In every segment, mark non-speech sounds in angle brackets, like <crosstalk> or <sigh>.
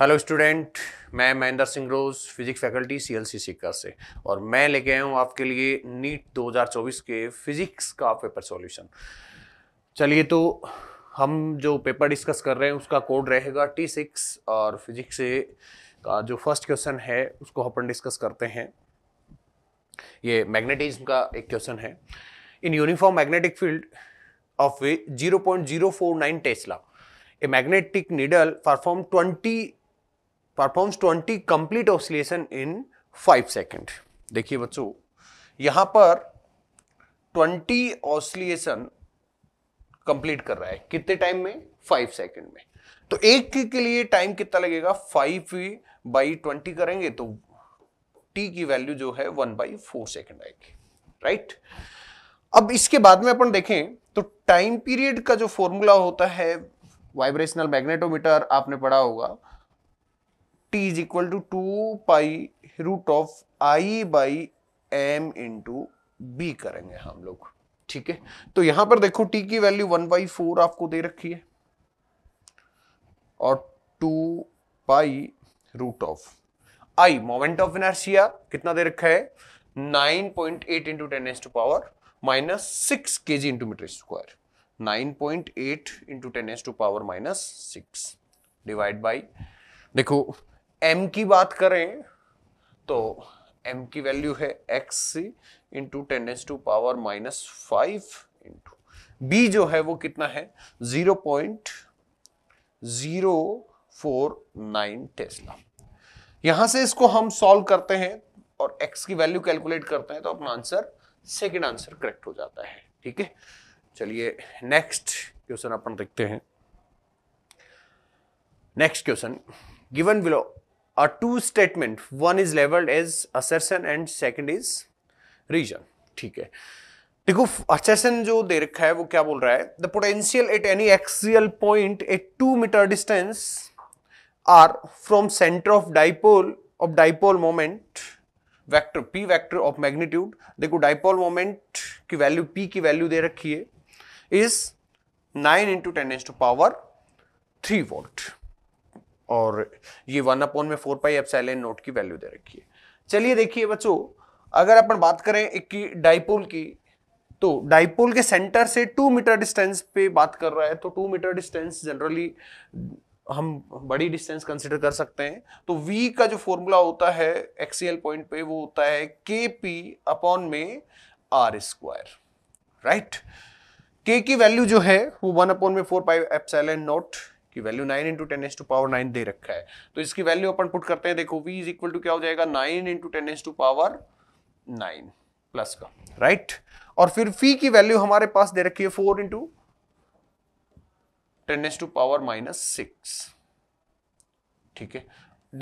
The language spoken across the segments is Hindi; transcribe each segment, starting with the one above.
हेलो स्टूडेंट मैं Mahendra Singh Roj physics faculty C L C Sikar से और मैं लेके आया हूँ आपके लिए नीट 2024 के फिजिक्स का पेपर सॉल्यूशन चलिए तो हम जो पेपर डिस्कस कर रहे हैं उसका कोड रहेगा टी सिक्स और फिजिक्स से का जो फर्स्ट क्वेश्चन है उसको अपन डिस्कस करते हैं ये मैग्नेटिज्म का एक क्वेश्चन है in uniform magnetic field of zero point zero four nine tesla a magnetic needle perform twenty performs 20 complete oscillation in 5 second देखिए बच्चों यहां पर 20 ऑसिलेशन कंप्लीट कर रहा है कितने टाइम में 5 सेकंड में तो एक के लिए टाइम कितना लगेगा 5 बाई ट्वेंटी करेंगे तो टी की वैल्यू जो है 1 बाई फोर सेकेंड आएगी राइट अब इसके बाद में अपन देखें तो टाइम पीरियड का जो फॉर्मूला होता है वाइब्रेशनल मैग्नेटोमीटर आपने पढ़ा होगा T is equal to two pi root of I by M into B करेंगे हम लोग ठीक है तो यहां पर देखो टी की वैल्यू वन बाई फोर आपको दे रखी है और two pi root of I moment of inertia कितना दे रखा है nine point eight into ten S to power minus six K G into metre square nine point eight into ten S to power minus six divide by देखो एम की बात करें तो एम की वैल्यू है X into tens to power minus five into B जो है वो कितना है zero point zero four nine tesla यहां से इसको हम सॉल्व करते हैं और एक्स की वैल्यू कैलकुलेट करते हैं तो अपना आंसर सेकेंड आंसर करेक्ट हो जाता है ठीक है चलिए नेक्स्ट क्वेश्चन अपन देखते हैं next question given below are two statement one is labeled as assertion and second is reason ठीक है देखो अचेसन जो दे रखा है वो क्या बोल रहा है the potential at any axial point at two metre distance R from centre of dipole of dipole moment vector P vector of magnitude देखो डाइपोल मोमेंट की वैल्यू पी की वैल्यू दे रखी है is nine into ten to power three volt और ये वन अपॉन में four pi epsilon naught की वैल्यू दे रखी है चलिए देखिए बच्चों अगर अपन बात करें एक की डाइपोल की तो डाइपोल के सेंटर से टू मीटर डिस्टेंस पे बात कर रहा है तो टू मीटर डिस्टेंस जनरली हम बड़ी डिस्टेंस कंसिडर कर सकते हैं तो v का जो फॉर्मूला होता है एक्सीएल पॉइंट पे वो होता है के पी अपॉन में आर स्क्वायर राइट के की वैल्यू जो है वो वन अपॉन में फोर पाई एप्साइलन नॉट की value nine into ten S to power nine दे रखा है तो इसकी वैल्यू अपन पुट करते हैं देखो v इज इक्वल टू क्या हो जाएगा nine into ten S to power nine plus का राइट और फिर फी की वैल्यू हमारे पास दे रखी है four into ten S to power minus six ठीक है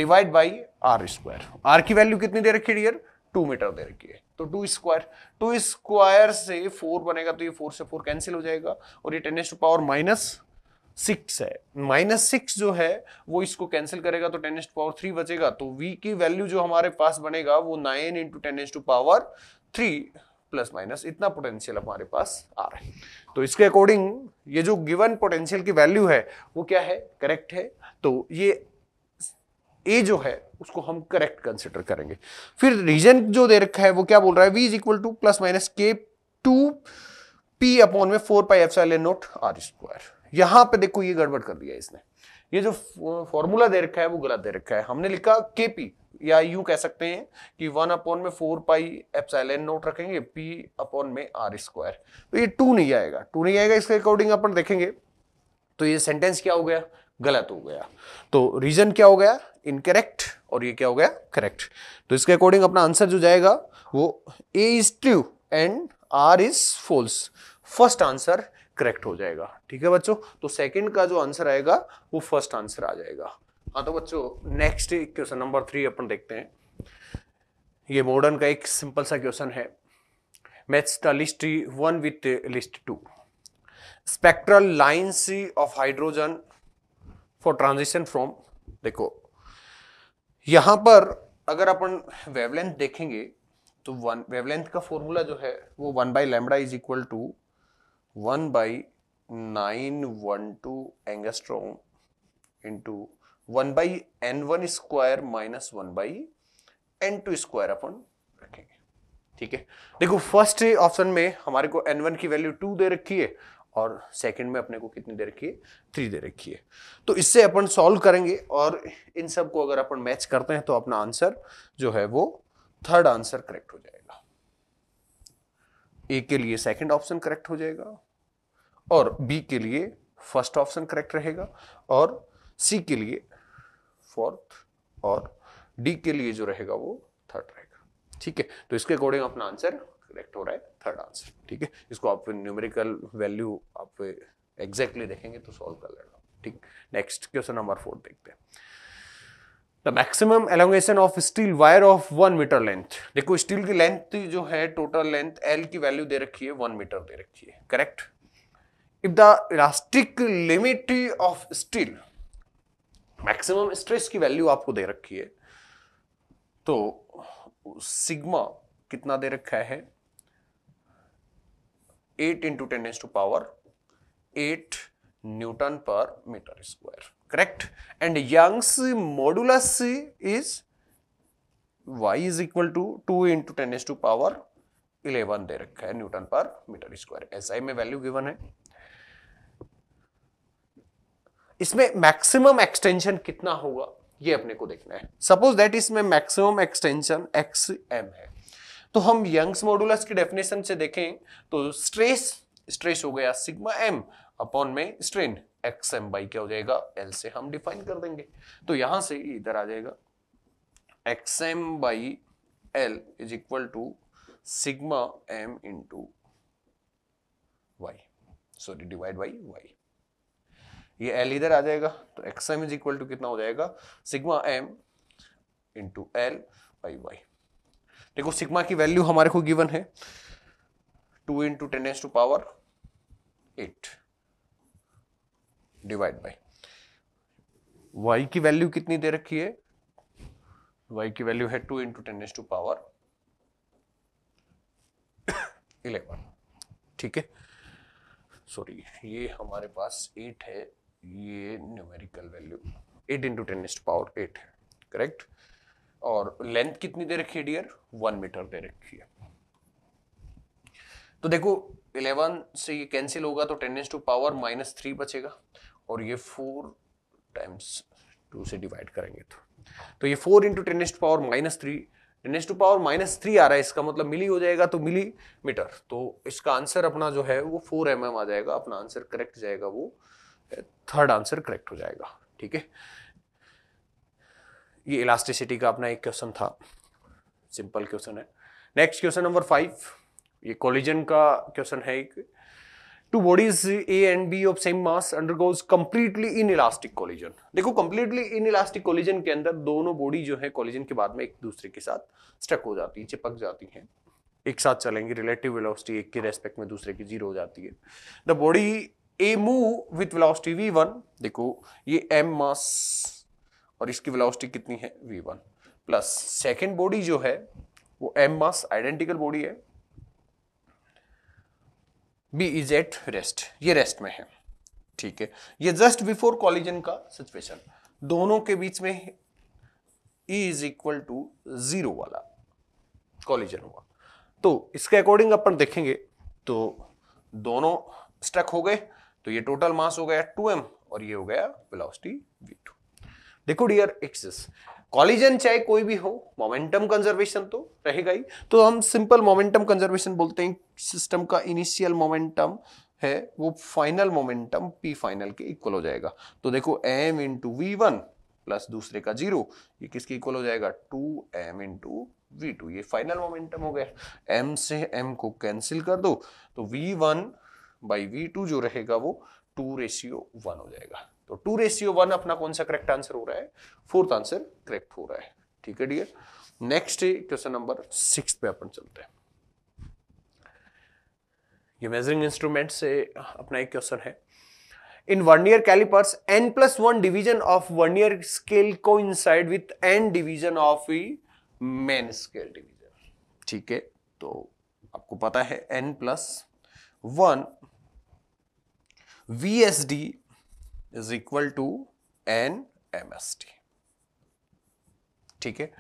divide by R square R की वैल्यू कितनी दे रखी है डियर टू मीटर दे रखी है तो टू स्क्वायर टू स्क्वायर से फोर बनेगा तो ये फोर से फोर कैंसिल हो जाएगा और ये ten S to power minus six है माइनस सिक्स जो है वो इसको कैंसिल करेगा तो ten S to power three बचेगा तो वी की वैल्यू जो हमारे पास बनेगा वो nine into ten S to power three plus minus इतना पोटेंशियल हमारे पास आ रहा है तो इसके अकॉर्डिंग ये जो गिवन पोटेंशियल की वैल्यू है वो क्या है करेक्ट है तो ये ए जो है उसको हम करेक्ट कंसिडर करेंगे फिर रीजन जो दे रखा है वो क्या बोल रहा है V is equal to plus minus K two P upon में फोर पाई एफ नोट आर स्क्वायर यहां पे देखो ये गड़बड़ कर दिया इसने ये जो फॉर्मूला दे रखा है वो गलत दे रखा है हमने लिखा केपी या यू कह सकते हैं कि वन अपॉन में फोर पाई एप्साइलन नोट रखेंगे पी अपॉन में आर स्क्वायर तो ये टू नहीं आएगा टू नहीं आएगा इसके अकॉर्डिंग अपन देखेंगे तो ये सेंटेंस क्या हो गया गलत हो गया तो रीजन क्या हो गया इनकरेक्ट और ये क्या हो गया करेक्ट तो इसके अकॉर्डिंग अपना आंसर जो जाएगा वो A is true and R is false first answer correct हो जाएगा ठीक है बच्चों तो सेकंड का जो आंसर आएगा वो फर्स्ट आंसर आ जाएगा हाँ तो बच्चों नेक्स्ट क्वेश्चन नंबर थ्री अपन देखते हैं ये मॉडर्न का एक सिंपल सा क्वेश्चन है match the list one with list two spectral lines of hydrogen for transition from देखो यहां पर अगर अपन वेवलेंथ देखेंगे तो वन वेवलेंथ का फॉर्मूला जो है वो one by lambda is equal to one by nine one two 912 into one by N one square minus one by N two square अपन रखेंगे ठीक है देखो फर्स्ट ऑप्शन में हमारे को एन वन की वैल्यू टू दे रखी है और सेकंड में अपने को कितनी दे रखी है थ्री दे रखी है तो इससे अपन सॉल्व करेंगे और इन सब को अगर अपन मैच करते हैं तो अपना आंसर जो है वो थर्ड आंसर करेक्ट हो जाएगा ए के लिए सेकंड ऑप्शन करेक्ट हो जाएगा और बी के लिए फर्स्ट ऑप्शन करेक्ट रहेगा और सी के लिए फोर्थ और डी के लिए जो रहेगा वो थर्ड रहेगा ठीक है तो इसके अकॉर्डिंग अपना आंसर करेक्ट हो रहा है थर्ड आंसर ठीक है इसको आप न्यूमेरिकल वैल्यू आप एग्जैक्टली देखेंगे तो सॉल्व कर लेना ठीक नेक्स्ट क्वेश्चन नंबर फोर देखते हैं the maximum elongation of steel wire of one metre length देखो स्टील की लेंथ जो है टोटल लेंथ एल की वैल्यू दे रखी है वन मीटर दे रखी है correct if the elastic limit of steel maximum stress की वैल्यू आपको दे रखी है तो सिग्मा कितना दे रखा है eight into ten S to power eight newton per metre square correct and young's modulus is y is equal to two into ten S to power eleven दे रखा है newton per metre square SI में वैल्यू गिवन है इसमें मैक्सिमम एक्सटेंशन कितना होगा ये अपने को देखना है सपोज दैट इसमें मैक्सिमम एक्सटेंशन एक्स एम है तो हम यंग्स मॉडुलस की डेफिनेशन से देखें तो स्ट्रेस स्ट्रेस हो गया सिग्मा एम अपॉन में स्ट्रेन एक्स एम बाई क्या हो जाएगा एल से हम डिफाइन कर देंगे तो यहां से इधर आ जाएगा x M by l is equal to sigma m into y sorry divide by y ये एल इधर आ जाएगा तो x m is equal to कितना हो जाएगा sigma m into l by y देखो सिग्मा की वैल्यू हमारे को गिवन है two into ten S to power eight divide by y की वैल्यू कितनी दे रखी है वाई की वैल्यू है two into ten S to power eleven ठीक है सॉरी ये हमारे पास एट है ये numerical value eight into ten इस्ट पावर एट करेक्ट और लेंथ कितनी दे रखी है डियर वन मीटर दे रखी है तो देखो इलेवन से ये कैंसिल होगा तो टेन इंस टू पावर माइनस थ्री बचेगा और ये फोर टाइम्स टू से डिवाइड करेंगे तो तो ये फोर इंटू टेन इंस पावर माइनस थ्री टेन इंस टू पावर माइनस थ्री आ रहा है इसका मतलब मिली हो जाएगा तो मिली मीटर तो इसका आंसर अपना जो है वो फोर एम mm आ जाएगा अपना आंसर करेक्ट जाएगा वो थर्ड आंसर करेक्ट हो जाएगा ठीक है ये इलास्टिसिटी का अपना एक क्वेश्चन था सिंपल क्वेश्चन है नेक्स्ट क्वेश्चन नंबर फाइव ये कोलिजन का क्वेश्चन है एक two bodies A and B of same mass undergoes completely inelastic collision देखो कंप्लीटली इन इलास्टिक कोलिजन के अंदर दोनों बॉडी जो है कोलिजन के बाद में एक दूसरे के साथ स्टक हो जाती है चिपक जाती है एक साथ चलेंगे रिलेटिव वेलोसिटी एक के रेस्पेक्ट में दूसरे की जीरो हो जाती है the body A move with velocity v one देखो ये एम मास और इसकी वेलोसिटी कितनी है v one plus second body जो है वो एम मास आइडेंटिकल बॉडी है बी इज एट रेस्ट ये रेस्ट में है ठीक है ये जस्ट बिफोर कॉलिजन का सिचुएशन दोनों के बीच में e is equal to zero वाला कॉलिजन हुआ तो इसके अकॉर्डिंग अपन देखेंगे तो दोनों स्ट्रक हो गए तो ये टोटल मास हो गया टू एम और ये हो गया वेलोसिटी वी टू देखो डियर एक्सिस कॉलिजन चाहे कोई भी हो मोमेंटम कंजर्वेशन तो रहेगा ही तो हम सिंपल मोमेंटम कंजर्वेशन बोलते हैं सिस्टम का इनिशियल मोमेंटम है वो फाइनल मोमेंटम पी फाइनल के इक्वल हो जाएगा तो देखो m into v one plus दूसरे का जीरो ये किसके इक्वल हो जाएगा two m into v two ये फाइनल मोमेंटम हो गया एम से एम को कैंसिल कर दो तो v one by v two जो रहेगा वो टू रेशियो वन हो जाएगा तो टू रेशियो वन अपना कौन सा करेक्ट आंसर हो रहा है फोर्थ आंसर करेक्ट हो रहा है ठीक है dear next question number six पे अपन चलते हैं ये मेजरिंग इंस्ट्रूमेंट से अपना एक क्वेश्चन है in vernier callipers n plus one division of vernier scale को inside with n division of main scale division ठीक है तो आपको पता है n plus one v s d is equal to n m s d ठीक है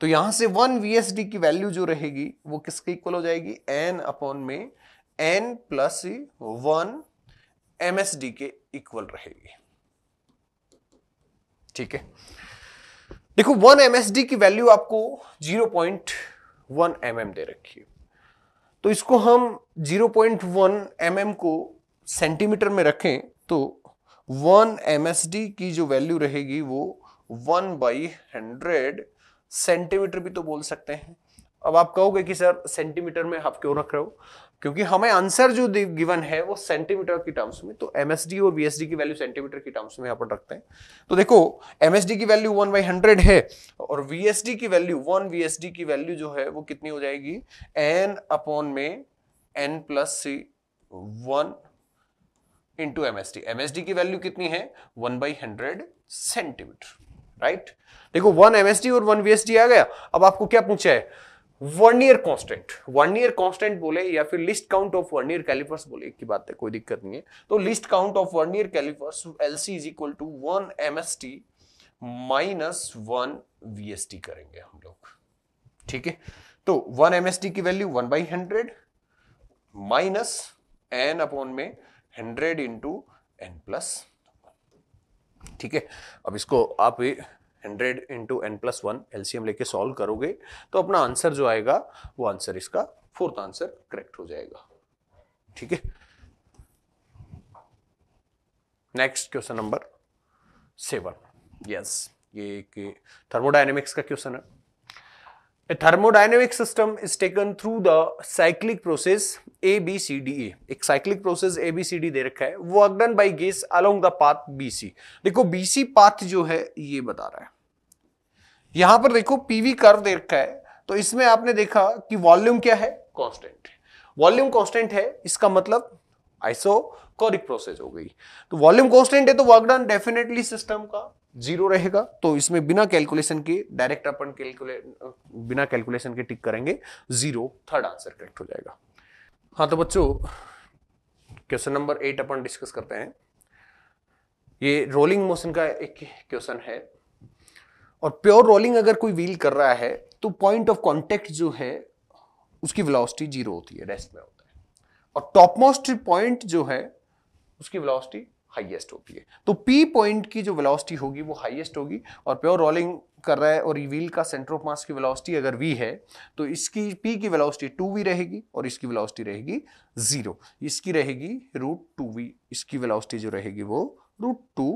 तो यहां से वन वी एस डी की वैल्यू जो रहेगी वो किसके इक्वल हो जाएगी एन अपॉन में N plus one m s d के इक्वल रहेगी ठीक है देखो वन एम एस डी की वैल्यू आपको जीरो पॉइंट वन एम दे रखी है तो इसको हम 0.1 पॉइंट mm को सेंटीमीटर में रखें तो 1 msd की जो वैल्यू रहेगी वो 1 बाई हंड्रेड सेंटीमीटर भी तो बोल सकते हैं अब आप कहोगे कि सर सेंटीमीटर में आप क्यों रख रहे हो क्योंकि हमें आंसर जो गिवन है वो सेंटीमीटर की टर्म्स में तो एमएसडी और बीएसडी की वैल्यू सेंटीमीटर की टर्म्स में यहाँ पर रखते हैं तो देखो एमएसडी की वैल्यू वन बाई हंड्रेड है और वीएसडी की वैल्यू वन वीएसडी की वैल्यू जो है वो कितनी हो जाएगी एन अपॉन में N plus c one into MSD MSD की वैल्यू कितनी है one by hundred centimetre right देखो वन एमएसडी और वन वीएसडी आ गया अब आपको क्या पूछा है वर्नियर कांस्टेंट वर्नियर कांस्टेंट बोले या फिर least count of vernier callipers बोले की बात है कोई दिक्कत नहीं है तो least count of vernier callipers LC is equal to one m s t minus one v s t करेंगे हम लोग ठीक है तो वन एम एस टी की value one by hundred minus n upon में हंड्रेड इंटू एन प्लस ठीक है अब इसको आप hundred into n plus one एल्सियम लेके सॉल्व करोगे तो अपना आंसर जो आएगा वो आंसर इसका फोर्थ आंसर करेक्ट हो जाएगा ठीक है next question number seven yes ये एक थर्मोडाइनमिक्स का क्वेश्चन है A thermodynamic system is taken through the cyclic process A B C D E. एक cyclic process A B C D दे रखा है work done by gas along the path B C देखो बी सी पाथ जो है ये बता रहा है यहां पर देखो पीवी कर्व देखा है तो इसमें आपने देखा कि वॉल्यूम क्या है कॉन्स्टेंट वॉल्यूम कॉन्स्टेंट है इसका मतलब आइसोकोरिक प्रोसेस हो गई तो वॉल्यूम कॉन्स्टेंट है तो वर्कडन डेफिनेटली सिस्टम का जीरो रहेगा तो इसमें बिना कैलकुलेशन के डायरेक्ट अपन कैलकुलेट बिना कैलकुलेशन के टिक करेंगे जीरो थर्ड आंसर करेक्ट हो जाएगा हाँ तो बच्चों क्वेश्चन नंबर एट अपन डिस्कस करते हैं ये रोलिंग मोशन का एक क्वेश्चन है और प्योर रोलिंग अगर कोई व्हील कर रहा है तो पॉइंट ऑफ कॉन्टेक्ट जो है उसकी वेलोसिटी जीरो होती है रेस्ट में होता है और टॉप मोस्ट पॉइंट जो है उसकी वेलोसिटी हाईएस्ट होती है तो पी पॉइंट की जो वेलोसिटी होगी वो हाईएस्ट होगी और प्योर रोलिंग कर रहा है और व्हील का सेंटर ऑफ मास की वेलोसिटी अगर वी है तो इसकी पी की वेलोसिटी टू वी रहेगी और इसकी वेलोसिटी रहेगी जीरो इसकी रहेगी रूट टू वी इसकी वेलोसिटी जो रहेगी वो रूट टू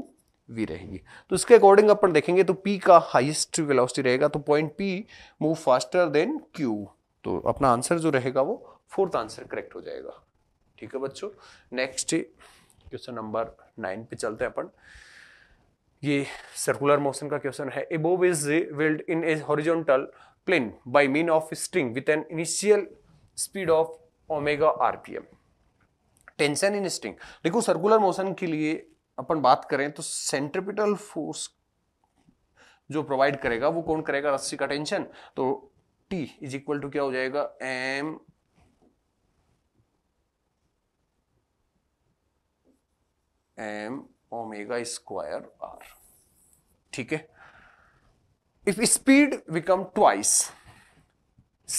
वी रहेगी तो इसके अकॉर्डिंग अपन देखेंगे तो पी का हाईएस्ट वेलोसिटी रहेगा तो point P move faster than Q तो अपना आंसर जो रहेगा वो फोर्थ आंसर करेक्ट हो जाएगा ठीक है बच्चों नेक्स्ट क्वेश्चन नंबर नाइन पे चलते हैं अपन ये सर्कुलर मोशन का क्वेश्चन है above is whirled in a horizontal plane by mean of string with an initial speed of omega RPM tension in string देखो सर्कुलर मोशन के लिए अपन बात करें तो सेंट्रिपिटल फोर्स जो प्रोवाइड करेगा वो कौन करेगा रस्सी का टेंशन तो टी इज इक्वल टू क्या हो जाएगा m m omega square r ठीक है if speed become twice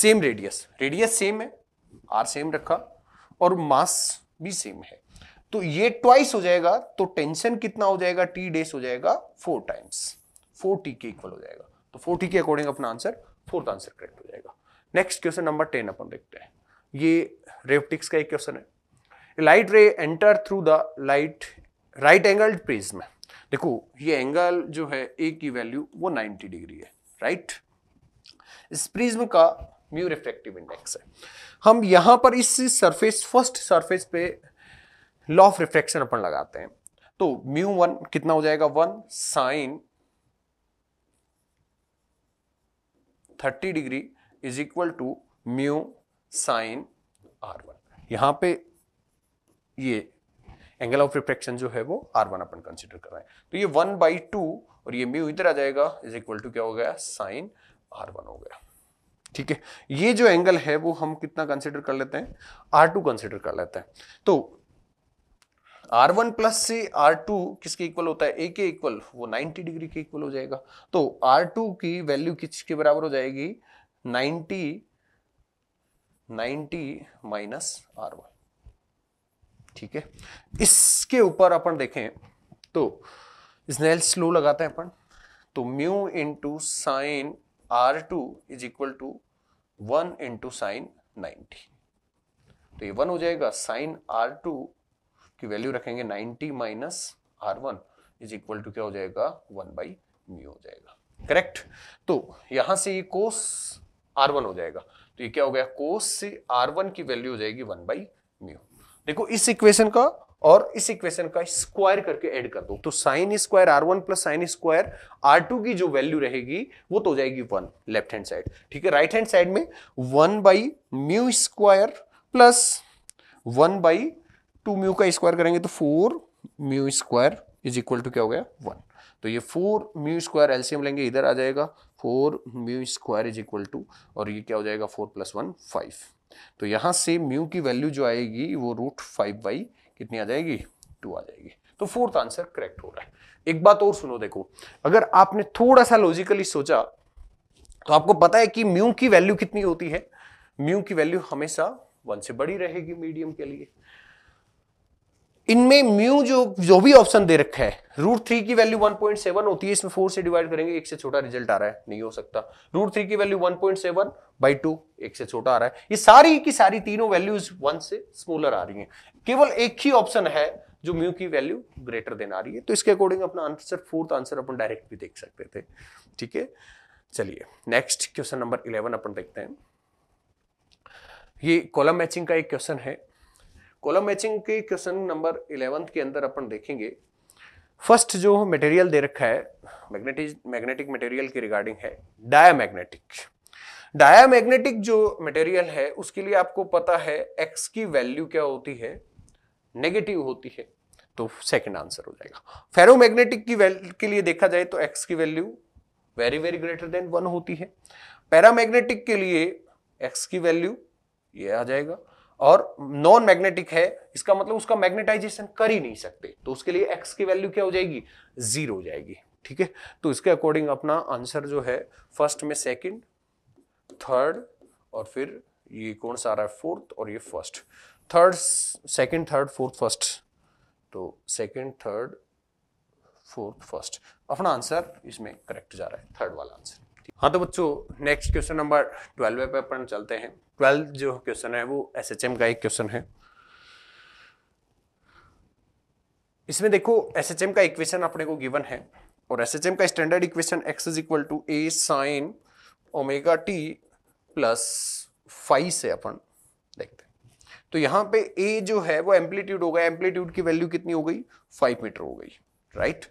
same radius radius same है आर सेम रखा और मास भी सेम है तो ये ट्वाइस हो जाएगा तो टेंशन कितना हो जाएगा टी डेस हो जाएगा फोर टाइम्स फोर टी के इक्वल हो जाएगा तो फोर टी के अकॉर्डिंग अपना आंसर फोर्थ आंसर करेक्ट हो जाएगा नेक्स्ट क्वेश्चन नंबर टेन अपन देखते हैं ये रेप्टिक्स का एक क्वेश्चन है light ray enter through the light right angled prism देखो ये एंगल जो है ए की वैल्यू वो 90 डिग्री है राइट इस प्रिज्म का म्यू रिफ्रेक्टिव इंडेक्स है हम यहां पर इस सरफेस फर्स्ट सरफेस पे लॉ ऑफ रिफ्लेक्शन अपन लगाते हैं तो म्यू वन कितना हो जाएगा one sine thirty degree is equal to mu sine r one यहां पे ये एंगल ऑफ रिफ्लेक्शन जो है वो आर वन अपन कंसिडर कर रहे हैं तो ये वन बाई टू और ये म्यू इधर आ जाएगा इज इक्वल टू क्या हो गया साइन आर वन हो गया ठीक है ये जो एंगल है वो हम कितना कंसिडर कर लेते हैं आर टू कंसिडर कर लेते हैं तो आर वन प्लस से आर टू किसके इक्वल होता है ए के इक्वल वो 90 डिग्री के इक्वल हो जाएगा तो आर टू की वैल्यू किसके बराबर हो जाएगी 90 90 माइनस आर वन ठीक है इसके ऊपर अपन देखें तो स्नेल स्लो लगाते हैं अपन तो mu into sine r two is equal to one into sine ninety तो ये वन हो जाएगा साइन आर टू की वैल्यू रखेंगे 90 minus r one is equal to क्या हो जाएगा वन बाई म्यू हो जाएगा करेक्ट तो यहां से ये कोस आर वन हो जाएगा तो ये क्या हो गया कोस से आर वन की वैल्यू हो जाएगी वन बाई म्यू देखो इस इक्वेशन का और इस इक्वेशन का स्क्वायर करके ऐड कर दो तो sine square r one plus sine square r two की जो वैल्यू रहेगी वो तो हो जाएगी वन लेफ्ट हैंड साइड ठीक है राइट हैंड साइड में one by mu square plus one by two mu का स्क्वायर करेंगे तो four mu square is equal to क्या हो गया वन तो ये फोर म्यू स्क्वायर एल्सियम लेंगे इधर आ जाएगा four mu square is equal to और ये क्या हो जाएगा फोर प्लस वन फाइव तो यहाँ से म्यू की वैल्यू जो आएगी वो रूट फाइव बाई कितनी आ जाएगी टू आ जाएगी तो फोर्थ आंसर करेक्ट हो रहा है एक बात और सुनो देखो अगर आपने थोड़ा सा लॉजिकली सोचा तो आपको पता है कि म्यू की वैल्यू कितनी होती है म्यू की वैल्यू हमेशा वन से बड़ी रहेगी मीडियम के लिए इनमें म्यू जो जो भी ऑप्शन दे रखा है रूट थ्री की वैल्यू 1.7 होती है इसमें फोर से डिवाइड करेंगे एक से छोटा रिजल्ट आ रहा है नहीं हो सकता रूट थ्री की value 1.7 point seven by two एक से छोटा आ रहा है ये सारी की सारी तीनों वैल्यूज वन से स्मॉलर आ रही हैं केवल एक ही ऑप्शन है जो म्यू की वैल्यू ग्रेटर देन आ रही है तो इसके अकॉर्डिंग अपना आंसर फोर्थ आंसर अपन डायरेक्ट भी देख सकते थे ठीक है चलिए नेक्स्ट क्वेश्चन नंबर इलेवन अपन देखते हैं ये कॉलम मैचिंग का एक क्वेश्चन है कॉलम मैचिंग के क्वेश्चन नंबर इलेवंथ के अंदर अपन देखेंगे फर्स्ट जो मटेरियल दे रखा है मैग्नेटिक मैग्नेटिक मटेरियल की रिगार्डिंग है डायामैग्नेटिक डायामैग्नेटिक जो मटेरियल है उसके लिए आपको पता है एक्स की वैल्यू क्या होती है नेगेटिव होती है तो सेकंड आंसर हो जाएगा फेरोमैग्नेटिक की वैल्यू के लिए देखा जाए तो एक्स की value very very greater than one होती है पैरामैग्नेटिक के लिए एक्स की वैल्यू ये आ जाएगा और नॉन मैग्नेटिक है इसका मतलब उसका मैग्नेटाइजेशन कर ही नहीं सकते तो उसके लिए एक्स की वैल्यू क्या हो जाएगी जीरो हो जाएगी ठीक है तो इसके अकॉर्डिंग अपना आंसर जो है फर्स्ट में सेकंड थर्ड और फिर ये कौन सा आ रहा है फोर्थ और ये first third second third fourth first तो सेकंड थर्ड फोर्थ फर्स्ट अपना आंसर इसमें करेक्ट जा रहा है थर्ड वाला आंसर हाँ तो बच्चों नेक्स्ट क्वेश्चन नंबर ट्वेल्व पे अपन चलते हैं ट्वेल्व जो क्वेश्चन है वो एस का एक क्वेश्चन है इसमें देखो एस का इक्वेशन अपने को गिवन है और एस का standard equation x is equal to a sine omega t plus five से अपन देखते हैं तो यहाँ पे ए जो है वो एम्पलीट्यूड हो गया एम्पलीट्यूड की वैल्यू कितनी हो गई फाइव मीटर हो गई राइट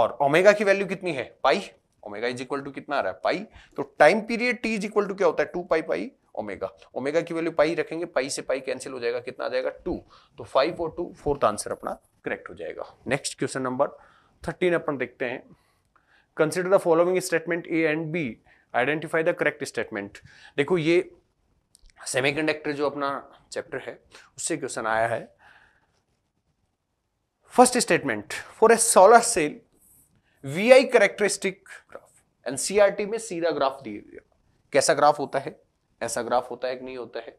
और ओमेगा की वैल्यू कितनी है pi omega is equal to कितना आ रहा है पाई तो time period T is equal to क्या होता है two pi pi omega omega की वैल्यू पाई रखेंगे पाई से पाई कैंसिल हो जाएगा कितना आ जाएगा टू तो फाइव और टू फोर्थ आंसर अपना करेक्ट हो जाएगा नेक्स्ट क्वेश्चन नंबर थर्टीन अपन देखते हैं consider the following statement A and B identify the correct statement देखो ये सेमीकंडक्टर जो अपना चैप्टर है उससे क्वेश्चन आया है first statement for a solar cell V I characteristic graph CRT में सीधा ग्राफ दिए हुए कैसा ग्राफ होता है ऐसा ग्राफ होता है कि नहीं होता है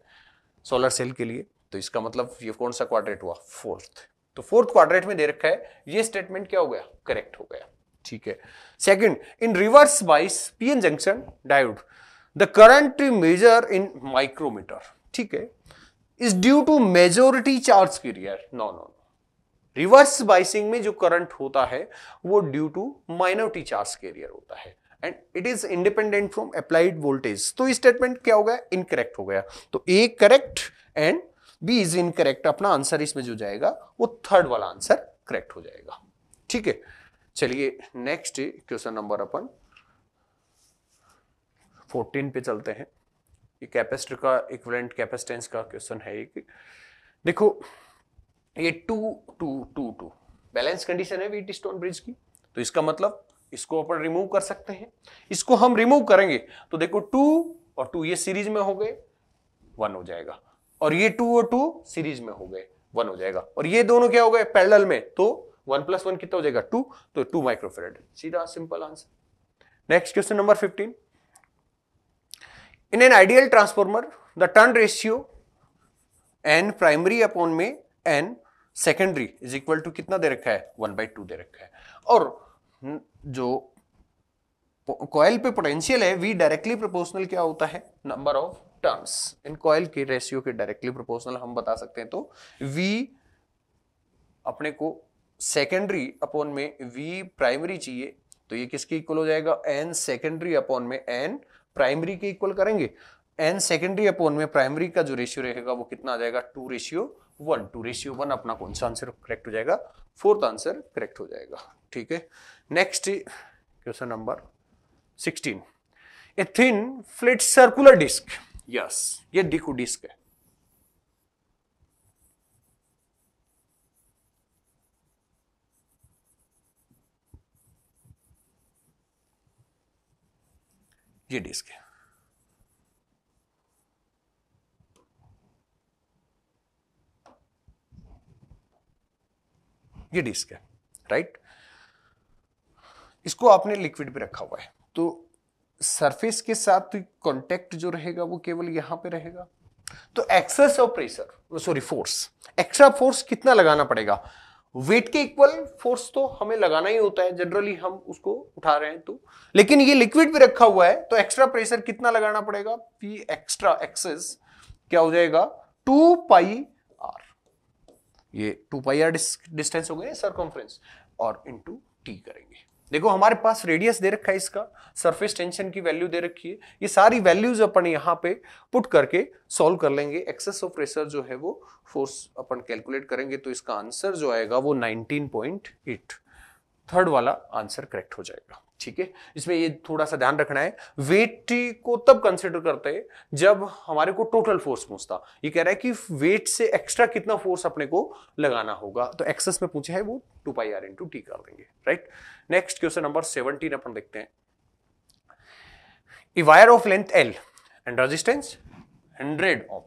सोलर सेल के लिए तो इसका मतलब ये कौन सा क्वाड्रेट हुआ फोर्थ तो फोर्थ क्वाड्रेट में दे रखा है ये स्टेटमेंट क्या हो गया करेक्ट हो गया ठीक है second in reverse bias PN junction diode the current measure in micrometre ठीक है is due to majority charge carrier no no reverse biasing में जो करंट होता है वो due to minority charge carrier होता है and it is independent from applied voltage तो स्टेटमेंट क्या हो गया इनकरेक्ट हो गया तो A correct and B is incorrect अपना आंसर इसमें जो जाएगा वो थर्ड वाला आंसर करेक्ट हो जाएगा ठीक है चलिए नेक्स्ट क्वेश्चन नंबर अपन 14 पे चलते हैं ये कैपेसिटर का इक्विवेलेंट कैपेसिटेंस का क्वेश्चन है एक देखो ये two two two two balance condition है वीट स्टोन ब्रिज की तो इसका मतलब इसको अपन रिमूव कर सकते हैं इसको हम रिमूव करेंगे तो देखो टू और टू ये सीरीज में हो गए वन हो जाएगा और ये टू और टू सीरीज में हो गए वन हो जाएगा और ये दोनों क्या हो गए पैरेलल में तो वन प्लस वन कितना हो जाएगा टू तो टू माइक्रोफेरेड सीधा simple answer next question number fifteen in an ideal transformer the turn ratio N primary upon में N secondary is equal to कितना दे रखा है वन बाई टू दे रखा है और हम्म, जो कॉयल पे पोटेंशियल है वी डायरेक्टली प्रोपोर्शनल क्या होता है number of terms in coil के रेशियो के डायरेक्टली प्रोपोर्शनल हम बता सकते हैं तो वी अपने को सेकेंडरी अपॉन में वी प्राइमरी चाहिए तो ये किसके इक्वल हो जाएगा एन सेकेंडरी अपॉन में एन प्राइमरी के इक्वल करेंगे एन सेकेंडरी अपोन में प्राइमरी का जो रेशियो रहेगा वो कितना आ जाएगा two ratio one two ratio one अपना कौन सा आंसर करेक्ट हो जाएगा फोर्थ आंसर करेक्ट हो जाएगा ठीक है next question number sixteen a thin flat circular disc yes ये डिकू डिस्क है ये डिस्क है ये डिस्क है राइट इसको आपने लिक्विड पे रखा हुआ है तो सरफेस के साथ कॉन्टेक्ट जो रहेगा वो केवल यहां पे रहेगा तो excess of pressure sorry force extra force कितना लगाना पड़ेगा वेट के इक्वल फोर्स तो हमें लगाना ही होता है जनरली हम उसको उठा रहे हैं तो लेकिन ये लिक्विड भी रखा हुआ है तो एक्स्ट्रा प्रेशर कितना लगाना पड़ेगा पी एक्स्ट्रा एक्सेस क्या हो जाएगा टू पाई ये टू पाई आर डिस्टेंस हो गया सरकॉन्फ्रेंस और इनटू टी करेंगे देखो हमारे पास रेडियस दे रखा है इसका सरफेस टेंशन की वैल्यू दे रखी है ये सारी वैल्यूज अपन यहाँ पे पुट करके सॉल्व कर लेंगे एक्सेस ऑफ प्रेशर जो है वो फोर्स अपन कैलकुलेट करेंगे तो इसका आंसर जो आएगा वो 19.8 थर्ड वाला आंसर करेक्ट हो जाएगा ठीक है इसमें ये थोड़ा सा ध्यान रखना है वेट को तब कंसिडर करते हैं जब हमारे को टोटल फोर्स पूछता ये कह रहा है कि वेट से एक्स्ट्रा कितना फोर्स अपने को लगाना होगा तो एक्सेस में पूछा है वो two pi R into T कर देंगे right next question number seventeen अपन देखते हैं wire of length L and resistance hundred of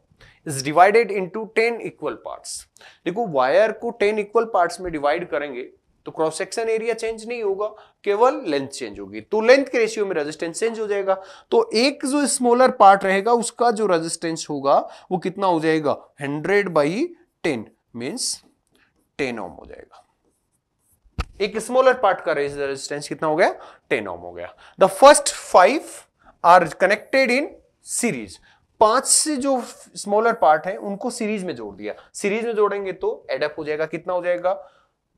is divided into ten equal parts देखो वायर को टेन इक्वल पार्ट्स में डिवाइड करेंगे तो क्रॉस सेक्शन एरिया चेंज नहीं होगा केवल लेंथ चेंज होगी तो लेंथ के रेशियो में रेजिस्टेंस चेंज हो जाएगा तो एक जो स्मॉलर पार्ट रहेगा उसका जो रेजिस्टेंस होगा वो कितना हो जाएगा hundred by ten means ten ohm हो जाएगा एक स्मॉलर पार्ट का रेजिस्टेंस कितना हो गया टेन ओम हो गया the first five are connected in series पांच से जो स्मॉलर पार्ट है उनको सीरीज में जोड़ दिया सीरीज में जोड़ेंगे तो एडअप हो जाएगा कितना हो जाएगा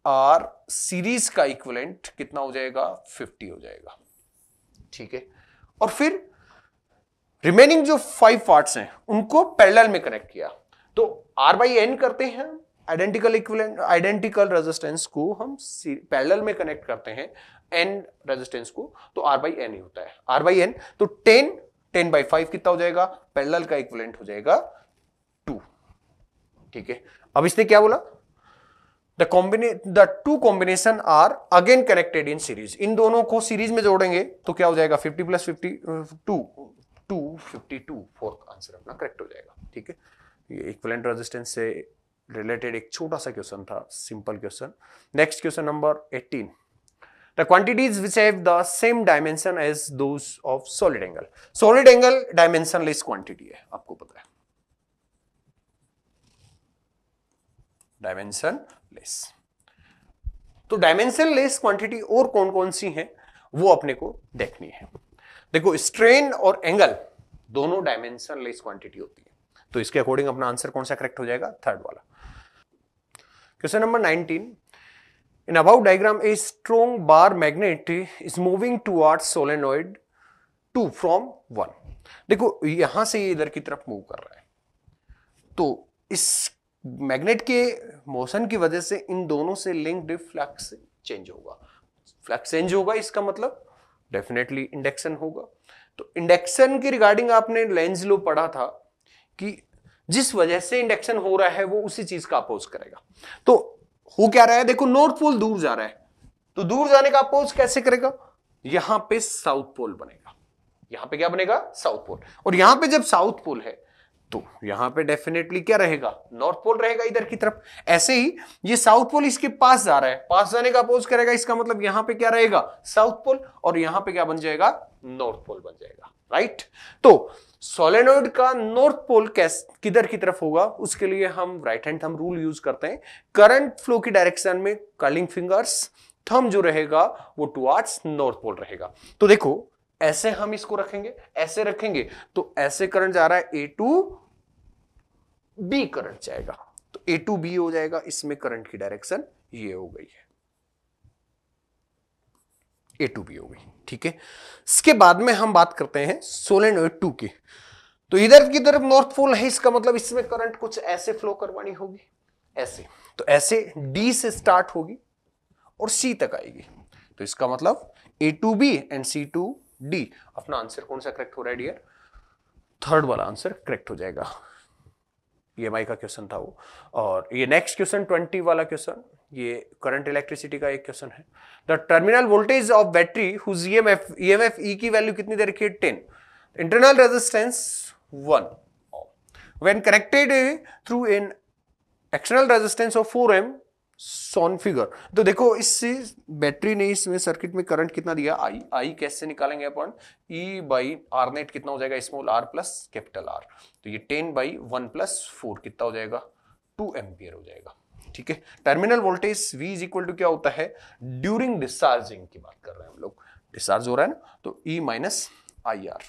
आर सीरीज का इक्वलेंट कितना हो जाएगा 50 हो जाएगा ठीक है और फिर रिमेनिंग जो फाइव पार्ट्स हैं उनको पैरेलल में कनेक्ट किया तो आर बाई एन करते हैं आइडेंटिकल इक्वलेंट आइडेंटिकल रेजिस्टेंस को हम पैरेलल में कनेक्ट करते हैं एन रेजिस्टेंस को तो आर बाई एन ही होता है आर बाई एन तो टेन टेन बाई फाइव कितना हो जाएगा पैरेलल का इक्वलेंट हो जाएगा टू ठीक है अब इसने क्या बोला the combination the two combination are again connected in series इन दोनों को सीरीज में जोड़ेंगे तो क्या हो जाएगा fifty plus 50 two two fifty two fourth answer अपना करेक्ट हो जाएगा ठीक है ये इक्वलेंट रेजिस्टेंस से रिलेटेड एक छोटा सा क्वेश्चन था simple question next question number 18 the quantities which have the same dimension as those of solid angle solid angle dimensionless quantity है आपको पता है dimension लेस तो डायमेंशन लेस क्वांटिटी और कौन कौन सी है वो अपने को देखनी है देखो स्ट्रेन और एंगल दोनों डायमेंशन लेस क्वांटिटी होती है तो इसके अकॉर्डिंग अपना आंसर कौन सा करेक्ट हो जाएगा थर्ड वाला question number nineteen In above diagram, a strong bar magnet is moving towards solenoid two from one देखो यहां से इधर की तरफ मूव कर रहा है तो इस मैग्नेट के मोशन की वजह से इन दोनों से लिंक्ड फ्लक्स चेंज होगा फ्लक्स चेंज होगा इसका मतलब डेफिनेटली इंडक्शन होगा तो इंडक्शन की रिगार्डिंग आपने लेंज लो पढ़ा था कि जिस वजह से इंडक्शन हो रहा है वो उसी चीज का अपोज करेगा तो हो क्या रहा है देखो नॉर्थ पोल दूर जा रहा है तो दूर जाने का अपोज कैसे करेगा यहां पे साउथ पोल बनेगा यहां पे क्या बनेगा साउथ पोल और यहां पे जब साउथ पोल है तो यहां पे डेफिनेटली क्या रहेगा नॉर्थ पोल रहेगा इधर की तरफ ऐसे ही ये साउथ पोल इसके पास जा रहा है पास जाने का अपोज करेगा इसका मतलब यहां पे क्या रहेगा साउथ पोल और यहां पे क्या बन जाएगा नॉर्थ पोल बन जाएगा राइट तो सोलेनोइड का नॉर्थ पोल कैस किधर की तरफ होगा उसके लिए हम right hand thumb rule use करते हैं करंट फ्लो की डायरेक्शन में कर्लिंग फिंगर्स थम जो रहेगा वो टुवार्ड्स नॉर्थ पोल रहेगा तो देखो ऐसे हम इसको रखेंगे ऐसे रखेंगे तो ऐसे करंट जा रहा है ए टू बी करंट जाएगा तो ए टू बी हो जाएगा इसमें करंट की डायरेक्शन ये हो गई है ए टू बी हो गई ठीक है इसके बाद में हम बात करते हैं सोलन टू की तो इधर की तरफ नॉर्थ पोल है इसका मतलब इसमें करंट कुछ ऐसे फ्लो करवानी होगी ऐसे तो ऐसे डी से स्टार्ट होगी और सी तक आएगी तो इसका मतलब A to B and C to D अपना आंसर कौन सा करेक्ट हो रहा है डियर थर्ड वाला आंसर करेक्ट हो जाएगा ई e का क्वेश्चन था वो और ये नेक्स्ट क्वेश्चन ट्वेंटी वाला क्वेश्चन ये करंट इलेक्ट्रिसिटी का एक क्वेश्चन है the terminal voltage of battery whose E E की वैल्यू कितनी दे रखी है ten internal resistance one connected through an external resistance of four एम सोन फिगर तो देखो इससे बैटरी ने इसमें सर्किट में करंट कितना दिया आई आई कैसे निकालेंगे अपन ई बाई आर नेट कितना हो जाएगा small R plus capital R तो ये ten by one plus four कितना हो जाएगा टू एम्पियर हो जाएगा ठीक है terminal voltage V is equal to क्या होता है ड्यूरिंग डिस्चार्जिंग की बात कर रहे हैं हम लोग डिस्चार्ज हो रहा है ना तो E माइनस आई आर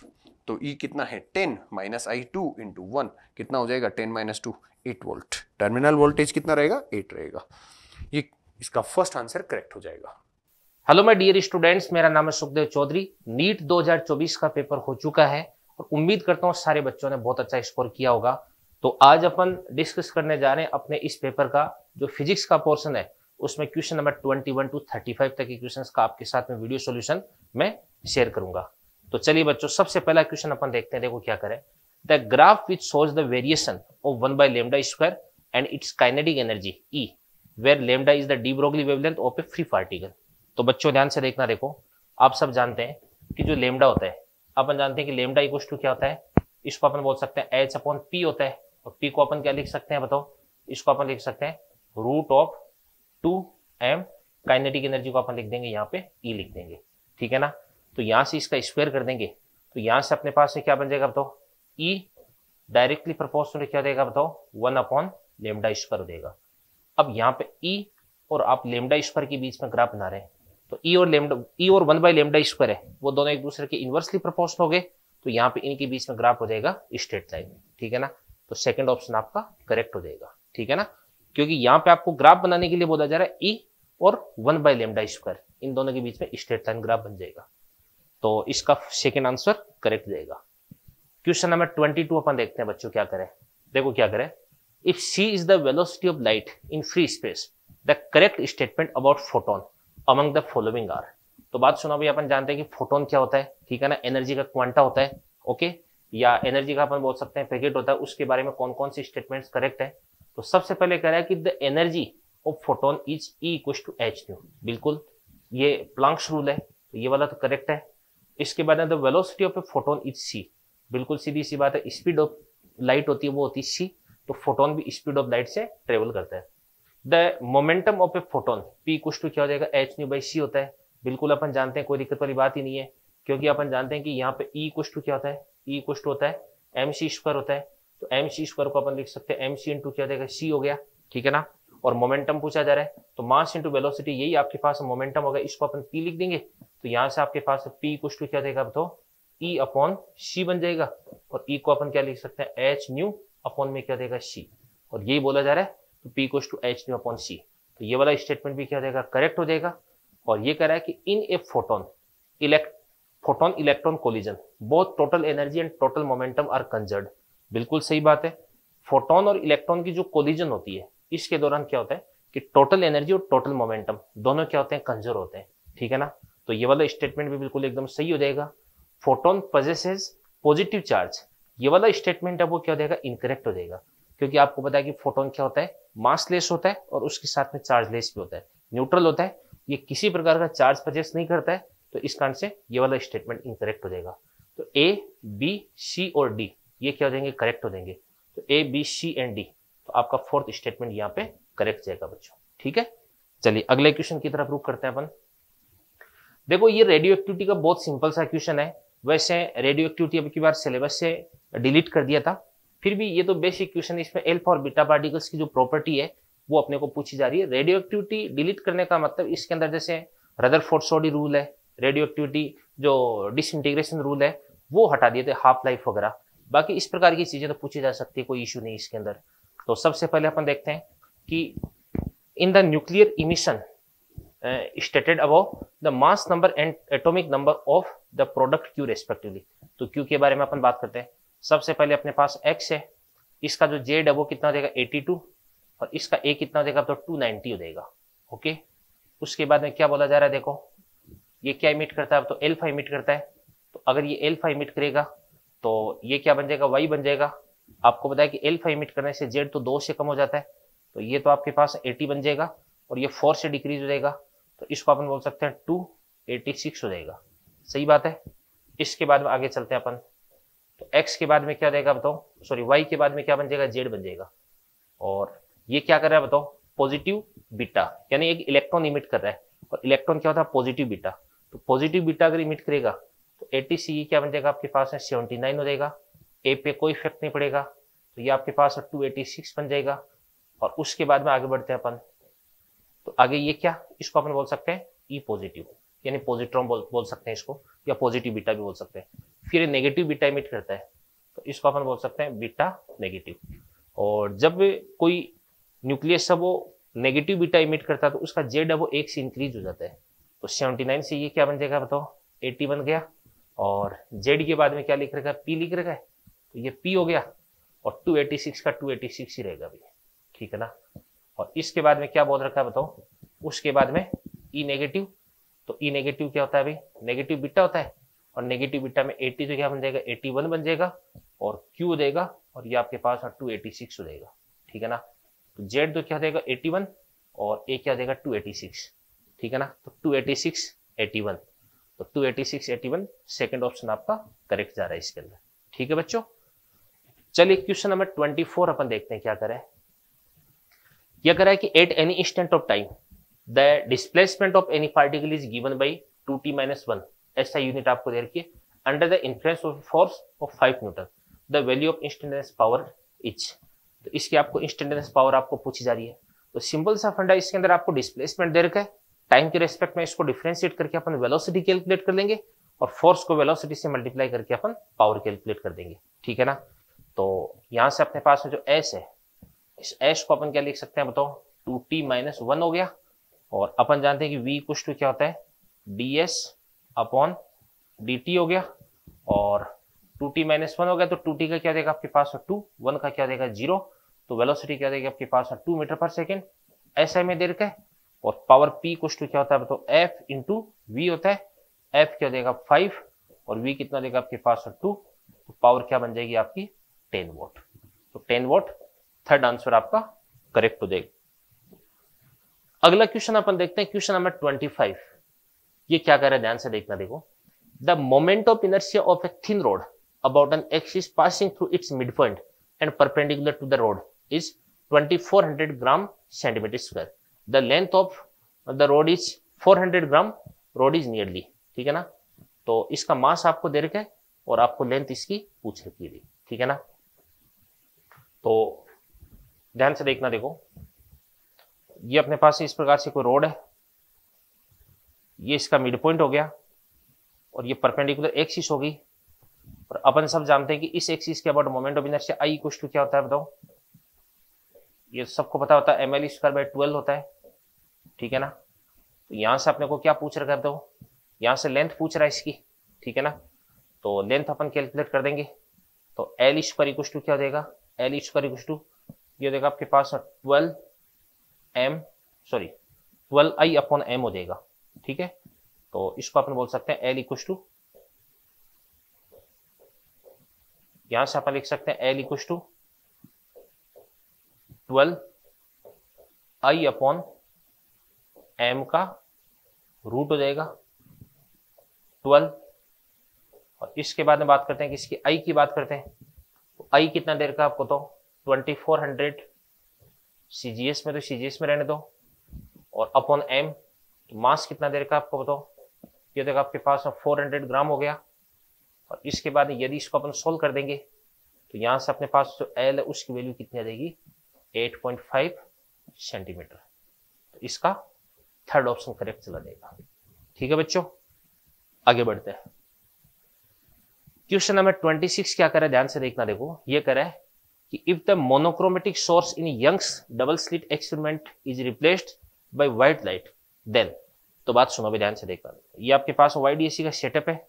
तो E कितना है 10 minus I two into one कितना हो जाएगा 10 minus two eight volt terminal voltage कितना रहेगा 8 रहेगा इसका फर्स्ट आंसर करेक्ट हो जाएगा हेलो माय डियर स्टूडेंट्स मेरा नाम है सुखदेव चौधरी नीट 2024 का पेपर हो चुका है और उम्मीद करता हूँ सारे बच्चों ने बहुत अच्छा स्कोर किया होगा तो आज अपन डिस्कस करने जा रहे हैं अपने इस पेपर का जो फिजिक्स का पोर्शन है उसमें क्वेश्चन नंबर 21 टू 35 तक के क्वेश्चंस का आपके साथ में वीडियो सॉल्यूशन मैं शेयर करूंगा तो चलिए बच्चों सबसे पहला क्वेश्चन अपन देखते हैं देखो क्या करें the graph which shows the variation of one by lambda square and its kinetic energy E where lambda is the de Broglie wavelength of a free particle तो बच्चों ध्यान से देखना देखो आप सब जानते हैं कि जो लेमडा होता है अपन जानते हैं कि लेमडा इक्व टू क्या होता है इसको अपन बोल सकते हैं एच अपॉन पी होता है और पी को अपन क्या लिख सकते हैं बताओ इसको अपन लिख सकते हैं root of two M kinetic energy को अपन लिख देंगे यहाँ पे ई e लिख देंगे ठीक है ना तो यहाँ से इसका स्क्वायर कर देंगे तो यहाँ से अपने पास से क्या बन जाएगा बताओ ई डायरेक्टली प्रपोर्शनल क्या देगा बताओ वन अपॉन लेमडा स्क्वायर देगा अब यहाँ पे ई e और आप लेमडा स्क्वायर के बीच में ग्राफ बना रहे हैं तो ई e और लेमडा ई e और वन बाई लेमडा स्क्वायर है वो दोनों एक दूसरे के इन्वर्सली प्रपोर्शनल हो गए तो यहाँ पे इनके बीच में ग्राफ हो जाएगा स्ट्रेट लाइन ठीक है ना तो सेकंड ऑप्शन आपका करेक्ट हो जाएगा ठीक है ना क्योंकि यहाँ पे आपको ग्राफ बनाने के लिए बोला जा रहा है ई और वन बाई लेमडा स्क्वायर इन दोनों के बीच में स्ट्रेट लाइन ग्राफ बन जाएगा तो इसका सेकेंड आंसर करेक्ट जाएगा क्वेश्चन नंबर ट्वेंटी टू अपन देखते हैं बच्चों क्या करें देखो क्या करें if c is the velocity of light in free space the correct statement about photon among the following are तो बात सुना भी अपन जानते हैं कि फोटोन क्या होता है ठीक है ना एनर्जी का क्वांटा होता है ओके या एनर्जी का अपन बोल सकते हैं पैकेट होता है उसके बारे में कौन कौन सी स्टेटमेंट करेक्ट है तो सबसे पहले कह रहा है कि the energy of photon is E equal to H nu बिल्कुल ये प्लांक्स रूल है तो ये वाला तो करेक्ट है इसके बाद velocity of a photon is C बिल्कुल सीधी सी बात है स्पीड ऑफ लाइट होती है वो होती है सी तो फोटोन भी स्पीड ऑफ लाइट से ट्रेवल करता है the momentum of a photon P कुछ टू क्या हो जाएगा एच न्यू बाई सी होता है बिल्कुल अपन जानते हैं कोई दिक्कत वाली बात ही नहीं है क्योंकि अपन जानते हैं कि यहाँ पे ई कुछ टू क्या होता है ई e कुछ होता है एम सी स्क्वायर होता है तो एम सी स्क्वायर को अपन लिख सकते हैं एम सी इंटू क्या हो जाएगा सी हो गया ठीक है ना और मोमेंटम पूछा जा रहा है तो मास इंटू वेलोसिटी यही आपके पास मोमेंटम होगा इसको अपन पी लिख देंगे तो यहाँ से आपके पास पी कुछ टू क्या देगा तो ई अपॉन सी बन जाएगा और ई e को अपन क्या लिख सकते हैं एच न्यू अपॉन में क्या देगा सी और यही बोला जा रहा है तो पी कोश to H nu upon C तो ये वाला स्टेटमेंट भी क्या देगा करेक्ट हो जाएगा और ये कह रहा है कि in a photon elect photon electron collision बहुत total energy and total momentum are conserved बिल्कुल सही बात है फोटोन और इलेक्ट्रॉन की जो कोलिजन होती है इसके दौरान क्या होता है कि टोटल एनर्जी और टोटल मोमेंटम दोनों क्या होते हैं कंजर्व होते हैं ठीक है ना तो ये वाला स्टेटमेंट भी बिल्कुल एकदम सही हो जाएगा फोटोन पजेसेस पॉजिटिव चार्ज ये वाला स्टेटमेंट है वो क्या हो जाएगा इनकरेक्ट हो जाएगा क्योंकि आपको पता है कि फोटोन क्या होता है मासलेस होता है और उसके साथ में चार्जलेस भी होता है न्यूट्रल होता है ये किसी प्रकार का चार्ज परचेस नहीं करता है तो इस कारण से ये वाला स्टेटमेंट इनकरेक्ट हो जाएगा तो ए बी सी और डी ये क्या हो जाएंगे करेक्ट हो जाएंगे तो A B C and D तो आपका फोर्थ स्टेटमेंट यहाँ पे करेक्ट जाएगा बच्चों ठीक है चलिए अगले क्वेश्चन की तरफ रुक करते हैं अपन देखो ये रेडियो एक्टिविटी का बहुत सिंपल सा क्वेश्चन है वैसे रेडियो एक्टिविटी अब की बार सिलेबस से डिलीट कर दिया था फिर भी ये तो बेसिक क्वेश्चन इसमें एल्फा और बीटा पार्टिकल्स की जो प्रॉपर्टी है वो अपने को पूछी जा रही है रेडियो एक्टिविटी डिलीट करने का मतलब इसके अंदर जैसे रदर फोर्सोडी रूल है रेडियो एक्टिविटी जो डिसइंटीग्रेशन रूल है वो हटा दिए थे हाफ लाइफ वगैरह बाकी इस प्रकार की चीज़ें तो पूछी जा सकती है कोई इशू नहीं इसके अंदर तो सबसे पहले अपन देखते हैं कि in the nuclear emission stated above the mass number and atomic number of the product Q respectively तो क्यू के बारे में अपन बात करते हैं सबसे पहले अपने पास एक्स है इसका जो जेड है वो कितना हो जाएगा एटी टू और इसका ए कितना हो जाएगा तो टू नाइनटी हो जाएगा ओके उसके बाद में क्या बोला जा रहा है देखो ये क्या इमिट करता है तो एल्फा इमिट करता है तो अगर ये एल्फा इमिट करेगा तो ये क्या बन जाएगा वाई बन जाएगा आपको बताया कि एल्फा इमिट करने से जेड तो दो से कम हो जाता है तो ये तो आपके पास एटी बन जाएगा और ये फोर से डिक्रीज हो जाएगा तो इसको अपन बोल सकते हैं टू एटी सिक्स हो जाएगा सही बात है इसके बाद में आगे चलते हैं अपन तो एक्स के बाद में क्या रहेगा बताओ सॉरी वाई के बाद में क्या बन जाएगा जेड बन जाएगा और ये क्या कर रहा है बताओ पॉजिटिव बीटा यानी एक इलेक्ट्रॉन इमिट कर रहा है और इलेक्ट्रॉन क्या होता है पॉजिटिव बीटा तो पॉजिटिव बीटा अगर इमिट करेगा तो एटी सी e क्या बन जाएगा आपके पास है सेवेंटी नाइन हो जाएगा ए पे कोई इफेक्ट नहीं पड़ेगा तो ये आपके पास टू एटी सिक्स बन जाएगा और उसके बाद में आगे बढ़ते हैं अपन तो आगे ये क्या इसको अपन बोल सकते हैं ई e पॉजिटिव यानी पॉजिट्रॉन बोल सकते हैं इसको या पॉजिटिव बीटा भी बोल सकते हैं फिर नेगेटिव बीटा इमिट करता है तो इसको अपन बोल सकते हैं बीटा नेगेटिव और जब कोई न्यूक्लियस है वो नेगेटिव बीटा इमिट करता है तो उसका जेड है वो एक से इंक्रीज हो जाता है तो सेवेंटी नाइन से ये क्या बन जाएगा बताओ एट्टी बन गया और जेड के बाद में क्या लिख रखा है पी लिख रखा है तो ये पी हो गया और टू एटी सिक्स का टू एटी सिक्स ही रहेगा भैया ठीक है ना और इसके बाद में क्या बोल रखा है बताओ उसके बाद में ई e नेगेटिव तो ई e नेगेटिव क्या होता है भाई नेगेटिव बीटा होता है और नेगेटिव बीटा में 80 तो क्या बन जाएगा 81 बन जाएगा और Q देगा और ये आपके पास टू एटी सिक्स हो जाएगा ठीक है ना तो Z तो क्या देगा 81 और A क्या देगा 286 ठीक है ना तो 286 81 तो 286 81 सेकंड ऑप्शन आपका करेक्ट जा रहा है इसके अंदर ठीक है बच्चों चलिए क्वेश्चन नंबर 24 अपन देखते हैं क्या करें यह करा है कि at any instant of time the displacement of any particle is given by two T minus one ऐसा यूनिट आपको दे रखिए under the influence of force of five newton the value of instantaneous power each तो इसकी आपको इंस्टेंटेनियस पावर आपको पूछी जा रही है तो सिंबल्स ऑफ अंडा इसके अंदर आपको डिस्प्लेसमेंट दे रखा है टाइम के रेस्पेक्ट में इसको डिफ्रेंशिएट करके अपन वेलोसिटी कैलकुलेट कर लेंगे और फोर्स को वेलोसिटी से मल्टीप्लाई करके अपन पावर कैलकुलेट कर देंगे ठीक है ना तो यहाँ से अपने पास में जो एस है इस एस को अपन क्या लिख सकते हैं बताओ टू टी माइनस वन हो गया और अपन जानते हैं कि वी कुछ टू क्या होता है डी एस अपॉन डी हो गया और टू टी माइनस वन हो गया तो टू टी का क्या देगा आपके पास टू वन का क्या देगा जीरो तो वेलोसिटी क्या देगा आपके पास टू मीटर पर सेकेंड ऐसा में देर का और पावर पी कुछ क्या होता है तो एफ इंटू वी होता है एफ क्या देगा फाइव और वी कितना देगा आपके पास टू तो पावर क्या बन जाएगी आपकी टेन वोट तो टेन वोट थर्ड आंसर आपका करेक्ट हो जाएगा अगला क्वेश्चन अपन देखते हैं क्वेश्चन नंबर ट्वेंटी फाइव ये क्या कर रहा है ध्यान से देखना देखो the moment of inertia of a thin rod about an axis is passing through its mid point and perpendicular to the rod is 2400 gram centimeter square the length of the rod is 400 gram rod is nearly ठीक है ना तो इसका मास आपको दे रखा है और आपको लेंथ इसकी पूछ रखी है ठीक है ना तो ध्यान से देखना देखो ये अपने पास इस प्रकार से कोई रोड है ये इसका मिड पॉइंट हो गया और ये परपेंडिकुलर एक्सिस होगी और अपन सब जानते हैं कि इस एक्सिस के about moment of inertia I कुछ टू क्या होता है बताओ ये सबको पता होता है M L square by twelve होता है ठीक है ना तो यहां से अपने को क्या पूछ रहा है दो यहाँ से लेंथ पूछ रहा है इसकी ठीक है ना तो लेंथ अपन कैलकुलेट कर देंगे तो एल स्क्वायर इक्व टू क्या हो जाएगा एल स्क्वायर इक्व टू ये देगा आपके पास twelve M sorry twelve I upon M हो जाएगा ठीक है तो इसको अपन बोल सकते हैं एल इक्व टू यहां से अपन लिख सकते हैं L equal to twelve I upon M का रूट हो जाएगा ट्वेल्व और इसके बाद में बात करते हैं किसकी आई की बात करते हैं तो आई कितना देर का आपको तो ट्वेंटी फोर हंड्रेड सी में तो सी में रहने दो और अपॉन एम तो मास कितना दे रखा है आपको बताओ ये देखो आपके पास में हंड्रेड ग्राम हो गया और इसके बाद यदि इसको अपन सोल्व कर देंगे तो यहाँ से अपने पास जो एल है उसकी वैल्यू कितनी आ जाएगी 8.5 सेंटीमीटर तो इसका थर्ड ऑप्शन करेक्ट चला जाएगा ठीक है बच्चों आगे बढ़ते हैं क्वेश्चन नंबर ट्वेंटी सिक्स क्या करे ध्यान से देखना देखो ये करे कि if the monochromatic source in Young's double slit experiment is replaced by white light then तो बात सुनो भी ध्यान से देखना ये आपके पास वाई डी का सेटअप है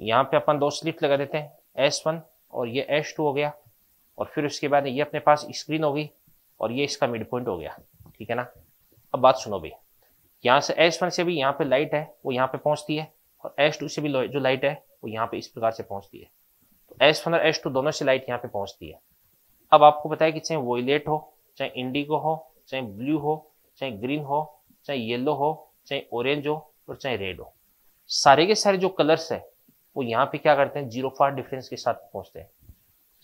यहाँ पे अपन दो स्लिप लगा देते हैं एस वन और ये एस टू हो गया और फिर उसके बाद ये अपने पास स्क्रीन होगी और ये इसका मिड पॉइंट हो गया ठीक है ना अब बात सुनो भाई यहाँ से एस वन से भी यहाँ पे लाइट है वो यहाँ पे पहुँचती है और एस टू से भी जो लाइट है वो यहाँ पे इस प्रकार से पहुँचती है तो एस वन और एस टू दोनों से लाइट यहाँ पे पहुँचती है अब आपको बताया कि चाहे वोलेट हो चाहे इंडिगो हो चाहे ब्लू हो चाहे ग्रीन हो चाहे येलो हो चाहे ऑरेंज हो और चाहे रेड हो सारे के सारे जो कलर्स है वो यहाँ पे क्या करते हैं जीरो पार डिफरेंस के साथ पहुंचते हैं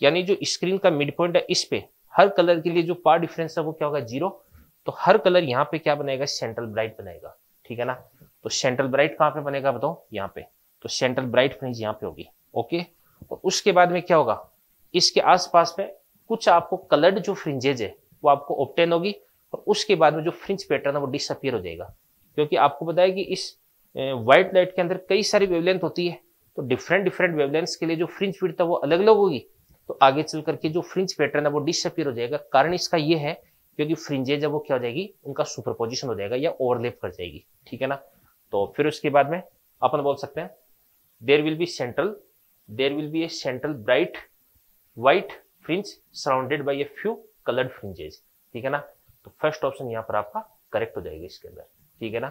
यानी जो स्क्रीन का मिड पॉइंट है इस पे हर कलर के लिए जो पार डिफरेंस है वो क्या होगा जीरो तो हर कलर यहाँ पे क्या बनेगा सेंट्रल ब्राइट बनेगा ठीक है ना तो सेंट्रल ब्राइट कहाँ पे बनेगा बताओ यहाँ पे तो सेंट्रल ब्राइट फ्रिंज यहाँ पे होगी ओके और तो उसके बाद में क्या होगा इसके आसपास में कुछ आपको कलर्ड जो फ्रिंजेज है वो आपको ऑप्टेन होगी और उसके बाद में जो फ्रिंज पैटर्न है वो डिसअपियर हो जाएगा क्योंकि आपको बताया कि इस व्हाइट लाइट के अंदर कई सारी वेवलेंथ होती है तो डिफरेंट डिफरेंट वेवलेंथ के लिए जो फ्रिंज फिट था वो अलग अलग होगी तो आगे चल करके जो फ्रिंज पैटर्न है वो डिसअपियर हो जाएगा कारण इसका यह है क्योंकि फ्रिंजेज है वो क्या हो जाएगी उनका सुपरपोजिशन हो जाएगा या ओवरलेप कर जाएगी ठीक है ना तो फिर उसके बाद में अपन बोल सकते हैं there will be central there will be a central bright white fringe surrounded by a few coloured fringes ठीक है ना तो फर्स्ट ऑप्शन यहाँ पर आपका करेक्ट हो जाएगा इसके अंदर ठीक है ना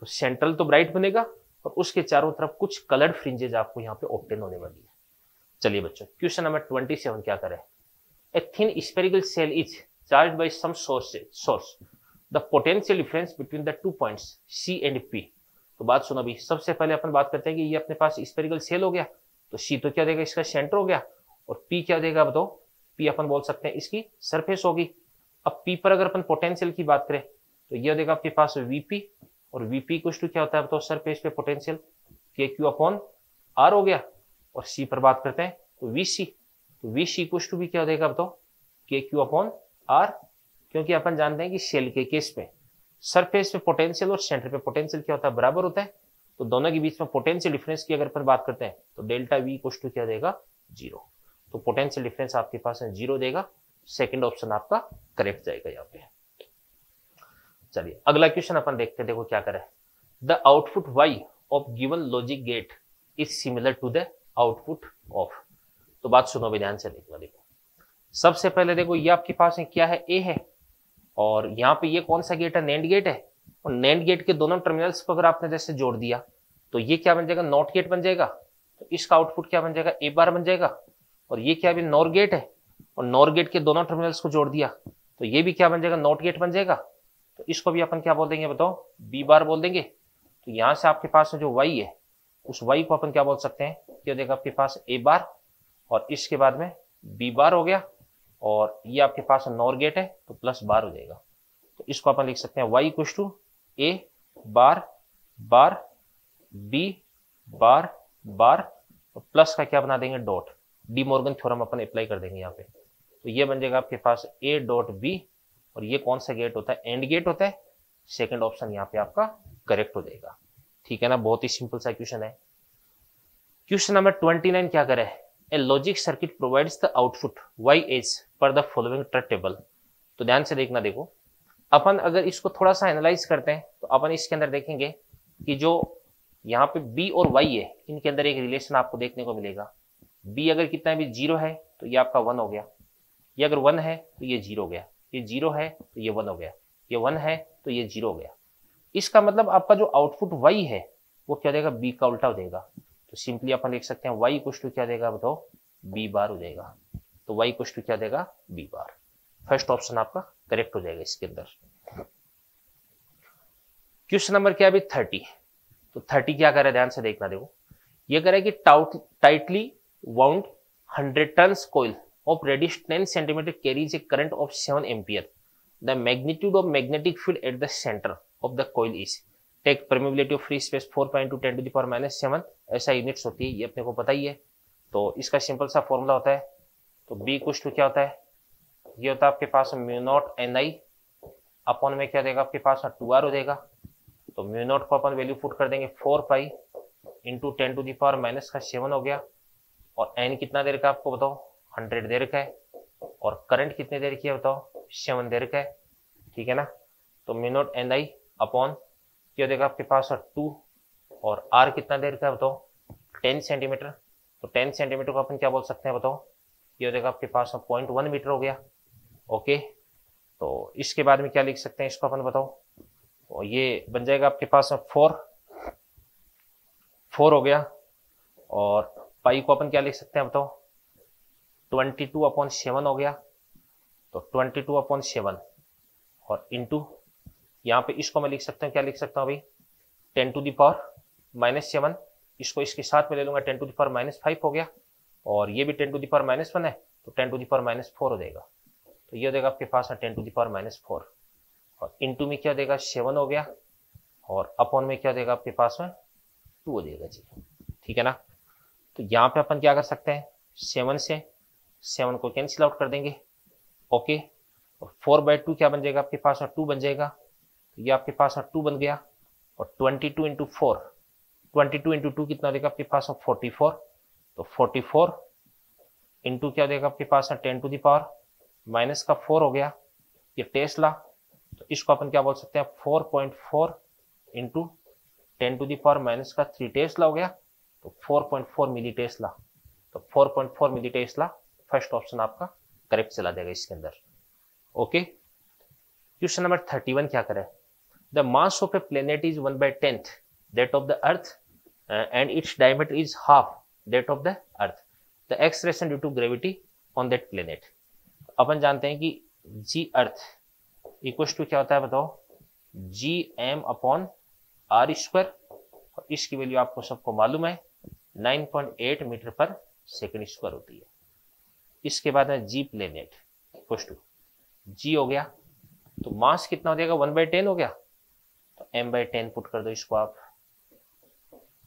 तो सेंट्रल तो ब्राइट बनेगा और उसके चारों तरफ कुछ कलर्ड फ्रिंजेज आपको यहाँ पे ऑप्टेन होने वाली है चलिए बच्चों क्वेश्चन नंबर ट्वेंटी सेवन क्या करें a thin spherical shell is charge by some source the potential difference between the two point C and P तो बात सुनो अभी सबसे पहले अपन बात करते हैं कि ये अपने पास स्पेरिकल सेल हो गया तो सी तो क्या देगा इसका सेंटर हो गया और पी क्या देगा बताओ पी अपन बोल सकते हैं इसकी सरफेस होगी अब पी पर अगर अपन पोटेंशियल की बात करें तो ये देगा आपके पास वीपी और वीपी कुछ तो क्या होता है तो सर पेज पे पोटेंशियल के क्यू अपॉन आर हो गया और सी पर बात करते हैं तो वी सी तो वी सी कुछ तो भी क्या देगा बताओ के क्यू अपॉन आर क्योंकि अपन जानते हैं कि शेल के केस पे सरफेस पे पोटेंशियल और सेंटर पे पोटेंशियल क्या होता है बराबर होता है तो दोनों के बीच में पोटेंशियल डिफरेंस की अगर अपन बात करते हैं तो डेल्टा वी कुछ तो क्या देगा जीरो तो पोटेंशियल डिफरेंस आपके पास जीरो देगा सेकेंड ऑप्शन आपका करेक्ट जाएगा यहाँ पे चलिए अगला क्वेश्चन अपन देखते हैं देखो क्या करे the output Y of given logic gate is similar to the output of तो बात सुनो भी ध्यान से देखना देखो सबसे पहले देखो ये आपके पास है क्या है ए है और यहाँ पे ये कौन सा गेट है नेंड गेट है और नेंड गेट के दोनों टर्मिनल्स पर अगर आपने जैसे जोड़ दिया तो ये क्या बन जाएगा नॉट गेट बन जाएगा तो इसका आउटपुट क्या बन जाएगा ए बार बन जाएगा और ये क्या अभी नॉर गेट है और नॉर गेट के दोनों टर्मिनल्स को जोड़ दिया तो ये भी क्या बन जाएगा नॉट गेट बन जाएगा तो इसको भी अपन क्या बोल देंगे बताओ बी बार बोल देंगे तो यहां से आपके पास जो वाई है उस वाई को अपन क्या बोल सकते हैं ये देगा आपके पास ए बार और इसके बाद में बी बार हो गया और ये आपके पास नॉर गेट है तो प्लस बार हो जाएगा तो इसको अपन लिख सकते हैं वाई कुछ to A bar bar B bar बार और प्लस का क्या बना देंगे डॉट डी मॉर्गन थ्योरम अपन अप्लाई कर देंगे यहाँ पे तो ये बन जाएगा आपके पास ए डॉट बी और ये कौन सा गेट होता है एंड गेट होता है सेकेंड ऑप्शन यहाँ पे आपका करेक्ट हो जाएगा ठीक है ना बहुत ही सिंपल सा क्वेश्चन है क्वेश्चन नंबर ट्वेंटी नाइन क्या करे a logic circuit provides the output Y as per the following truth table तो ध्यान से देखना देखो अपन अगर इसको थोड़ा सा एनालाइज करते हैं तो अपन इसके अंदर देखेंगे कि जो यहाँ पे बी और वाई है इनके अंदर एक रिलेशन आपको देखने को मिलेगा बी अगर कितना भी जीरो है तो ये आपका वन हो गया ये अगर वन है तो ये जीरो हो गया ये जीरो है तो ये वन हो गया ये वन है तो ये जीरो हो गया इसका मतलब आपका जो आउटपुट वाई है वो क्या देगा बी का उल्टा हो जाएगा तो सिंपली अपन लिख सकते हैं वाई कुछ टू क्या देगा बताओ बी बार हो जाएगा तो वाई कुछ टू क्या देगा बी बार फर्स्ट ऑप्शन आपका करेक्ट हो जाएगा इसके अंदर क्वेश्चन नंबर क्या अभी थर्टी तो थर्टी क्या कर रहा है ध्यान से देखना देखो ये कह रहा है कि taut tightly wound 100 tons coil of radius 10 centimetre carries a current of 7 ampere. The magnitude of magnetic field at the centre of the coil is take permeability of free space 4.2 10 to the power minus seven ऐसा यूनिट्स होती है ये अपने को पता ही है तो इसका सिंपल सा फॉर्मूला होता है तो बी कुछ तो क्या होता है ये होता है आपके पास mu naught N I upon में क्या देगा आपके पास टू आर हो जाएगा तो म्यू नॉट को अपन वैल्यू पुट कर देंगे four pi into ten to power minus का सेवन हो गया और एन कितना देर का आपको बताओ हंड्रेड देर का है और करंट कितने देर की है बताओ सेवन देर का है ठीक है ना तो मिनोट एन आई अपॉन क्या देगा आपके पास टू और आर कितना देर का है बताओ टेन सेंटीमीटर तो टेन सेंटीमीटर को अपन क्या बोल सकते हैं बताओ क्या हो जाएगा आपके पास पॉइंट वन मीटर हो गया ओके तो इसके बाद में क्या लिख सकते हैं इसको अपन बताओ तो ये बन जाएगा आपके पास फोर फोर हो गया और पाई को अपन क्या लिख सकते हैं बताओ ट्वेंटी टू अपॉन सेवन हो गया तो ट्वेंटी टू अपॉन सेवन और इंटू यहां पे इसको मैं लिख सकता हूं क्या लिख सकता हूं भाई ten to the power minus seven इसको इसके साथ में ले लूंगा ten to the power minus five हो गया और ये भी ten to the power minus one है तो ten to the power minus four हो जाएगा तो ये हो जाएगा आपके पास ten to the power minus four और इंटू में क्या देगा सेवन हो गया और अपॉन में क्या देगा आपके पास में टू हो जाएगा जी ठीक है ना तो यहाँ पे अपन क्या कर सकते हैं सेवन से सेवन को कैंसिल आउट कर देंगे ओके और फोर बाय टू क्या बन जाएगा आपके पास और टू बन जाएगा तो ये आपके पास और टू बन गया और twenty two into four twenty two into two कितना देगा आपके पास और फोर्टी फोर तो फोर्टी फोर इंटू क्या देगा आपके पास और टेन टू दावर माइनस का फोर हो गया ये टेस्ला तो इसको अपन क्या बोल सकते हैं four point four into ten to the power minus का थ्री टेस्ला हो गया तो 4.4 मिली टेस्ला तो 4.4 मिली टेस्ला फर्स्ट ऑप्शन आपका करेक्ट चला जाएगा इसके अंदर ओके क्वेश्चन नंबर 31 क्या करे the mass of a planet is one by tenth that of the earth and its diameter is half that of the earth the expression due to gravity on that planet अपन जानते हैं कि जी अर्थ इक्वल टू क्या होता है बताओ G M upon R square इसकी वैल्यू आपको सबको मालूम है 9.8 मीटर पर सेकेंड स्क्वायर होती है इसके बाद है g planet equals to g हो गया तो मास कितना हो जाएगा वन बाई टेन हो गया तो एम बाई टेन पुट कर दो इसको आप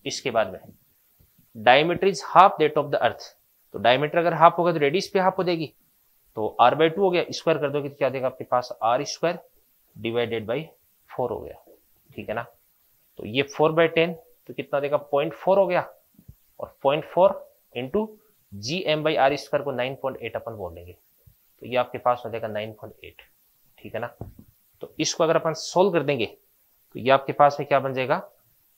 इसके बाद में diameter is half that of the earth तो डायमीटर अगर हाफ होगा तो रेडियस पे हाफ हो जाएगी तो आर बाई टू हो गया स्क्वायर कर दो कि क्या देगा आपके पास R square divided by four हो गया ठीक है ना तो ये फोर बाई टेन तो कितना देगा पॉइंट फोर हो गया और point four into G M by R square को नाइन पॉइंट एट अपन बोल देंगे तो ये आपके पास हो जाएगा नाइन पॉइंट एट ठीक है ना तो इसको अगर अपन सोल्व कर देंगे तो ये आपके पास है क्या बन जाएगा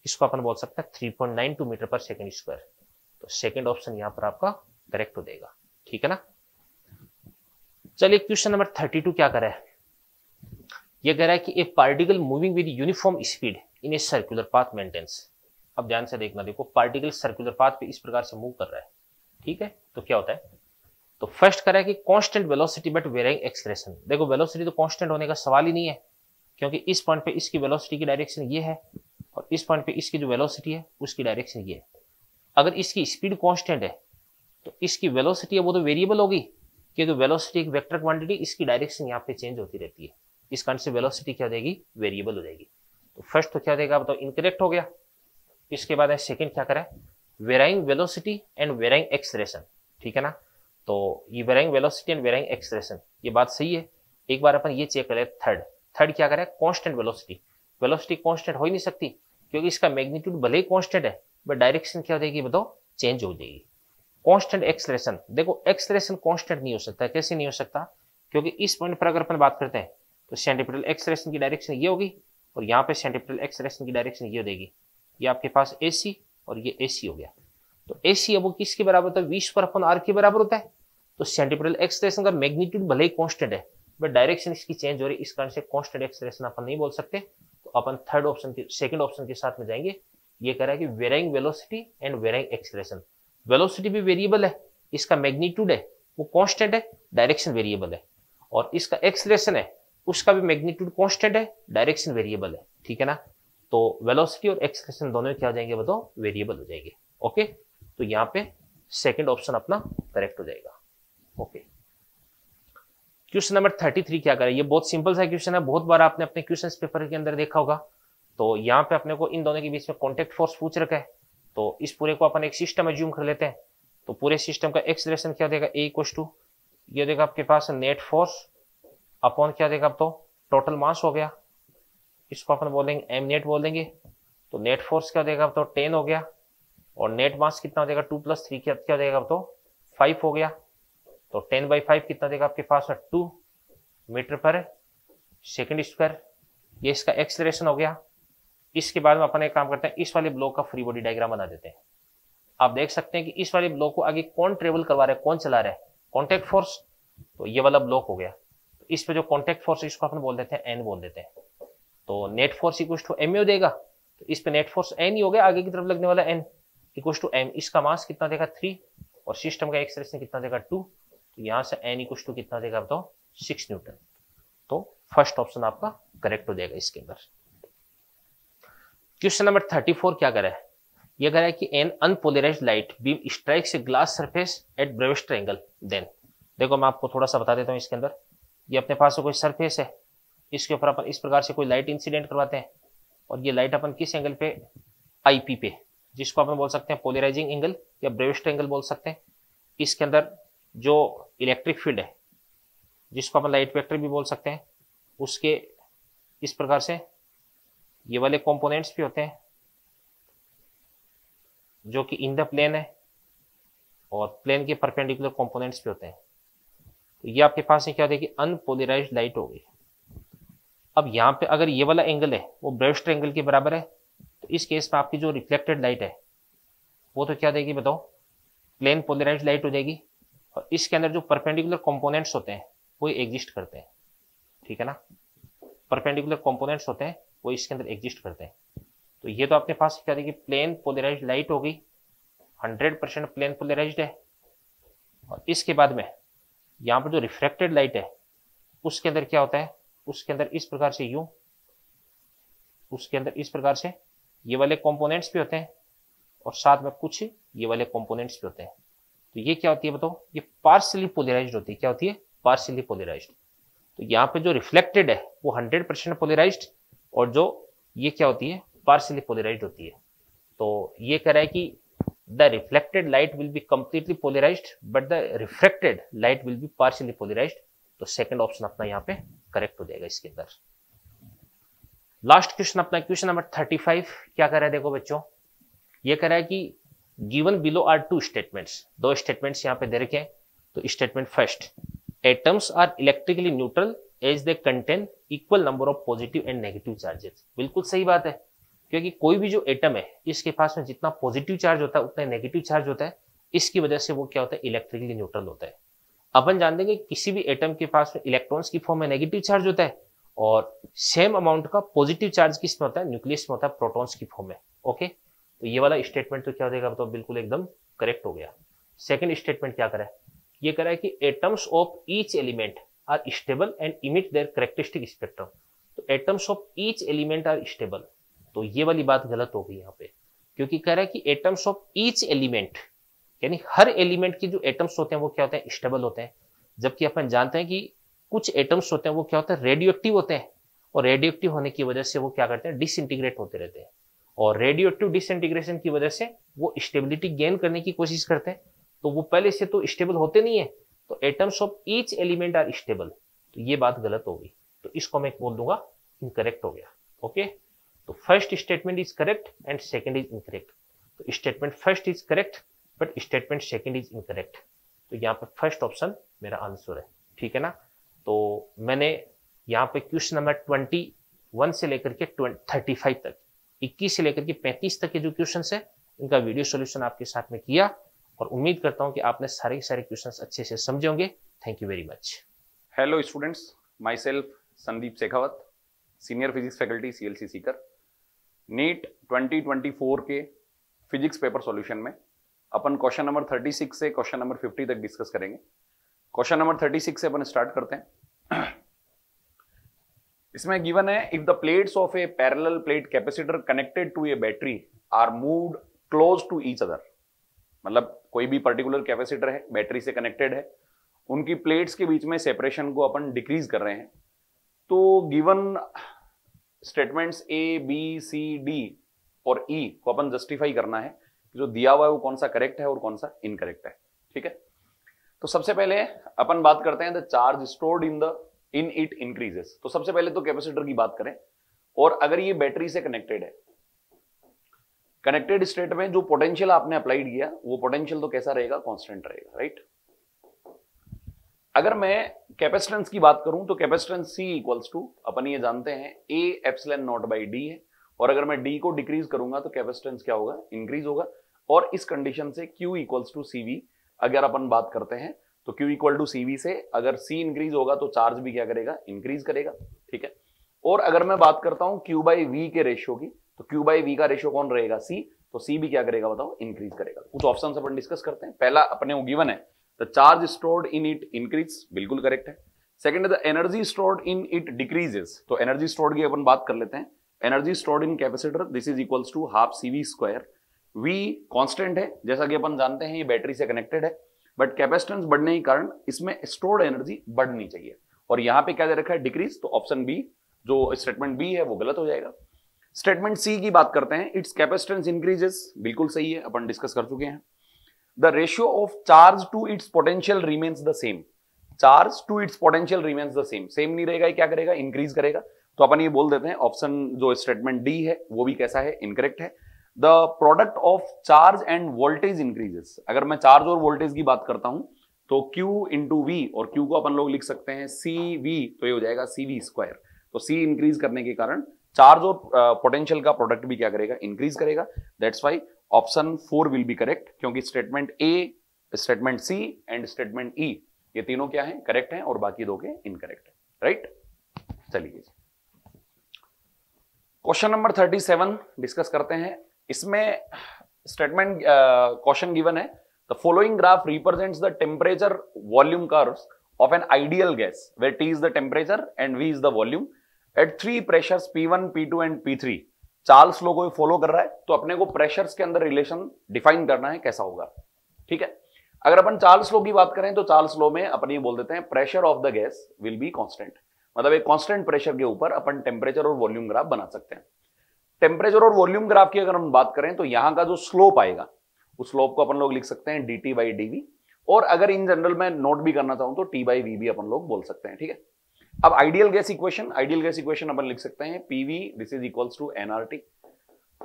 इसको अपन बोल सकते हैं three point nine two metre per second square तो सेकेंड ऑप्शन यहाँ पर आपका करेक्ट हो जाएगा ठीक है ना चलिए क्वेश्चन नंबर थर्टी टू क्या करे है यह कह रहा है कि a particle moving with uniform speed in a circular path maintenance अब ध्यान से देखना देखो पार्टिकल सर्कुलर पाथ पे इस प्रकार से मूव कर रहा है ठीक है तो क्या होता है तो फर्स्ट करें कि constant velocity but varying acceleration देखो वेलोसिटी तो कांस्टेंट होने का सवाल ही नहीं है क्योंकि इस पॉइंट पे इसकी वेलोसिटी की डायरेक्शन ये है और इस पॉइंट पे इसकी जो वेलोसिटी है उसकी डायरेक्शन ये है अगर इसकी स्पीड कांस्टेंट है तो इसकी वेलोसिटी है वो तो वेरिएबल होगी क्योंकि वेलोसिटी एक वेक्टर क्वांटिटी इसकी डायरेक्शन यहाँ पे चेंज होती रहती है इस कारण से वेलोसिटी क्या हो जाएगी वेरिएबल हो जाएगी तो फर्स्ट तो क्या देगा बताओ इनकरेक्ट हो गया इसके बाद है सेकेंड क्या करें varying velocity and varying acceleration ठीक है ना तो ये varying velocity and varying acceleration ये बात सही है एक बार अपन ये चेक करें थर्ड थर्ड क्या करें कॉन्स्टेंट वेलोसिटी वेलोसिटी कॉन्स्टेंट हो ही नहीं सकती क्योंकि इसका मैग्नीट्यूड भले ही कॉन्स्टेंट है बट डायरेक्शन क्या हो जाएगी बताओ चेंज हो जाएगी कॉन्स्टेंट एक्सरेशन देखो एक्सरेशन कॉन्स्टेंट नहीं हो सकता कैसे नहीं हो सकता क्योंकि इस पॉइंट पर अगर अपन बात करते हैं तो सेंटिपिटल एक्सरेशन की डायरेक्शन ये होगी और यहाँ पे सेंटिपिटल एक्सरेशन की डायरेक्शन ये हो देगी ये आपके पास ए और ये ए हो गया तो ए सी अब वो किसके बराबर होता है वी स्क्वायर अपन आर के बराबर होता है तो सेंटिपिटल एक्सलेशन का मैग्नीट्यूड भले ही कॉन्स्टेंट है बट डायरेक्शन इसकी चेंज हो रही है इस कारण से कॉन्स्टेंट एक्सलेशन अपन नहीं बोल सकते तो अपन थर्ड ऑप्शन के सेकंड ऑप्शन के साथ में जाएंगे ये कह रहा है कि varying velocity and varying acceleration velocity भी वेरिएबल है इसका मैग्नीट्यूड है वो कॉन्स्टेंट है डायरेक्शन वेरिएबल है और इसका एक्सलेशन है उसका भी मैग्नीट्यूड कॉन्स्टेंट है डायरेक्शन वेरिएबल है ठीक है ना तो वेलोसिटी और एक्सलेशन दोनों क्या हो जाएंगे बताओ वेरिएबल हो जाएंगे ओके तो यहां पे सेकंड ऑप्शन अपना करेक्ट हो जाएगा okay question number thirty three क्या करें ये बहुत सिंपल सा क्वेश्चन है बहुत बार आपने अपने क्वेश्चन पेपर के अंदर देखा होगा तो यहां पे अपने को इन दोनों के बीच में कॉन्टेक्ट फोर्स पूछ रखा है तो इस पूरे को अपन एक सिस्टम एज्यूम कर लेते हैं तो पूरे सिस्टम का एक्सलेशन क्या देगा ए इक्व टू ये देगा आपके पास नेट फोर्स अपॉन क्या देगा आप तो टोटल मास हो गया इसको अपन बोलेंगे एम नेट बोलेंगे तो नेट फोर्स क्या देगा अब तो टेन हो गया और नेट मास कितना देगा टू प्लस थ्री क्या देगा अब तो फाइव हो गया तो टेन बाई फाइव कितना देगा आपके पास two metre per second square ये इसका एक्सलेशन हो गया इसके बाद में अपन एक काम करते हैं इस वाले ब्लॉक का फ्री बॉडी डायग्राम बना देते हैं आप देख सकते हैं कि इस वाले ब्लॉक को आगे कौन ट्रेवल करवा रहा है कौन चला रहा है कॉन्टेक्ट फोर्स तो ये वाला ब्लॉक हो गया तो इस पे जो कॉन्टेक्ट फोर्स इसको अपन बोल देते हैं एन बोल देते हैं तो net force equal to M U देगा तो इस पे नेट फोर्स एन ही हो गया आगे की तरफ लगने वाला एन इक्वल टू एम इसका मास कितना देगा थ्री और सिस्टम का एक्सरेशन कितना देगा टू तो यहाँ से एन इक्वल टू कितना देगा बताओ सिक्स न्यूटन तो फर्स्ट ऑप्शन आपका करेक्ट हो जाएगा इसके अंदर क्वेश्चन नंबर थर्टी फोर क्या करे ये कह रहा है कि an unpolarised light beam strike से glass surface at Brewster's angle then देखो मैं आपको थोड़ा सा बता देता हूँ इसके अंदर ये अपने पास तो कोई सरफेस है इसके ऊपर अपन इस प्रकार से कोई लाइट इंसिडेंट करवाते हैं और ये लाइट अपन किस एंगल पे आईपी पे जिसको अपन बोल सकते हैं पोलराइजिंग एंगल या ब्रेविस्ट एंगल बोल सकते हैं इसके अंदर जो इलेक्ट्रिक फील्ड है जिसको अपन लाइट वेक्टर भी बोल सकते हैं उसके इस प्रकार से ये वाले कंपोनेंट्स भी होते हैं जो कि इन द प्लेन है और प्लेन के परपेंडिकुलर कॉम्पोनेंट्स भी होते हैं तो ये आपके पास है क्या होता है कि अनपोलराइज लाइट हो गई अब यहाँ पे अगर ये वाला एंगल है वो ब्रेस्ट एंगल के बराबर है तो इस केस में आपकी जो रिफ्लेक्टेड लाइट है वो तो क्या देगी बताओ प्लेन पोलराइज लाइट हो जाएगी और इसके अंदर जो परपेंडिकुलर कंपोनेंट्स होते हैं वो एग्जिस्ट करते हैं ठीक है ना परपेंडिकुलर कंपोनेंट्स होते हैं वो इसके अंदर एग्जिस्ट करते हैं तो ये तो आपके पास क्या देगी प्लेन पोलराइज लाइट होगी 100 परसेंट प्लेन पोलराइज है और इसके बाद में यहाँ पर जो रिफ्रेक्टेड लाइट है उसके अंदर क्या होता है उसके अंदर इस प्रकार से यू उसके अंदर इस प्रकार से ये वाले कंपोनेंट्स भी होते हैं और साथ में कुछ ये वाले कंपोनेंट्स भी होते हैं तो ये क्या होती है बताओ ये पार्सली पोलराइज होती है क्या होती है पार्सली पोलराइज तो यहाँ पे जो रिफ्लेक्टेड है वो हंड्रेड परसेंट पोलराइज और जो ये क्या होती है पार्सली पोलराइज होती है तो ये कह रहा है कि the reflected light will be completely polarise but the reflected light will be partially polarise तो सेकंड ऑप्शन अपना यहां पे करेक्ट हो जाएगा इसके अंदर लास्ट क्वेश्चन अपना क्वेश्चन नंबर थर्टी फाइव क्या कर रहा है देखो बच्चों ये कह रहा है कि given below are two statements दो स्टेटमेंट्स यहां पे दे रखे हैं तो statement first atoms are electrically neutral as they contain equal number of positive and negative charges बिल्कुल सही बात है क्योंकि कोई भी जो एटम है इसके पास में जितना पॉजिटिव चार्ज होता है उतना नेगेटिव चार्ज होता है इसकी वजह से वो क्या होता है इलेक्ट्रिकली न्यूट्रल होता है अपन जानते हैं कि किसी भी एटम के पास में इलेक्ट्रॉन्स की फॉर्म में नेगेटिव चार्ज होता है और सेम अमाउंट का पॉजिटिव चार्ज किस में होता है न्यूक्लियस में होता है प्रोटॉन्स की फॉर्म में ओके तो ये वाला स्टेटमेंट तो क्या हो जाएगा तो बिल्कुल एकदम करेक्ट हो गया सेकेंड स्टेटमेंट क्या करा है ये करा है कि atoms of each element are stable and emit their characteristic spectrum तो atoms of each element are stable तो ये वाली बात गलत हो गई यहाँ पे क्योंकि कह रहा है कि एटम्स ऑफ ईच एलिमेंट यानी हर एलिमेंट के जो एटम्स होते हैं वो क्या होते हैं स्टेबल होते हैं जबकि अपन जानते हैं कि कुछ एटम्स होते हैं वो क्या होते हैं रेडियो एक्टिव होते हैं और रेडियो एक्टिव होने की वजह से वो क्या करते हैं डिसइंटीग्रेट होते रहते हैं और रेडियो एक्टिव डिसइंटीग्रेशन की वजह से वो स्टेबिलिटी गेन करने की कोशिश करते हैं तो वो पहले से तो स्टेबल होते नहीं है तो atoms of each element are stable तो ये बात गलत हो गई तो इसको मैं बोल दूंगा इनकरेक्ट हो गया ओके तो first statement is correct and second is incorrect तो statement first is correct but statement second is incorrect तो यहाँ पर फर्स्ट ऑप्शन मेरा आंसर है ठीक है ना तो मैंने यहाँ पे क्वेश्चन नंबर ट्वेंटी वन से लेकर के थर्टी फाइव तक इक्कीस से लेकर के पैंतीस तक के जो क्वेश्चन है इनका वीडियो सोल्यूशन आपके साथ में किया और उम्मीद करता हूँ कि आपने सारे के सारे क्वेश्चन अच्छे से समझे होंगे thank you very much hello students myself Sandeep Shekhawat senior physics faculty C L C Sikar NEET four के फिजिक्स पेपर सोल्यूशन में अपन क्वेश्चन नंबर 36 से क्वेश्चन नंबर 50 तक डिस्कस करेंगे क्वेश्चन नंबर 36 से अपन स्टार्ट करते हैं इसमें गिवन है if the plates of a parallel plate capacitor connected to a battery are moved close to each other मतलब कोई भी पर्टिकुलर कैपेसिटर है बैटरी से कनेक्टेड है उनकी प्लेट्स के बीच में सेपरेशन को अपन डिक्रीज कर रहे हैं तो given statements A B C D और ई e को अपन जस्टिफाई करना है जो दिया हुआ है वो कौन सा करेक्ट है और कौन सा इनकरेक्ट है ठीक है तो सबसे पहले अपन बात करते हैं the charge stored in the in it increases तो सबसे पहले तो कैपेसिटर की बात करें और अगर ये बैटरी से कनेक्टेड है कनेक्टेड स्टेट में जो पोटेंशियल आपने अप्लाइड किया वो पोटेंशियल तो कैसा रहेगा कॉन्स्टेंट रहेगा राइट अगर मैं कैपेसिटेंस की बात करूं तो कैपेसिटेंस सी इक्वल्स टू अपन ये जानते हैं A epsilon naught by D है और अगर मैं डी को डिक्रीज करूंगा तो कैपेसिटेंस क्या होगा इंक्रीज होगा और इस कंडीशन से क्यू इक्वल्स टू सी अगर अपन बात करते हैं तो क्यू इक्वल टू सी से अगर सी इंक्रीज होगा तो चार्ज भी क्या करेगा इंक्रीज करेगा ठीक है और अगर मैं बात करता हूं क्यू बाई वी के रेशियो की तो क्यू बाई वी का रेशियो कौन रहेगा सी तो सी भी क्या करेगा बताओ इंक्रीज करेगा कुछ ऑप्शन अपन डिस्कस करते हैं पहला अपने गिवन है the charge stored in it increase बिल्कुल करेक्ट है second the energy stored in it decreases तो एनर्जी स्टोर्ड की अपन बात कर लेते हैं energy stored in capacitor this is equals to half C V square V constant है जैसा कि अपन जानते हैं ये बैटरी से कनेक्टेड है बट कैपेसिटेंस बढ़ने के कारण इसमें स्टोर्ड एनर्जी बढ़नी चाहिए और यहाँ पे क्या दे रखा है डिक्रीज तो ऑप्शन बी जो स्टेटमेंट बी है वो गलत हो जाएगा स्टेटमेंट सी की बात करते हैं इट्स कैपेसिटेंस इंक्रीजेस बिल्कुल सही है अपन डिस्कस कर चुके हैं the ratio of charge to its potential remains the same charge to its potential remains the same same नहीं रहेगा क्या करेगा इंक्रीज करेगा तो अपन ये बोल देते हैं ऑप्शन जो स्टेटमेंट डी है वो भी कैसा है इनकरेक्ट है the product of charge and voltage increases अगर मैं चार्ज और वोल्टेज की बात करता हूं तो Q इंटू वी और Q को अपन लोग लिख सकते हैं सी वी तो ये हो जाएगा सी वी स्क्वायर तो C इंक्रीज करने के कारण चार्ज और पोटेंशियल का प्रोडक्ट भी क्या करेगा इंक्रीज करेगा that's why option four will be correct क्योंकि statement A statement C and statement E ये तीनों क्या है करेक्ट है और बाकी दो के इनकरेक्ट है राइट चलिए चलिए question number thirty seven discuss करते हैं इसमें स्टेटमेंट क्वेश्चन गिवन है the following graph represents the temperature volume curves of an ideal gas where T is the temperature and V is the volume at three pressures P one P two and P three Charles's law को फॉलो कर रहा है तो अपने को प्रेशर्स के अंदर रिलेशन डिफाइन करना है कैसा होगा ठीक है अगर अपन चार्ल्स लो की बात करें तो चार्ल्स लो में अपन ये बोल देते हैं pressure of the gas will be constant मतलब एक कांस्टेंट प्रेशर के ऊपर अपन टेम्परेचर और वॉल्यूम ग्राफ बना सकते हैं टेम्परेचर और वॉल्यूम ग्राफ की अगर हम बात करें तो यहाँ का जो स्लोप आएगा उस स्लोप को अपन लोग लिख सकते हैं D T by D V और अगर इन जनरल मैं नोट भी करना चाहूँ तो टी बाई वी भी अपन लोग बोल सकते हैं ठीक है अब ideal gas equation ideal gas equation अपन लिख सकते हैं PV this is equals to NRT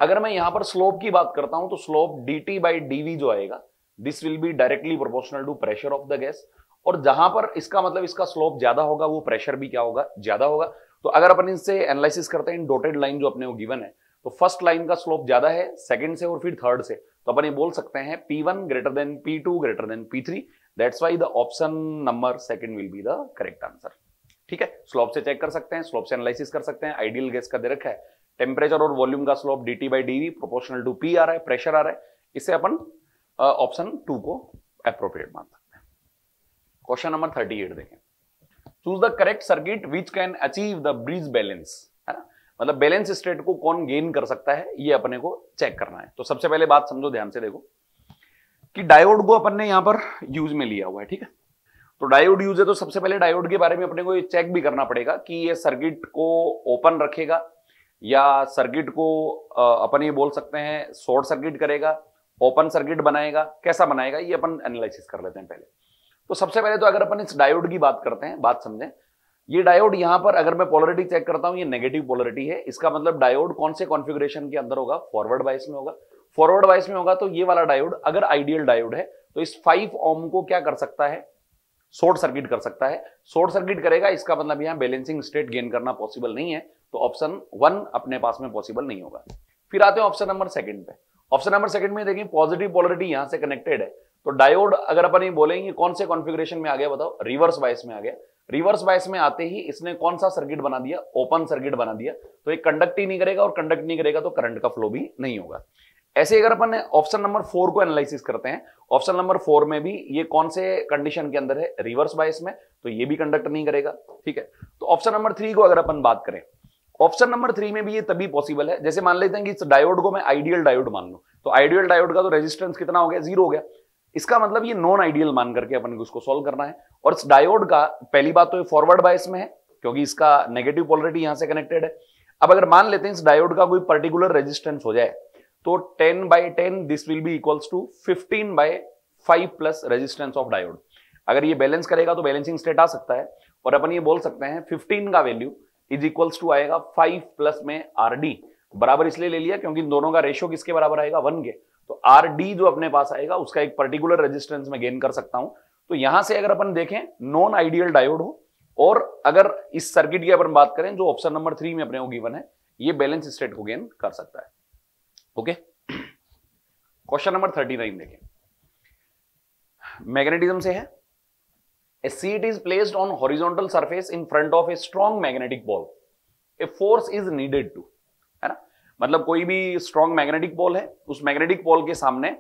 अगर मैं यहां पर स्लोप की बात करता हूं तो slope D T by D V जो आएगा this will be directly proportional to pressure of the gas और जहां पर इसका मतलब इसका स्लोप ज्यादा होगा वो प्रेशर भी क्या होगा ज्यादा होगा तो अगर अपन इनसे एनालिसिस करते हैं डोटेड लाइन जो अपने वो गिवन है तो फर्स्ट लाइन का स्लोप ज्यादा है सेकंड से और फिर थर्ड से तो अपन ये बोल सकते हैं P one greater than P two greater than P three that's why the option number second will be the correct answer ठीक है स्लोप से चेक कर सकते हैं स्लोप से एनालिसिस कर सकते हैं आइडियल गैस का दे रखा है टेम्परेचर और वॉल्यूम का slope D T by D V proportional to P आ रहा है प्रेशर आ रहा है इससे अपन ऑप्शन टू को अप्रोप्रिएट मानता क्वेश्चन नंबर थर्टी एट देखें choose the correct circuit which can achieve the bridge balance है ना मतलब बैलेंस स्टेट को कौन गेन कर सकता है ये अपने को चेक करना है तो सबसे पहले बात समझो ध्यान से देखो कि डायोड को अपन ने यहां पर यूज में लिया हुआ है ठीक है तो डायोड यूज है तो सबसे पहले डायोड के बारे में अपने को ये चेक भी करना पड़ेगा कि ये सर्किट को ओपन रखेगा या सर्किट को अपन ये बोल सकते हैं शॉर्ट सर्किट करेगा ओपन सर्किट बनाएगा कैसा बनाएगा ये अपन एनालिसिस कर लेते हैं पहले तो सबसे पहले तो अगर अपन इस डायोड की बात करते हैं बात समझें ये डायोड यहां पर अगर मैं पोलरिटी चेक करता हूं ये नेगेटिव पोलरिटी है इसका मतलब डायोड कौन से कॉन्फ़िगरेशन के अंदर होगा फॉरवर्ड बाइस में होगा फॉरवर्ड बाइस में होगा तो ये वाला डायोड अगर आइडियल डायोड है तो इस फाइव ओम को क्या कर सकता है शॉर्ट सर्किट कर सकता है शॉर्ट सर्किट करेगा इसका मतलब यहाँ बैलेंसिंग स्टेट गेन करना पॉसिबल नहीं है तो ऑप्शन वन अपने पास में पॉसिबल नहीं होगा फिर आते हैं ऑप्शन नंबर सेकंड पे ऑप्शन नंबर सेकंड में देखिए पॉजिटिव पोलरिटी यहां से कनेक्टेड है तो डायोड अगर अपन ये बोलेंगे कौन से कॉन्फ़िगरेशन में आ गया बताओ रिवर्स बायस में आ गया रिवर्स बायस में आते ही इसने कौन सा सर्किट बना दिया ओपन सर्किट बना दिया तो ये कंडक्ट ही नहीं करेगा और कंडक्ट नहीं करेगा तो करंट का फ्लो भी नहीं होगा ऐसे अगर अपन ऑप्शन नंबर फोर को एनालिसिस करते हैं ऑप्शन नंबर फोर में भी ये कौन से कंडीशन के अंदर है रिवर्स बायस में तो ये भी कंडक्ट नहीं करेगा ठीक है तो ऑप्शन नंबर थ्री को अगर अपन बात करें ऑप्शन नंबर थ्री में भी ये तभी पॉसिबल है जैसे मान लेते हैं कि इस डायोड को मैं आइडियल डायोड मान लू तो आइडियल डायोड का तो रेजिस्टेंस कितना हो गया जीरो हो गया इसका मतलब ये नॉन आइडियल मान करके अपन उसको इसको सॉल्व करना है और इस डायोड का पहली बात तो ये फॉरवर्ड बायस में है क्योंकि इसका नेगेटिव पॉलरिटी यहां से कनेक्टेड है अब अगर मान लेते हैं इस डायोड का कोई पर्टिकुलर रेजिस्टेंस हो जाए तो 10 by ten this will be equals to 15 by 5 plus resistance of diode अगर ये बैलेंस करेगा तो बैलेंसिंग स्टेट आ सकता है और अपन ये बोल सकते हैं 15 का वैल्यू इज इक्वल्स टू आएगा 5 प्लस में आर बराबर इसलिए ले लिया क्योंकि दोनों का रेशियो किसके बराबर आएगा वन के तो आर डी जो अपने पास आएगा उसका एक पर्टिकुलर रेजिस्टेंस में गेन कर सकता हूं तो यहां से अगर अपन देखें नॉन आइडियल डायोड हो और अगर इस सर्किट की अपन बात करें जो ऑप्शन नंबर थ्री में अपने को गिवन है ये बैलेंस स्टेट को गेन कर सकता है okay question number thirty nine देखें मैग्नेटिज्म से है a sheet is placed on horizontal surface in front of a strong magnetic pole a force is needed to मतलब कोई भी स्ट्रॉन्ग मैग्नेटिक पोल है उस मैग्नेटिक पोल के सामने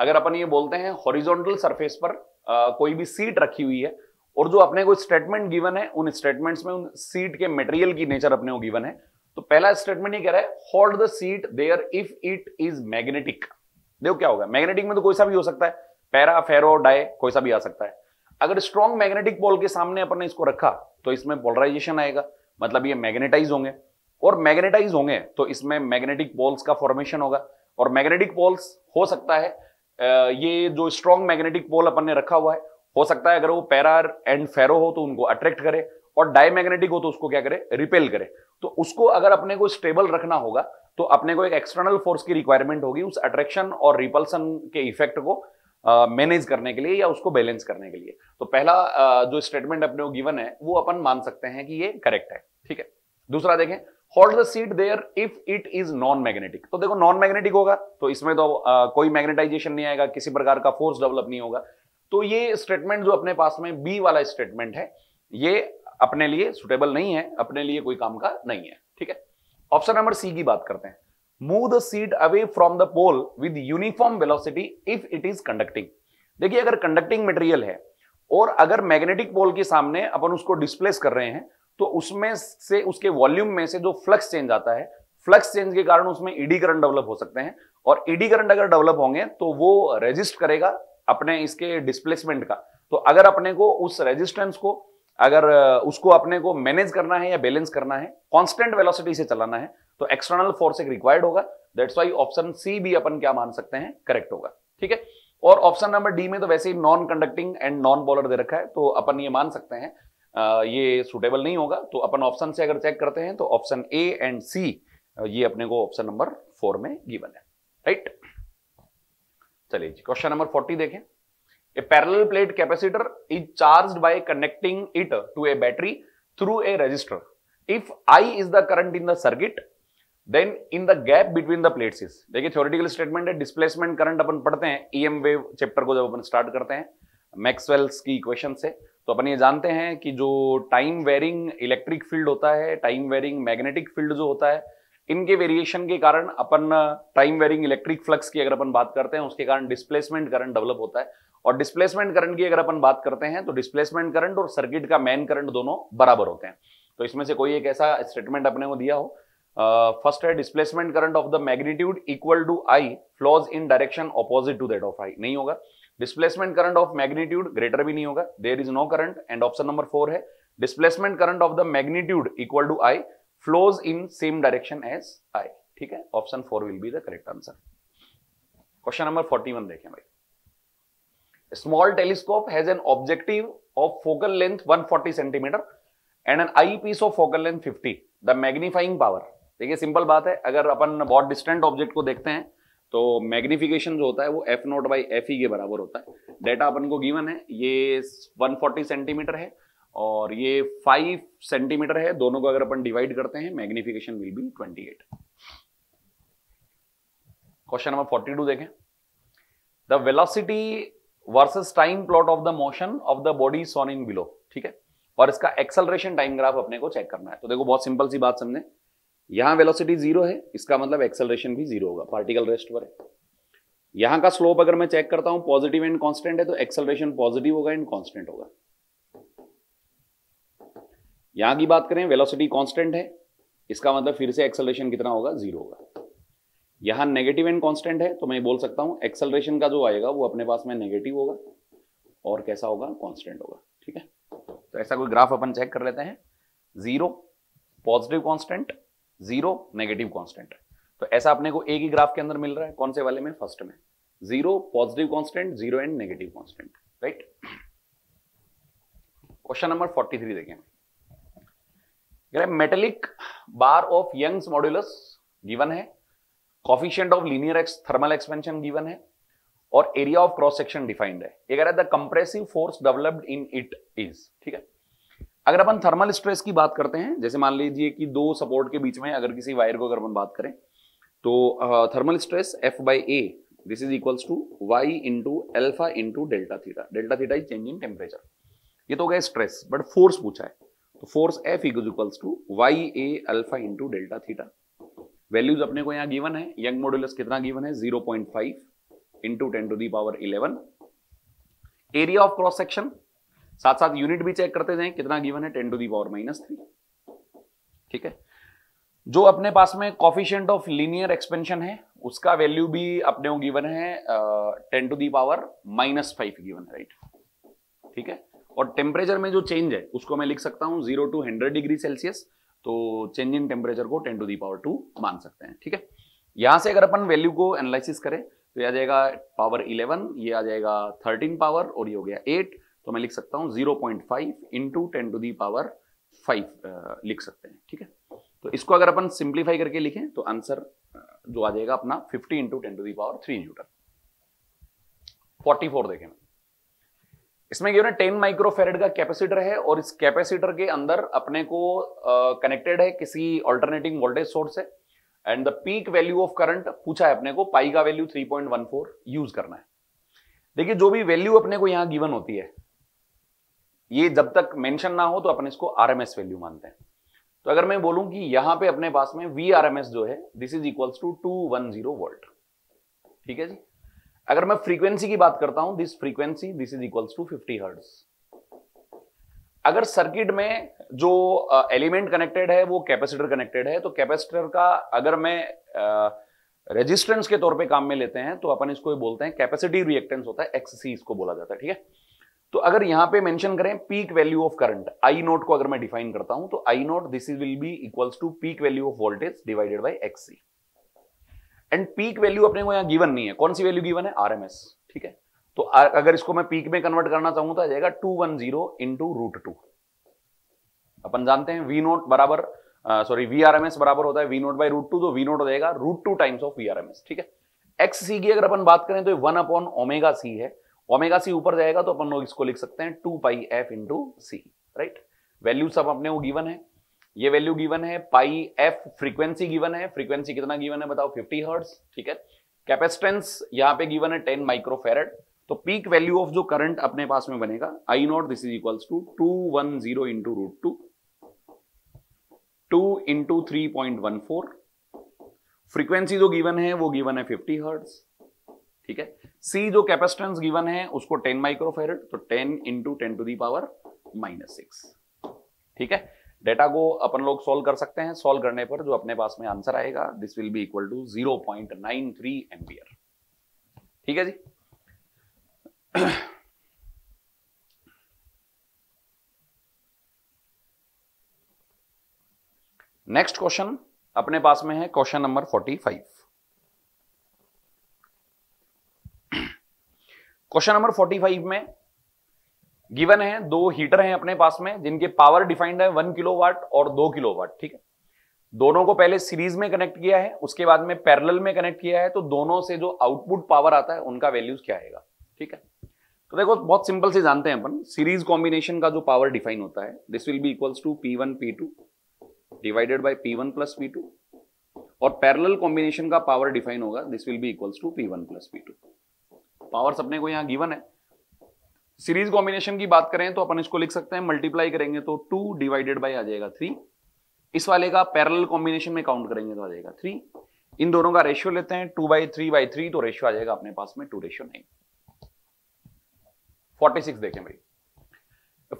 अगर अपन ये बोलते हैं हॉरिजॉन्टल सरफेस पर आ, कोई भी सीट रखी हुई है और जो अपने को स्टेटमेंट गिवन है उन स्टेटमेंट्स में उन सीट के मटेरियल की नेचर अपने को गिवन है तो पहला स्टेटमेंट ये कह रहा है hold the sheet there if it is magnetic देखो क्या होगा मैग्नेटिक में तो कोई सा भी हो सकता है पैरा फेरो डाय कोई सा भी आ सकता है अगर स्ट्रॉन्ग मैग्नेटिक पोल के सामने अपन ने इसको रखा तो इसमें पोलराइजेशन आएगा मतलब ये मैग्नेटाइज होंगे और मैग्नेटाइज होंगे तो इसमें मैग्नेटिक पोल्स का फॉर्मेशन होगा और मैग्नेटिक पोल्स हो सकता है ये जो स्ट्रॉन्ग मैग्नेटिक पोल अपन ने रखा हुआ है हो सकता है अगर वो पैरार एंड फेरो हो तो उनको अट्रैक्ट करे और डायमैग्नेटिक हो तो उसको क्या करे रिपेल करे तो उसको अगर अपने को स्टेबल रखना होगा तो अपने को एक एक्सटर्नल फोर्स की रिक्वायरमेंट होगी उस अट्रैक्शन और रिपल्सन के इफेक्ट को मैनेज uh, करने के लिए या उसको बैलेंस करने के लिए तो पहला uh, जो स्टेटमेंट अपने को गिवन है वो अपन मान सकते हैं कि ये करेक्ट है ठीक है दूसरा देखें hold the sheet there if it is non magnetic तो देखो नॉन मैग्नेटिक होगा तो इसमें तो आ, कोई मैग्नेटाइजेशन नहीं आएगा किसी प्रकार का फोर्स डेवलप नहीं होगा तो ये स्टेटमेंट जो अपने पास में बी वाला स्टेटमेंट है ये अपने लिए सुटेबल नहीं है अपने लिए कोई काम का नहीं है ठीक है ऑप्शन नंबर सी की बात करते हैं move the sheet away from the pole with uniform velocity if it is conducting देखिए अगर कंडक्टिंग मटेरियल है और अगर मैग्नेटिक पोल के सामने अपन उसको डिस्प्लेस कर रहे हैं तो उसमें से उसके वॉल्यूम में से जो फ्लक्स चेंज आता है फ्लक्स चेंज के कारण उसमें ईडी e करंट डेवलप हो सकते हैं और ईडी e करंट अगर डेवलप होंगे तो वो रेजिस्ट करेगा अपने इसके डिस्प्लेसमेंट का तो अगर अपने को उस रेजिस्टेंस को अगर उसको अपने को मैनेज करना है या बैलेंस करना है कांस्टेंट वेलोसिटी से चलाना है तो एक्सटर्नल फोर्स एक रिक्वायर्ड होगा दैट्स वाई ऑप्शन सी भी अपन क्या मान सकते हैं करेक्ट होगा ठीक है और ऑप्शन नंबर डी में तो वैसे ही non conducting and non polar दे रखा है तो अपन ये मान सकते हैं ये सुटेबल नहीं होगा तो अपन ऑप्शन से अगर चेक करते हैं तो ऑप्शन ए एंड सी ये अपने को ऑप्शन नंबर फोर में गिवन है राइट चलिए जी क्वेश्चन नंबर फोर्टी देखें a parallel plate capacitor is charge by connecting it to a battery through a resistor if I is the current in the circuit then in the gap between the plates is देखिए थ्योरिटिकल स्टेटमेंट है डिस्प्लेसमेंट करंट अपन पढ़ते हैं ई एम वेव चैप्टर को जब अपन स्टार्ट करते हैं मैक्सवेल्स की इक्वेशन से तो अपन ये जानते हैं कि जो टाइम वेरिंग इलेक्ट्रिक फील्ड होता है टाइम वेरिंग मैग्नेटिक फील्ड जो होता है इनके वेरिएशन के कारण अपन टाइम वेरिंग इलेक्ट्रिक फ्लक्स की अगर अपन बात करते हैं उसके कारण डिस्प्लेसमेंट करंट डेवलप होता है और डिस्प्लेसमेंट करंट की अगर अपन बात करते हैं तो डिस्प्लेसमेंट करंट और सर्किट का मैन करंट दोनों बराबर होते हैं तो इसमें से कोई एक ऐसा स्टेटमेंट अपने को दिया हो फर्स्ट है displacement current of the magnitude equal to I flows in direction opposite to that of I नहीं होगा displacement current of magnitude greater भी नहीं होगा there is no current and option number four है displacement current of the magnitude equal to I flows in same direction as I ठीक है option four will be the correct answer question number forty one देखें भाई small telescope has an objective of focal length 140 centimetre and an eyepiece of focal length 50 the magnifying power देखिए सिंपल बात है अगर अपन बहुत डिस्टेंट ऑब्जेक्ट को देखते हैं तो मैग्निफिकेशन जो होता है वो F naught by F E के बराबर होता है डेटा अपन को गिवन है ये 140 सेंटीमीटर है और ये 5 सेंटीमीटर है दोनों को अगर अपन डिवाइड करते हैं magnification will be 28 question number 42 देखें the velocity versus time plot of the motion of the body shown in below ठीक है और इसका एक्सलरेशन टाइम ग्राफ अपने को चेक करना है तो देखो बहुत सिंपल सी बात समझे यहां वेलोसिटी जीरो है इसका मतलब एक्सेलरेशन भी जीरो होगा पार्टिकल रेस्ट पर है यहां का स्लोप अगर मैं चेक करता हूं पॉजिटिव एंड कांस्टेंट है तो एक्सेलरेशन पॉजिटिव होगा एंड कांस्टेंट होगा यहां की बात करें वेलोसिटी कांस्टेंट है इसका मतलब फिर से एक्सेलरेशन कितना होगा जीरो होगा यहां नेगेटिव एंड कॉन्स्टेंट है तो मैं बोल सकता हूं एक्सेलरेशन का जो आएगा वो अपने पास में नेगेटिव होगा और कैसा होगा कॉन्स्टेंट होगा ठीक है तो ऐसा कोई ग्राफ अपन चेक कर लेते हैं zero positive constant zero negative constant है तो ऐसा अपने को एक ही ग्राफ के अंदर मिल रहा है कौन से वाले में फर्स्ट में zero positive constant zero and negative constant right question number forty three देखें metallic bar of Young's modulus given है coefficient of linear ex thermal expansion given है और area of cross section defined है ये कह रहा है the compressive force developed in it is ठीक है अगर अपन थर्मल स्ट्रेस की बात करते हैं जैसे मान लीजिए कि दो सपोर्ट के बीच में अगर किसी वायर को अगर अपन बात करें तो thermal stress F by A this is equals to Y into alpha into delta theta delta theta is change in temperature ये तो गया स्ट्रेस बट फोर्स पूछा है तो force F is equals to Y A alpha into delta theta values अपने को यहाँ गिवन है यंग मॉड्यूलस कितना गिवन है zero point five into ten to the power 11 area of cross section साथ साथ यूनिट भी चेक करते जाए कितना गिवन है ten to the power minus three ठीक है जो अपने पास में कॉफिशियंट ऑफ लीनियर एक्सपेंशन है उसका वैल्यू भी अपने गिवन है ten to the power minus five given है राइट ठीक है और टेम्परेचर में जो चेंज है उसको मैं लिख सकता हूं zero to hundred degree Celsius तो चेंज इन टेम्परेचर को ten to the power two मान सकते हैं ठीक है यहां से अगर अपन वैल्यू को एनालिसिस करें तो ये आ जाएगा पावर इलेवन ये आ जाएगा थर्टीन पावर और ये हो गया एट तो मैं लिख सकता हूं zero point five into ten to the power five लिख सकते हैं ठीक है तो इसको अगर अपन सिंप्लीफाई करके लिखें तो आंसर जो आ जाएगा अपना fifty into ten to the power three newton forty four देखें इसमें क्यों टेन माइक्रोफेरेड का कैपेसिटर है और इस कैपेसिटर के अंदर अपने को कनेक्टेड है किसी ऑल्टरनेटिंग वोल्टेज सोर्स से and the peak value of current पूछा है अपने को पाई का वैल्यू 3.14 यूज करना है देखिए जो भी वैल्यू अपने को यहां गिवन होती है ये जब तक मेंशन ना हो तो अपन इसको आरएमएस वैल्यू मानते हैं तो अगर मैं बोलूं कि यहां पे अपने पास में वी आर एम एस जो है this is equals to two one zero volt ठीक है जी अगर मैं फ्रीक्वेंसी की बात करता हूं this frequency this is equals to fifty hertz अगर सर्किट में जो एलिमेंट कनेक्टेड है वो कैपेसिटर कनेक्टेड है तो कैपेसिटर का अगर मैं रेजिस्टेंस के तौर पे काम में लेते हैं तो अपन इसको बोलते हैं कैपेसिटी रिएक्टेंस होता है एक्ससी इसको बोला जाता है ठीक है तो अगर यहां पे मेंशन करें peak value of current I naught को अगर मैं डिफाइन करता हूं तो I naught this is will be equals to peak value of voltage divided by X and peak value अपने को यहां गिवन नहीं है कौन सी वैल्यू गिवन है आर ठीक है तो अगर इसको मैं पीक में कन्वर्ट करना चाहूं तो आ जाएगा two one zero into root two अपन जानते हैं वी नोट बराबर sorry V R M S बराबर होता है V naught by root two तो वी नोट हो जाएगा root two times of V R M S ठीक है एक्स सी की अगर अपन बात करें तो वन अपॉन ओमेगा सी है ओमेगा सी ऊपर जाएगा तो अपन लोग इसको लिख सकते हैं two pi F into C right value सब अपने वो गिवन है ये वैल्यू गिवन है पाई एफ फ्रीक्वेंसी गिवन है फ्रीक्वेंसी कितना गिवन है बताओ फिफ्टी हर्ट्स ठीक है कैपेसिटेंस यहाँ पे गिवन है टेन माइक्रोफेरेट तो पीक वैल्यू ऑफ जो करंट अपने पास में बनेगा I naught this is equals to two one zero into root two two into three point one four frequency जो गिवन है वो गिवन है फिफ्टी हर्ट्स ठीक है सी जो कैपेसिटेंस गिवन है उसको 10 माइक्रोफेरेड तो 10 into ten to the power minus six ठीक है डेटा को अपन लोग सॉल्व कर सकते हैं सॉल्व करने पर जो अपने पास में आंसर आएगा this will be equal to zero point nine three ampere ठीक है जी नेक्स्ट क्वेश्चन अपने पास में है question number forty five question number 45 में गिवन है दो हीटर हैं अपने पास में जिनके पावर डिफाइंड है वन किलो वाट और दो किलो वाट ठीक है दोनों को पहले सीरीज में कनेक्ट किया है उसके बाद में पैरेलल में कनेक्ट किया है तो दोनों से जो आउटपुट पावर आता है उनका वैल्यूज क्या आएगा ठीक है तो देखो बहुत सिंपल से जानते हैं अपन सीरीज कॉम्बिनेशन का जो पावर डिफाइन होता है this will be equals to P one P two divided by P one plus P two और पैरल कॉम्बिनेशन का पावर डिफाइन होगा this will be equals to P one plus P two powers अपने को यहाँ गिवन है सीरीज कॉम्बिनेशन की बात करें तो अपन इसको लिख सकते हैं मल्टीप्लाई करेंगे तो टू डिवाइडेड बाई आ जाएगा थ्री इस वाले का पैरल कॉम्बिनेशन में काउंट करेंगे तो आ जाएगा थ्री इन दोनों का रेशियो लेते हैं two by three by three तो रेशियो आ जाएगा अपने पास में टू रेशियो नहीं फोर्टी सिक्स देखें भाई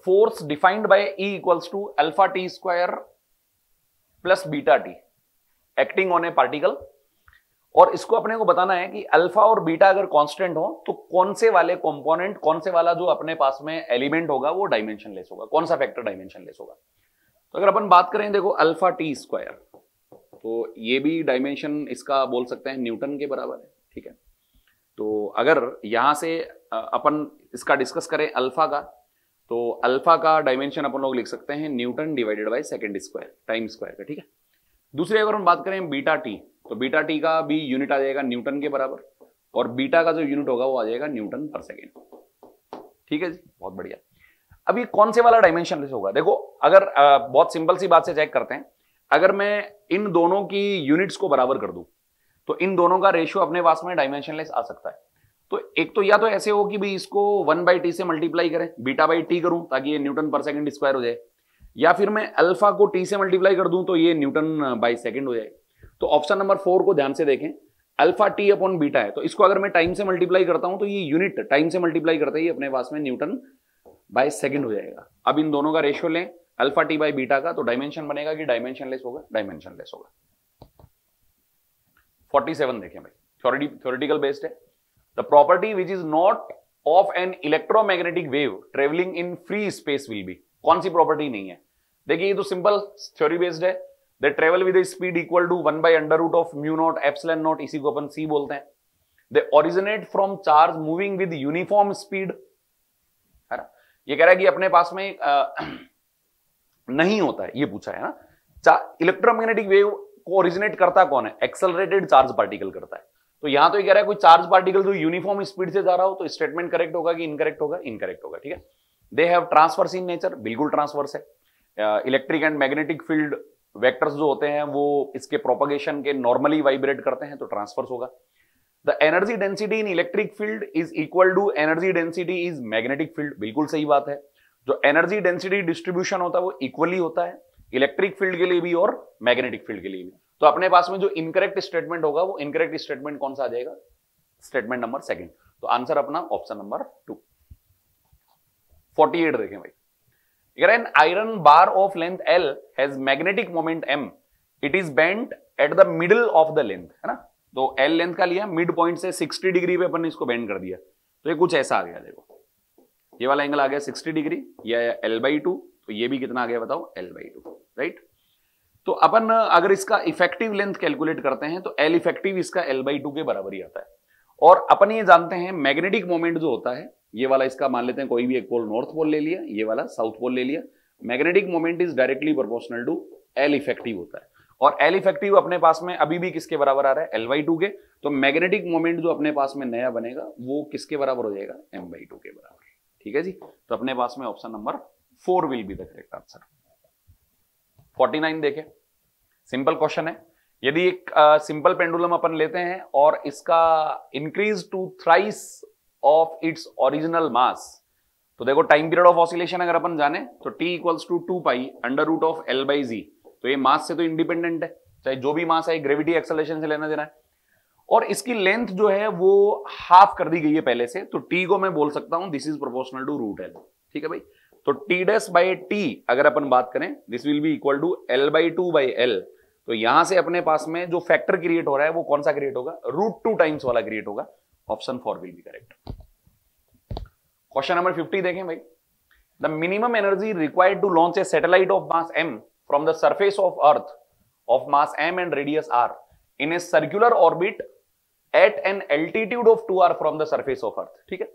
force defined by E equals to alpha T square plus beta T acting on A particle और इसको अपने को बताना है कि अल्फा और बीटा अगर कांस्टेंट हो तो कौन से वाले कंपोनेंट कौन से वाला जो अपने पास में एलिमेंट होगा वो लेस होगा कौन सा फैक्टर लेस होगा तो अगर अपन बात करें देखो अल्फा टी स्क्वायर तो ये भी डायमेंशन इसका बोल सकते हैं न्यूटन के बराबर है ठीक है तो अगर यहां से अपन इसका डिस्कस करें अल्फा का तो अल्फा का डायमेंशन अपन लोग लिख सकते हैं newton divided by second square time square का ठीक है दूसरी अगर हम बात करें बीटा टी तो बीटा टी का भी यूनिट आ जाएगा न्यूटन के बराबर और बीटा का जो यूनिट होगा वो आ जाएगा न्यूटन पर सेकेंड ठीक है जी बहुत बढ़िया अब ये कौन से वाला डायमेंशन होगा देखो अगर आ, बहुत सिंपल सी बात से चेक करते हैं अगर मैं इन दोनों की यूनिट्स को बराबर कर दूं तो इन दोनों का रेशियो अपने पास में डायमेंशनलेस आ सकता है तो एक तो या तो ऐसे हो कि भाई इसको वन बाई टी से मल्टीप्लाई करें बीटा बाई टी करूं ताकि ये न्यूटन पर सेकंड स्क्वायर हो जाए या फिर मैं अल्फा को टी से मल्टीप्लाई कर दूं तो ये न्यूटन बाई सेकंड हो जाए तो ऑप्शन नंबर फोर को ध्यान से देखें अल्फा टी अपॉन बीटा है तो इसको अगर मैं टाइम से मल्टीप्लाई करता हूं तो ये यूनिट टाइम से मल्टीप्लाई करता ही अपने पास में न्यूटन बाय सेकंड हो जाएगा अब इन दोनों का रेशियो लें अल्फा टी बाय बीटा का तो डायमेंशन बनेगा कि डायमेंशनलेस होगा डायमेंशनलेस होगा 47 देखें भाई थ्योरिटिकल बेस्ड है the property which is not of an electromagnetic wave travelling in free space will be कौन सी प्रॉपर्टी नहीं है देखिए ये तो सिंपल थ्योरी बेस्ड है they travel with speed equal to one by under root of mu naught epsilon naught इसी को अपन सी बोलते हैं they originate from charge moving with uniform speed है ना ये कह रहा है कि अपने पास में आ, नहीं होता है ये पूछा है ना इलेक्ट्रोमैग्नेटिक वेव को ओरिजिनेट करता कौन है एक्सलरेटेड चार्ज पार्टिकल करता है तो यहां तो ये कह रहा है कोई चार्ज पार्टिकल जो यूनिफॉर्म स्पीड से जा रहा हो तो स्टेटमेंट करेक्ट होगा कि इनकरेक्ट होगा इनकरेक्ट होगा ठीक है they have transverse in nature बिल्कुल ट्रांसवर्स है electric and magnetic field vectors जो होते हैं वो इसके प्रोपगेशन के नॉर्मली वाइब्रेट करते हैं तो ट्रांसफर्स होगा the energy density in electric field is equal to energy density is magnetic field बिल्कुल सही बात है जो एनर्जी डेंसिटी डिस्ट्रीब्यूशन होता है वो इक्वली होता है इलेक्ट्रिक फील्ड के लिए भी और मैग्नेटिक फील्ड के लिए भी तो अपने पास में जो इनकरेक्ट स्टेटमेंट होगा वो इनकरेक्ट स्टेटमेंट कौन सा आ जाएगा स्टेटमेंट नंबर सेकंड तो आंसर अपना ऑप्शन नंबर टू एट देखें भाई an iron bar of length L has magnetic moment M it is bent at the middle of the length है ना तो एल लेंथ का लिया मिड पॉइंट से 60 डिग्री पे अपन ने इसको बेंड कर दिया तो ये कुछ ऐसा आ गया देखो ये वाला एंगल आ गया 60 डिग्री ये एल बाई टू तो ये भी कितना आ गया बताओ एल बाई टू राइट तो अपन अगर इसका इफेक्टिव लेंथ कैलकुलेट करते हैं तो एल इफेक्टिव इसका एल बाई टू के बराबर ही आता है और अपन ये जानते हैं मैग्नेटिक मोमेंट जो होता है ये वाला इसका मान लेते हैं कोई भी एक पोल नॉर्थ पोल ले लिया ये वाला साउथ पोल ले लिया magnetic moment is directly proportional to L effective होता है और एल इफेक्टिव अपने पास में अभी भी किसके बराबर आ रहा है एल बाई टू के तो मैग्नेटिक मोमेंट जो अपने पास में नया बनेगा वो किसके बराबर हो जाएगा एम बाई टू के बराबर ठीक है जी तो अपने पास में option number four will be the correct answer forty nine देखे सिंपल क्वेश्चन है यदि एक सिंपल पेंडुलम अपन लेते हैं और इसका increase to thrice of its original mass तो देखो टाइम पीरियड ऑफ ऑसिलेशन अगर अपन जाने तो T equals to two pi under root of L by g तो ये मास से तो इंडिपेंडेंट है चाहे जो भी मास है ग्रेविटी एक्सलेशन से लेना देना है और इसकी लेंथ जो है वो हाफ कर दी गई है पहले से तो टी को मैं बोल सकता हूं this is proportional to root L ठीक है भाई तो टी डेस बाई टी अगर अपन बात करें this will be equal to L by two by L तो यहां से अपने पास में जो फैक्टर क्रिएट हो रहा है वो कौन सा क्रिएट होगा रूट टू टाइम्स वाला क्रिएट होगा option four will be correct question number fifty देखें भाई the minimum energy required to launch a satellite of mass M from the surface of earth of mass M and radius R in a circular orbit at an altitude of two R from the surface of earth ठीक है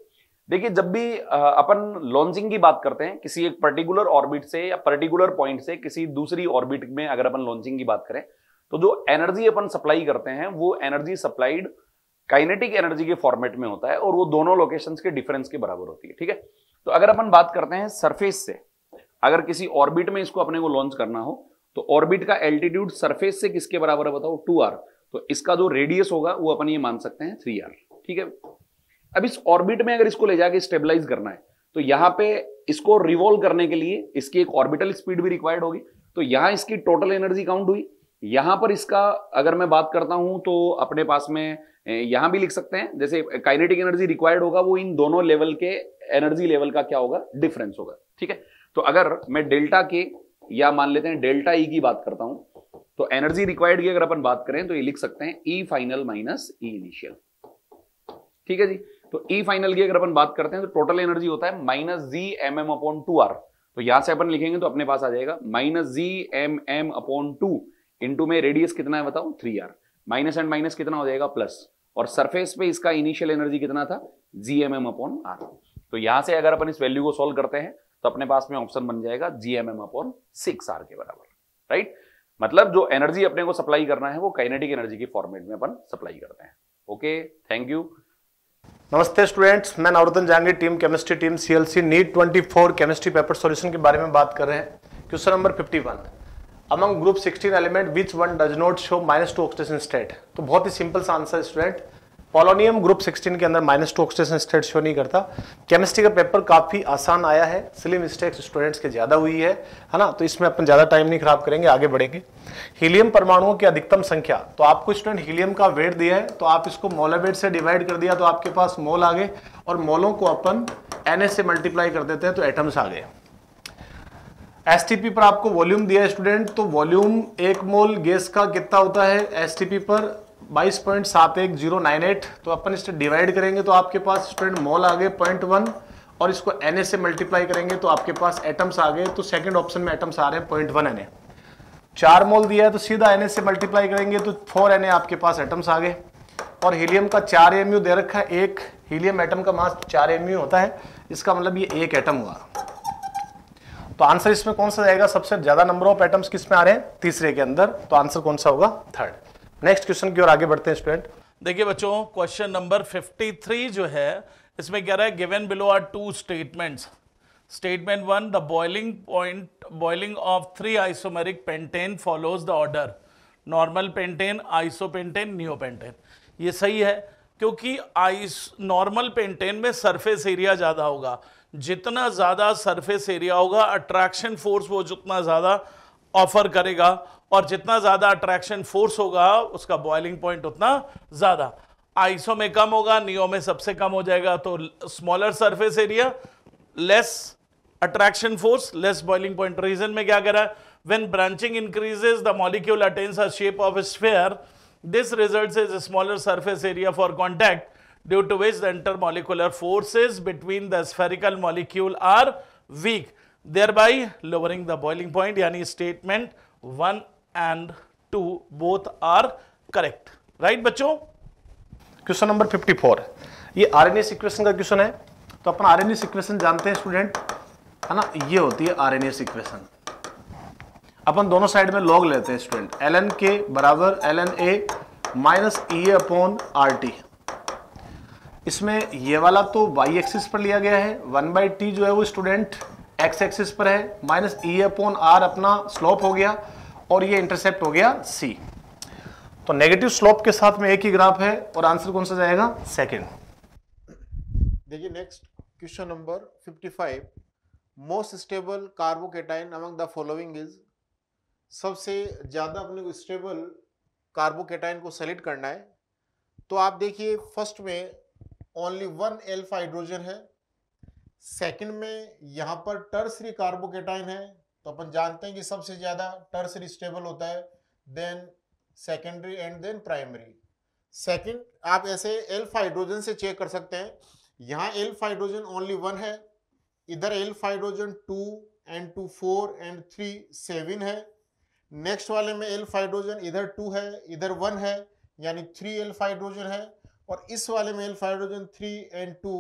देखिए जब भी अपन लॉन्चिंग की बात करते हैं किसी एक पर्टिकुलर ऑर्बिट से या पर्टिकुलर पॉइंट से किसी दूसरी ऑर्बिट में अगर अपन लॉन्चिंग की बात करें तो जो एनर्जी अपन सप्लाई करते हैं वो एनर्जी सप्लाइड काइनेटिक एनर्जी के फॉर्मेट में होता है और वो दोनों लोकेशंस के डिफरेंस के बराबर होती है ठीक है तो अगर अपन बात करते हैं सरफेस से अगर किसी ऑर्बिट में इसको अपने को लॉन्च करना हो तो ऑर्बिट का एल्टीट्यूड सरफेस से किसके बराबर है बताओ टू आर तो इसका जो रेडियस होगा वो अपन ये मान सकते हैं थ्री आर ठीक है अब इस ऑर्बिट में अगर इसको ले जाके स्टेबलाइज करना है तो यहाँ पे इसको रिवॉल्व करने के लिए इसकी एक ऑर्बिटल स्पीड भी रिक्वायर्ड होगी तो यहाँ इसकी टोटल एनर्जी काउंट हुई यहां पर इसका अगर मैं बात करता हूं तो अपने पास में यहां भी लिख सकते हैं जैसे काइनेटिक एनर्जी रिक्वायर्ड होगा वो इन दोनों लेवल के एनर्जी लेवल का क्या होगा डिफरेंस होगा ठीक है तो अगर मैं डेल्टा के या मान लेते हैं डेल्टा ई e की बात करता हूं तो एनर्जी रिक्वायर्ड की अगर अपन बात करें तो ये लिख सकते हैं E final minus E initial ठीक है जी तो ई e फाइनल की अगर अपन बात करते हैं तो टोटल एनर्जी होता है minus G M m upon two R तो यहां से अपन लिखेंगे तो अपने पास आ जाएगा minus G M m upon two into में रेडियस कितना है बताओ three R minus and minus कितना हो जाएगा प्लस और सरफेस पे इसका इनिशियल एनर्जी कितना था G M m upon R तो यहां से अगर अपन इस वैल्यू को सोल्व करते हैं तो अपने पास में ऑप्शन बन जाएगा G M m upon six R के बराबर राइट मतलब जो एनर्जी अपने को सप्लाई करना है वो काइनेटिक एनर्जी के फॉर्मेट में अपन सप्लाई करते हैं ओके थैंक यू नमस्ते स्टूडेंट्स मैं Navratan Jangi team chemistry team CLC NEET 24 chemistry paper solution के बारे में बात कर रहे हैं question number 51 among group 16 element which one does not show minus two oxidation state तो बहुत ही सिंपल सा आंसर स्टूडेंट पोलोनियम ग्रुप 16 के अंदर minus two oxidation state show नहीं करता केमिस्ट्री का पेपर काफ़ी आसान आया है सिली मिस्टेक्स स्टूडेंट्स के ज़्यादा हुई है है ना तो इसमें अपन ज़्यादा टाइम नहीं खराब करेंगे आगे बढ़ेंगे हीलियम परमाणुओं की अधिकतम संख्या तो आपको स्टूडेंट हीलियम का वेट दिया है तो आप इसको मोलावेट से डिवाइड कर दिया तो आपके पास मोल आ गए और मोलों को अपन एन से मल्टीप्लाई कर देते हैं तो एटम्स आ गए एस पर आपको वॉल्यूम दिया है स्टूडेंट तो वॉल्यूम एक मोल गैस का कितना होता है एस पर बाईस पॉइंट सात एक जीरो नाइन एट तो अपन इसे डिवाइड करेंगे तो आपके पास स्टूडेंट मोल आ गए पॉइंट वन और इसको एन से मल्टीप्लाई करेंगे तो आपके पास एटम्स आ गए तो सेकेंड ऑप्शन में एटम्स आ रहे हैं पॉइंट वन एन चार मोल दिया है तो सीधा एन से मल्टीप्लाई करेंगे तो फोर एन आपके पास एटम्स आ गए और हीलियम का चार एम दे रखा है एक हीलियम एटम का मास चार एम होता है इसका मतलब ये एक एटम हुआ तो आंसर इसमें कौन सा जाएगा सबसे ज्यादा नंबर ऑफ एटम्स किस में आ रहे हैं तीसरे के अंदर तो आंसर कौन सा होगा थर्ड नेक्स्ट क्वेश्चन की ओर आगे बढ़ते हैं स्टूडेंट देखिए बच्चों क्वेश्चन नंबर 53 जो है इसमें कह रहा है given below are two statements statement one the boiling point boiling of three isomeric pentane follows the order normal pentane iso pentane neo pentane ये सही है क्योंकि आइस नॉर्मल पेंटेन में सरफेस एरिया ज़्यादा होगा जितना ज्यादा सरफेस एरिया होगा अट्रैक्शन फोर्स वो जितना ज्यादा ऑफर करेगा और जितना ज्यादा अट्रैक्शन फोर्स होगा उसका बॉइलिंग पॉइंट उतना ज्यादा आइसो में कम होगा नियो में सबसे कम हो जाएगा तो smaller surface area less attraction force less boiling point reason में क्या कर रहा है when branching increases the molecule attains a shape of sphere this result is smaller surface area for contact due to which the intermolecular forces between the spherical molecule are weak, thereby lowering the boiling point. Yani statement 1 and 2 both are correct. Right, bachcho question number 54 ye rna equation ka question hai to अपन rna equation jante hain student है ना ये होती है आर एन एस इक्वेशन अपन दोनों साइड में लॉग लेते हैं स्टूडेंट एल एन के बराबर L N A minus E upon R T इसमें ये वाला तो वाई एक्सिस पर लिया गया है वन बाई टी जो है वो स्टूडेंट एक्स एक्सिस पर है माइनस ई अपॉन आर अपना स्लोप हो गया और ये इंटरसेप्ट हो गया सी तो नेगेटिव स्लोप के साथ में एक ही ग्राफ है और आंसर कौन सा जाएगा सेकेंड देखिए next question number 55 most stable carbocation among the following is सबसे ज़्यादा अपने को स्टेबल कार्बोकेटाइन को सेलेक्ट करना है तो आप देखिए फर्स्ट में ओनली वन एल्फ हाइड्रोजन है सेकंड में यहां पर टर्सरी कार्बोकेटाइन है तो अपन जानते हैं कि सबसे ज़्यादा टर्सरी स्टेबल होता है then secondary and then primary second आप ऐसे एल्फ हाइड्रोजन से चेक कर सकते हैं यहां एल्फ हाइड्रोजन ओनली वन है इधर alpha hydrogen two and two four and three seven है नेक्स्ट वाले में एल्फ हाइड्रोजन इधर टू है इधर वन है यानी थ्री एल्फ हाइड्रोजन है और इस वाले में alpha hydrogen three and two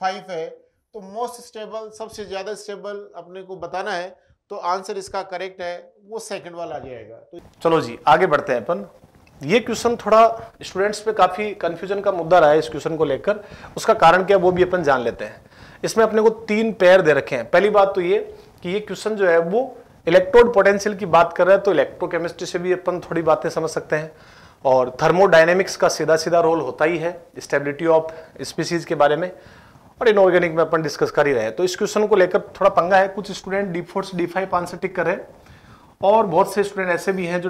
five है तो मोस्ट स्टेबल सबसे ज़्यादा स्टेबल अपने को बताना है तो आंसर इसका करेक्ट है वो सेकंड वाला आ जाएगा तो चलो जी आगे बढ़ते हैं अपन ये क्वेश्चन थोड़ा स्टूडेंट्स पे काफ़ी कंफ्यूजन का मुद्दा रहा है इस क्वेश्चन को लेकर उसका कारण क्या वो भी अपन जान लेते हैं इसमें अपने को तीन पैर दे रखे हैं पहली बात तो ये कि ये क्वेश्चन जो है वो इलेक्ट्रोड पोटेंशियल की बात कर रहा है तो इलेक्ट्रोकेमिस्ट्री से भी अपन थोड़ी बातें समझ सकते हैं और थर्मोडाइनेमिक्स का सीधा सीधा रोल होता ही है स्टेबिलिटी ऑफ स्पीसीज के बारे में और इनऑर्गेनिक में अपन डिस्कस कर ही रहे हैं तो इस क्वेश्चन को लेकर थोड़ा पंगा है कुछ स्टूडेंट डी फोर से डी फाइव आंसर टिक कर रहे हैं और बहुत से स्टूडेंट ऐसे भी हैं जो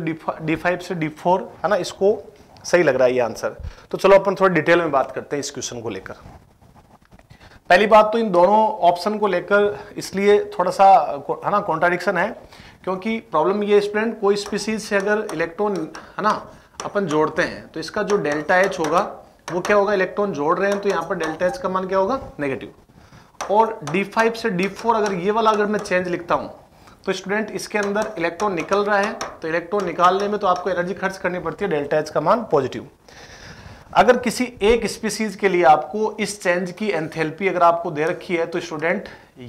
डी फाइव से डी फोर है ना इसको सही लग रहा है ये आंसर तो चलो अपन थोड़ा डिटेल में बात करते हैं इस क्वेश्चन को लेकर पहली बात तो इन दोनों ऑप्शन को लेकर इसलिए थोड़ा सा है ना कॉन्ट्राडिक्शन है क्योंकि प्रॉब्लम ये स्टूडेंट कोई स्पीसीज से अगर इलेक्ट्रॉन है ना अपन जोड़ते हैं तो इसका जो डेल्टा एच होगा वो क्या होगा इलेक्ट्रॉन जोड़ रहे हैं तो यहाँ पर डेल्टा एच का मान क्या होगा नेगेटिव और डी फाइव से डी फोर अगर ये वाला अगर मैं चेंज लिखता हूँ तो स्टूडेंट इसके अंदर इलेक्ट्रॉन निकल रहा है तो इलेक्ट्रॉन निकालने में तो आपको एनर्जी खर्च करनी पड़ती है डेल्टा एच का मान पॉजिटिव अगर किसी एक स्पीसीज के लिए आपको इस चेंज की एंथेल्पी अगर आपको दे रखी है तो स्टूडेंट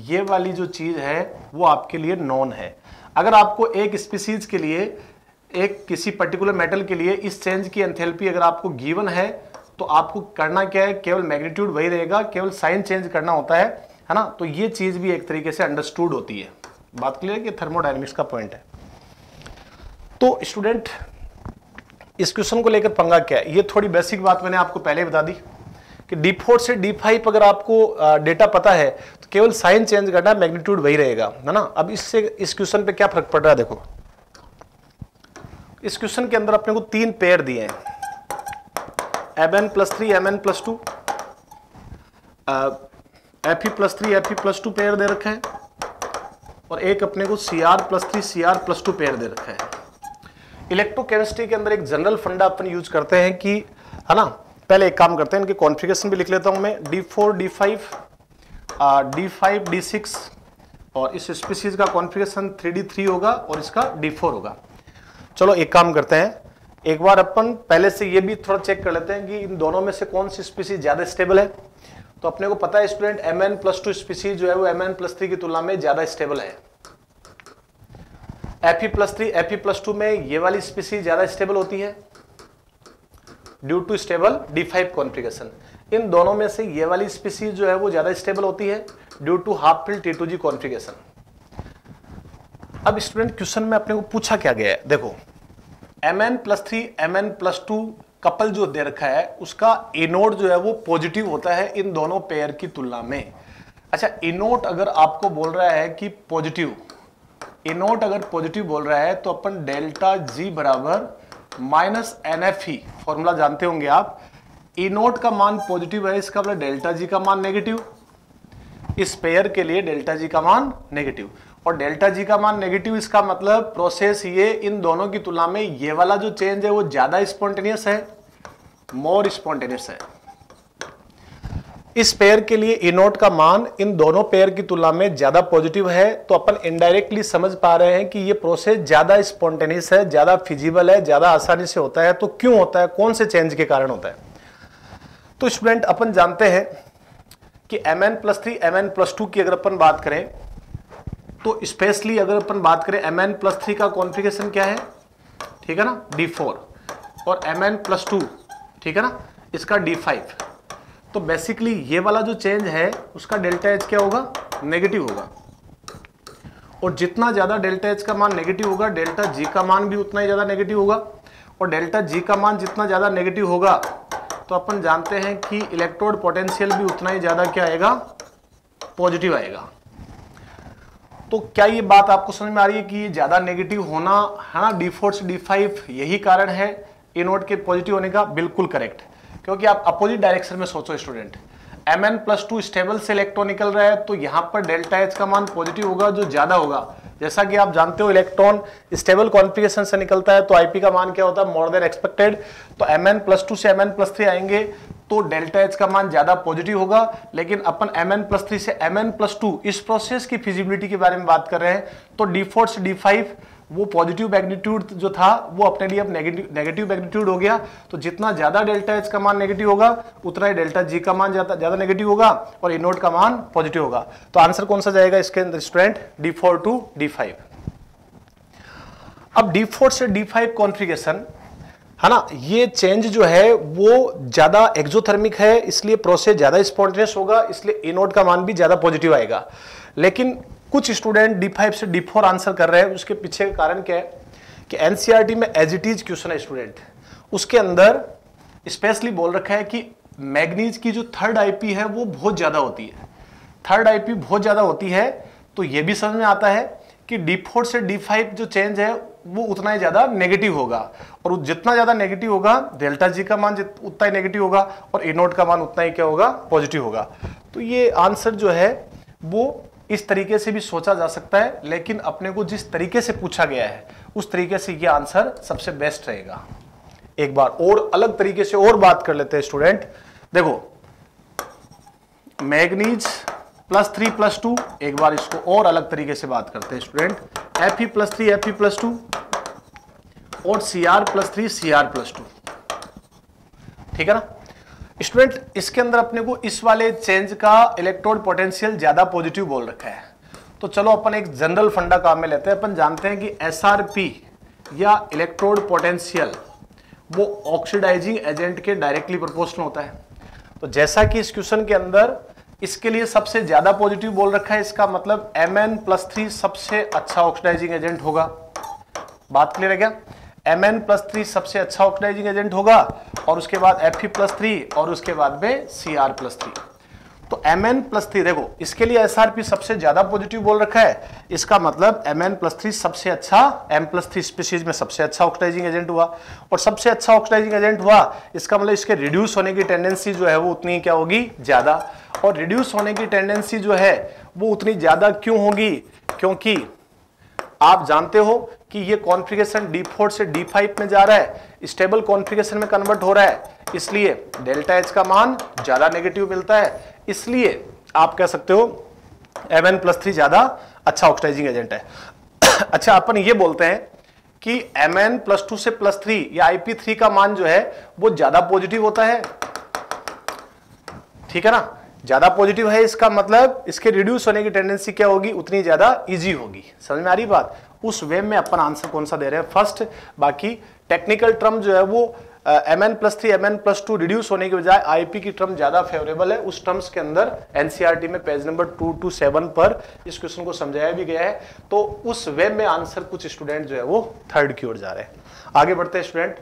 ये वाली जो चीज़ है वो आपके लिए नॉन है अगर आपको एक स्पीसीज के लिए एक किसी पर्टिकुलर मेटल के लिए इस चेंज की एंथेल्पी अगर आपको गिवन है तो आपको करना क्या है केवल मैग्नीट्यूड वही रहेगा केवल साइन चेंज करना होता है है ना तो ये चीज़ भी एक तरीके से अंडरस्टूड होती है बात क्लियर कि थर्मोडाइनमिक्स का पॉइंट है तो स्टूडेंट इस क्वेश्चन को लेकर पंगा क्या है ये थोड़ी बेसिक बात मैंने आपको पहले बता दी कि डी फोर से डी फाइव अगर आपको डेटा पता है तो केवल साइन चेंज करना मैग्नीट्यूड वही रहेगा है ना अब इससे इस क्वेश्चन पे क्या फर्क पड़ रहा है देखो इस क्वेश्चन के अंदर अपने को तीन पेयर दिए हैं M N plus three M N plus two F E plus three F E plus two pair दे रखे हैं और एक अपने को C R plus three C R plus two pair दे रखा है इलेक्ट्रोकेमिस्ट्री के अंदर एक जनरल फंडा अपन यूज करते हैं कि है ना पहले एक काम करते हैं इनके कॉन्फ़िगरेशन भी लिख लेता हूं मैं D four D five D five D six और इस स्पीसीज का कॉन्फ़िगरेशन थ्री डी थ्री होगा और इसका डी फोर होगा चलो एक काम करते हैं एक बार अपन पहले से ये भी थोड़ा चेक कर लेते हैं कि इन दोनों में से कौन सी स्पीसीज ज्यादा स्टेबल है तो अपने को पता है student M N plus two species जो है वो एम एन प्लस थ्री की तुलना में ज्यादा स्टेबल है F E plus three F E plus two में ये वाली स्पीसी ज्यादा स्टेबल होती है due to stable D five configuration इन दोनों में से ये वाली स्पीसी जो है वो ज्यादा स्टेबल होती है due to half fill T two G configuration अब स्टूडेंट क्वेश्चन में अपने को पूछा क्या गया है देखो M N plus three M N plus two couple जो दे रखा है उसका एनोड जो है वो पॉजिटिव होता है इन दोनों पेयर की तुलना में अच्छा एनोट अगर आपको बोल रहा है कि पॉजिटिव एनोट अगर पॉजिटिव बोल रहा है तो अपन डेल्टा जी बराबर माइनस एन एफ ही फॉर्मूला जानते होंगे आप इनोट का मान पॉजिटिव है इसका डेल्टा मतलब जी का मान नेगेटिव इस पेयर के लिए डेल्टा जी का मान नेगेटिव और डेल्टा जी का मान नेगेटिव इसका मतलब प्रोसेस ये इन दोनों की तुलना में ये वाला जो चेंज है वो ज्यादा स्पॉन्टेनियस है मोर स्पॉन्टेनियस है इस पेयर के लिए इनोट e का मान इन दोनों पेयर की तुलना में ज्यादा पॉजिटिव है तो अपन इनडायरेक्टली समझ पा रहे हैं कि ये प्रोसेस ज्यादा स्पॉन्टेनियस है ज्यादा फिजिबल है ज्यादा आसानी से होता है तो क्यों होता है कौन से चेंज के कारण होता है तो स्टूडेंट अपन जानते हैं कि M N plus three M N plus two की अगर अपन बात करें तो स्पेशली अगर अपन बात करें एम एन प्लस थ्री का कॉन्फ़िगरेशन क्या है ठीक है ना डी फोर और एम एन प्लस टू ठीक है ना इसका डी फाइव तो बेसिकली ये वाला जो चेंज है उसका डेल्टा एच क्या होगा नेगेटिव होगा और जितना ज़्यादा डेल्टा एच का मान नेगेटिव होगा डेल्टा जी का मान भी उतना ही ज़्यादा नेगेटिव होगा और डेल्टा जी का मान जितना ज़्यादा नेगेटिव होगा तो अपन जानते हैं कि इलेक्ट्रोड पोटेंशियल भी उतना ही ज़्यादा क्या आएगा पॉजिटिव आएगा तो क्या ये बात आपको समझ में आ रही है कि ज़्यादा नेगेटिव होना है ना डी फोर से डी यही कारण है ए नोट के पॉजिटिव होने का बिल्कुल करेक्ट क्योंकि आप अपोजिट डायरेक्शन में सोचो student M N plus two stable से इलेक्ट्रॉन निकल रहा है तो यहां पर डेल्टा एच का मान पॉजिटिव होगा जो ज़्यादा होगा जैसा कि आप जानते हो इलेक्ट्रॉन स्टेबल कॉन्फ़िगरेशन से निकलता है तो आईपी का मान क्या होता है मोर देन एक्सपेक्टेड तो एम एन प्लस टू से एम एन प्लस थ्री आएंगे तो डेल्टा एच का मान ज्यादा पॉजिटिव होगा लेकिन अपन एम एन प्लस थ्री से एम एन प्लस टू इस प्रोसेस की फिजिबिलिटी के बारे में बात कर रहे हैं तो डी फोर से डी फाइव वो पॉजिटिव मैग्नीट्यूड जो था वो अपने लिए अब नेगेटिव नेगेटिव मैग्नीट्यूड हो गया तो जितना ज्यादा डेल्टा एच का मान नेगेटिव होगा उतना ही डेल्टा जी का मान ज्यादा ज्यादा नेगेटिव होगा और इनोड का मान पॉजिटिव होगा तो आंसर कौन सा जाएगा इसके अंदर student D four to D five अब डी फोर से डी फाइव कॉन्फिगेशन है हाँ ना ये चेंज जो है वो ज़्यादा एक्जोथर्मिक है इसलिए प्रोसेस ज़्यादा स्पॉन्टेनियस होगा इसलिए ए नोट का मान भी ज़्यादा पॉजिटिव आएगा लेकिन कुछ स्टूडेंट डी फाइव से डी फोर आंसर कर रहे हैं उसके पीछे का कारण क्या है कि एनसीईआरटी e में एज इट इज क्वेश्चन है स्टूडेंट उसके अंदर स्पेशली बोल रखा है कि मैग्नीज की जो थर्ड आईपी है वो बहुत ज़्यादा होती है थर्ड आईपी बहुत ज़्यादा होती है तो ये भी समझ में आता है कि डी फोर से डी फाइव जो चेंज है वो उतना ही ज़्यादा नेगेटिव होगा और जितना ज़्यादा नेगेटिव होगा डेल्टा जी का मान उतना ही नेगेटिव होगा और ए नोट का मान उतना ही क्या होगा पॉजिटिव होगा तो ये आंसर जो है वो इस तरीके से भी सोचा जा सकता है लेकिन अपने को जिस तरीके से पूछा गया है उस तरीके से ये आंसर सबसे बेस्ट रहेगा एक बार और अलग तरीके से और बात कर लेते हैं स्टूडेंट देखो manganese plus three plus two एक बार इसको और अलग तरीके से बात करते हैं student F E e plus three F E e plus two और C R plus three C R plus two ठीक है ना स्टूडेंट इसके अंदर अपने को इस वाले चेंज का इलेक्ट्रोड पोटेंशियल ज्यादा पॉजिटिव बोल रखा है तो चलो अपन एक जनरल फंडा काम में लेते हैं अपन जानते हैं कि एस आर पी या इलेक्ट्रोड पोटेंशियल वो ऑक्सीडाइजिंग एजेंट के डायरेक्टली प्रपोर्शनल होता है तो जैसा कि इस क्वेश्चन के अंदर इसके लिए सबसे ज्यादा पॉजिटिव बोल रखा है इसका मतलब एम एन प्लस थ्री सबसे अच्छा ऑक्सीडाइजिंग एजेंट होगा बात क्लियर है क्या एम एन प्लस थ्री सबसे अच्छा ऑक्सीडाइजिंग एजेंट होगा और उसके बाद एफ ई प्लस थ्री और उसके बाद में सी आर प्लस थ्री तो एम एन प्लस थ्री देखो इसके लिए एस आर पी सबसे ज्यादा पॉजिटिव बोल रखा है इसका मतलब एम एन प्लस थ्री सबसे अच्छा एम प्लस थ्री स्पीसीज में सबसे अच्छा ऑक्सीडाइजिंग एजेंट हुआ और सबसे अच्छा ऑक्सीडाइजिंग एजेंट हुआ इसका मतलब इसके रिड्यूस होने की टेंडेंसी जो है वो उतनी क्या होगी ज्यादा और रिड्यूस होने की टेंडेंसी जो है वो उतनी ज्यादा क्यों होगी क्योंकि आप जानते हो कि ये कॉन्फ़िगरेशन D4 से D5 में जा रहा है स्टेबल कॉन्फ़िगरेशन में कन्वर्ट हो रहा है इसलिए डेल्टा एच का मान ज्यादा नेगेटिव मिलता है इसलिए आप कह सकते हो एम एन प्लस थ्री ज़्यादा अच्छा ऑक्सीडाइजिंग एजेंट है <coughs> अच्छा अपन ये बोलते हैं कि एम एन प्लस टू से प्लस थ्री या आईपी थ्री का मान जो है वो ज़्यादा पॉजिटिव होता है ठीक है ना ज़्यादा पॉजिटिव है इसका मतलब इसके रिड्यूस होने की टेंडेंसी क्या होगी उतनी ज़्यादा इजी होगी समझ में आ रही बात उस वे में अपन आंसर कौन सा दे रहे हैं फर्स्ट बाकी टेक्निकल टर्म जो है वो M N plus three M N plus two reduce होने के बजाय आईपी की टर्म ज्यादा फेवरेबल है उस टर्म्स के अंदर एनसीईआरटी e में page number two two seven पर इस क्वेश्चन को समझाया भी गया है तो उस वे में आंसर कुछ स्टूडेंट जो है वो थर्ड की ओर जा रहे हैं आगे बढ़ते हैं student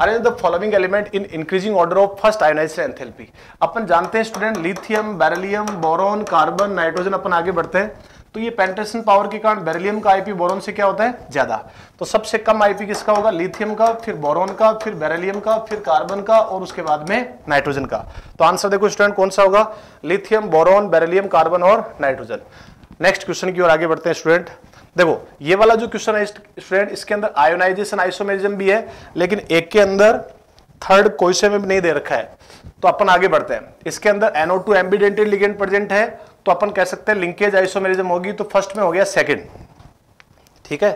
arrange the following element in increasing order of first ionisation enthalpy अपन जानते हैं student lithium beryllium boron carbon nitrogen अपन आगे बढ़ते हैं तो ये पेंट्रेशन पावर के कारण बेरिलियम का आईपी बोरोन से क्या होता है ज्यादा तो सबसे कम आईपी किसका होगा लिथियम का फिर बोरोन का फिर बेरिलियम का फिर कार्बन का और उसके बाद में नाइट्रोजन का तो आंसर देखो स्टूडेंट कौन सा होगा लिथियम बोरोन बेरिलियम कार्बन और नाइट्रोजन नेक्स्ट क्वेश्चन की ओर आगे बढ़ते हैं स्टूडेंट देखो ये वाला जो क्वेश्चन है स्टूडेंट इसके अंदर आयोनाइजेशन आइसोमेरिज्म भी है लेकिन एक के अंदर थर्ड क्वेश्चन में भी नहीं दे रखा है तो अपन आगे बढ़ते हैं इसके अंदर NO two ambidentate ligand present है तो अपन कह सकते हैं लिंकेज आइसोमेरिज्म होगी तो फर्स्ट में हो गया सेकेंड ठीक है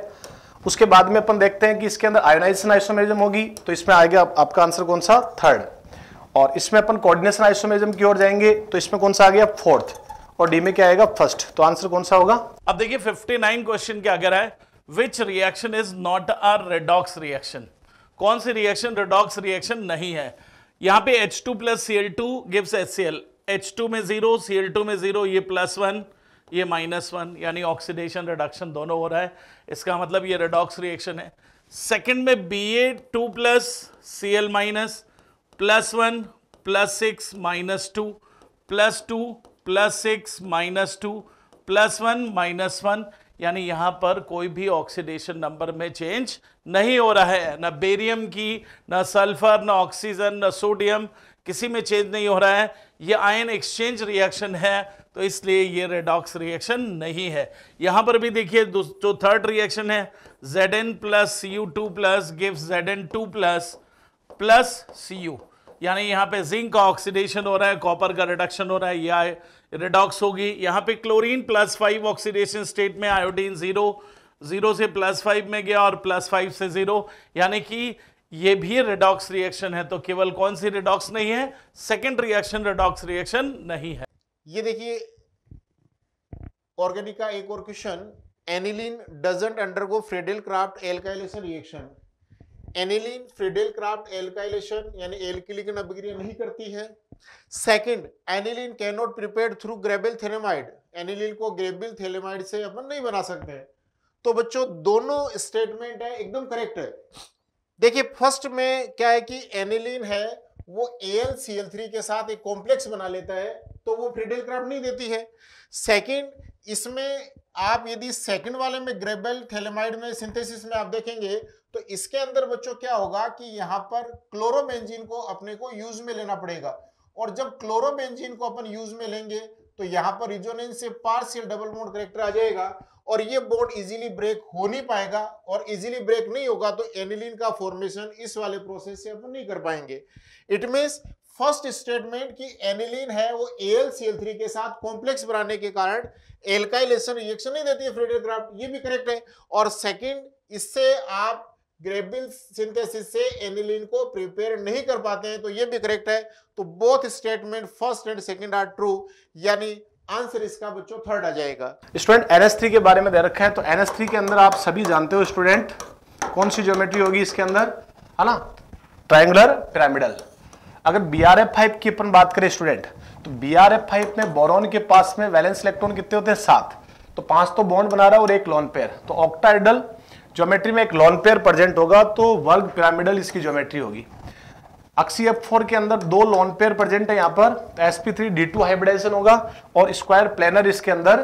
उसके बाद में अपन देखते हैं कि इसके अंदर आयोनाइजेशन आइसोमेरिज्म होगी तो इसमें आएगा आप, आपका आंसर कौन सा थर्ड और इसमें अपन कोऑर्डिनेशन आइसोमेरिज्म की ओर जाएंगे तो इसमें कौन सा आ गया फोर्थ और डी में क्या आएगा फर्स्ट तो आंसर कौन सा होगा अब देखिए 59 क्वेश्चन क्या कह रहा है which reaction is not a redox reaction कौन सी रिएक्शन रेडॉक्स रिएक्शन नहीं है यहां पे H2 two plus C L two gives H C L H two में ज़ीरो सी एल टू में ज़ीरो ये प्लस वन ये माइनस वन यानी ऑक्सीडेशन रिडक्शन दोनों हो रहा है इसका मतलब ये रेडॉक्स रिएक्शन है सेकंड में B A two plus C L minus plus one plus six minus two plus two plus six minus two plus one minus one यानी यहाँ पर कोई भी ऑक्सीडेशन नंबर में चेंज नहीं हो रहा है ना बेरियम की ना सल्फर ना ऑक्सीजन ना सोडियम किसी में चेंज नहीं हो रहा है ये आयन एक्सचेंज रिएक्शन है तो इसलिए ये रेडॉक्स रिएक्शन नहीं है यहाँ पर भी देखिए जो थर्ड रिएक्शन है Z N plus C U two plus give Z N two plus plus C U यानी यहाँ पे जिंक का ऑक्सीडेशन हो रहा है कॉपर का रिडक्शन हो रहा है या रेडॉक्स होगी यहाँ पे chlorine plus five oxidation state में आयोडीन जीरो जीरो से प्लस फाइव में गया और प्लस फाइव से जीरो यानी कि ये भी रेडॉक्स रिएक्शन है तो केवल कौन सी रेडॉक्स नहीं है सेकेंड रिएक्शन रेडॉक्स रिएक्शन नहीं है ये देखिए ऑर्गेनिक का एक और question aniline doesn't undergo Friedel Crafts alkylation reaction aniline Friedel Crafts alkylation यानी एल्किलिकन अभिक्रिया नहीं करती है second aniline can not prepare through Gabriel phthalimide aniline को ग्रेबिल थेलेमाइड से अपन नहीं बना सकते तो बच्चों दोनों स्टेटमेंट है एकदम करेक्ट है देखिए फर्स्ट में क्या है कि एनिलीन है वो AlCl3 के साथ एक कॉम्प्लेक्स बना लेता है तो वो फ्रीडल क्राफ्ट नहीं देती है सेकंड इसमें आप यदि सेकंड वाले में ग्रेबल थेलेमाइड में सिंथेसिस में आप देखेंगे तो इसके अंदर बच्चों क्या होगा कि यहां पर क्लोरोबेंजीन को अपने को यूज में लेना पड़ेगा और जब क्लोरोबेंजीन को अपन यूज में लेंगे तो यहां पर रिजोनेंस से पार्शियल डबल बॉन्ड करेक्टर आ जाएगा और ये बॉन्ड इजीली ब्रेक हो नहीं पाएगा और इजीली ब्रेक नहीं होगा तो एनिलिन का फॉर्मेशन इस वाले प्रोसेस से अपन नहीं कर पाएंगे इट मीन फर्स्ट स्टेटमेंट कि एनिलिन है वो एल थ्री के साथ कॉम्प्लेक्स बनाने के कारण एल्काइलेशन रिएक्शन नहीं देती है फ्रेडर क्राफ्ट ये भी करेक्ट है और सेकेंड इससे आप ग्रेबिल सिंथेसिस से एनिलिन को प्रिपेयर नहीं कर पाते हैं तो ये भी करेक्ट है तो both statement first and second are true यानी आंसर इसका बच्चों थर्ड आ जाएगा स्टूडेंट एन के बारे में दे रखा है तो एन के अंदर आप सभी जानते हो स्टूडेंट कौन सी ज्योमेट्री होगी इसके अंदर है ना ट्राइंगुलर पिरामिडल अगर बी आर एफ फाइव की अपन बात करें स्टूडेंट तो बी आर एफ फाइव में बोरॉन के पास में वैलेंस इलेक्ट्रॉन कितने होते हैं सात तो पांच तो बॉन्ड बना रहा है और एक लॉन पेयर तो ऑक्टाइडल ज्योमेट्री में एक लॉन पेयर प्रेजेंट होगा तो वर्ग पिरामिडल इसकी ज्योमेट्री होगी अक्सी एफ फोर के अंदर दो लॉन पेयर प्रेजेंट है यहां पर SP three D two hybridization होगा और स्क्वायर प्लेनर इसके अंदर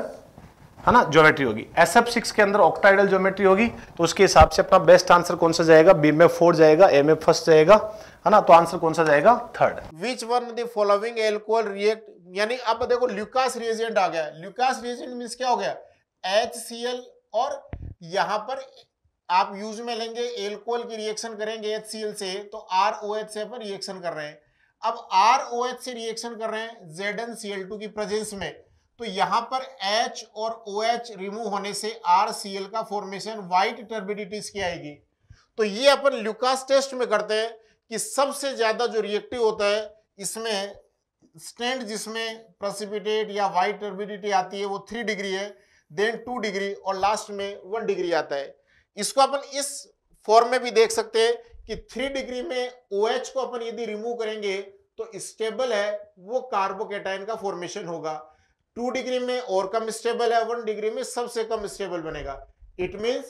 है ना ज्योमेट्री होगी एस एफ सिक्स के अंदर ऑक्टाइडल ज्योमेट्री होगी तो उसके हिसाब से अपना बेस्ट आंसर कौन सा जाएगा बी में फोर जाएगा एम एफ फर्स्ट जाएगा है ना तो आंसर कौन सा जाएगा third which one the following alcohol react यानी अब देखो ल्यूकास रिएजेंट आ गया ल्यूकास रिएजेंट मीन्स क्या हो गया एच सी एल और यहां पर आप यूज में लेंगे एल्कोहल की रिएक्शन करेंगे एच से तो आर ओ एच से पर रिएक्शन कर रहे हैं अब आर ओ एच से रिएक्शन कर रहे हैं Z N C L two की प्रेजेंस में तो यहां पर एच और ओ एच रिमूव होने से आर सी एल का फॉर्मेशन व्हाइट टर्बिडिटीज की आएगी तो ये अपन ल्यूकास टेस्ट में करते हैं कि सबसे ज्यादा जो रिएक्टिव होता है इसमें स्टैंड जिसमें प्रसिपिटेट या व्हाइट टर्बिडिटी आती है वो थ्री डिग्री है देन टू डिग्री और लास्ट में वन डिग्री आता है इसको अपन इस फॉर्म में भी देख सकते हैं कि थ्री डिग्री में ओ OH को अपन यदि रिमूव करेंगे तो स्टेबल है वो कार्बोकेटाइन का फॉर्मेशन होगा टू डिग्री में और कम स्टेबल है वन डिग्री में सबसे कम स्टेबल बनेगा इट मीन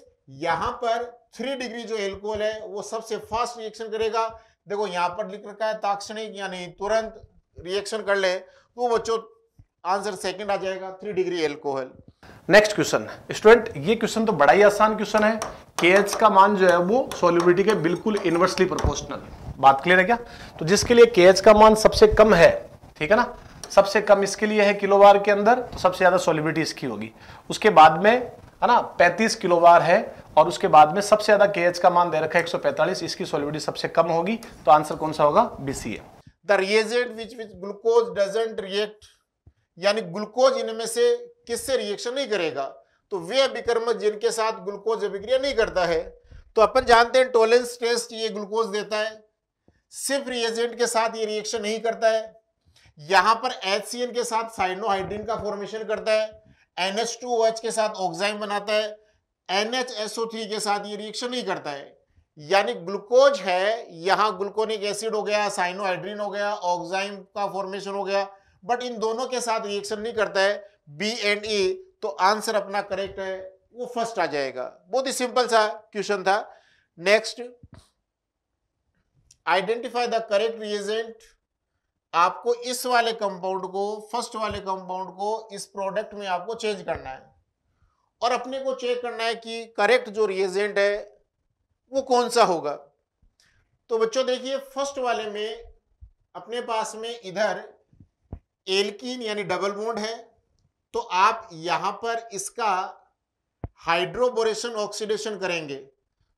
यहां पर थ्री डिग्री जो एल्कोहल है वो सबसे फास्ट रिएक्शन करेगा देखो यहां पर लिख रखा है ताक्षणिक यानी तुरंत रिएक्शन कर ले तो बच्चों आंसर सेकंड आ जाएगा three degree alcohol next question student ये क्वेश्चन तो बड़ा ही आसान क्वेश्चन है के एच का मान जो है वो सोलिबिलिटी के बिल्कुल इनवर्सली प्रोपोर्शनल बात क्लियर है क्या तो जिसके लिए के एच का मान सबसे कम है ठीक है ना सबसे कम इसके लिए है किलोवार के अंदर तो सबसे ज्यादा सोलिबिलिटी इसकी होगी उसके बाद में है ना 35 किलोवार है और उसके बाद में सबसे ज्यादा के का मान दे रखा है 145 इसकी सोलिबिलिटी सबसे कम होगी तो आंसर कौन सा होगा बीसीए the reagent which which glucose doesn't react यानी ग्लूकोज इनमें से किससे रिएक्शन नहीं करेगा तो वे अभिक्रमक जिनके साथ ग्लूकोज अभिक्रिया नहीं करता है तो अपन जानते हैं टोलेंस टेस्ट ये ग्लूकोज देता है सिर्फ रिएजेंट के साथ ये रिएक्शन नहीं करता है यहां पर एच के साथ साइनोहाइड्रिन का फॉर्मेशन करता है NH2OH के साथ ऑक्साइम बनाता है NHSO3 के साथ ये रिएक्शन नहीं करता है यानी ग्लूकोज है यहां ग्लूकोनिक एसिड हो गया साइनोहाइड्रिन हो गया ऑक्साइम का फॉर्मेशन हो गया बट इन दोनों के साथ रिएक्शन नहीं करता है बी एंड ए तो आंसर अपना करेक्ट है वो फर्स्ट आ जाएगा बहुत ही सिंपल सा क्वेश्चन था next identify the correct reagent आपको इस वाले कंपाउंड को फर्स्ट वाले कंपाउंड को इस प्रोडक्ट में आपको चेंज करना है और अपने को चेक करना है कि करेक्ट जो रिएजेंट है वो कौन सा होगा तो बच्चों देखिए फर्स्ट वाले में अपने पास में इधर एल्किन यानी डबल बोन्ड है तो आप यहां पर इसका हाइड्रोबोरेशन ऑक्सीडेशन करेंगे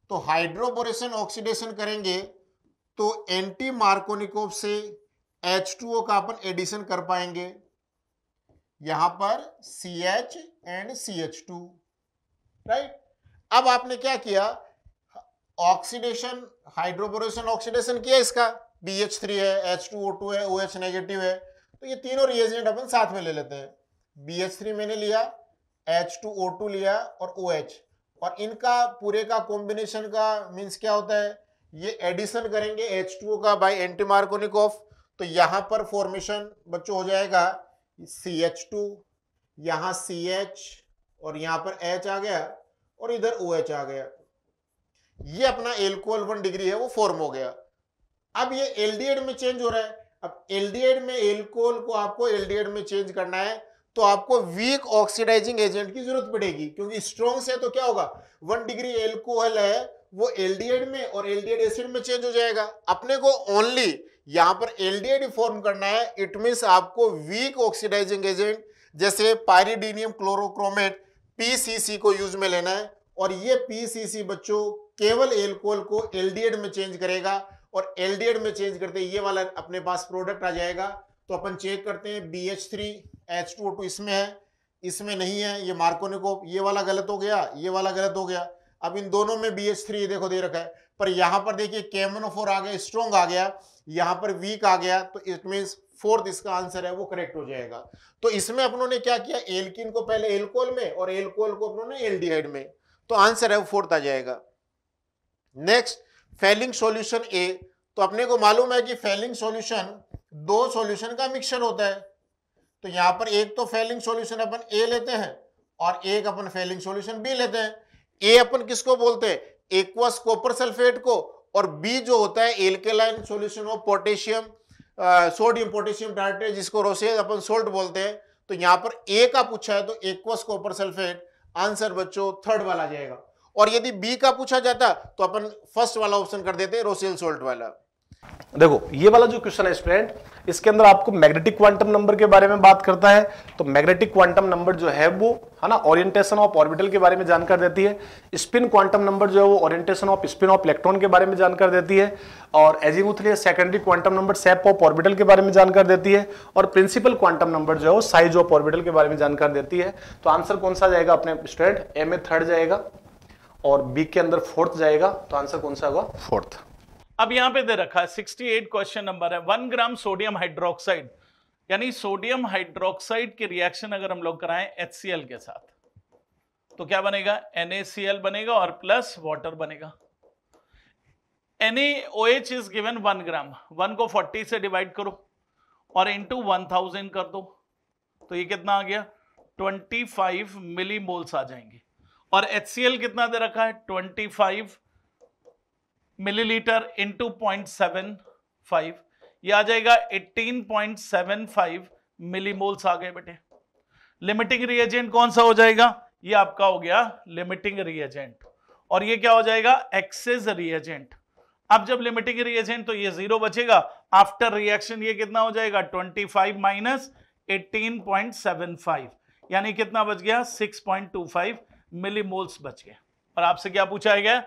तो हाइड्रोबोरेशन ऑक्सीडेशन करेंगे तो एंटी मार्कोनिकोप से H2O का अपन एडिशन कर पाएंगे यहां पर CH एंड CH2 राइट अब आपने क्या किया ऑक्सीडेशन हाइड्रोबोरेशन ऑक्सीडेशन किया इसका BH3 है H2O2 है OH नेगेटिव है तो ये तीनों रिएजेंट अपन साथ में ले लेते हैं बी एच थ्री मैंने लिया एच टू ओ टू लिया और ओ OH, एच और इनका पूरे का कॉम्बिनेशन का मीन्स क्या होता है ये एडिशन करेंगे एच टू ओ का बाई एंटी मार्कोनिक ऑफ तो यहाँ पर फॉर्मेशन बच्चों हो जाएगा सी एच टू यहाँ सी एच और यहाँ पर एच आ गया और इधर ओ OH एच आ गया ये अपना एल्कोहल वन डिग्री है वो फॉर्म हो गया अब ये एल्डिएड में चेंज हो रहा है अब एड में एल्कोहल को आपको एड में चेंज करना है तो आपको वीक ऑक्सीडाइजिंग एजेंट की जरूरत पड़ेगी क्योंकि स्ट्रॉन्ग से तो क्या होगा वन डिग्री एल्कोहल है वो एल्डिहाइड में और एल्डिहाइड एसिड में चेंज हो जाएगा अपने को ओनली यहां पर एल्डिहाइड फॉर्म करना है इट मीन आपको वीक ऑक्सीडाइजिंग एजेंट जैसे पायरिडीनियम क्लोरोक्रोमेट पीसीसी को यूज में लेना है और ये पीसीसी बच्चों केवल एल्कोहल को एल्डिहाइड में चेंज करेगा और एल्डिहाइड में चेंज करते ये वाला अपने पास प्रोडक्ट आ जाएगा तो अपन चेक करते हैं B H two O two इसमें है इसमें नहीं है ये मार्कोनिकोप ये वाला गलत हो गया ये वाला गलत हो गया अब इन दोनों में बी एच थ्री देखो दे रखा है पर यहां पर देखिए कैमनोफोर आ गया स्ट्रोंग आ गया यहां पर वीक आ गया तो इट मीन फोर्थ इसका आंसर है वो करेक्ट हो जाएगा तो इसमें अपनों ने क्या किया एल्किन को पहले एल्कोल में और एल्कोल को अपनों ने एल्डिहाइड में तो आंसर है वो फोर्थ आ जाएगा नेक्स्ट फेलिंग सॉल्यूशन ए तो अपने को मालूम है कि फेलिंग सॉल्यूशन दो सॉल्यूशन का मिक्सचर होता है तो यहां पर एक तो फेलिंग सॉल्यूशन अपन ए लेते हैं और एक अपन फेलिंग सॉल्यूशन बी लेते हैं ए अपन किसको बोलते हैं एक्वस कॉपर सल्फेट को और बी जो होता है alkaline solution of potassium sodium potassium tartrate जिसको रोसेज अपन सोल्ट बोलते हैं तो यहां पर ए का पूछा है तो एक्वस कॉपर सल्फेट आंसर बच्चों थर्ड वाला जाएगा और यदि बी का पूछा जाता तो अपन फर्स्ट वाला ऑप्शन कर देते रोसेल सोल्ट वाला देखो ये वाला जो क्वेश्चन है स्टूडेंट इसके अंदर आपको मैग्नेटिक क्वांटम नंबर के बारे में बात करता है तो मैग्नेटिक क्वांटम नंबर जो है वो है ना ओरिएंटेशन ऑफ ऑर्बिटल के बारे में जानकर देती है स्पिन क्वांटम नंबर जो है वो orientation of spin of electron के बारे में जानकर देती है और azimuthal secondary quantum number shape of orbital के बारे में जानकर देती है और प्रिंसिपल क्वांटम नंबर जो है वो साइज ऑफ ऑर्बिटल के बारे में जानकर देती है तो आंसर कौन सा जाएगा अपने स्टूडेंट एम ए थर्ड जाएगा और बी के अंदर फोर्थ जाएगा तो आंसर कौन सा होगा फोर्थ अब यहां पे दे रखा है 68 क्वेश्चन नंबर है वन ग्राम सोडियम हाइड्रोक्साइड यानी सोडियम हाइड्रोक्साइड की रिएक्शन अगर हम लोग कराएं एच के साथ तो क्या बनेगा NaCl बनेगा और प्लस वाटर बनेगा NaOH is given one gram one को 40 से डिवाइड करो और इंटू वन थाउजेंड कर दो तो ये कितना आ गया 25 मिली मोल्स आ जाएंगे और HCl कितना दे रखा है 25 millilitre into point seven five यह आ जाएगा 18.75 मिलीमोल्स आ गए बेटे लिमिटिंग रिएजेंट कौन सा हो जाएगा ये आपका हो गया लिमिटिंग रिएजेंट और ये क्या हो जाएगा एक्सेस रिएजेंट अब जब लिमिटिंग रिएजेंट तो ये जीरो बचेगा आफ्टर रिएक्शन ये कितना हो जाएगा 25 माइनस 18.75 यानी कितना बच गया 6.25 मिलीमोल्स बच गए और आपसे क्या पूछा गया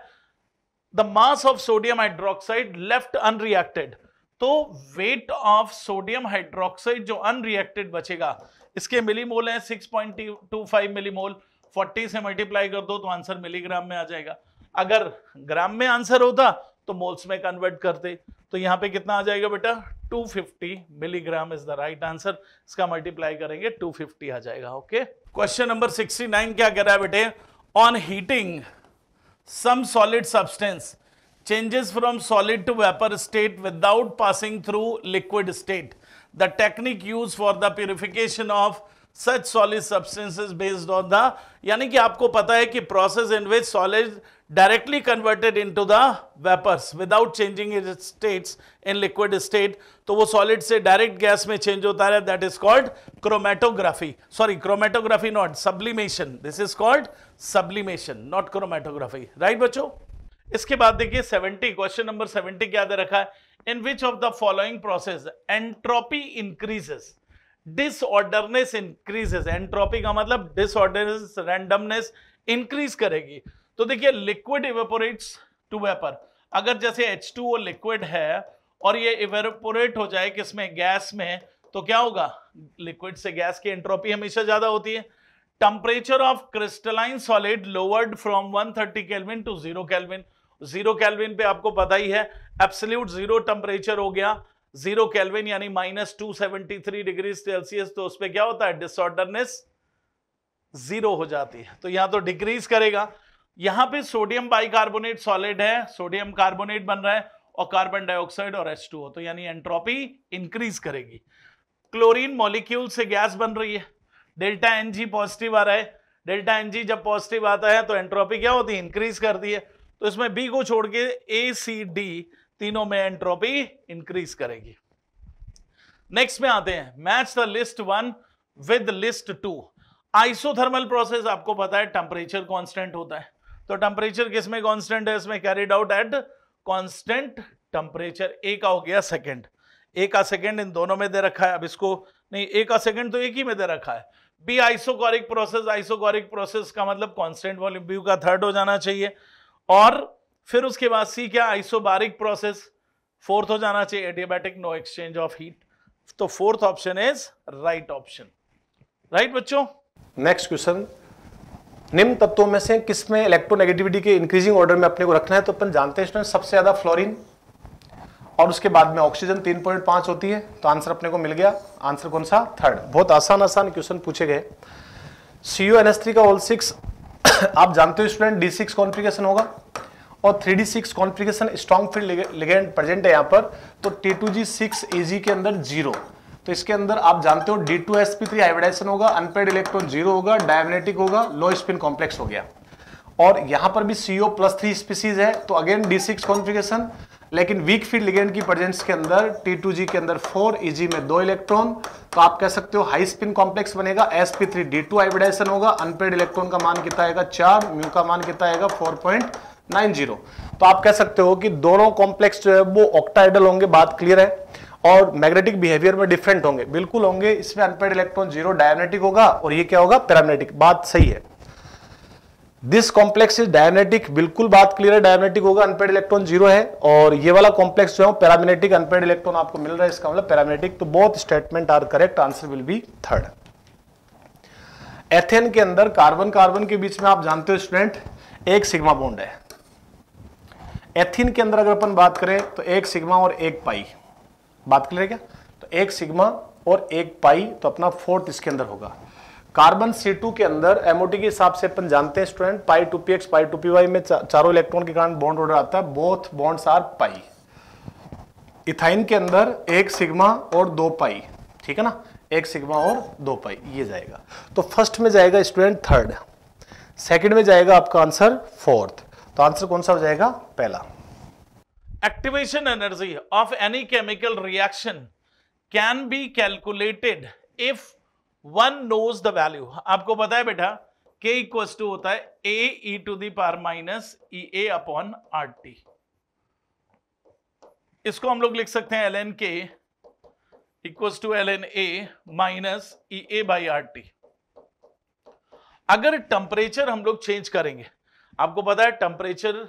the mass of sodium hydroxide left unreacted तो वेट ऑफ सोडियम हाइड्रोक्साइड जो अनरिएक्टेड बचेगा इसके मिलीमोल है 6.25 मिलीमोल 40 से मल्टीप्लाई कर दो तो आंसर मिलीग्राम में आ जाएगा अगर ग्राम में आंसर होता तो मोल्स में कन्वर्ट करते तो यहां पे कितना आ जाएगा बेटा 250 milligram is the right answer इसका मल्टीप्लाई करेंगे 250 आ जाएगा ओके क्वेश्चन नंबर 69 क्या कह रहा है बेटे on heating some solid substance changes from solid to vapor state without passing through liquid state. The technique used for the purification of such solid substances based on the यानी कि आपको पता है कि process in which solid directly converted into the vapors without changing its states in liquid state तो वो solid से direct gas में change होता है that is called chromatography sorry chromatography not sublimation this is called sublimation not chromatography right बच्चों इसके बाद देखिए 70 क्वेश्चन नंबर 70 क्या दे रखा है in which of the following process entropy increases disorderness increases entropy का मतलब डिसऑर्डरनेस रैंडमनेस इंक्रीज करेगी तो देखिए लिक्विड इवेपोरेट्स टू वेपर अगर जैसे एच टू ओ लिक्विड है और ये इवेपोरेट हो जाए किसमें गैस में तो क्या होगा लिक्विड से गैस की एंट्रोपी हमेशा ज्यादा होती है temperature of crystalline solid lowered from 130 kelvin to zero kelvin zero kelvin पे आपको पता ही है एब्सोल्यूट जीरो टेम्परेचर हो गया जीरो केल्विन यानी minus two seventy three degree Celsius तो उस पर क्या होता है डिसऑर्डरनेस जीरो हो जाती है तो यहां तो डिक्रीज करेगा यहां पे सोडियम बाइकार्बोनेट सॉलिड है सोडियम कार्बोनेट बन रहा है और कार्बन डाइऑक्साइड और एस तो यानी एंट्रोपी इंक्रीज करेगी क्लोरीन मॉलिक्यूल से गैस बन रही है डेल्टा एन जी पॉजिटिव आ रहा है डेल्टा एन जी जब पॉजिटिव आता है तो एंट्रोपी क्या होती है इंक्रीज करती है तो इसमें बी को छोड़ के ए सी डी तीनों में एंट्रोपी इंक्रीज करेगी नेक्स्ट में आते हैं match the list one with list two isothermal process आपको पता है टेम्परेचर कॉन्स्टेंट होता है तो टेम्परेचर किसमें कॉन्स्टेंट है इसमें carried out at constant temperature A का हो गया सेकेंड ए का सेकेंड इन दोनों में दे रखा है अब इसको नहीं ए का सेकेंड तो एक ही में दे रखा है B isochoric process isochoric process का मतलब कॉन्स्टेंट वॉल्यूम बी का थर्ड हो जाना चाहिए और फिर उसके बाद सी क्या आइसोबारिक प्रोसेस फोर्थ हो जाना चाहिए adiabatic no exchange of heat तो fourth option is right option right बच्चों नेक्स्ट क्वेश्चन निम्न तत्वों में से किसमें इलेक्ट्रोनेगेटिविटी के इंक्रीजिंग ऑर्डर में अपने को रखना है तो अपन जानते हैं सबसे ज्यादा फ्लोरिन और उसके बाद में ऑक्सीजन 3.5 होती है तो आंसर अपने को मिल गया आंसर कौन सा थर्ड बहुत आसान आसान क्वेश्चन पूछे गए सीओ एन एस थ्री का ऑल सिक्स <coughs> आप जानते हो स्टूडेंट डी सिक्स कॉन्फ्रिकेशन होगा और three D six configuration strong field ligand present है यहाँ पर तो T two G six A G के अंदर जीरो तो इसके अंदर आप जानते हो D two S P three hybridization होगा अनपेड इलेक्ट्रॉन जीरो होगा डायमनेटिक होगा लो स्पिन कॉम्प्लेक्स हो गया और यहां पर भी सीओ प्लस थ्री स्पीसीज है तो अगेन डी सिक्स कॉन्फ्रिकेशन लेकिन वीक फीड लिगेंड की प्रेजेंस के अंदर T2G के अंदर 4 Eg में दो इलेक्ट्रॉन तो आप कह सकते हो हाई स्पिन कॉम्प्लेक्स बनेगा sp3 d2 हाइब्रिडाइजेशन होगा अनपेड इलेक्ट्रॉन का मान कितना आएगा चार म्यू का मान कितना आएगा 4.90 तो आप कह सकते हो कि दोनों कॉम्प्लेक्स जो है वो ऑक्टाइडल होंगे बात क्लियर है और मैग्नेटिक बिहेवियर में डिफरेंट होंगे बिल्कुल होंगे इसमें अनपेड इलेक्ट्रॉन जीरो डायमेटिक होगा और ये क्या होगा पैरामेटिक बात सही है दिस कॉम्प्लेक्स इज डायनेटिक बिल्कुल बात क्लियर है डायनेटिक होगा अनपेड इलेक्ट्रॉन जीरो है और ये वाला कॉम्प्लेक्स जो है पैरामिनेटिक अनपेड इलेक्ट्रॉन आपको मिल रहा है इसका मतलब पैरामिनेटिक तो बहुत statement are correct answer will be third ethane के अंदर कार्बन कार्बन के बीच में आप जानते हो स्टूडेंट एक सिग्मा बॉन्ड है एथिन के अंदर अगर अपन बात करें तो एक सिग्मा और एक पाई बात क्लियर है क्या तो एक सिग्मा और एक पाई तो अपना फोर्थ इसके अंदर होगा कार्बन C2 के अंदर एमओटी के हिसाब से अपन जानते हैं student pi two P X pi two P Y में चा, चारों इलेक्ट्रॉन के कारण बॉन्ड ऑर्डर आता है both bonds are pi ethyne के अंदर एक सिग्मा और दो पाई ठीक है ना एक सिग्मा और दो पाई ये जाएगा तो फर्स्ट में जाएगा स्टूडेंट थर्ड सेकंड में जाएगा आपका आंसर फोर्थ तो आंसर कौन सा हो जाएगा पहला activation energy of any chemical reaction can be calculated if one knows the value आपको पता है बेटा के इक्वस टू होता है A E to the power minus E A upon R T इसको हम लोग लिख सकते हैं L N K equal to L N A minus E A by R T अगर टेम्परेचर हम लोग चेंज करेंगे आपको पता है टेम्परेचर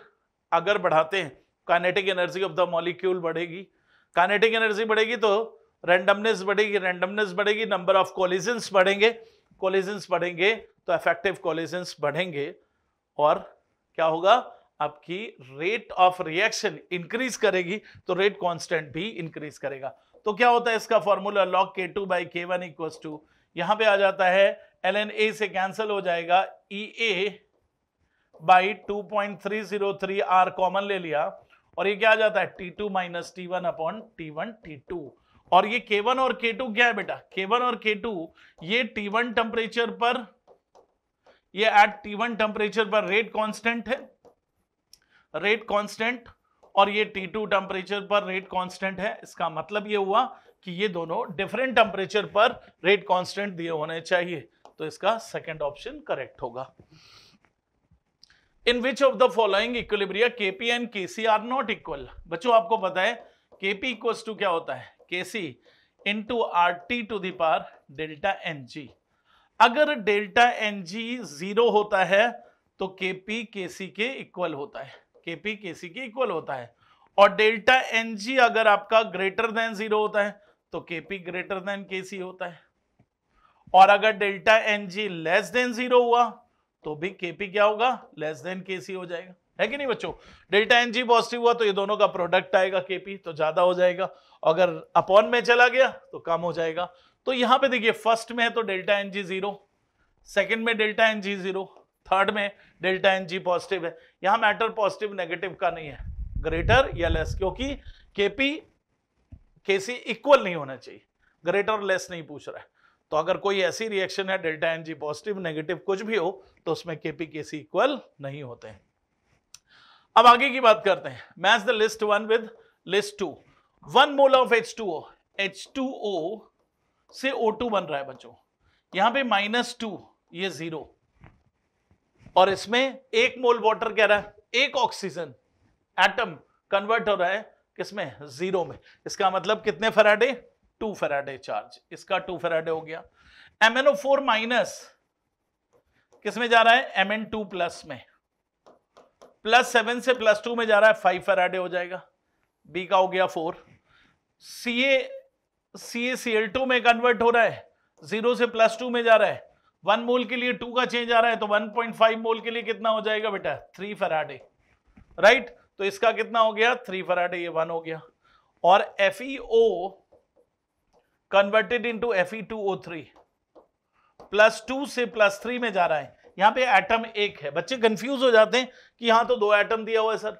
अगर बढ़ाते हैं kinetic energy of the molecule बढ़ेगी काइनेटिक एनर्जी बढ़ेगी तो रैंडमनेस बढ़ेगी रैंडमनेस बढ़ेगी नंबर ऑफ कॉलिजन्स बढ़ेंगे कॉलिजन्स बढ़ेंगे तो इफेक्टिव कॉलिजन्स बढ़ेंगे और क्या होगा आपकी रेट ऑफ रिएक्शन इंक्रीज करेगी तो रेट कांस्टेंट भी इंक्रीज करेगा तो क्या होता है इसका formula log K two by K one equal to यहां पर आ जाता है एल एन ए से कैंसिल हो जाएगा E A by two point three zero three R common ले लिया और ये क्या आ जाता है T two minus T one upon T one T two और ये K1 और K2 क्या है बेटा K1 और K2 ये T1 टेम्परेचर पर ये एट T1 टेम्परेचर पर रेट कांस्टेंट है रेट कांस्टेंट और ये T2 टेम्परेचर पर रेट कांस्टेंट है इसका मतलब ये हुआ कि ये दोनों डिफरेंट टेम्परेचर पर रेट कांस्टेंट दिए होने चाहिए तो इसका सेकंड ऑप्शन करेक्ट होगा in which of the following equilibria KP and KC are not equal बच्चों आपको पता है केपी इक्व टू क्या होता है K C into R T to the power delta N G अगर डेल्टा एन जी जीरो होता है तो के पी के सी के इक्वल होता है के पी के सी के इक्वल होता है और डेल्टा एन जी अगर आपका ग्रेटर देन जीरो होता है तो के पी ग्रेटर देन के सी होता है और अगर delta N G less than zero हुआ तो भी के पी क्या होगा लेस देन के सी हो जाएगा है कि नहीं बच्चों डेल्टा एन जी पॉजिटिव हुआ तो ये दोनों का प्रोडक्ट आएगा केपी तो ज्यादा हो जाएगा अगर अपॉन में चला गया तो कम हो जाएगा तो यहां पे देखिए फर्स्ट में है तो delta N G zero second में delta N G zero third में डेल्टा एन जी पॉजिटिव है यहां मैटर पॉजिटिव नेगेटिव का नहीं है ग्रेटर या लेस क्योंकि केपी केसी इक्वल नहीं होना चाहिए ग्रेटर और लेस नहीं पूछ रहा है तो अगर कोई ऐसी रिएक्शन है delta N G positive negative कुछ भी हो तो उसमें केपी केसी इक्वल नहीं होते हैं अब आगे की बात करते हैं match the list one with list two one mole of H two O H two O से ओ टू बन रहा है बच्चों यहां पे माइनस टू ये जीरो और इसमें एक मोल वाटर कह रहा है एक ऑक्सीजन एटम कन्वर्ट हो रहा है किसमें जीरो में इसका मतलब कितने फराडे टू फराडे चार्ज इसका टू फराडे हो गया एम ओ फोर माइनस किसमें जा रहा है एम एन टू प्लस में प्लस सेवन से प्लस टू में जा रहा है फाइव फराडे हो जाएगा बी का हो गया four C A C A C L two में कन्वर्ट हो रहा है जीरो से प्लस टू में जा रहा है वन मोल के लिए टू का चेंज आ रहा है तो वन पॉइंट फाइव मोल के लिए कितना हो जाएगा बेटा थ्री फराडे राइट तो इसका कितना हो गया थ्री फराडे ये वन हो गया और F E O converted into F E two O three plus two से प्लस थ्री में जा रहा है यहां पे एटम एक है बच्चे कंफ्यूज हो जाते हैं कि यहां तो दो एटम दिया हुआ है सर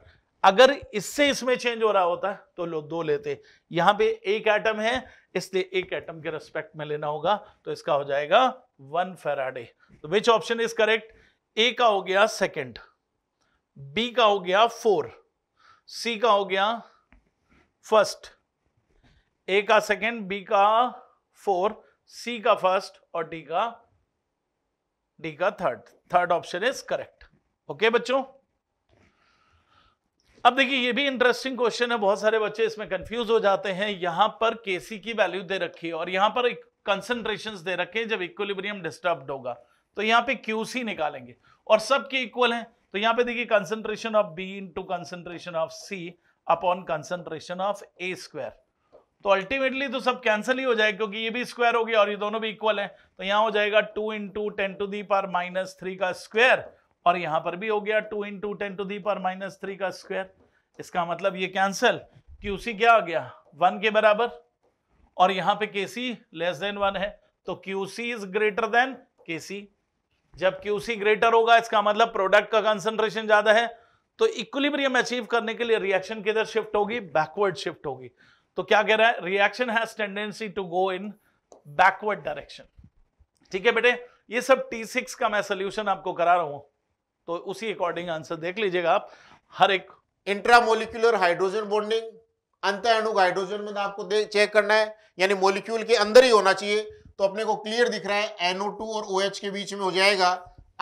अगर इससे इसमें चेंज हो रहा होता तो लोग दो लेते यहां पे एक एटम है इसलिए एक एटम के रेस्पेक्ट में लेना होगा तो इसका हो जाएगा वन फेराडे तो which option is correct A का हो गया सेकेंड बी का हो गया फोर सी का हो गया फर्स्ट ए का सेकेंड बी का फोर सी का फर्स्ट और डी का डी का third third option is correct okay बच्चों अब देखिए ये भी इंटरेस्टिंग क्वेश्चन है बहुत सारे बच्चे इसमें कंफ्यूज हो जाते हैं यहां पर केसी की वैल्यू दे रखी है और यहां पर कंसेंट्रेशन कंसंट्रेशन दे रखे हैं जब इक्वलिबरियम डिस्टर्ब होगा तो यहां पे क्यूसी निकालेंगे और सबके इक्वल हैं तो यहां पे देखिए concentration of B into concentration of C upon concentration of A square तो अल्टीमेटली तो सब कैंसिल ही हो जाएगा क्योंकि ये भी स्क्वायर हो गया और ये दोनों भी इक्वल है तो यहां हो जाएगा two into ten to the power minus three का स्क्वायर और यहां पर भी हो गया two into ten to the power minus three का स्क्वायर इसका मतलब ये कैंसिल कि उसी क्या हो गया वन के बराबर और यहाँ पे के सी लेस देन वन है तो क्यूसी इज ग्रेटर देन के सी जब क्यूसी ग्रेटर होगा इसका मतलब प्रोडक्ट का कंसेंट्रेशन ज्यादा है तो इक्विलिब्रियम अचीव करने के लिए रिएक्शन किधर शिफ्ट होगी बैकवर्ड शिफ्ट होगी तो क्या कह रहा है reaction has tendency to go in backward direction ठीक है बेटे ये सब T6 का मैं सोल्यूशन आपको करा रहा हूं तो उसी अकॉर्डिंग आंसर देख लीजिएगा आप हर एक इंट्रामोलिकुलर हाइड्रोजन बॉन्डिंग अंतरणुक हाइड्रोजन में आपको चेक करना है यानी मोलिक्यूल के अंदर ही होना चाहिए तो अपने को क्लियर दिख रहा है NO2 और OH के बीच में हो जाएगा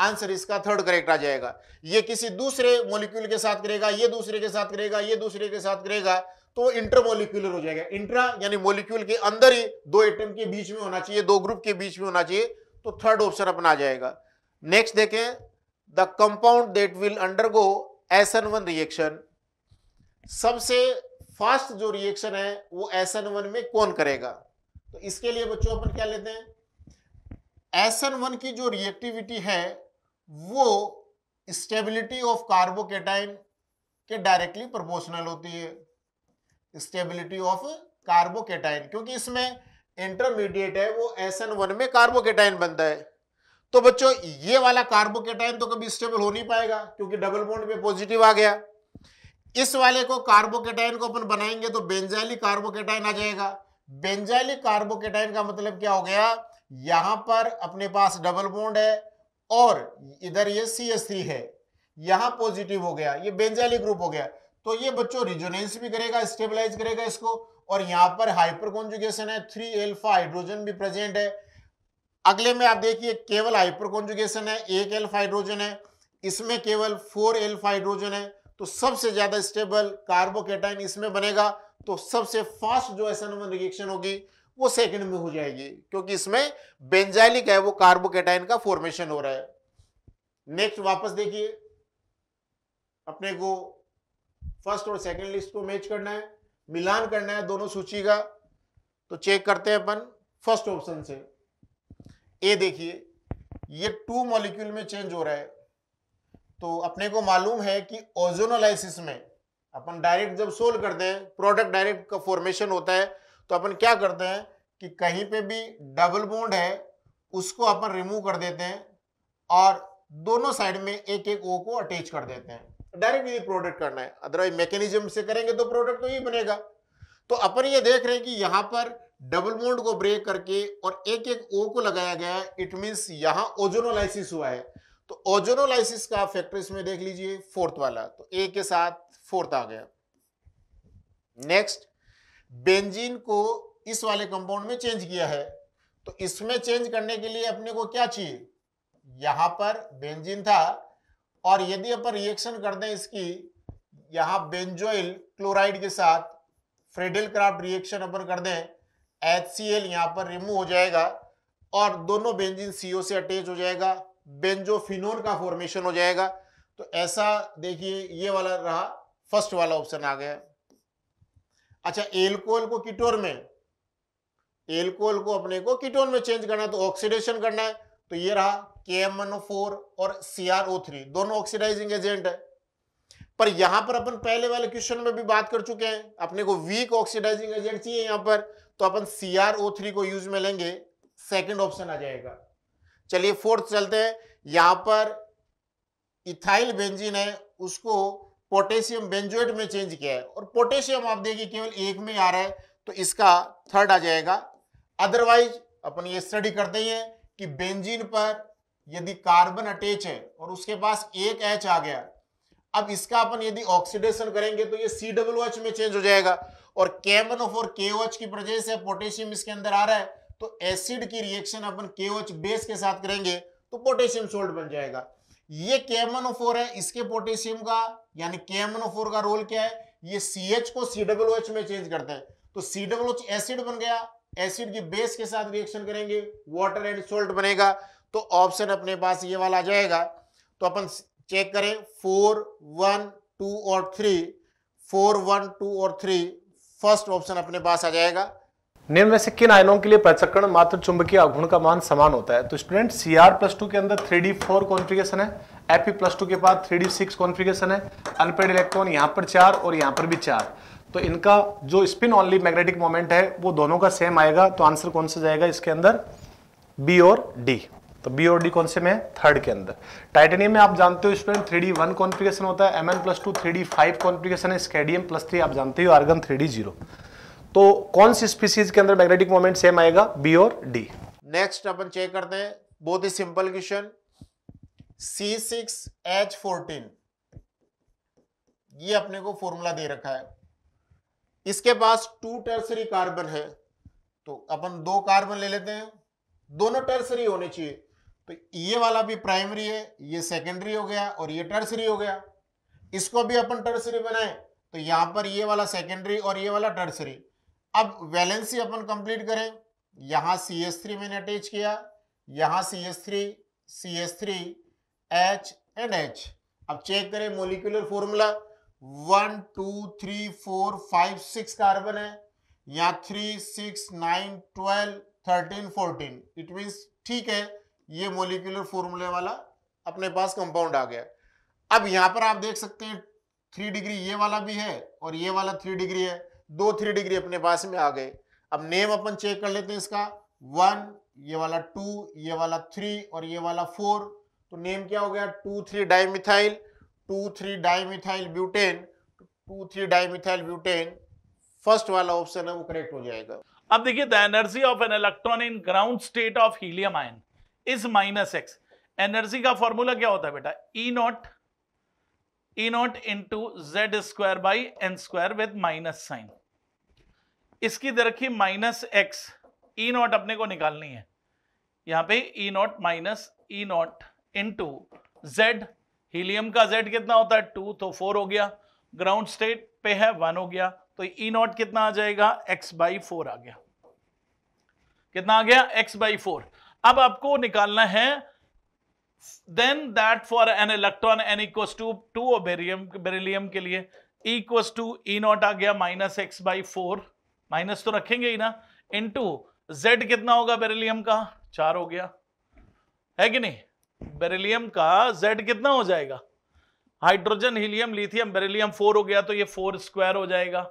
आंसर इसका थर्ड करेक्ट आ जाएगा ये किसी दूसरे मोलिक्यूल के साथ करेगा ये दूसरे के साथ करेगा ये दूसरे के साथ करेगा तो इंटरमोलिक्यूलर हो जाएगा इंट्रा यानी मोलिक्यूल के अंदर ही दो एटम के बीच में होना चाहिए दो ग्रुप के बीच में होना चाहिए तो थर्ड ऑप्शन अपना आ जाएगा नेक्स्ट देखें the compound that will undergo S N one reaction सबसे फास्ट जो रिएक्शन है वो एस एन वन में कौन करेगा तो इसके लिए बच्चों अपन क्या लेते हैं एस एन वन की जो रिएक्टिविटी है वो स्टेबिलिटी ऑफ कार्बोकेटाइन के डायरेक्टली प्रोपोर्शनल होती है स्टेबिलिटी ऑफ कार्बोकेटाइन क्योंकि इसमें इंटरमीडिएट है वो एस वन में कार्बोकेटाइन बनता है तो बच्चों ये वाला कार्बोकेटाइन तो कभी स्टेबल हो नहीं पाएगा क्योंकि डबल बॉन्ड पे पॉजिटिव आ गया इस वाले को कार्बोकेटाइन को अपन बनाएंगे तो बेंजाइली कार्बोकेटाइन आ जाएगा बेंजाइली कार्बोकेटाइन का मतलब क्या हो गया यहां पर अपने पास डबल बॉन्ड है और इधर ये सी है यहां पॉजिटिव हो गया ये बेंजाइली ग्रुप हो गया तो ये बच्चों रिजोनेंस भी करेगा स्टेबलाइज करेगा इसको और यहां पर हाइपर कॉन्जुगेशन है थ्री एल्फा हाइड्रोजन भी प्रेजेंट है अगले में आप देखिए केवल हाइपर कॉन्जुगेशन है एक एल्फा हाइड्रोजन है इसमें केवल फोर एल्फा हाइड्रोजन है तो सबसे ज्यादा स्टेबल कार्बोकेटाइन इसमें बनेगा तो सबसे फास्ट जो एस रिएक्शन होगी वो सेकंड में हो जाएगी क्योंकि इसमें बेंजाइलिक है वो कार्बोकेटाइन का फॉर्मेशन हो रहा है नेक्स्ट वापस देखिए अपने को फर्स्ट और सेकंड लिस्ट को मैच करना है मिलान करना है दोनों सूची का तो चेक करते हैं अपन फर्स्ट ऑप्शन से ए देखिए ये टू मॉलिक्यूल में चेंज हो रहा है तो अपने को मालूम है कि ओजोनोलाइसिस में अपन डायरेक्ट जब सोल्व करते हैं प्रोडक्ट डायरेक्ट का फॉर्मेशन होता है तो अपन क्या करते हैं कि कहीं पे भी डबल बोन्ड है उसको अपन रिमूव कर देते हैं और दोनों साइड में एक एक ओ को अटैच कर देते हैं डायरेक्टली प्रोडक्ट करना है अदरवाइज मैकेनिज्म से करेंगे तो प्रोडक्ट तो यही बनेगा तो अपन ये देख रहे हैं कि यहां पर डबल बॉन्ड को ब्रेक करके और एक एक ओ को लगाया गया है इट मीन यहां ओजोनोलाइसिस हुआ है तो ओजोनोलाइसिस का फैक्टर इसमें देख लीजिए फोर्थ वाला तो ए के साथ फोर्थ आ गया नेक्स्ट बेंजीन को इस वाले कंपाउंड में चेंज किया है तो इसमें चेंज करने के लिए अपने को क्या चाहिए यहां पर बेंजीन था और यदि अपन रिएक्शन कर दें इसकी यहां बेंजोइल क्लोराइड के साथ फ्रेडिल क्राफ्ट रिएक्शन अपन कर दें एच सी एल यहां पर रिमूव हो जाएगा और दोनों बेंजिन सीओ से अटैच हो जाएगा बेंजोफिनोन का फॉर्मेशन हो जाएगा तो ऐसा देखिए ये वाला रहा फर्स्ट वाला ऑप्शन आ गया अच्छा एल्कोहल को किटोर में एल्कोहल को अपने को किटोन में चेंज करना है तो ऑक्सीडेशन करना है तो ये रहा के और CrO3 दोनों ऑक्सीडाइजिंग एजेंट है पर यहां पर अपन पहले वाले क्वेश्चन में भी बात कर चुके हैं अपने को वीक ऑक्सीडाइजिंग एजेंट चाहिए यहां पर तो अपन CrO3 को यूज में लेंगे सेकंड ऑप्शन आ जाएगा चलिए फोर्थ चलते हैं यहां पर इथाइल बेंजीन है उसको पोटेशियम बेंजोएट में चेंज किया है और पोटेशियम आप देखिए केवल एक में आ रहा है तो इसका थर्ड आ जाएगा अदरवाइज अपन ये स्टडी करते हैं कि बेंजीन पर यदि कार्बन अटैच है और उसके पास एक एच आ गया अब इसका अपन यदि ऑक्सीडेशन करेंगे तो ये सी डब्ल्यू एच में चेंज हो जाएगा और केमन और के ओच की वजह से पोटेशियम इसके अंदर आ रहा है तो एसिड की रिएक्शन अपन के ओच बेस के साथ करेंगे तो पोटेशियम सोल्ट बन जाएगा ये केमनोफोर है इसके पोटेशियम का यानी केमनोफोर का रोल क्या है ये CH को CWH में चेंज करता है तो CWH एसिड बन गया एसिड की बेस के साथ रिएक्शन करेंगे वाटर एंड सोल्ट बनेगा तो ऑप्शन अपने पास ये वाला आ जाएगा तो अपन चेक करें फोर वन टू और थ्री फोर वन टू और थ्री फर्स्ट ऑप्शन अपने पास आ जाएगा निम्न में से किन आयनों के लिए प्रचक्रण मात्र चुंबकीय अवगुण का मान समान होता है तो student C R plus two के अंदर थ्री डी फोर कॉन्फ़िगरेशन है एफ प्लस टू के बाद थ्री डी सिक्स कॉन्फ़िगरेशन है अनपेड इलेक्ट्रॉन यहाँ पर चार और यहाँ पर भी चार तो इनका जो स्पिन ऑनली मैग्नेटिक मोमेंट है वो दोनों का सेम आएगा तो आंसर कौन सा जाएगा इसके अंदर बी और डी तो बी और डी कौन से में है थर्ड के अंदर टाइटेनियम में आप जानते हो student three D one configuration होता है M N plus two three D five configuration है स्केडियम प्लस थ्री आप जानते हो आर्गन थ्री डी जीरो तो कौन सी स्पीसीज के अंदर मैग्नेटिक मोमेंट सेम आएगा बी और डी नेक्स्ट अपन चेक करते हैं बहुत ही simple question C six H fourteen ये अपने को फॉर्मूला दे रखा है इसके पास टू टर्सरी कार्बन है तो अपन दो कार्बन ले लेते हैं दोनों टर्सरी होने चाहिए तो ये वाला भी प्राइमरी है ये सेकेंडरी हो गया और ये टर्सरी हो गया इसको भी अपन टर्सरी बनाए तो यहां पर ये वाला सेकेंडरी और ये वाला टर्सरी अब वैलेंसी अपन कंप्लीट करें यहां सी एस थ्री मैंने अटैच किया यहां C S three C S three H and H अब चेक करें molecular formula one two three four five six carbon है यहां three six nine twelve thirteen fourteen it mean ठीक है ये मोलिकुलर फॉर्मूले वाला अपने पास कंपाउंड आ गया अब यहां पर आप देख सकते हैं थ्री डिग्री ये वाला भी है और ये वाला थ्री डिग्री है दो थ्री डिग्री अपने पास में आ गए अब नेम अपन चेक कर लेते हैं इसका वन ये वाला टू ये वाला थ्री और ये वाला फोर तो नेम क्या हो गया two three dimethyl two three dimethyl butane two three dimethyl butane first वाला ऑप्शन है वो करेक्ट हो जाएगा अब देखिए the energy of an electron in ground state of helium ion is minus X energy का फॉर्मूला क्या होता है बेटा E not E not into Z square by N square with minus sign इसकी दे रखी माइनस एक्स ई नॉट अपने को निकालनी है यहां पे E not minus E not into Z helium का जेड कितना होता है टू तो फोर हो गया ग्राउंड स्टेट पे है वन हो गया तो ई e नॉट कितना आ जाएगा एक्स बाई फोर आ गया कितना आ गया एक्स बाई फोर अब आपको निकालना है then that for N electron N equal to two barium beryllium के लिए इक्व टू ई नॉट आ गया minus X by four minus तो रखेंगे ही ना इंटू जेड कितना होगा बेरिलियम का चार हो गया है कि नहीं बेरिलियम का जेड कितना हो जाएगा hydrogen helium lithium beryllium four हो गया तो ये फोर स्क्वायर हो जाएगा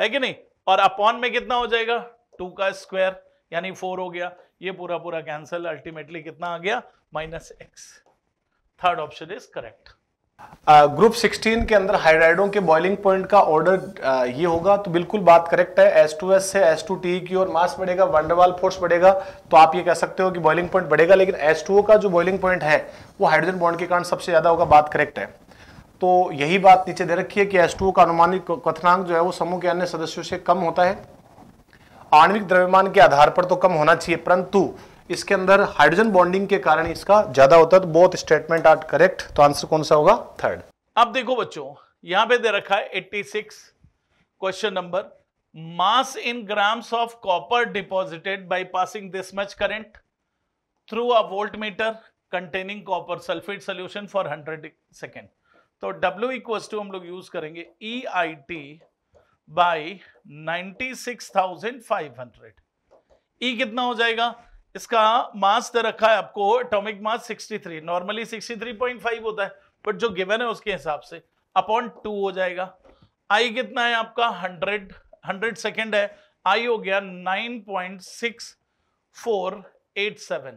है कि नहीं और अपॉन में कितना हो जाएगा टू का स्क्वायर यानी फोर हो गया ये पूरा पूरा कैंसिल अल्टीमेटली कितना आ गया minus X third option is correct group 16 के अंदर हाइड्राइडों के बॉइलिंग पॉइंट का ऑर्डर uh, ये होगा तो बिल्कुल बात करेक्ट है एस टू एस से एस टू टी की ओर मास बढ़ेगा वंडरवाल फोर्स बढ़ेगा तो आप ये कह सकते हो कि बॉइलिंग पॉइंट बढ़ेगा लेकिन एस S2O का जो बॉइलिंग पॉइंट है वो हाइड्रोजन बॉन्ड के कारण सबसे ज़्यादा होगा बात करेक्ट है तो यही बात नीचे दे रखी है कि S2O का अनुमानित कथनांक जो है वो समूह के अन्य सदस्यों से कम होता है आणविक द्रव्यमान के आधार पर तो कम होना चाहिए परंतु इसके अंदर हाइड्रोजन बॉन्डिंग के कारण इसका ज्यादा होता है तो बोथ स्टेटमेंट आर करेक्ट तो आंसर कौन सा होगा थर्ड अब देखो बच्चों यहां पे दे रखा है 86 question number mass in grams of copper deposited by passing this much current through a voltmeter containing copper sulphate solution for hundred second तो डब्ल्यू इक्वल्स टू हम लोग यूज करेंगे E I T by ninety six thousand five hundred E कितना हो जाएगा इसका मास दे रखा है आपको एटॉमिक मास 63 नॉर्मली 63.5 होता है बट जो गिवन है उसके हिसाब से अपॉन टू हो जाएगा आई कितना है आपका 100 100 सेकंड है आई हो गया 9.6487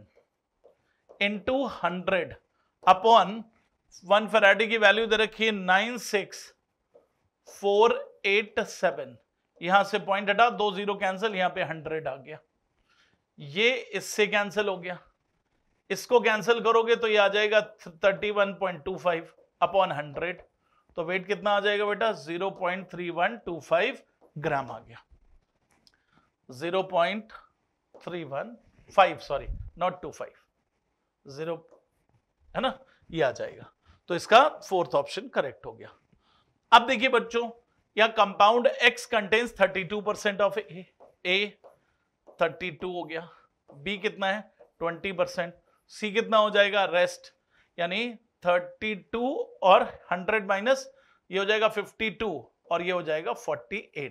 two hundred upon one Faraday की वैल्यू दे रखी है nine six four eight seven यहां से पॉइंट हटा दो जीरो कैंसिल यहां पे हंड्रेड आ गया ये इससे कैंसिल हो गया इसको कैंसिल करोगे तो ये आ जाएगा thirty one point two five upon hundred तो वेट कितना आ जाएगा बेटा zero point three one two five gram आ गया zero point three one five sorry not two five zero है ना ये आ जाएगा तो इसका फोर्थ ऑप्शन करेक्ट हो गया अब देखिए बच्चों या compound X contains 32 percent of A A 32 हो गया बी कितना है 20 परसेंट सी कितना हो जाएगा रेस्ट यानी 32 और 100 माइनस ये हो जाएगा 52 और ये हो जाएगा 48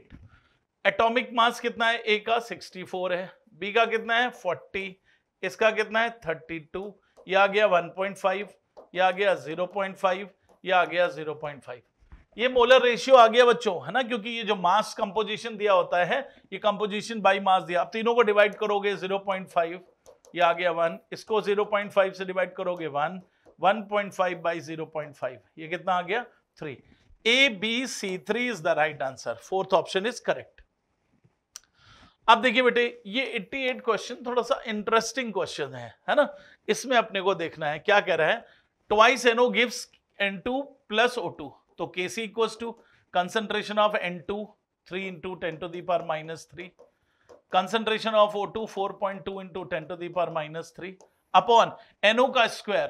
एटोमिक मास कितना है ए का 64 है बी का कितना है 40 इसका कितना है 32 ये आ गया 1.5 ये आ गया 0.5 ये आ गया 0.5 ये मोलर रेशियो आ गया बच्चों है ना क्योंकि ये जो मास कंपोजिशन दिया होता है ये कंपोजिशन बाय मास दिया आप तीनों को डिवाइड करोगे 0.5 ये आ गया वन इसको 0.5 से डिवाइड करोगे वन 1.5 पॉइंट बाई जीरो ये कितना आ गया three A B C three is the right answer fourth option is correct अब देखिए बेटे ये 88 क्वेश्चन थोड़ा सा इंटरेस्टिंग क्वेश्चन है है ना इसमें अपने को देखना है क्या कह रहा है twice N O gives N two plus O two तो K C equals to concentration of N two three into ten to the power minus three concentration of O two four point two into ten to the power minus three upon N O का स्क्वायर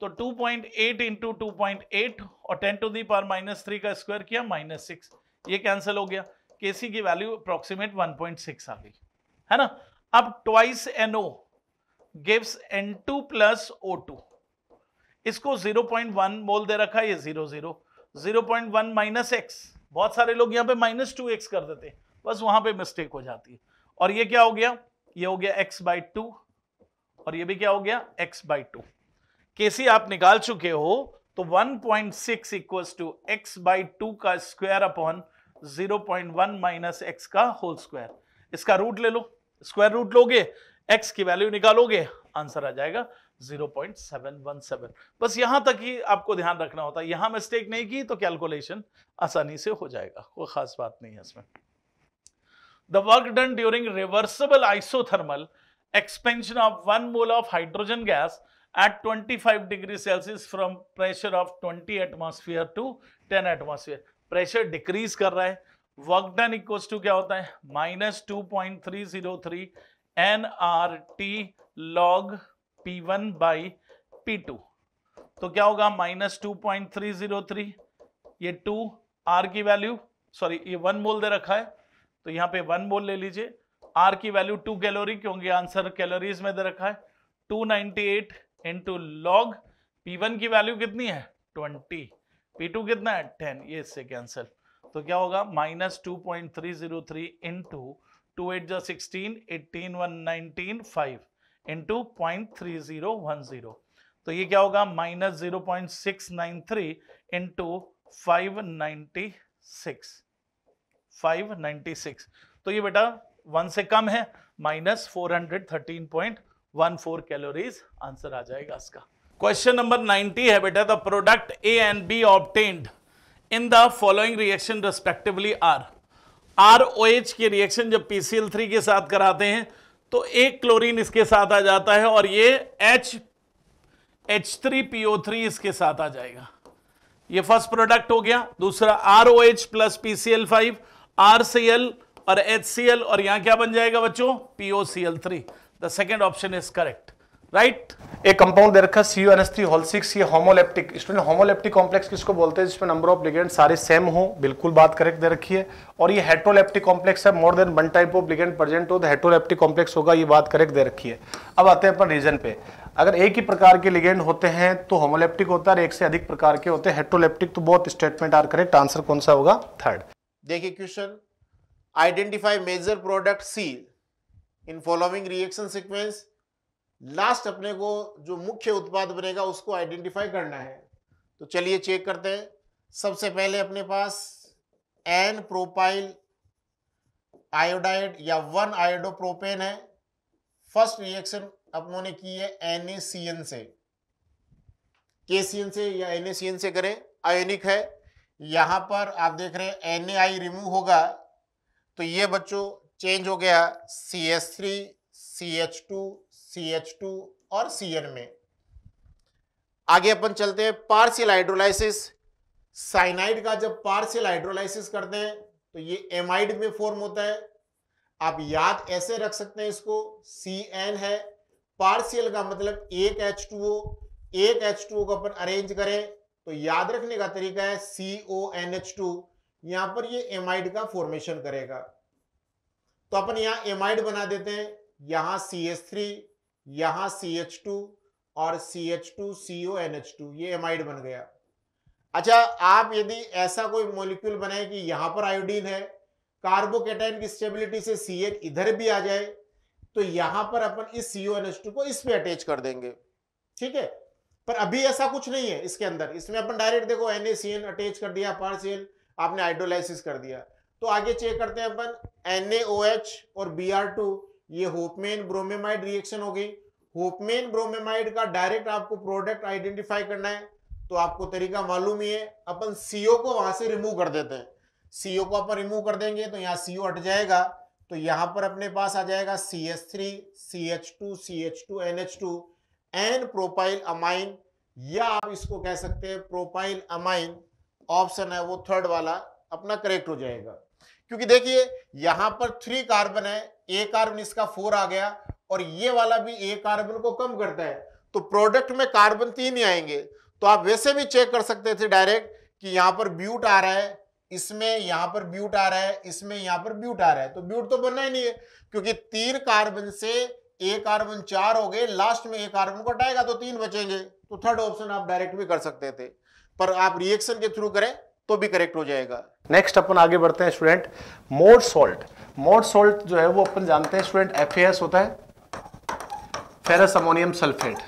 तो two point eight into two point eight और ten to the power minus three का स्क्वायर किया माइनस सिक्स ये कैंसिल हो गया के सी की value approximate one point six आ गई है ना अब twice N O gives N two plus O two इसको जीरो पॉइंट वन मोल दे रखा है ये zero zero zero point one minus X बहुत सारे लोग यहाँ पे माइनस टू एक्स कर देते हैं बस वहां पे मिस्टेक हो जाती है और ये क्या हो गया ये हो गया एक्स बाई टू और ये भी क्या हो गया एक्स बाई टू केसी आप निकाल चुके हो तो one point six equal to X by two का square upon zero point one minus X का होल स्क्वायर इसका रूट ले लो स्क्वायर रूट लोगे एक्स की वैल्यू निकालोगे आंसर आ जाएगा 0.717 बस यहां तक ही आपको ध्यान रखना होता है यहां मिस्टेक नहीं की तो कैलकुलेशन आसानी से हो जाएगा कोई खास बात नहीं है इसमें the work done during reversible isothermal expansion of one mole of hydrogen gas at 25 degree Celsius from pressure of 20 atmosphere to 10 atmosphere. Pressure decrease कर रहा है वर्क डन इक्वल्स टू क्या होता है minus two point three zero three N R T log P one by P two तो क्या होगा minus two point three zero three ये टू आर की वैल्यू सॉरी ये वन मोल दे रखा है तो यहाँ पे वन मोल ले लीजिए आर की वैल्यू टू कैलोरी क्योंकि आंसर कैलोरीज में दे रखा है two ninety eight into log P one की वैल्यू कितनी है ट्वेंटी पी टू कितना है टेन ये इससे कैंसिल तो क्या होगा minus two point three zero three into two eight जो sixteen eighteen one nineteen five into point three zero one zero तो ये क्या होगा minus zero point six nine three into five ninety six five ninety six तो ये बेटा वन से कम है minus four hundred thirteen point one four calories answer आ जाएगा इसका क्वेश्चन नंबर नाइनटी है बेटा the product A and B obtained in the following reaction respectively R R O H की रिएक्शन जब पीसीएल थ्री के साथ कराते हैं तो एक क्लोरीन इसके साथ आ जाता है और ये H H three PO three इसके साथ आ जाएगा ये फर्स्ट प्रोडक्ट हो गया दूसरा R O H plus P C L five R C L और एच सी एल और यहां क्या बन जाएगा बच्चों P O C L three the second option is correct right एक कंपाउंड दे रखा है C N S three whole six ये होमोलेप्टिक स्टूडेंट होमोलेप्टिक कॉम्प्लेक्स किसको बोलते हैं जिसमें नंबर ऑफ लिगेंड सारे सेम हो बिल्कुल बात करेक्ट दे रखी है और ये हेट्रोलेप्टिक कॉम्प्लेक्स है more than one type of ligand present हो तो हेट्रोलेप्टिक कॉम्प्लेक्स होगा ये बात करेक्ट दे रखी है अब आते हैं अपन रीजन पे अगर एक ही प्रकार के लिगेंड होते हैं तो होमोलेप्टिक होता है और एक से अधिक प्रकार के होते हैं हेट्रोलेप्टिक तो बहुत स्टेटमेंट आर करेक्ट आंसर कौन सा होगा थर्ड देखिए question identify major product C in following reaction sequence last अपने को जो मुख्य उत्पाद बनेगा उसको आइडेंटिफाई करना है तो चलिए चेक करते हैं सबसे पहले अपने पास एन प्रोपाइल आयोडाइड या वन आयोडोप्रोपेन है फर्स्ट रिएक्शन अपनों ने की है एन से के से या एन से करें आयोनिक है यहां पर आप देख रहे हैं एन आई रिमूव होगा तो ये बच्चों चेंज हो गया C S three C H two C H two और सी एन में आगे अपन चलते हैं पार्शियल हाइड्रोलाइसिस साइनाइड का जब पार्शियल हाइड्रोलाइसिस करते हैं तो ये एमाइड में फॉर्म होता है आप याद ऐसे रख सकते हैं इसको सी एन है पार्शियल का मतलब एक एच टू ओ एक एच टू ओ को अपन अरेंज करें तो याद रखने का तरीका है C O N H two यहां पर ये एमाइड का फॉर्मेशन करेगा तो अपन यहां एमाइड बना देते हैं यहां सी एस थ्री यहां सी एच टू और C H two C O N H two ये एमाइड बन गया अच्छा आप यदि ऐसा कोई मोलिक्यूल बनाए कि यहां पर आयोडीन है कार्बोकेटाइन की स्टेबिलिटी से सी एच इधर भी आ जाए तो यहां पर अपन इस C O N H two को इस पे अटैच कर देंगे ठीक है पर अभी ऐसा कुछ नहीं है इसके अंदर इसमें अपन डायरेक्ट देखो एन अटैच कर दिया पार्सियल आपने हाइड्रोलाइसिस कर दिया तो आगे चेक करते हैं अपन एन और बी आर टू ये होपमेन ब्रोमेमाइड रिएक्शन हो गई होपमेन ब्रोमेमाइड का डायरेक्ट आपको प्रोडक्ट आइडेंटिफाई करना है तो आपको तरीका मालूम ही है अपन सीओ को वहां से रिमूव कर देते हैं सीओ को अपन रिमूव कर देंगे तो यहाँ सीओ हट जाएगा तो यहाँ पर अपने पास आ जाएगा C H three C H two C H two N H two N propyl amine या आप इसको कह सकते हैं प्रोपाइल अमाइन ऑप्शन है वो थर्ड वाला अपना करेक्ट हो जाएगा क्योंकि देखिए यहां पर थ्री कार्बन है ए कार्बन इसका फोर आ गया और ये वाला भी ए कार्बन को कम करता है तो प्रोडक्ट में कार्बन तीन ही आएंगे तो आप वैसे भी चेक कर सकते थे डायरेक्ट कि यहां पर ब्यूट आ रहा है इसमें यहां पर ब्यूट आ रहा है इसमें यहां पर ब्यूट आ रहा है तो ब्यूट तो बनना ही नहीं है क्योंकि तीन कार्बन से ए कार्बन चार हो गए लास्ट में ए कार्बन को हटाएगा तो तीन बचेंगे तो थर्ड ऑप्शन आप डायरेक्ट भी कर सकते थे पर आप रिएक्शन के थ्रू करें तो भी करेक्ट हो जाएगा नेक्स्ट अपन आगे बढ़ते हैं student mode salt mode salt जो है वो अपन जानते हैं स्टूडेंट एफ होता है ferrous ammonium sulphate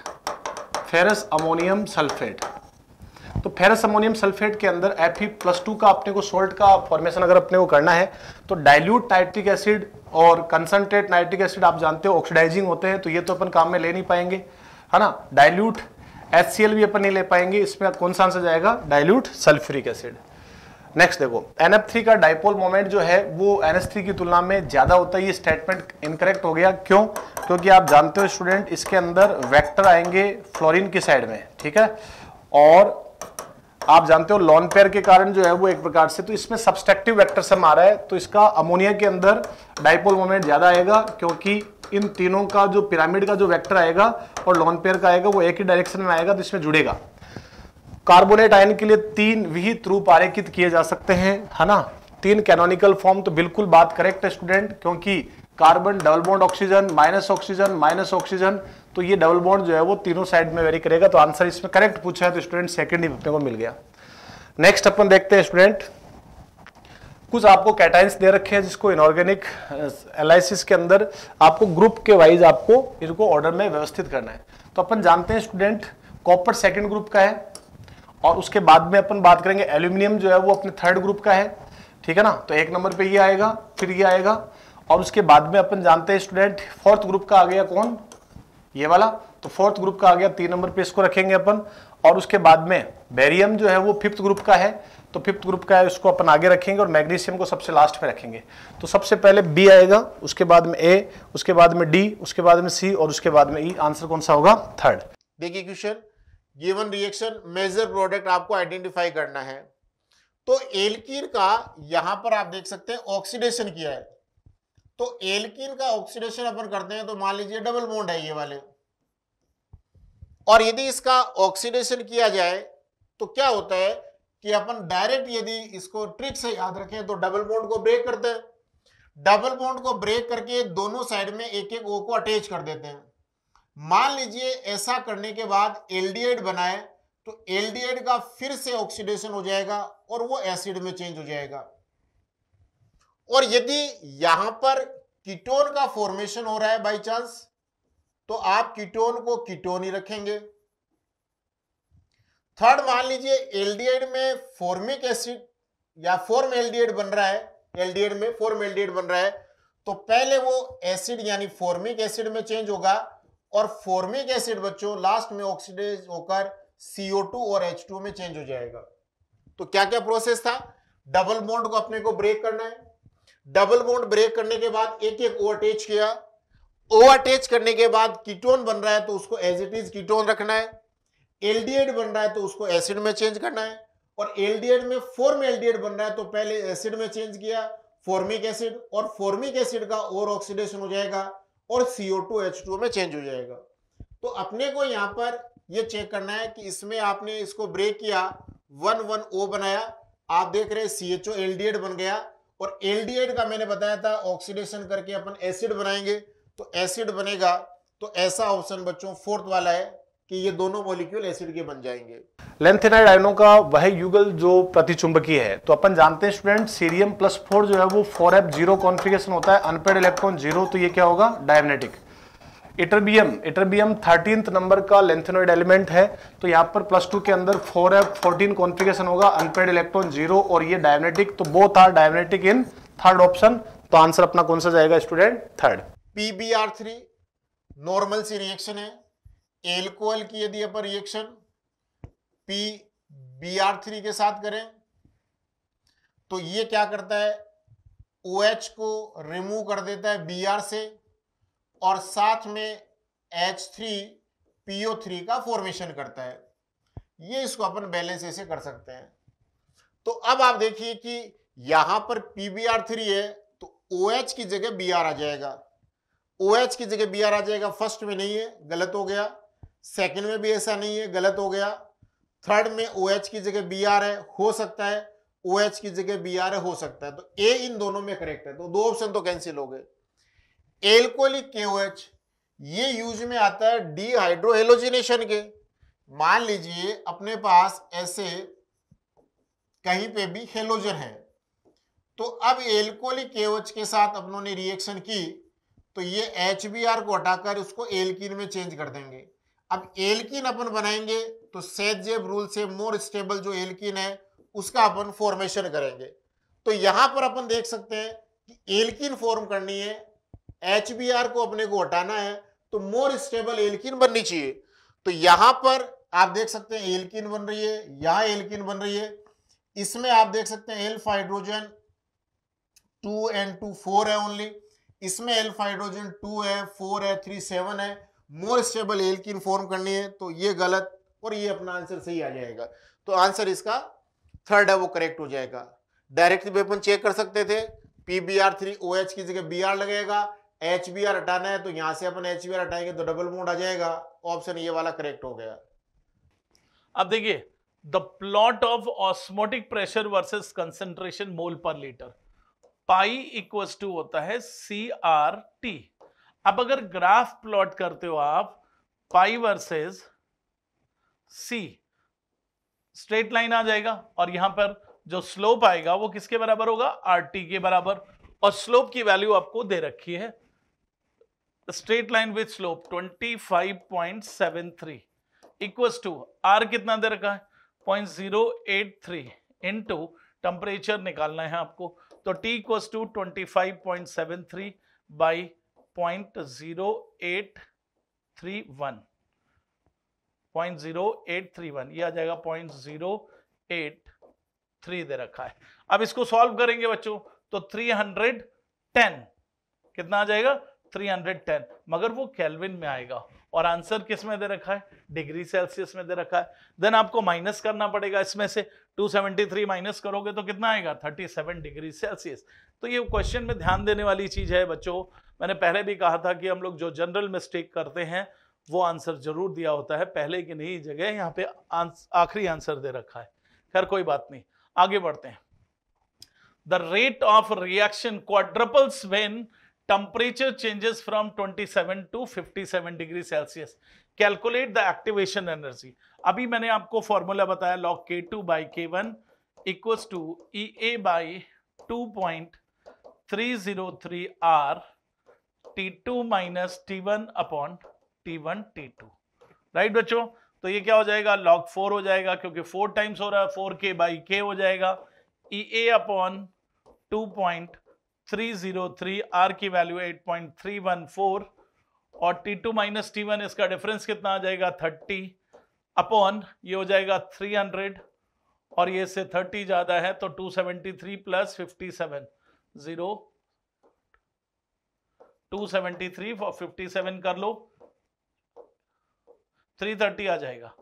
ferrous ammonium sulphate तो फेरस अमोनियम सल्फेट के अंदर एफ प्लस टू का अपने को सोल्ट का फॉर्मेशन अगर अपने को करना है तो डाइल्यूट नाइट्रिक एसिड और कंसनट्रेट नाइट्रिक एसिड आप जानते हो ऑक्सीडाइजिंग होते हैं तो ये तो अपन काम में ले नहीं पाएंगे है ना डाइल्यूट एच भी अपन नहीं ले पाएंगे इसमें कौन सा आंसर जाएगा डायल्यूट सल्फ्यूरिक एसिड नेक्स्ट देखो NF3 का डायपोल मोमेंट जो है वो NH3 की तुलना में ज्यादा होता है ये स्टेटमेंट इनकरेक्ट हो गया क्यों क्योंकि आप जानते हो स्टूडेंट इसके अंदर वेक्टर आएंगे फ्लोरीन की साइड में ठीक है और आप जानते हो लॉन पेयर के कारण जो है वो एक प्रकार से तो इसमें सब्सट्रेक्टिव वैक्टर सम आ रहा है तो इसका अमोनिया के अंदर डायपोल मोमेंट ज्यादा आएगा क्योंकि इन तीनों का जो पिरामिड का जो वेक्टर आएगा और लॉन पेयर का आएगा वो एक ही डायरेक्शन में आएगा तो इसमें जुड़ेगा कार्बोनेट आयन के लिए तीन विहित रूप आरेखित किए जा सकते हैं है ना तीन कैनोनिकल फॉर्म तो बिल्कुल बात करेक्ट है स्टूडेंट क्योंकि carbon double bond oxygen minus oxygen minus oxygen तो ये डबल बॉन्ड जो है वो तीनों साइड में वेरी करेगा तो आंसर इसमें करेक्ट पूछा है तो स्टूडेंट सेकेंड ही को मिल गया नेक्स्ट अपन देखते हैं स्टूडेंट कुछ आपको कैटाइंस दे रखे हैं जिसको इनऑर्गेनिक एलाइसिस के अंदर आपको ग्रुप के वाइज आपको इसको ऑर्डर में व्यवस्थित करना है तो अपन जानते हैं स्टूडेंट कॉपर सेकंड ग्रुप का है और उसके बाद में अपन बात करेंगे एल्यूमिनियम जो है वो अपने थर्ड ग्रुप का है ठीक है ना तो एक नंबर पे ये आएगा फिर ये आएगा और उसके बाद में अपन जानते हैं स्टूडेंट फोर्थ ग्रुप का आ गया कौन ये वाला तो फोर्थ ग्रुप का आ गया तीन नंबर पे इसको रखेंगे अपन और उसके बाद में बेरियम जो है वो फिफ्थ ग्रुप का है तो फिफ्थ ग्रुप का है उसको अपन आगे रखेंगे और मैग्नीशियम को सबसे लास्ट में रखेंगे तो सबसे पहले बी आएगा उसके बाद में ए उसके बाद में डी उसके बाद में सी और उसके बाद में ई e. आंसर कौन सा होगा थर्ड देखिए question given reaction major product आपको आइडेंटिफाई करना है तो एल्कीन का यहां पर आप देख सकते हैं ऑक्सीडेशन किया है तो एल्कीन का ऑक्सीडेशन अपन करते हैं तो मान लीजिए डबल बॉन्ड है ये वाले और यदि इसका ऑक्सीडेशन किया जाए तो क्या होता है कि अपन डायरेक्ट यदि इसको ट्रिक से याद रखें तो डबल बोन्ड को ब्रेक करते हैं डबल बोन्ड को ब्रेक करके दोनों साइड में एक एक ओ को अटैच कर देते हैं मान लीजिए ऐसा करने के बाद एल्डिहाइड बनाए तो एल्डिहाइड का फिर से ऑक्सीडेशन हो जाएगा और वो एसिड में चेंज हो जाएगा और यदि यहां पर कीटोन का फॉर्मेशन हो रहा है बाई चांस तो आप कीटोन को कीटोन ही रखेंगे थर्ड मान लीजिए एलडीएड में फॉर्मिक एसिड या फॉर्म एलडीएड बन रहा है एलडीएड में फॉर्म एलडीएड बन रहा है तो पहले वो एसिड यानी फॉर्मिक एसिड में चेंज होगा और फॉर्मिक एसिड बच्चों लास्ट में ऑक्सीडेज होकर CO2 और H2 में चेंज हो जाएगा तो क्या क्या प्रोसेस था डबल बॉन्ड को अपने को ब्रेक करना है डबल बॉन्ड ब्रेक करने के बाद एक एक ओ किया ओ करने के बाद कीटोन बन रहा है तो उसको एज इट इज कीटोन रखना है एल्डिहाइड बन रहा है तो उसको एसिड में चेंज करना है और एल्डिहाइड में फॉर्म एल्डिहाइड बन रहा है तो पहले एसिड में चेंज किया फॉर्मिक एसिड और फॉर्मिक एसिड का और ऑक्सीडेशन हो जाएगा और CO2H2 में चेंज हो जाएगा तो अपने को यहां पर यह चेक करना है कि इसमें आपने इसको ब्रेक किया वन वन ओ बनाया आप देख रहे C H O aldehyde बन गया और एल डी एड का मैंने बताया था ऑक्सीडेशन करके अपन एसिड बनाएंगे तो एसिड बनेगा तो ऐसा ऑप्शन बच्चों फोर्थ वाला है कि ये दोनों मॉलिक्यूल एसिड के बन जाएंगे लेंथेनाइड आयनों का वह युगल जो प्रतिचुंबकीय है तो अपन जानते हैं स्टूडेंट सीरियम प्लस फोर जो है वो फोर एफ जीरो कॉन्फिगेशन होता है अनपेड इलेक्ट्रॉन जीरो तो ये क्या होगा diamagnetic ytterbium ytterbium thirteen number का लेंथेनोइड एलिमेंट है तो यहाँ पर प्लस टू के अंदर फोर एफ फोर्टीन कॉन्फिगेशन होगा अनपेड इलेक्ट्रॉन जीरो और ये डायमनेटिक तो वो था डायमनेटिक इन थर्ड ऑप्शन तो आंसर अपना कौन सा जाएगा student third PBr three normal C reaction है एल्कोहल की यदि अपन reaction P B R three के साथ करें तो ये क्या करता है ओ OH को रिमूव कर देता है बी आर से और साथ में एच थ्री पीओ थ्री का फॉर्मेशन करता है ये इसको अपन बैलेंस ऐसे कर सकते हैं तो अब आप देखिए कि यहां पर पी बी आर थ्री है तो ओ OH की जगह बी आर आ जाएगा ओ OH की जगह बी आर आ जाएगा फर्स्ट में नहीं है गलत हो गया सेकंड में भी ऐसा नहीं है गलत हो गया थर्ड में ओ OH की जगह बी आर है हो सकता है ओ OH की जगह बी आर है हो सकता है तो ए इन दोनों में करेक्ट है तो दो ऑप्शन तो कैंसिल हो गए एल्कोलिक के ओ OH, ये यूज में आता है डीहाइड्रोहेलोजिनेशन के मान लीजिए अपने पास ऐसे कहीं पे भी हेलोजन है तो अब एल्कोलिक के OH के साथ अपनों ने रिएक्शन की तो ये एच बी आर को हटाकर उसको एल्किन में चेंज कर देंगे अब एल्किन अपन बनाएंगे तो सेजेब रूल से मोर स्टेबल जो एल्किन है उसका अपन फॉर्मेशन करेंगे तो यहां पर अपन देख सकते हैं कि एल्किन फॉर्म करनी है एच को अपने को हटाना है तो मोर स्टेबल एल्किन बननी चाहिए तो यहां पर आप देख सकते हैं एल्किन बन रही है यहां एल्किन बन रही है इसमें आप देख सकते हैं alpha hydrogen two and two four है ओनली इसमें एल्फ हाइड्रोजन टू है फोर है थ्री सेवन है मोर स्टेबल एल की इन्फॉर्म करनी है तो ये गलत और ये अपना आंसर सही आ जाएगा तो आंसर इसका थर्ड है वो करेक्ट हो जाएगा डायरेक्ट भी अपन चेक कर सकते थे P B R three O H की जगह बी आर लगेगा एच बी आर हटाना है तो यहां से अपन एच बी आर हटाएंगे तो डबल मोड आ जाएगा ऑप्शन ये वाला करेक्ट हो गया अब देखिए the plot of osmotic pressure versus concentration mole पर लीटर पाई इक्वल्स टू होता है सी आर टी अब अगर ग्राफ प्लॉट करते हो आप pi versus C straight line आ जाएगा और यहां पर जो स्लोप आएगा वो किसके बराबर होगा आर टी के बराबर और स्लोप की वैल्यू आपको दे रखी है straight line with slope 25.73 equals to R कितना दे रखा है 0.083 इनटू टेम्परेचर निकालना है आपको तो T equals to 25.73 by point zero eight three one point zero eight three one ये आ जाएगा पॉइंट जीरो एट थ्री दे रखा है अब इसको सॉल्व करेंगे बच्चों तो थ्री हंड्रेड टेन कितना आ जाएगा थ्री हंड्रेड टेन मगर वो कैलविन में आएगा और आंसर किस में दे रखा है डिग्री सेल्सियस में दे रखा है देन आपको माइनस करना पड़ेगा इसमें से 273 माइनस करोगे तो कितना आएगा 37 डिग्री सेल्सियस तो ये क्वेश्चन में ध्यान देने वाली चीज है बच्चों मैंने पहले भी कहा था कि हम लोग जो जनरल मिस्टेक करते हैं वो आंसर जरूर दिया होता है पहले की नहीं जगह यहाँ पे आखिरी आंसर दे रखा है खैर कोई बात नहीं आगे बढ़ते हैं the rate of reaction quadruples when temperature changes from 27 to 57 degree Celsius calculate the activation energy अभी मैंने आपको फॉर्मूला बताया log K two by K one equals to E A by two point three zero three R T two minus T one upon T one T two right बच्चों तो ये क्या हो जाएगा लॉग फोर हो जाएगा क्योंकि फोर टाइम्स हो रहा है फोर के बाई के हो जाएगा E A upon two point three zero three R की value eight point three one four और T two minus T one इसका डिफरेंस कितना आ जाएगा थर्टी अपॉन ये हो जाएगा थ्री हंड्रेड और ये से थर्टी ज़्यादा है तो two seventy three plus fifty seven zero 273 और 57 कर लो 330 आ जाएगा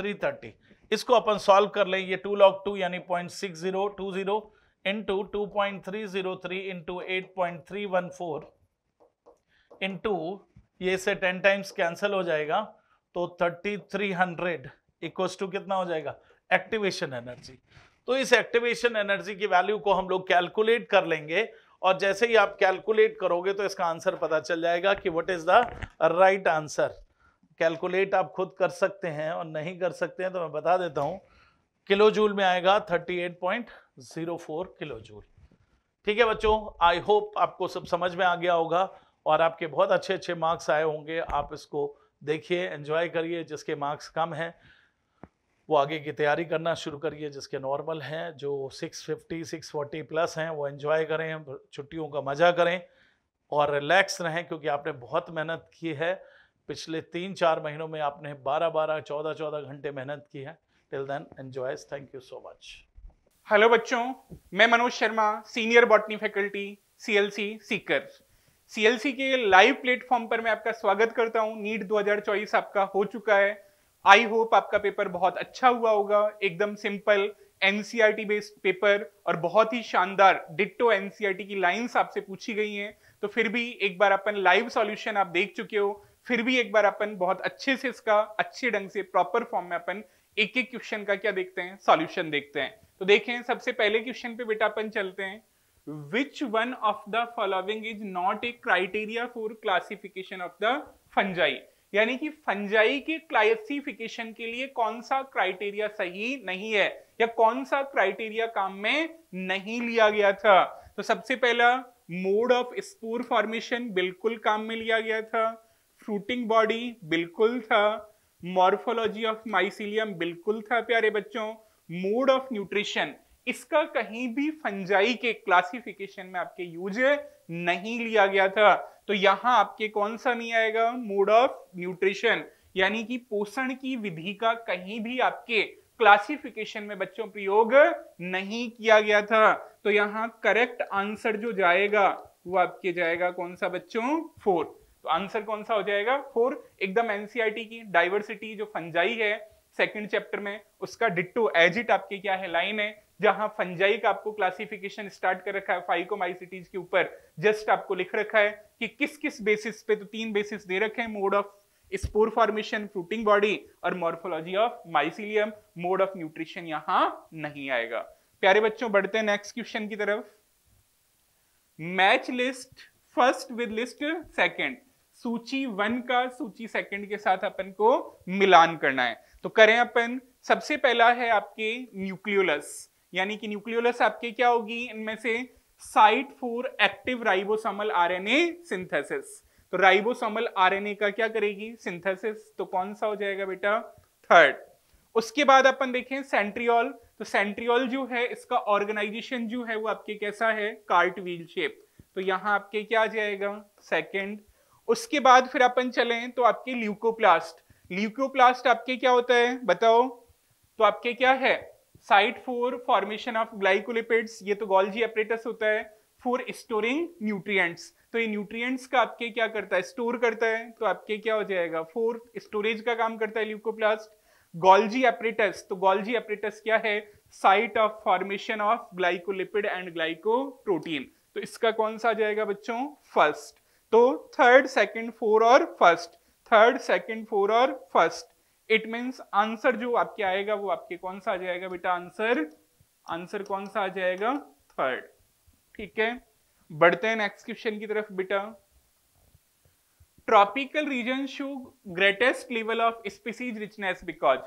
330 इसको अपन सॉल्व कर लें ये 2 log 2 यानी 0.6020 into two point three zero three into eight point three one four into ये से टेन टाइम्स कैंसिल हो जाएगा तो thirty three hundred equals to कितना हो जाएगा एक्टिवेशन एनर्जी तो इस एक्टिवेशन एनर्जी की वैल्यू को हम लोग कैलकुलेट कर लेंगे और जैसे ही आप कैलकुलेट करोगे तो इसका आंसर पता चल जाएगा कि what is the right answer calculate आप खुद कर सकते हैं और नहीं कर सकते हैं तो मैं बता देता हूँ किलो जूल में आएगा 38.04 किलो जूल ठीक है बच्चों आई होप आपको सब समझ में आ गया होगा और आपके बहुत अच्छे अच्छे मार्क्स आए होंगे आप इसको देखिए एंजॉय करिए जिसके मार्क्स कम हैं वो आगे की तैयारी करना शुरू करिए जिसके नॉर्मल हैं जो 650 640 प्लस हैं वो एंजॉय करें छुट्टियों का मज़ा करें और रिलैक्स रहें क्योंकि आपने बहुत मेहनत की है पिछले तीन चार महीनों में आपने बारह बारह चौदह चौदह घंटे मेहनत की है till then enjoy thank you so much hello बच्चों मैं Manoj Sharma senior botany faculty C L C Sikar सी के लाइव प्लेटफॉर्म पर मैं आपका स्वागत करता हूँ नीट दो आपका हो चुका है आई होप आपका पेपर बहुत अच्छा हुआ होगा एकदम सिंपल एनसीईआरटी बेस्ड पेपर और बहुत ही शानदार डिट्टो एनसीईआरटी e की लाइंस आपसे पूछी गई हैं तो फिर भी एक बार अपन लाइव सॉल्यूशन आप देख चुके हो फिर भी एक बार अपन बहुत अच्छे से इसका अच्छे ढंग से प्रॉपर फॉर्म में अपन एक एक क्वेश्चन का क्या देखते हैं सॉल्यूशन देखते हैं तो देखें सबसे पहले क्वेश्चन पे बेटा अपन चलते हैं which one of the following is not a criteria for classification of the fungi यानी कि फंजाई के क्लासिफिकेशन के लिए कौन सा क्राइटेरिया सही नहीं है या कौन सा क्राइटेरिया काम में नहीं लिया गया था तो सबसे पहला मोड ऑफ स्पोर फॉर्मेशन बिल्कुल काम में लिया गया था फ्रूटिंग बॉडी बिल्कुल था मॉर्फोलॉजी ऑफ माइसिलियम बिल्कुल था प्यारे बच्चों मोड ऑफ न्यूट्रिशन इसका कहीं भी फंजाई के क्लासिफिकेशन में आपके यूज नहीं लिया गया था तो यहाँ आपके कौन सा नहीं आएगा मोड ऑफ न्यूट्रिशन यानी कि पोषण की विधि का कहीं भी आपके क्लासिफिकेशन में बच्चों प्रयोग नहीं किया गया था तो यहाँ करेक्ट आंसर जो जाएगा वो आपके जाएगा कौन सा बच्चों फोर तो आंसर कौन सा हो जाएगा फोर एकदम एनसीईआरटी e की डाइवर्सिटी जो फंजाई है सेकंड चैप्टर में उसका डिट्टो एजिट आपके क्या है लाइन है जहां फंजाई का आपको क्लासिफिकेशन स्टार्ट कर रखा है फाइकोमाइसिटीज के ऊपर जस्ट आपको लिख रखा है कि किस किस बेसिस पे तो तीन बेसिस दे रखे हैं mode of spore formation fruiting body और morphology of mycelium mode of nutrition यहां नहीं आएगा प्यारे बच्चों बढ़ते हैं नेक्स्ट क्वेश्चन की तरफ match list first with list second सूची वन का सूची सेकंड के साथ अपन को मिलान करना है तो करें अपन सबसे पहला है आपके न्यूक्लियोलस यानी कि न्यूक्लियोलस आपके क्या होगी इनमें से site for active ribosomal RNA synthesis तो राइबोसोमल आरएनए का क्या करेगी सिंथेसिस तो कौन सा हो जाएगा बेटा थर्ड उसके बाद अपन देखें सेंट्रियोल तो सेंट्रियोल जो है इसका ऑर्गेनाइजेशन जो है वो आपके कैसा है कार्ट व्हील शेप तो यहां आपके क्या आ जाएगा सेकेंड उसके बाद फिर अपन चले तो आपके ल्यूकोप्लास्ट ल्यूकोप्लास्ट आपके क्या होता है बताओ तो आपके क्या है site for formation of glycolipids ये तो गोल्जी अपरेटस होता है फॉर स्टोरिंग न्यूट्रिएंट्स तो ये न्यूट्रिएंट्स का आपके क्या करता है स्टोर करता है तो आपके क्या हो जाएगा फोर स्टोरेज का काम करता है ल्यूकोप्लास्ट गोल्जी अपरेटस तो गोल्जी अपरेटस क्या है site of formation of glycolipid and glycoprotein तो इसका कौन सा आ जाएगा बच्चों फर्स्ट तो थर्ड सेकंड फोर और फर्स्ट थर्ड सेकंड फोर और फर्स्ट इट मीन्स आंसर जो आपके आएगा वो आपके कौन सा आ जाएगा बेटा आंसर आंसर कौन सा आ जाएगा थर्ड ठीक है बढ़ते हैं नेक्स्ट क्वेश्चन की तरफ बेटा tropical region show greatest level of species richness because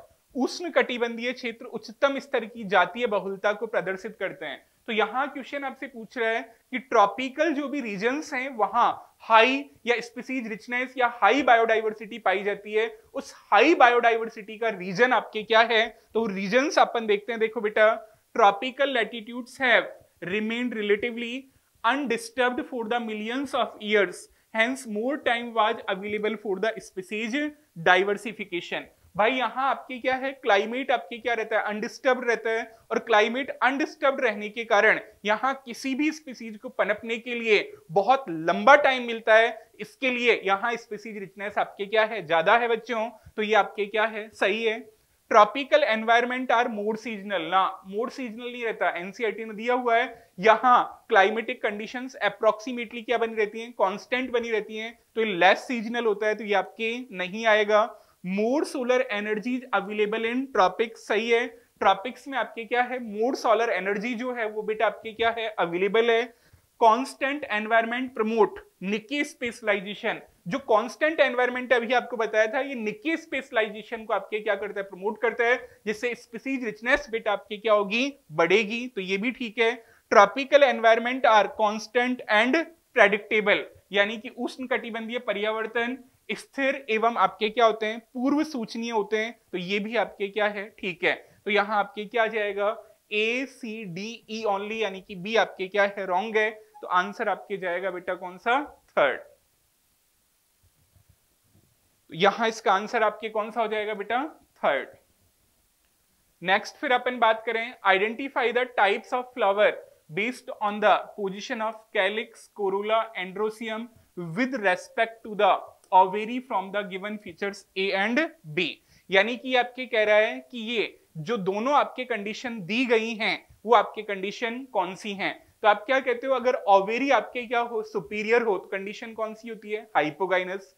उष्ण कटिबंधीय क्षेत्र उच्चतम स्तर की जातीय बहुलता को प्रदर्शित करते हैं तो यहां क्वेश्चन आपसे पूछ रहा है कि ट्रॉपिकल जो भी रीजन हैं वहां हाई या स्पीसीज रिचनेस या हाई बायोडाइवर्सिटी पाई जाती है उस हाई बायोडाइवर्सिटी का रीजन आपके क्या है तो रीजन अपन देखते हैं देखो बेटा tropical latitudes have remained relatively undisturbed for the millions of years hence more time was available for the species diversification भाई यहाँ आपकी क्या है क्लाइमेट आपकी क्या रहता है अनडिस्टर्ब रहता है और क्लाइमेट अनडिस्टर्ब रहने के कारण यहाँ किसी भी स्पीसीज को पनपने के लिए बहुत लंबा टाइम मिलता है इसके लिए यहाँ स्पीसीज रिचनेस आपके क्या है ज्यादा है बच्चों तो ये आपके क्या है सही है tropical environment are more seasonal ना मोर सीजनल नहीं रहता एनसीआरटी ने e दिया हुआ है यहाँ क्लाइमेटिक कंडीशंस अप्रोक्सीमेटली क्या बनी रहती हैं कांस्टेंट बनी रहती हैं तो लेस सीजनल होता है तो ये आपके नहीं आएगा more solar energy available in tropics सही है ट्रॉपिक्स में आपके क्या है मोर सोलर एनर्जी जो है वो बेटा आपके क्या है अवेलेबल है constant environment promote niche specialisation जो कांस्टेंट एनवायरनमेंट अभी आपको बताया था ये निकी स्पेशलाइजेशन को आपके क्या करता है प्रमोट करता है जिससे स्पीसीज रिचनेस बेटा आपके क्या होगी बढ़ेगी तो ये भी ठीक है tropical environment are constant and predictable यानी कि उष्ण कटिबंधीय परिवर्तन स्थिर एवं आपके क्या होते हैं पूर्व सूचनीय होते हैं तो ये भी आपके क्या है ठीक है तो यहाँ आपके क्या आ जाएगा ए सी डी ई ओनली यानी कि बी आपके क्या है रॉन्ग है तो आंसर आपके जाएगा बेटा कौन सा थर्ड तो यहां इसका आंसर आपके कौन सा हो जाएगा बेटा थर्ड नेक्स्ट फिर अपन बात करें identify the types of flower based on the position of calyx corolla androecium with respect to the ovary from the given features A and B यानी कि आपके कह रहा है कि ये जो दोनों आपके कंडीशन दी गई हैं वो आपके कंडीशन कौन सी हैं तो आप क्या कहते हो अगर ओवेरी आपके क्या हो सुपीरियर हो तो कंडीशन कौन सी होती है हाइपोगाइनस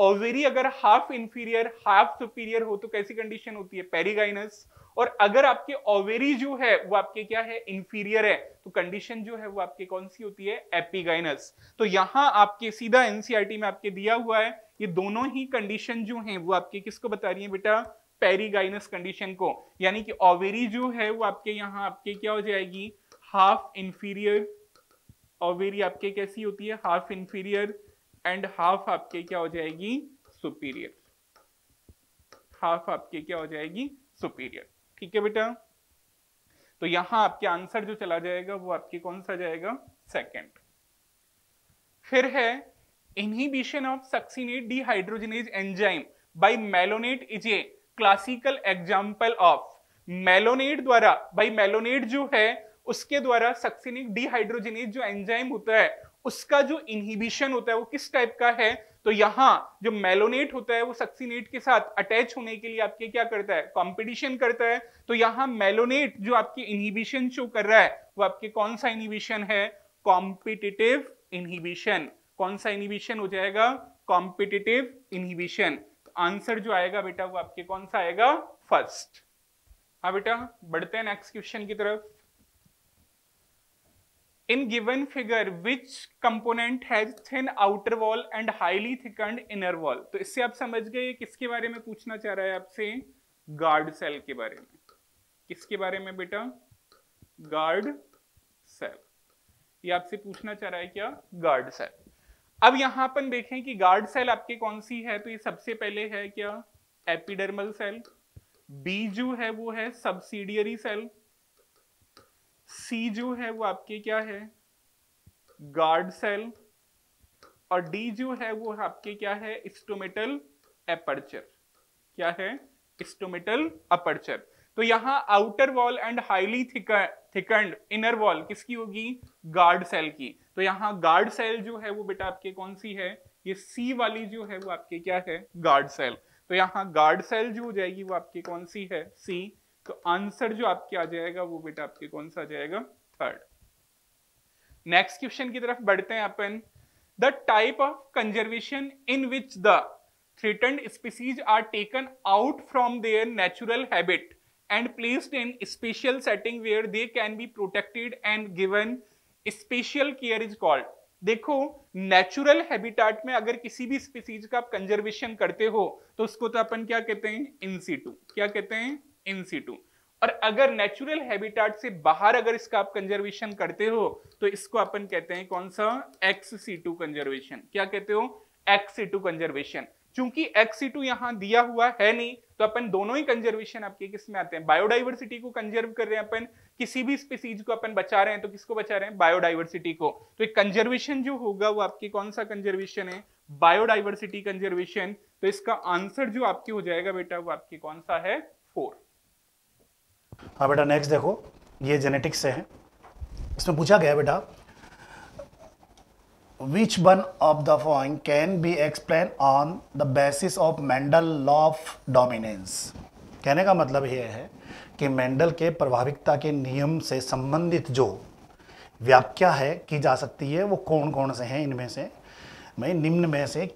ऑवेरी अगर हाफ इंफीरियर हाफ सुपीरियर हो तो कैसी कंडीशन होती है पेरीगाइनस और अगर आपके ओवेरी जो है वो आपके क्या है इंफीरियर है तो कंडीशन जो है वो आपके कौन सी होती है एपीगाइनस तो यहां आपके सीधा एनसीआरटी e में आपके दिया हुआ है ये दोनों ही कंडीशन जो है वो आपके किसको बता रही है बेटा पेरीगाइनस कंडीशन को यानी कि ओवेरी जो है वो आपके यहाँ आपके क्या हो जाएगी हाफ इंफीरियर ओवेरी आपके कैसी होती है हाफ इंफीरियर एंड हाफ आपके क्या हो जाएगी सुपीरियर हाफ आपके क्या हो जाएगी सुपीरियर ठीक है बेटा तो यहां आपके आंसर जो चला जाएगा वो आपके कौन सा जाएगा सेकंड फिर है inhibition of succinate dehydrogenase enzyme by malonate is a classical example of malonate द्वारा बाय मेलोनेट जो है उसके द्वारा सक्सिनिक डिहाइड्रोजनेज जो एंजाइम होता है उसका जो इनहिबिशन होता है वो किस टाइप का है तो यहाँ जो मेलोनेट होता है वो सक्सीनेट के साथ अटैच होने के लिए आपके क्या करता है कंपटीशन करता है तो यहाँ मेलोनेट जो आपके इनहिबिशन शो कर रहा है वो आपके कौन सा इनहिबिशन है कॉम्पिटिटिव इनहिबिशन कौन सा इनहिबिशन हो जाएगा कॉम्पिटिटिव इनहिबिशन आंसर जो आएगा बेटा वो आपके कौन सा आएगा फर्स्ट हाँ बेटा बढ़ते हैं नेक्स्ट क्वेश्चन की तरफ in given figure which component has thin outer wall and highly thickened inner wall तो इससे आप समझ गए किसके बारे में पूछना चाह रहा है आपसे गार्ड सेल के बारे में किसके बारे में बेटा गार्ड सेल ये आपसे पूछना चाह रहा है क्या गार्ड सेल अब यहां पर देखें कि गार्ड सेल आपके कौन सी है तो ये सबसे पहले है क्या एपिडर्मल सेल बी जो है वो है सब्सिडियरी सेल सी जो है वो आपके क्या है गार्ड सेल और डी जो है वो आपके क्या है स्टोमेटल एपर्चर क्या है स्टोमेटल अपर्चर तो यहां outer wall and highly thickened inner wall किसकी होगी गार्ड सेल की तो यहां गार्ड सेल जो है वो बेटा आपके कौन सी है ये सी वाली जो है वो आपके क्या है गार्ड सेल तो यहां गार्ड सेल जो हो जाएगी वो आपके कौन सी है सी तो आंसर जो आपके आ जाएगा वो बेटा आपके कौन सा आ जाएगा थर्ड नेक्स्ट क्वेश्चन की तरफ बढ़ते हैं अपन the type of conservation in which the threatened species are taken out from their natural habit and placed in special setting where they can be protected and given special care is called देखो नेचुरल हैबिटेट में अगर किसी भी स्पीसीज का आप कंजर्वेशन करते हो तो उसको तो अपन क्या कहते हैं इनसीटू क्या कहते हैं इन सीटू और अगर नेचुरल हैबिटेट से बाहर अगर इसका आप कंजर्वेशन करते हो तो इसको अपन कहते हैं कौन सा एक्स सी टू कंजर्वेशन क्या कहते हो एक्स सी टू कंजर्वेशन चूंकि एक्स सी टू यहां दिया हुआ है नहीं तो अपन दोनों ही कंजर्वेशन आपके किस में आते हैं बायोडाइवर्सिटी को कंजर्व कर रहे हैं अपन किसी भी स्पीसीज को अपन बचा रहे हैं तो किसको बचा रहे हैं बायोडाइवर्सिटी को तो एक कंजर्वेशन जो होगा वो आपके कौन सा कंजर्वेशन है बायोडाइवर्सिटी कंजर्वेशन तो इसका आंसर जो आपके हो जाएगा बेटा वो आपके कौन सा है फोर हाँ बेटा नेक्स्ट देखो ये जेनेटिक्स से है इसमें पूछा गया बेटा which one of the following can be explain on the basis of Mendel law of dominance कहने का मतलब यह है कि मेंडल के प्रभाविकता के नियम से संबंधित जो व्याख्या है की जा सकती है वो कौन कौन से हैं इनमें से मैं निम्न में से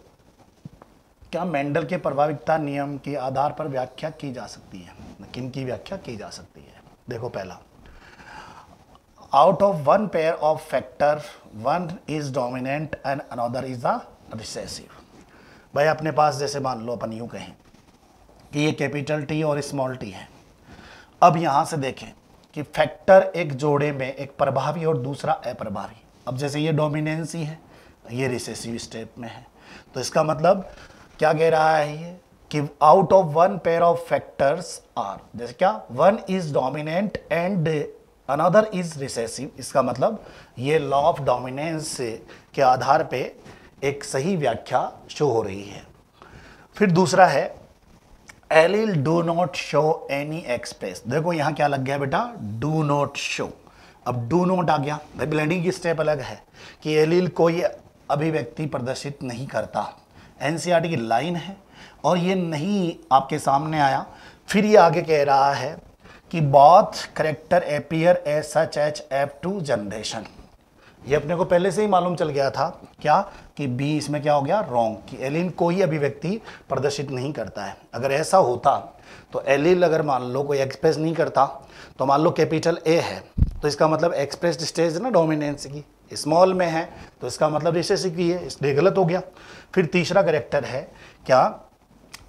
क्या मेंडल के प्रभाविकता नियम के आधार पर व्याख्या की जा सकती है किन की व्याख्या की जा सकती है देखो पहला out of one pair of factor one is dominant and another is the recessive भाई अपने पास जैसे मान लो अपन यूं कहें कि ये कैपिटल टी और स्मॉल टी है अब यहां से देखें कि फैक्टर एक जोड़े में एक प्रभावी और दूसरा अप्रभावी अब जैसे ये डोमिनेंसी है ये रिसेसिव स्टेप में है तो इसका मतलब क्या कह रहा है ये कि out of one pair of factors are जैसे क्या one is dominant and another is recessive इसका मतलब ये लॉ ऑफ डोमिनेंस के आधार पे एक सही व्याख्या शो हो रही है फिर दूसरा है allele do not show any express देखो यहाँ क्या लग गया बेटा डू नॉट शो अब डू नॉट आ गया भाई ब्लेंडिंग की स्टेप अलग है कि एलिल कोई अभिव्यक्ति प्रदर्शित नहीं करता एन e की लाइन है और ये नहीं आपके सामने आया फिर ये आगे कह रहा है कि both character appear as such H F two generation ये अपने को पहले से ही मालूम चल गया था क्या कि बी इसमें क्या हो गया रॉन्ग कि एलिन कोई अभिव्यक्ति प्रदर्शित नहीं करता है अगर ऐसा होता तो एलिन अगर मान लो कोई एक्सप्रेस नहीं करता तो मान लो कैपिटल ए है तो इसका मतलब एक्सप्रेस स्टेज ना डोमिनेंस की स्मॉल में है तो इसका मतलब रिसेसिव की है इसलिए गलत हो गया फिर तीसरा करेक्टर है क्या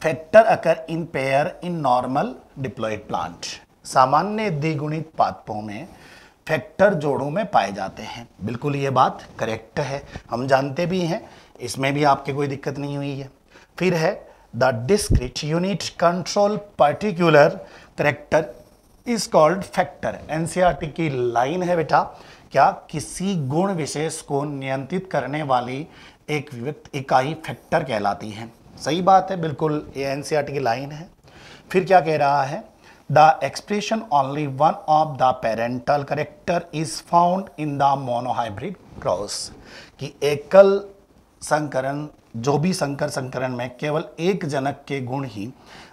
factor occur in pair in normal diploid plant सामान्य द्विगुणित पादपों में फैक्टर जोड़ों में पाए जाते हैं बिल्कुल ये बात करेक्ट है हम जानते भी हैं इसमें भी आपके कोई दिक्कत नहीं हुई है फिर है the discrete unit control particular character is called factor NCERT की लाइन है बेटा क्या किसी गुण विशेष को नियंत्रित करने वाली एक विविक्त इकाई फैक्टर कहलाती है सही बात है बिल्कुल ये एन e की लाइन है फिर क्या कह रहा है the expression only one of the parental character is found in the monohybrid cross कि एकल संकरण जो भी संकर संकरण में केवल एक जनक के गुण ही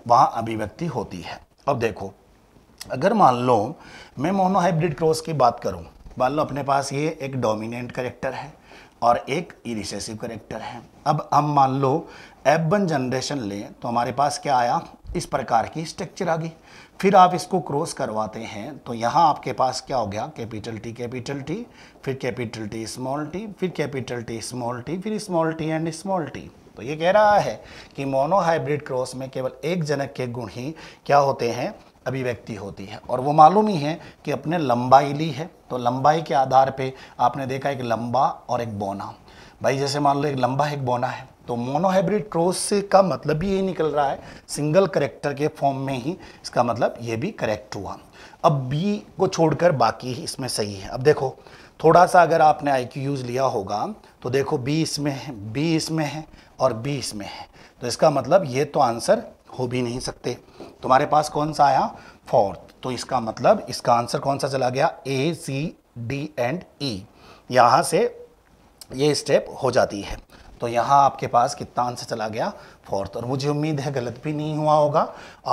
वहाँ अभिव्यक्ति होती है अब देखो अगर मान लो मैं मोनोहाइब्रिड क्रॉस की बात करूँ मान लो अपने पास ये एक डोमिनेंट करेक्टर है और एक इरिसेसिव करेक्टर है अब हम मान लो एफ वन जनरेशन लें तो हमारे पास क्या आया इस प्रकार की स्ट्रक्चर आ गई फिर आप इसको क्रॉस करवाते हैं तो यहाँ आपके पास क्या हो गया कैपिटल टी कैपिटल टी फिर कैपिटल टी स्मॉल टी फिर कैपिटल टी स्मॉल टी फिर small T and small T तो ये कह रहा है कि मोनोहाइब्रिड क्रॉस में केवल एक जनक के गुण ही क्या होते हैं अभिव्यक्ति होती है और वो मालूम ही है कि अपने लंबाई ली है तो लंबाई के आधार पर आपने देखा एक लंबा और एक बोना भाई जैसे मान लो एक लंबा एक बोना है तो मोनोहाइब्रिड का मतलब भी यही निकल रहा है सिंगल करेक्टर के फॉर्म में ही इसका मतलब ये भी करेक्ट हुआ अब बी को छोड़कर बाकी इसमें सही है अब देखो थोड़ा सा अगर आपने आई क्यू यूज़ लिया होगा तो देखो बी इसमें है बी इसमें है और बी इसमें है तो इसका मतलब ये तो आंसर हो भी नहीं सकते तुम्हारे पास कौन सा आया फोर्थ तो इसका मतलब इसका आंसर कौन सा चला गया ए सी डी एंड ई यहाँ से ये स्टेप हो जाती है तो यहाँ आपके पास कितना आंसर चला गया फोर्थ और मुझे उम्मीद है गलत भी नहीं हुआ होगा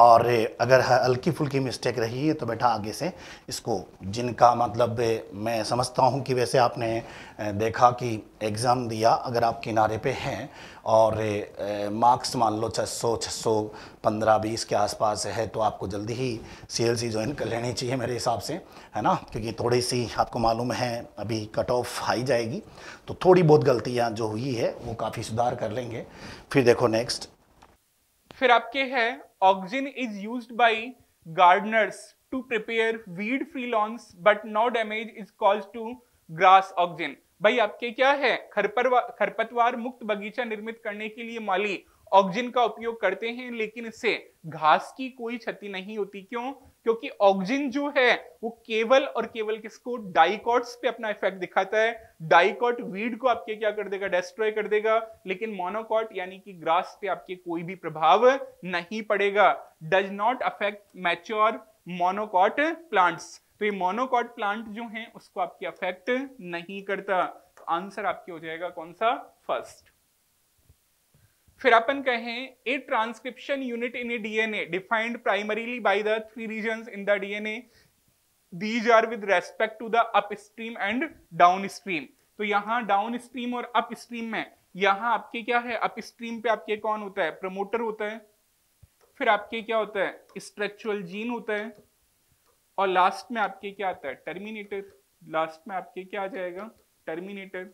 और अगर हल्की फुल्की मिस्टेक रही है तो बेटा आगे से इसको जिनका मतलब मैं समझता हूँ कि वैसे आपने देखा कि एग्ज़ाम दिया अगर आप किनारे पे हैं और मार्क्स मान लो छः सौ छः सौ पंद्रह बीस के आसपास है तो आपको जल्दी ही सी एल सी ज्वाइन कर लेनी चाहिए मेरे हिसाब से है ना क्योंकि थोड़ी सी आपको मालूम है अभी कट ऑफ आई जाएगी तो थोड़ी बहुत गलतियाँ जो हुई है वो काफ़ी सुधार कर लेंगे फिर देखो नेक्स्ट फिर आपके है oxygen is use by gardeners to prepare weed free lawns but no damage is cause to grass oxygen भाई आपके क्या है खरपतवार मुक्त बगीचा निर्मित करने के लिए माली ऑक्सीजन का उपयोग करते हैं लेकिन इससे घास की कोई क्षति नहीं होती क्यों क्योंकि ऑक्सीजन जो है वो केवल और केवल किसको डाइकॉट्स पे अपना इफेक्ट दिखाता है डाइकॉट वीड को आपके क्या कर देगा डिस्ट्रॉय कर देगा लेकिन मोनोकॉट यानी कि ग्रास पे आपके कोई भी प्रभाव नहीं पड़ेगा does not affect mature monocot plants तो ये मोनोकॉट प्लांट जो है उसको आपके अफेक्ट नहीं करता तो आंसर आपके हो जाएगा कौन सा फर्स्ट फिर अपन कहें a transcription unit in a DNA defined primarily by the three in the DNA these are with respect to the upstream and downstream तो यहाँ डाउनस्ट्रीम और अपस्ट्रीम में यहाँ आपके क्या है अपस्ट्रीम पे आपके कौन होता है प्रमोटर होता है फिर आपके क्या होता है स्ट्रक्चुअल जीन होता है और लास्ट में आपके क्या आता है टर्मिनेटर लास्ट में आपके क्या आ जाएगा टर्मिनेटर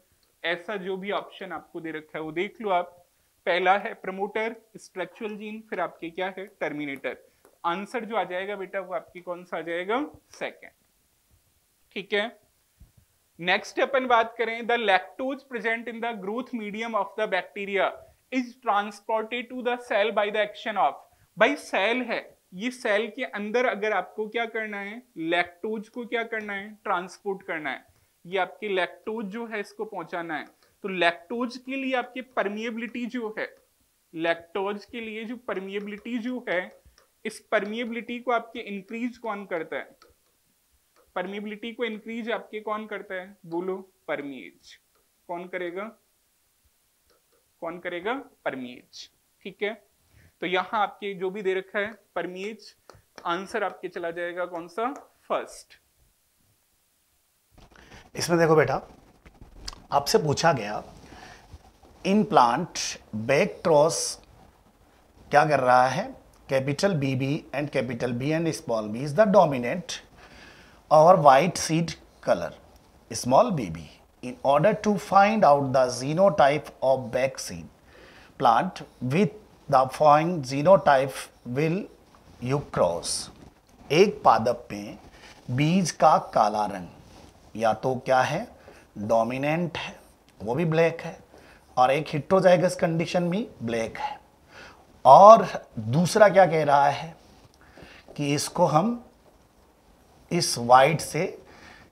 ऐसा जो भी ऑप्शन आपको दे रखा है वो देख लो आप पहला है प्रमोटर स्ट्रक्चुरल जीन फिर आपके क्या है टर्मिनेटर आंसर जो आ जाएगा बेटा वो आपकी कौन सा आ जाएगा सेकेंड ठीक है नेक्स्ट अपन बात करें the lactose present in the growth medium of the bacteria is transported to the cell by the action of भाई सेल है ये सेल के अंदर अगर आपको क्या करना है लैक्टोज को क्या करना है ट्रांसपोर्ट करना है ये आपके लैक्टोज जो है इसको पहुंचाना है तो लैक्टोज के लिए आपकी परमिएबिलिटी जो है लैक्टोज के लिए जो परमिएबिलिटी जो है इस परमिएबिलिटी को आपके इंक्रीज कौन करता है परमिएबिलिटी को इंक्रीज आपके कौन करता है बोलो परमिएज कौन करेगा कौन करेगा परमिएज ठीक है तो यहां आपके जो भी दे रखा है परमिएज आंसर आपके चला जाएगा कौन सा फर्स्ट इसमें देखो बेटा आपसे पूछा गया इन प्लांट बैक क्रॉस क्या कर रहा है capital B B and capital B and small B is the dominant और white seed colour small B B to find out the genotype of black seed plant with the following genotype will you cross एक पादप में बीज का काला रंग या तो क्या है डोमिनेंट है वो भी ब्लैक है और एक हिट्रोजाइगस कंडीशन में ब्लैक है और दूसरा क्या कह रहा है कि इसको हम इस वाइट से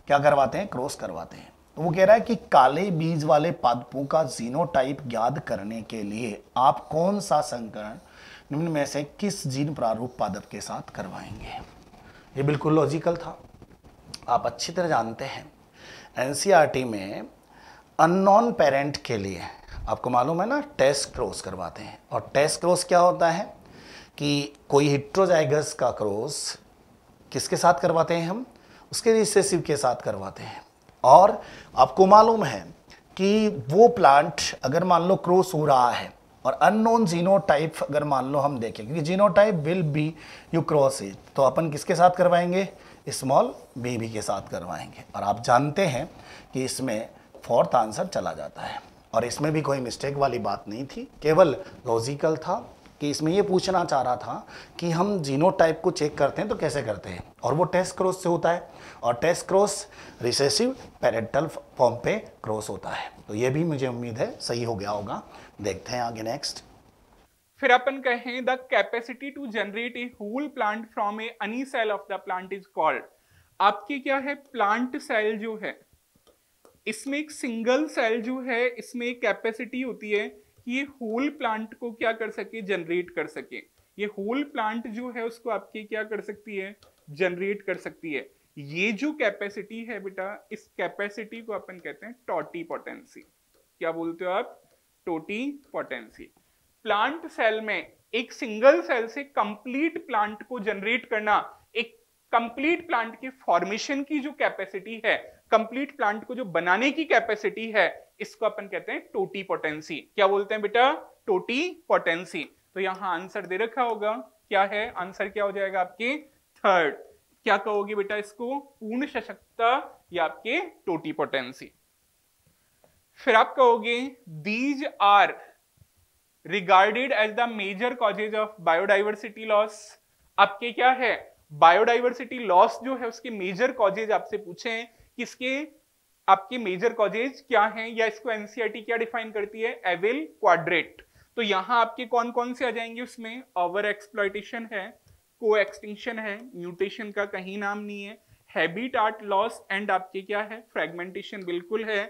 क्या करवाते हैं क्रॉस करवाते हैं तो वो कह रहा है कि काले बीज वाले पादपों का जीनोटाइप ज्ञात करने के लिए आप कौन सा संकरण निम्न में से किस जीन प्रारूप पादप के साथ करवाएंगे ये बिल्कुल लॉजिकल था आप अच्छी तरह जानते हैं एन में अननोन पेरेंट के लिए आपको मालूम है ना टेस्ट क्रॉस करवाते हैं और टेस्ट क्रॉस क्या होता है कि कोई हिट्रोजाइगस का क्रॉस किसके साथ करवाते हैं हम उसके रिसेसिव के साथ करवाते हैं और आपको मालूम है कि वो प्लांट अगर मान लो क्रॉस हो रहा है और अननोन टाइप अगर मान लो हम देखें क्योंकि genotype will be you cross it तो अपन किसके साथ करवाएंगे स्मॉल बेबी के साथ करवाएंगे और आप जानते हैं कि इसमें फोर्थ आंसर चला जाता है और इसमें भी कोई मिस्टेक वाली बात नहीं थी केवल लॉजिकल था कि इसमें ये पूछना चाह रहा था कि हम जीनो टाइप को चेक करते हैं तो कैसे करते हैं और वो टेस्ट क्रॉस से होता है और test cross recessive parental form पे क्रॉस होता है तो ये भी मुझे उम्मीद है सही हो गया होगा देखते हैं आगे नेक्स्ट फिर अपन कहें the capacity to generate a whole plant from a any cell of the plant is called आपकी क्या है प्लांट सेल जो है इसमें एक सिंगल सेल जो है इसमें एक कैपेसिटी होती है कि ये होल प्लांट को क्या कर सके जनरेट कर सके ये होल प्लांट जो है उसको आपकी क्या कर सकती है जनरेट कर सकती है ये जो कैपेसिटी है बेटा इस कैपेसिटी को अपन कहते हैं टोटी पोटेंसी क्या बोलते हो आप टोटी पोटेंसी प्लांट सेल में एक सिंगल सेल से कंप्लीट प्लांट को जनरेट करना एक कंप्लीट प्लांट की फॉर्मेशन की जो कैपेसिटी है कंप्लीट प्लांट को जो बनाने की कैपेसिटी है इसको अपन कहते हैं टोटी पोटेंसी क्या बोलते हैं बेटा टोटी पोटेंसी तो यहां आंसर दे रखा होगा क्या है आंसर क्या हो जाएगा आपके थर्ड क्या कहोगे बेटा इसको पूर्ण सशक्तता या आपके टोटी पोटेंसी फिर आप कहोगे these are regarded as the major causes of biodiversity loss आपके क्या है बायोडाइवर्सिटी लॉस जो है उसके मेजर कॉजेज आपसे पूछे किसके आपके मेजर कॉजेज क्या हैं या इसको एनसीआरटी e क्या डिफाइन करती है एविल क्वाड्रेट तो यहां आपके कौन कौन से आ जाएंगे उसमें ओवर एक्सप्लॉयटेशन है को एक्सटिंक्शन है म्यूटेशन का कहीं नाम नहीं है आर्ट लॉस एंड आपके क्या है फ्रेगमेंटेशन बिल्कुल है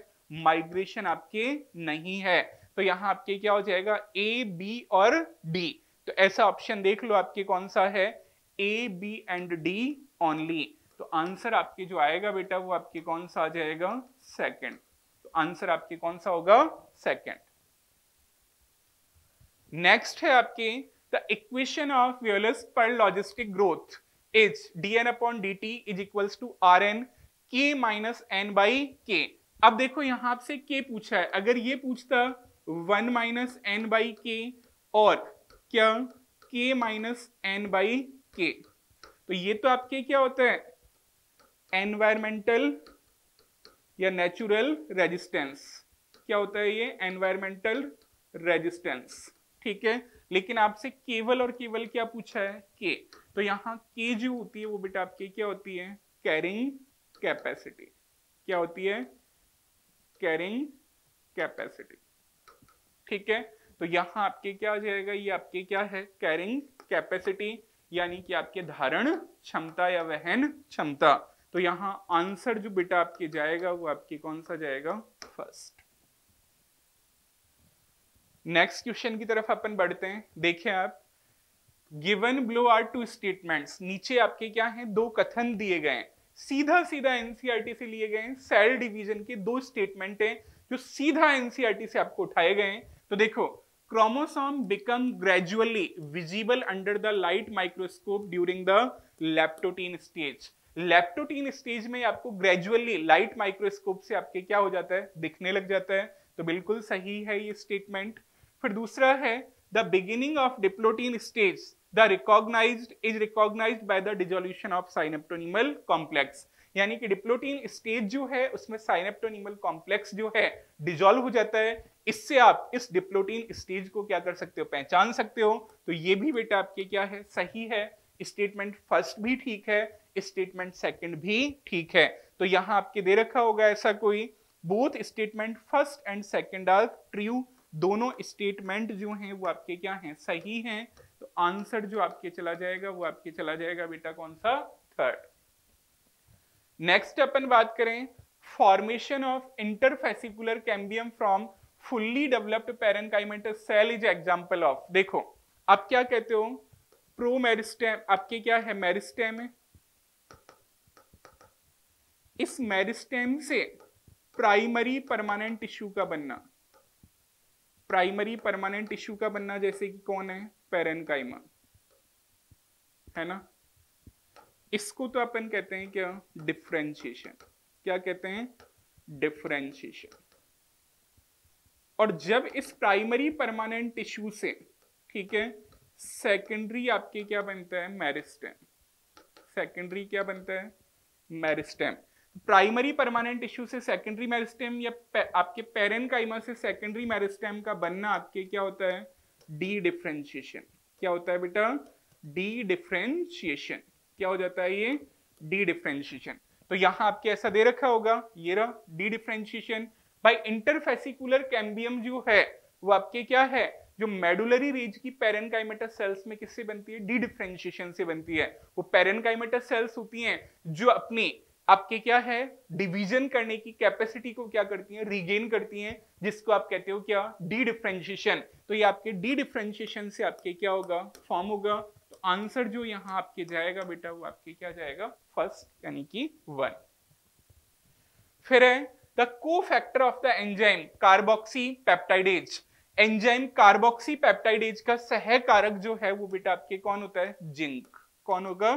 माइग्रेशन आपके नहीं है तो यहाँ आपके क्या हो जाएगा ए बी और डी तो ऐसा ऑप्शन देख लो आपके कौन सा है A B and D only तो आंसर आपके जो आएगा बेटा वो आपके कौन सा आ जाएगा सेकंड तो आंसर आपके कौन सा होगा सेकंड नेक्स्ट है आपके द इक्वेशन ऑफ व्यूलस पर logistic growth is D N upon D T is equals to R N K minus N by K अब देखो यहां आपसे के पूछा है अगर ये पूछता वन माइनस एन बाई के और क्या के माइनस एन बाई के तो ये तो आपके क्या होते हैं एनवायरमेंटल या नेचुरल रेजिस्टेंस क्या होता है ये एनवायरमेंटल रेजिस्टेंस ठीक है लेकिन आपसे केवल और केवल क्या पूछा है के तो यहां के जो होती है वो बेटा आपके क्या होती है कैरिंग कैपेसिटी क्या होती है कैरिंग कैपेसिटी ठीक है तो यहाँ आपके क्या हो जाएगा ये आपके क्या है कैरिंग कैपेसिटी यानी कि आपके धारण क्षमता या वहन क्षमता तो यहाँ आंसर जो बेटा आपके जाएगा वो आपके कौन सा जाएगा फर्स्ट नेक्स्ट क्वेश्चन की तरफ अपन बढ़ते हैं देखें आप given below are two statements नीचे आपके क्या हैं दो कथन दिए गए हैं सीधा सीधा एनसीआरटी से लिए गए हैं सेल डिवीजन के दो स्टेटमेंट हैं जो सीधा एनसीआरटी e से आपको उठाए गए हैं तो देखो chromosome become gradually visible under the light microscope during the leptotene stage leptotene stage में आपको ग्रेजुअली लाइट माइक्रोस्कोप से आपके क्या हो जाता है दिखने लग जाता है तो बिल्कुल सही है ये स्टेटमेंट फिर दूसरा है the beginning of diplotene stage the recognized is recognized by the dissolution of synaptonemal complex यानी कि डिप्लोटीन स्टेज जो है उसमें साइनेप्टोनिमल कॉम्प्लेक्स जो है डिजोल्व हो जाता है इससे आप इस डिप्लोटीन स्टेज को क्या कर सकते हो पहचान सकते हो तो ये भी बेटा आपके क्या है सही है स्टेटमेंट फर्स्ट भी ठीक है स्टेटमेंट सेकंड भी ठीक है तो यहाँ आपके दे रखा होगा ऐसा कोई both statement first and second are true दोनों स्टेटमेंट जो हैं वो आपके क्या हैं सही हैं तो आंसर जो आपके चला जाएगा वो आपके चला जाएगा बेटा कौन सा थर्ड नेक्स्ट अपन बात करें formation of interfascicular cambium from fully developed parenchymatous cell is example of देखो आप क्या कहते हो प्रो मेरिस्टेम आपके क्या है मेरिस्टेम है इस मेरिस्टेम से प्राइमरी परमानेंट टिश्यू का बनना प्राइमरी परमानेंट टिश्यू का बनना जैसे कि कौन है पेरेंकाइमा है ना इसको तो अपन कहते हैं क्या डिफ्रेंशिएशन क्या कहते हैं डिफ्रेंशिएशन और जब इस प्राइमरी परमानेंट टिश्यू से ठीक है सेकेंडरी आपके क्या बनता है मेरिस्टेम सेकेंडरी क्या बनता है मेरिस्टेम प्राइमरी परमानेंट टिश्यू से सेकेंडरी मेरिस्टेम या आपके आपके काइमा से सेकेंडरी मेरिस्टेम का बनना आपके क्या होता है डी डिफ्रेंशिएशन क्या होता है बेटा डी डिफ्रेंशिएशन क्या हो जाता है ये डी डिफ्रेंशिएशन तो यहां आपके ऐसा दे रखा होगा ये रहा डी डिफ्रेंशिएशन भाई इंटरफेसिकुलर कैम्बियम जो है वो आपके क्या है जो मेडुलरी रेज की पेरेनकाइमेटस सेल्स में किससे बनती है डी डिफ्रेंशिएशन से बनती है वो पेरेनकाइमेटस सेल्स होती हैं जो अपनी आपके क्या है डिवीजन करने की कैपेसिटी को क्या करती हैं रीगेन करती हैं जिसको आप कहते हो क्या डी डिफ्रेंशिएशन तो ये आपके डी डिफ्रेंशिएशन से आपके क्या होगा फॉर्म होगा आंसर जो यहाँ आपके जाएगा बेटा वो आपके क्या जाएगा फर्स्ट यानी कि वन फिर है the cofactor of the enzyme carboxypeptidase enzyme carboxypeptidase का सहकारक जो है वो बेटा आपके कौन होता है जिंक कौन होगा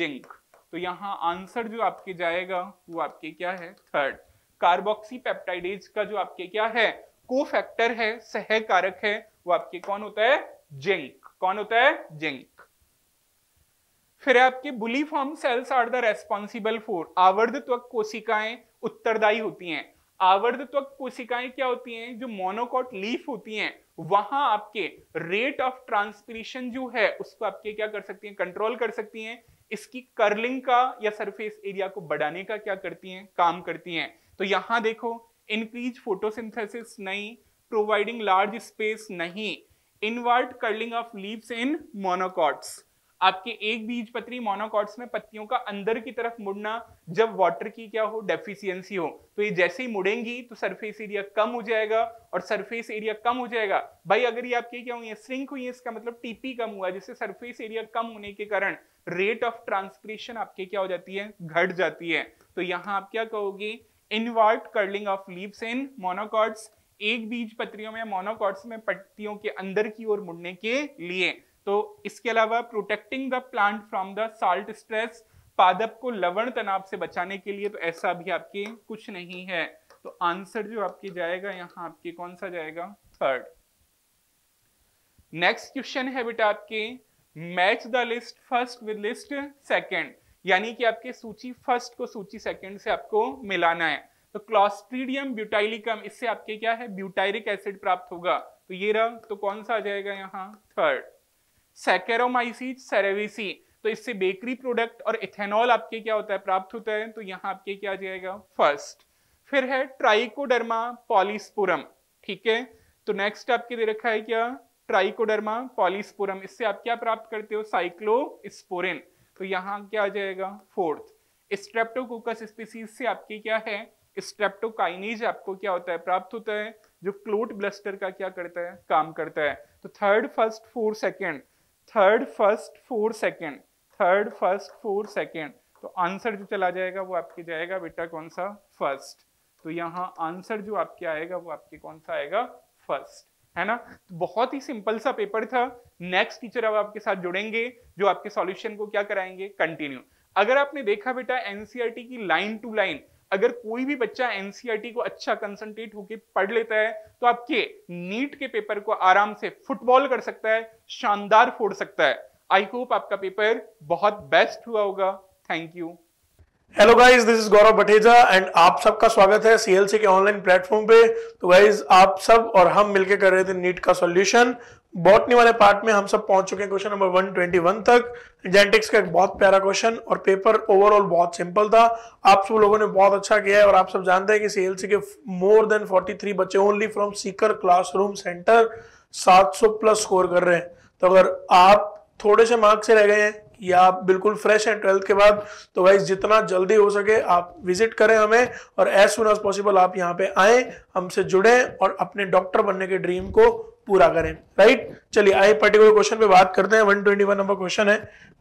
जिंक तो यहाँ आंसर जो आपके जाएगा वो आपके क्या है थर्ड कार्बोक्सी पेप्टाइडेज का जो आपके क्या है को फैक्टर है सहकारक है वो आपके कौन होता है जिंक कौन होता है जिंक फिर आपके bulliform cells are the responsible for आवर्ध त्वक कोशिकाएं उत्तरदायी होती हैं आवर्ध त्वक कोशिकाएं क्या होती हैं जो मोनोकॉट लीफ होती हैं वहां आपके रेट ऑफ ट्रांसपीरेशन जो है उसको आपके क्या कर सकती हैं कंट्रोल कर सकती हैं इसकी कर्लिंग का या सरफेस एरिया को बढ़ाने का क्या करती हैं काम करती हैं तो यहां देखो इंक्रीज फोटोसिंथेसिस नहीं प्रोवाइडिंग लार्ज स्पेस नहीं inward curling of leaves in monocots आपके एक बीज पत्री मोनोकॉट्स में पत्तियों का अंदर की तरफ मुड़ना जब वाटर की क्या हो डेफिशियंसी हो तो ये जैसे ही मुड़ेंगी तो सरफेस एरिया कम हो जाएगा और सरफेस एरिया कम हो जाएगा भाई अगर ये आपके क्या हुई है श्रिंक हुई है इसका मतलब टीपी कम हुआ जिससे सरफेस एरिया कम होने के कारण रेट ऑफ ट्रांसप्रेशन आपके क्या हो जाती है घट जाती है तो यहाँ आप क्या कहोगे inward curling of leaves in monocots एक बीज पत्रियों में मोनोकॉट्स में पत्तियों के अंदर की ओर मुड़ने के लिए तो इसके अलावा protecting the plant from the salt stress पादप को लवण तनाव से बचाने के लिए तो ऐसा भी आपके कुछ नहीं है तो आंसर जो आपके जाएगा यहाँ आपके कौन सा जाएगा थर्ड नेक्स्ट क्वेश्चन है बेटा आपके match the list first with list second यानी कि आपके सूची फर्स्ट को सूची सेकंड से आपको मिलाना है तो क्लॉस्ट्रीडियम ब्यूटाइलिकम इससे आपके क्या है ब्यूटाइरिक एसिड प्राप्त होगा तो ये रहा तो कौन सा आ जाएगा यहाँ थर्ड सैकेरोमाइसिस सेरेविसी तो इससे बेकरी प्रोडक्ट और इथेनॉल आपके क्या होता है प्राप्त होता है तो यहाँ आपके क्या आ जाएगा फर्स्ट फिर है ट्राइकोडर्मा पॉलिस्पुरम ठीक है तो नेक्स्ट आपके दे रखा है क्या ट्राइकोडर्मा पॉलिस्पुरम इससे आप क्या प्राप्त करते हो साइक्लोस्पोरिन तो यहाँ क्या आ जाएगा फोर्थ स्ट्रेप्टोकोकस स्पीसीज से आपके क्या है स्ट्रेप्टोकाइनीज आपको क्या होता है प्राप्त होता है जो क्लोट ब्लस्टर का क्या करता है काम करता है तो third first fourth second third first four second third first four second तो आंसर जो चला जाएगा वो आपके जाएगा बेटा कौन सा फर्स्ट तो यहाँ आंसर जो आपके आएगा वो आपके कौन सा आएगा फर्स्ट है ना तो बहुत ही सिंपल सा पेपर था नेक्स्ट टीचर अब आपके साथ जुड़ेंगे जो आपके सॉल्यूशन को क्या कराएंगे कंटिन्यू अगर आपने देखा बेटा एनसीईआरटी e की लाइन टू लाइन अगर कोई भी बच्चा एनसीईआरटी e को अच्छा कंसंट्रेट होकर पढ़ लेता है तो आपके नीट के पेपर को आराम से फुटबॉल कर सकता है शानदार फोड़ सकता है आई होप आपका पेपर बहुत बेस्ट हुआ होगा thank you hello guys this is Gaurav Bateja and आप सबका स्वागत है सीएलसी के ऑनलाइन प्लेटफॉर्म पे तो गाइस आप सब और हम मिलके कर रहे थे नीट का सॉल्यूशन बॉटनी वाले पार्ट में हम सब पहुंच चुके हैं क्वेश्चन नंबर 121 तक जेनेटिक्स का एक बहुत प्यारा क्वेश्चन और पेपर ओवरऑल बहुत सिंपल था आप सब लोगों ने बहुत अच्छा किया है और आप सब जानते हैं कि सीएलसी के मोर देन 43 बच्चे only from Sikar classroom centre 700 plus score कर रहे हैं तो अगर आप थोड़े से मार्क्स से रह गए हैं या आप बिल्कुल फ्रेश हैं ट्वेल्थ के बाद तो भाई जितना जल्दी हो सके आप विजिट करें हमें और एज सुन एज पॉसिबल आप यहाँ पे आए हमसे जुड़े और अपने डॉक्टर बनने के ड्रीम को पूरा करें राइट चलिए आई पर्टिकुलर क्वेश्चन पे बात करते हैं 121 नंबर क्वेश्चन है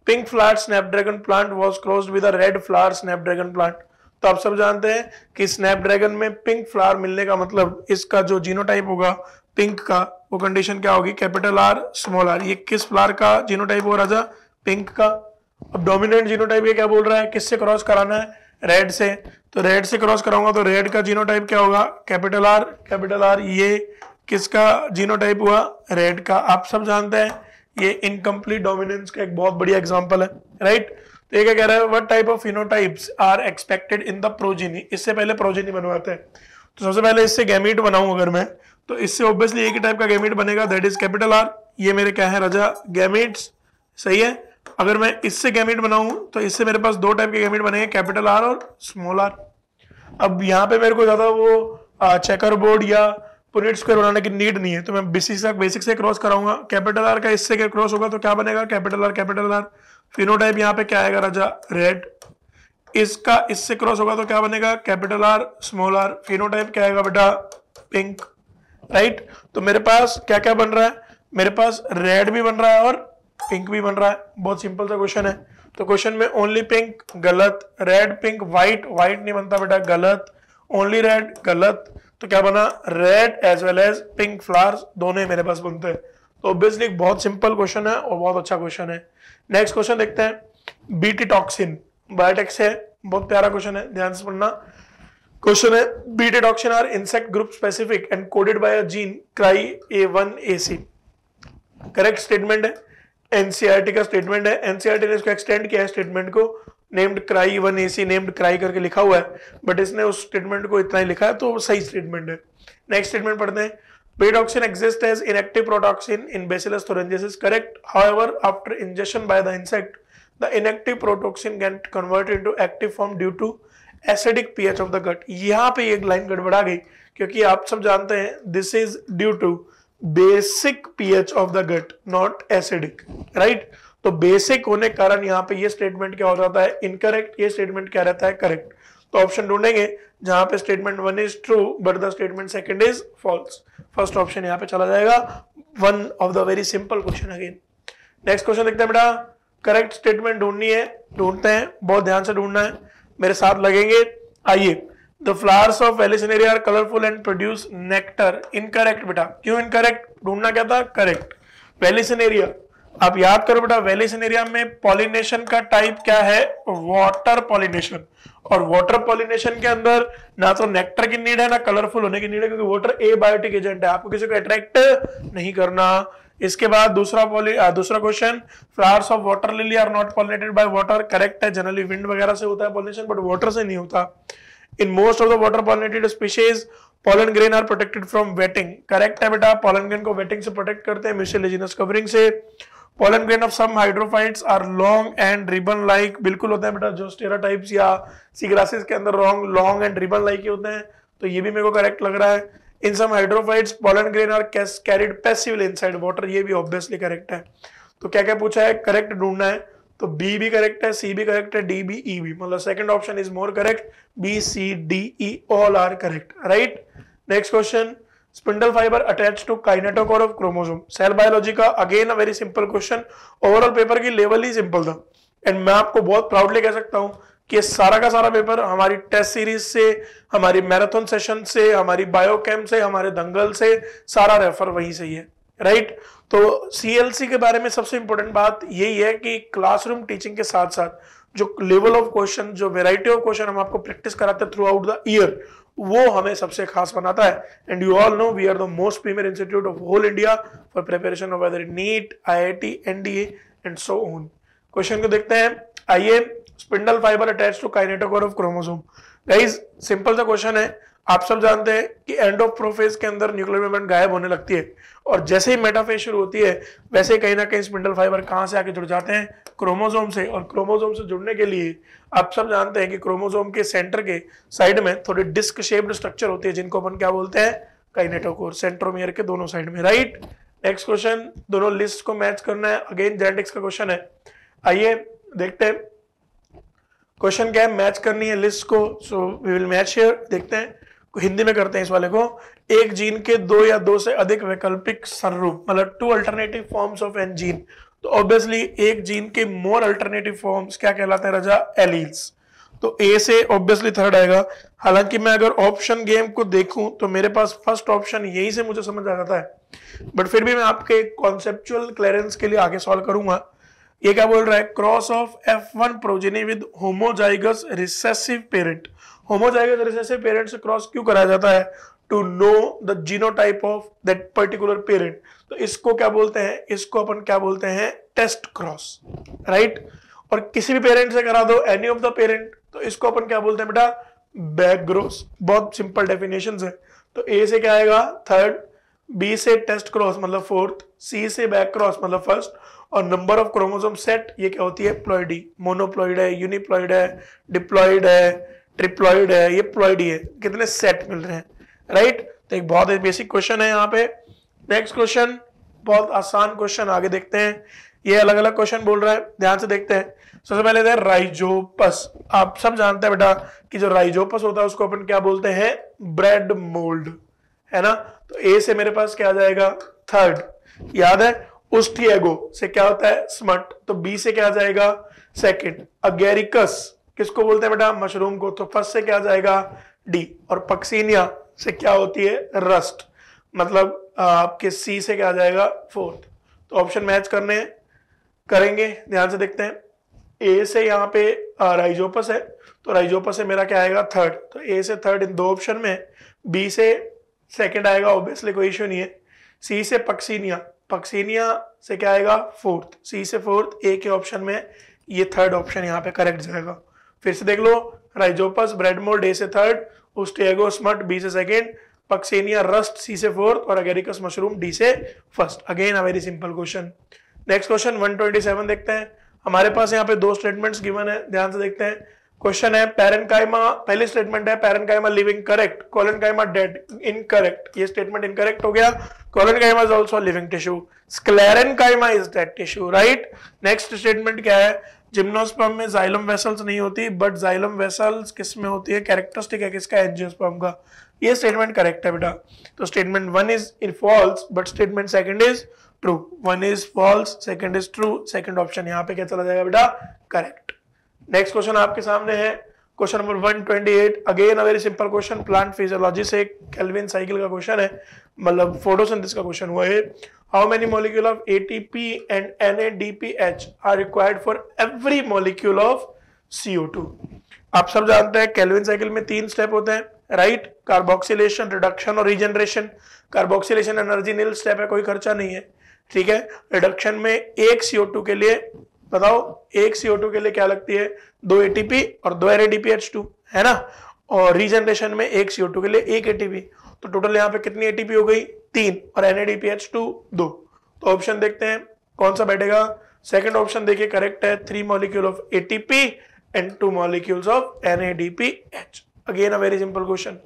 pink flower snapdragon plant was crossed with red flower snapdragon plant तो आप सब जानते हैं कि स्नैपड्रैगन में पिंक फ्लावर मिलने का मतलब इसका जो जीनोटाइप होगा पिंक का वो कंडीशन क्या होगी कैपिटल आर स्मॉल आर ये किस फ्लावर का जीनोटाइप हो राजा पिंक का अब डोमिनेंट जीनोटाइप ये क्या बोल रहा है किससे क्रॉस कराना है रेड से तो रेड से क्रॉस कराऊंगा तो रेड का जीनोटाइप क्या होगा कैपिटल आर कैपिटल आर ये किसका जीनोटाइप हुआ रेड का आप सब जानते हैं ये इनकम्प्लीट डोमिनेंस का एक बहुत बढ़िया एग्जाम्पल है राइट तो ये क्या कह रहा है what type of phenotypes are expected in the progeny इससे पहले प्रोजेनी बनवाते हैं तो सबसे पहले इससे गैमिट बनाऊं अगर मैं तो इससे ऑब्वियसली एक ही टाइप का गैमिट बनेगा दैट इज कैपिटल आर ये मेरे क्या है राजा गैमिट सही है अगर मैं इससे गैमिट बनाऊं तो इससे मेरे पास दो टाइप के गैमिट बनेंगे कैपिटल आर और स्मॉल आर अब यहाँ पे मेरे को ज़्यादा वो चेकर बोर्ड या पुनेट स्क्वायर बनाने की नीड नहीं है तो मैं बेसिक से बेसिक से क्रॉस कराऊंगा कैपिटल आर का इससे अगर क्रॉस होगा तो क्या बनेगा capital R capital R phenotype यहाँ पे क्या आएगा राजा रेड इसका इससे क्रॉस होगा तो क्या बनेगा capital R small R phenotype क्या आएगा बेटा पिंक राइट तो मेरे पास क्या क्या बन रहा है मेरे पास रेड भी बन रहा है और पिंक भी बन रहा है बहुत सिंपल सा क्वेश्चन है तो क्वेश्चन में ओनली पिंक गलत रेड पिंक व्हाइट व्हाइट नहीं बनता बेटा गलत ओनली रेड गलत तो क्या बना red as well as pink flowers दोनों ही मेरे पास बनते हैं तो ऑब्वियसली बहुत सिंपल क्वेश्चन है और बहुत अच्छा क्वेश्चन है नेक्स्ट क्वेश्चन देखते हैं बीटी टॉक्सिन बायोटेक्स है बहुत प्यारा क्वेश्चन है ध्यान से पढ़ना क्वेश्चन है BT toxin are insect group specific and coded by a gene cry A one A C correct statement है एनसीआरटी का स्टेटमेंट है एनसीआरटी ने इसको एक्सटेंड किया है स्टेटमेंट को named cry one A C named cry करके लिखा हुआ है बट इसने उस स्टेटमेंट को इतना ही लिखा है तो सही स्टेटमेंट है नेक्स्ट स्टेटमेंट पढ़ते हैं Betadoxin exists as inactive protoxin in Bacillus thuringiensis is correct. However, after ingestion by the insect, the protoxin can convert into active form due to acidic pH of the gut यहाँ पे एक लाइन गड़बड़ा गई क्योंकि आप सब जानते हैं this is due to basic pH of the gut not acidic right तो बेसिक होने के कारण यहां पे ये स्टेटमेंट क्या हो जाता है इनकरेक्ट ये स्टेटमेंट क्या रहता है करेक्ट तो ऑप्शन ढूंढेंगे जहां पे statement one is true but the statement second is false first option यहां पे चला जाएगा one of the very simple question again next question देखते हैं बेटा करेक्ट स्टेटमेंट ढूंढनी है ढूंढते हैं बहुत ध्यान से ढूंढना है मेरे साथ लगेंगे आइए the flowers of Vallisneria are colourful and produce nectar incorrect बेटा क्यों इनकरेक्ट ढूंढना क्या था करेक्ट वेलिसनेरिया आप याद करो बेटा वेलिसनेरिया में पॉलिनेशन का टाइप क्या है वाटर पॉलिनेशन और वाटर पॉलिनेशन के अंदर ना तो नेक्टर की नीड है ना कलरफुल होने की नीड है क्योंकि वाटर ए बायोटिक एजेंट है आपको किसी को अट्रैक्ट नहीं करना इसके बाद दूसरा दूसरा question flowers of water lily are not pollinated by water correct है जनरली विंड वगैरह से होता है पॉलिनेशन बट वाटर से नहीं होता In most of the water pollinated species, pollen grain are protected from wetting. Correct है बेटा pollen grain को wetting से protect करते हैं mucilaginous covering से. Pollen grain of some hydrophytes are long and ribbon like बिल्कुल होते हैं बेटा जो स्टेरा टाइप्स या सी ग्रासेस के अंदर wrong long and ribbon like ही होते हैं तो ये भी मेरे को करेक्ट लग रहा है in some hydrophytes pollen grain are carried passively inside water ये भी ऑब्वियसली करेक्ट है तो क्या क्या पूछा है करेक्ट ढूंढना है तो बी भी करेक्ट है सी भी करेक्ट है डी बी ई भी मतलब second option is more correct B C D E all are correct right next question spindle fibre attach to kinetochore of chromosome cell biology का again a very simple question overall paper की लेवल ही सिंपल था एंड मैं आपको बहुत प्राउडली कह सकता हूं कि सारा का सारा पेपर हमारी टेस्ट सीरीज से हमारी मैराथन सेशन से हमारी बायोकेम से हमारे दंगल से सारा रेफर वहीं से ही है राइट right? तो सीएलसी के बारे में सबसे इंपॉर्टेंट बात यही है कि क्लासरूम टीचिंग के साथ साथ जो लेवल ऑफ क्वेश्चन जो वेराइटी ऑफ क्वेश्चन हम आपको प्रैक्टिस कराते हैं थ्रू आउट द ईयर वो हमें सबसे खास बनाता है and you all know we are the most premier institute of whole India for preparation of whether NEET I I T N D and so on question को देखते हैं आइए spindle fibre attach to kinetochore of chromosome guys simple सा क्वेश्चन है आप सब जानते हैं कि एंड ऑफ प्रोफेज के अंदर न्यूक्लियर मेम्ब्रेन गायब होने लगती है और जैसे ही मेटाफेज शुरू होती है वैसे कहीं ना कहीं स्पिंडल फाइबर कहां से आके जुड़ जाते हैं क्रोमोजोम से और क्रोमोजोम से जुड़ने के लिए आप सब जानते हैं कि क्रोमोजोम के सेंटर के साइड में थोड़ी डिस्क शेप्ड स्ट्रक्चर होती है जिनको अपन क्या बोलते हैं काइनेटोकोर सेंट्रोमियर के दोनों साइड में राइट नेक्स्ट क्वेश्चन दोनों लिस्ट को मैच करना है अगेन जेनेटिक्स का क्वेश्चन है आइए देखते हैं क्वेश्चन क्या है मैच करनी है लिस्ट को so we will match here देखते हैं हिंदी में करते हैं इस वाले को एक जीन के दो या दो से अधिक वैकल्पिक स्वरूप मतलब two alternative forms of an gene तो ऑब्वियसली एक जीन के मोर अल्टरनेटिव फॉर्म्स क्या कहलाते हैं रजा एलील्स तो ए से ऑब्वियसली थर्ड आएगा हालांकि मैं अगर ऑप्शन गेम को देखूं तो मेरे पास फर्स्ट ऑप्शन यही से मुझे समझ आ जाता है बट फिर भी मैं आपके कॉन्सेप्चुअल क्लियरेंस के लिए आगे सॉल्व करूंगा ये क्या बोल रहा है cross of F one progeny with homozygous recessive parent homozygous recessive parent से क्रॉस क्यों कराया जाता है to know the genotype of that particular parent तो इसको क्या बोलते हैं इसको अपन क्या बोलते हैं टेस्ट क्रॉस राइट और किसी भी पेरेंट से करा दो एनी ऑफ द पेरेंट तो इसको अपन क्या बोलते हैं बेटा बैक ग्रोस बहुत सिंपल डेफिनेशन है तो ए से क्या आएगा थर्ड बी से टेस्ट क्रॉस मतलब फोर्थ सी से बैक क्रॉस मतलब फर्स्ट और नंबर ऑफ क्रोमोसोम सेट ये क्या होती है प्लॉइडी मोनोप्लॉइड है यूनिप्लॉइड है डिप्लॉइड है ट्रिप्लॉइड है ये प्लॉइडी है कितने सेट मिल रहे हैं राइट तो एक बहुत बेसिक क्वेश्चन है यहाँ पे नेक्स्ट क्वेश्चन बहुत आसान क्वेश्चन आगे देखते हैं ये अलग अलग क्वेश्चन बोल रहा है ध्यान से देखते हैं सबसे पहले है राइजोपस आप सब जानते हैं बेटा कि जो राइजोपस होता है उसको अपन क्या बोलते हैं ब्रेड मोल्ड है ना तो ए से मेरे पास क्या आ जाएगा थर्ड याद है उस्टिएगो से क्या होता है स्मट तो बी से क्या जाएगा सेकेंड अगेरिकस किसको बोलते हैं बेटा मशरूम को तो फर्स्ट से क्या जाएगा डी और पक्सीनिया से क्या होती है रस्ट मतलब आपके सी से क्या जाएगा फोर्थ तो ऑप्शन मैच करने करेंगे ध्यान से देखते हैं ए से यहाँ पे राइजोपस है तो राइजोपस से मेरा क्या आएगा थर्ड तो ए से थर्ड इन दो ऑप्शन में बी से सेकेंड आएगा ऑब्वियसली कोई इश्यू नहीं है सी से पक्सीनिया पक्सीनिया से क्या आएगा फोर्थ सी से फोर्थ ए के ऑप्शन में ये थर्ड ऑप्शन यहाँ पे करेक्ट जाएगा फिर से देख लो राइजोपस ब्रेडमोर डे से थर्ड उस्टेगो स्मट बी से सेकेंड पक्सेनिया रस्ट सी से फोर्थ और अगेरिकस मशरूम डी से first again a very simple question next question 127 देखते हैं हमारे पास यहाँ पे दो स्टेटमेंट्स गिवन है ध्यान से देखते हैं क्वेश्चन है पेरेंकाइमा पहली स्टेटमेंट है parenchyma living correct collenchyma dead incorrect ये स्टेटमेंट इनकरेक्ट हो गया collenchyma is also living tissue sclerenchyma is dead tissue right next statement क्या है जिम्नोस्पर्म में जाइलम वेसल्स नहीं होती बट जाइलम वेसल्स किस में होती है कैरेक्टरिस्टिक है किसका एंजियोस्पर्म का ये स्टेटमेंट करेक्ट है बेटा तो statement one is in false but statement second is true one is false second is true second option यहाँ पे क्या चला जाएगा बेटा करेक्ट नेक्स्ट क्वेश्चन आपके सामने है question number 128 again a very simple question plant physiology से केल्विन साइकिल का क्वेश्चन है मतलब फोटोसिंथेसिस का क्वेश्चन हुआ है how many molecule of ATP and NADPH are required for every molecule of CO2 आप सब जानते हैं केल्विन साइकिल में तीन स्टेप होते हैं राइट कार्बोक्सिलेशन रिडक्शन और regeneration carboxylation energy nil step है कोई खर्चा नहीं है ठीक है रिडक्शन में एक CO2 के लिए बताओ एक सीओ के लिए क्या लगती है दो ए और दो ADPH2 है ना और रीजनरेशन में एक सीओ के लिए एक ए तो टोटल यहाँ पे कितनी ए हो गई तीन और एन दो तो ऑप्शन देखते हैं कौन सा बैठेगा सेकंड ऑप्शन देखिए करेक्ट है three molecule of ATP and two molecules of NADPH again a very simple question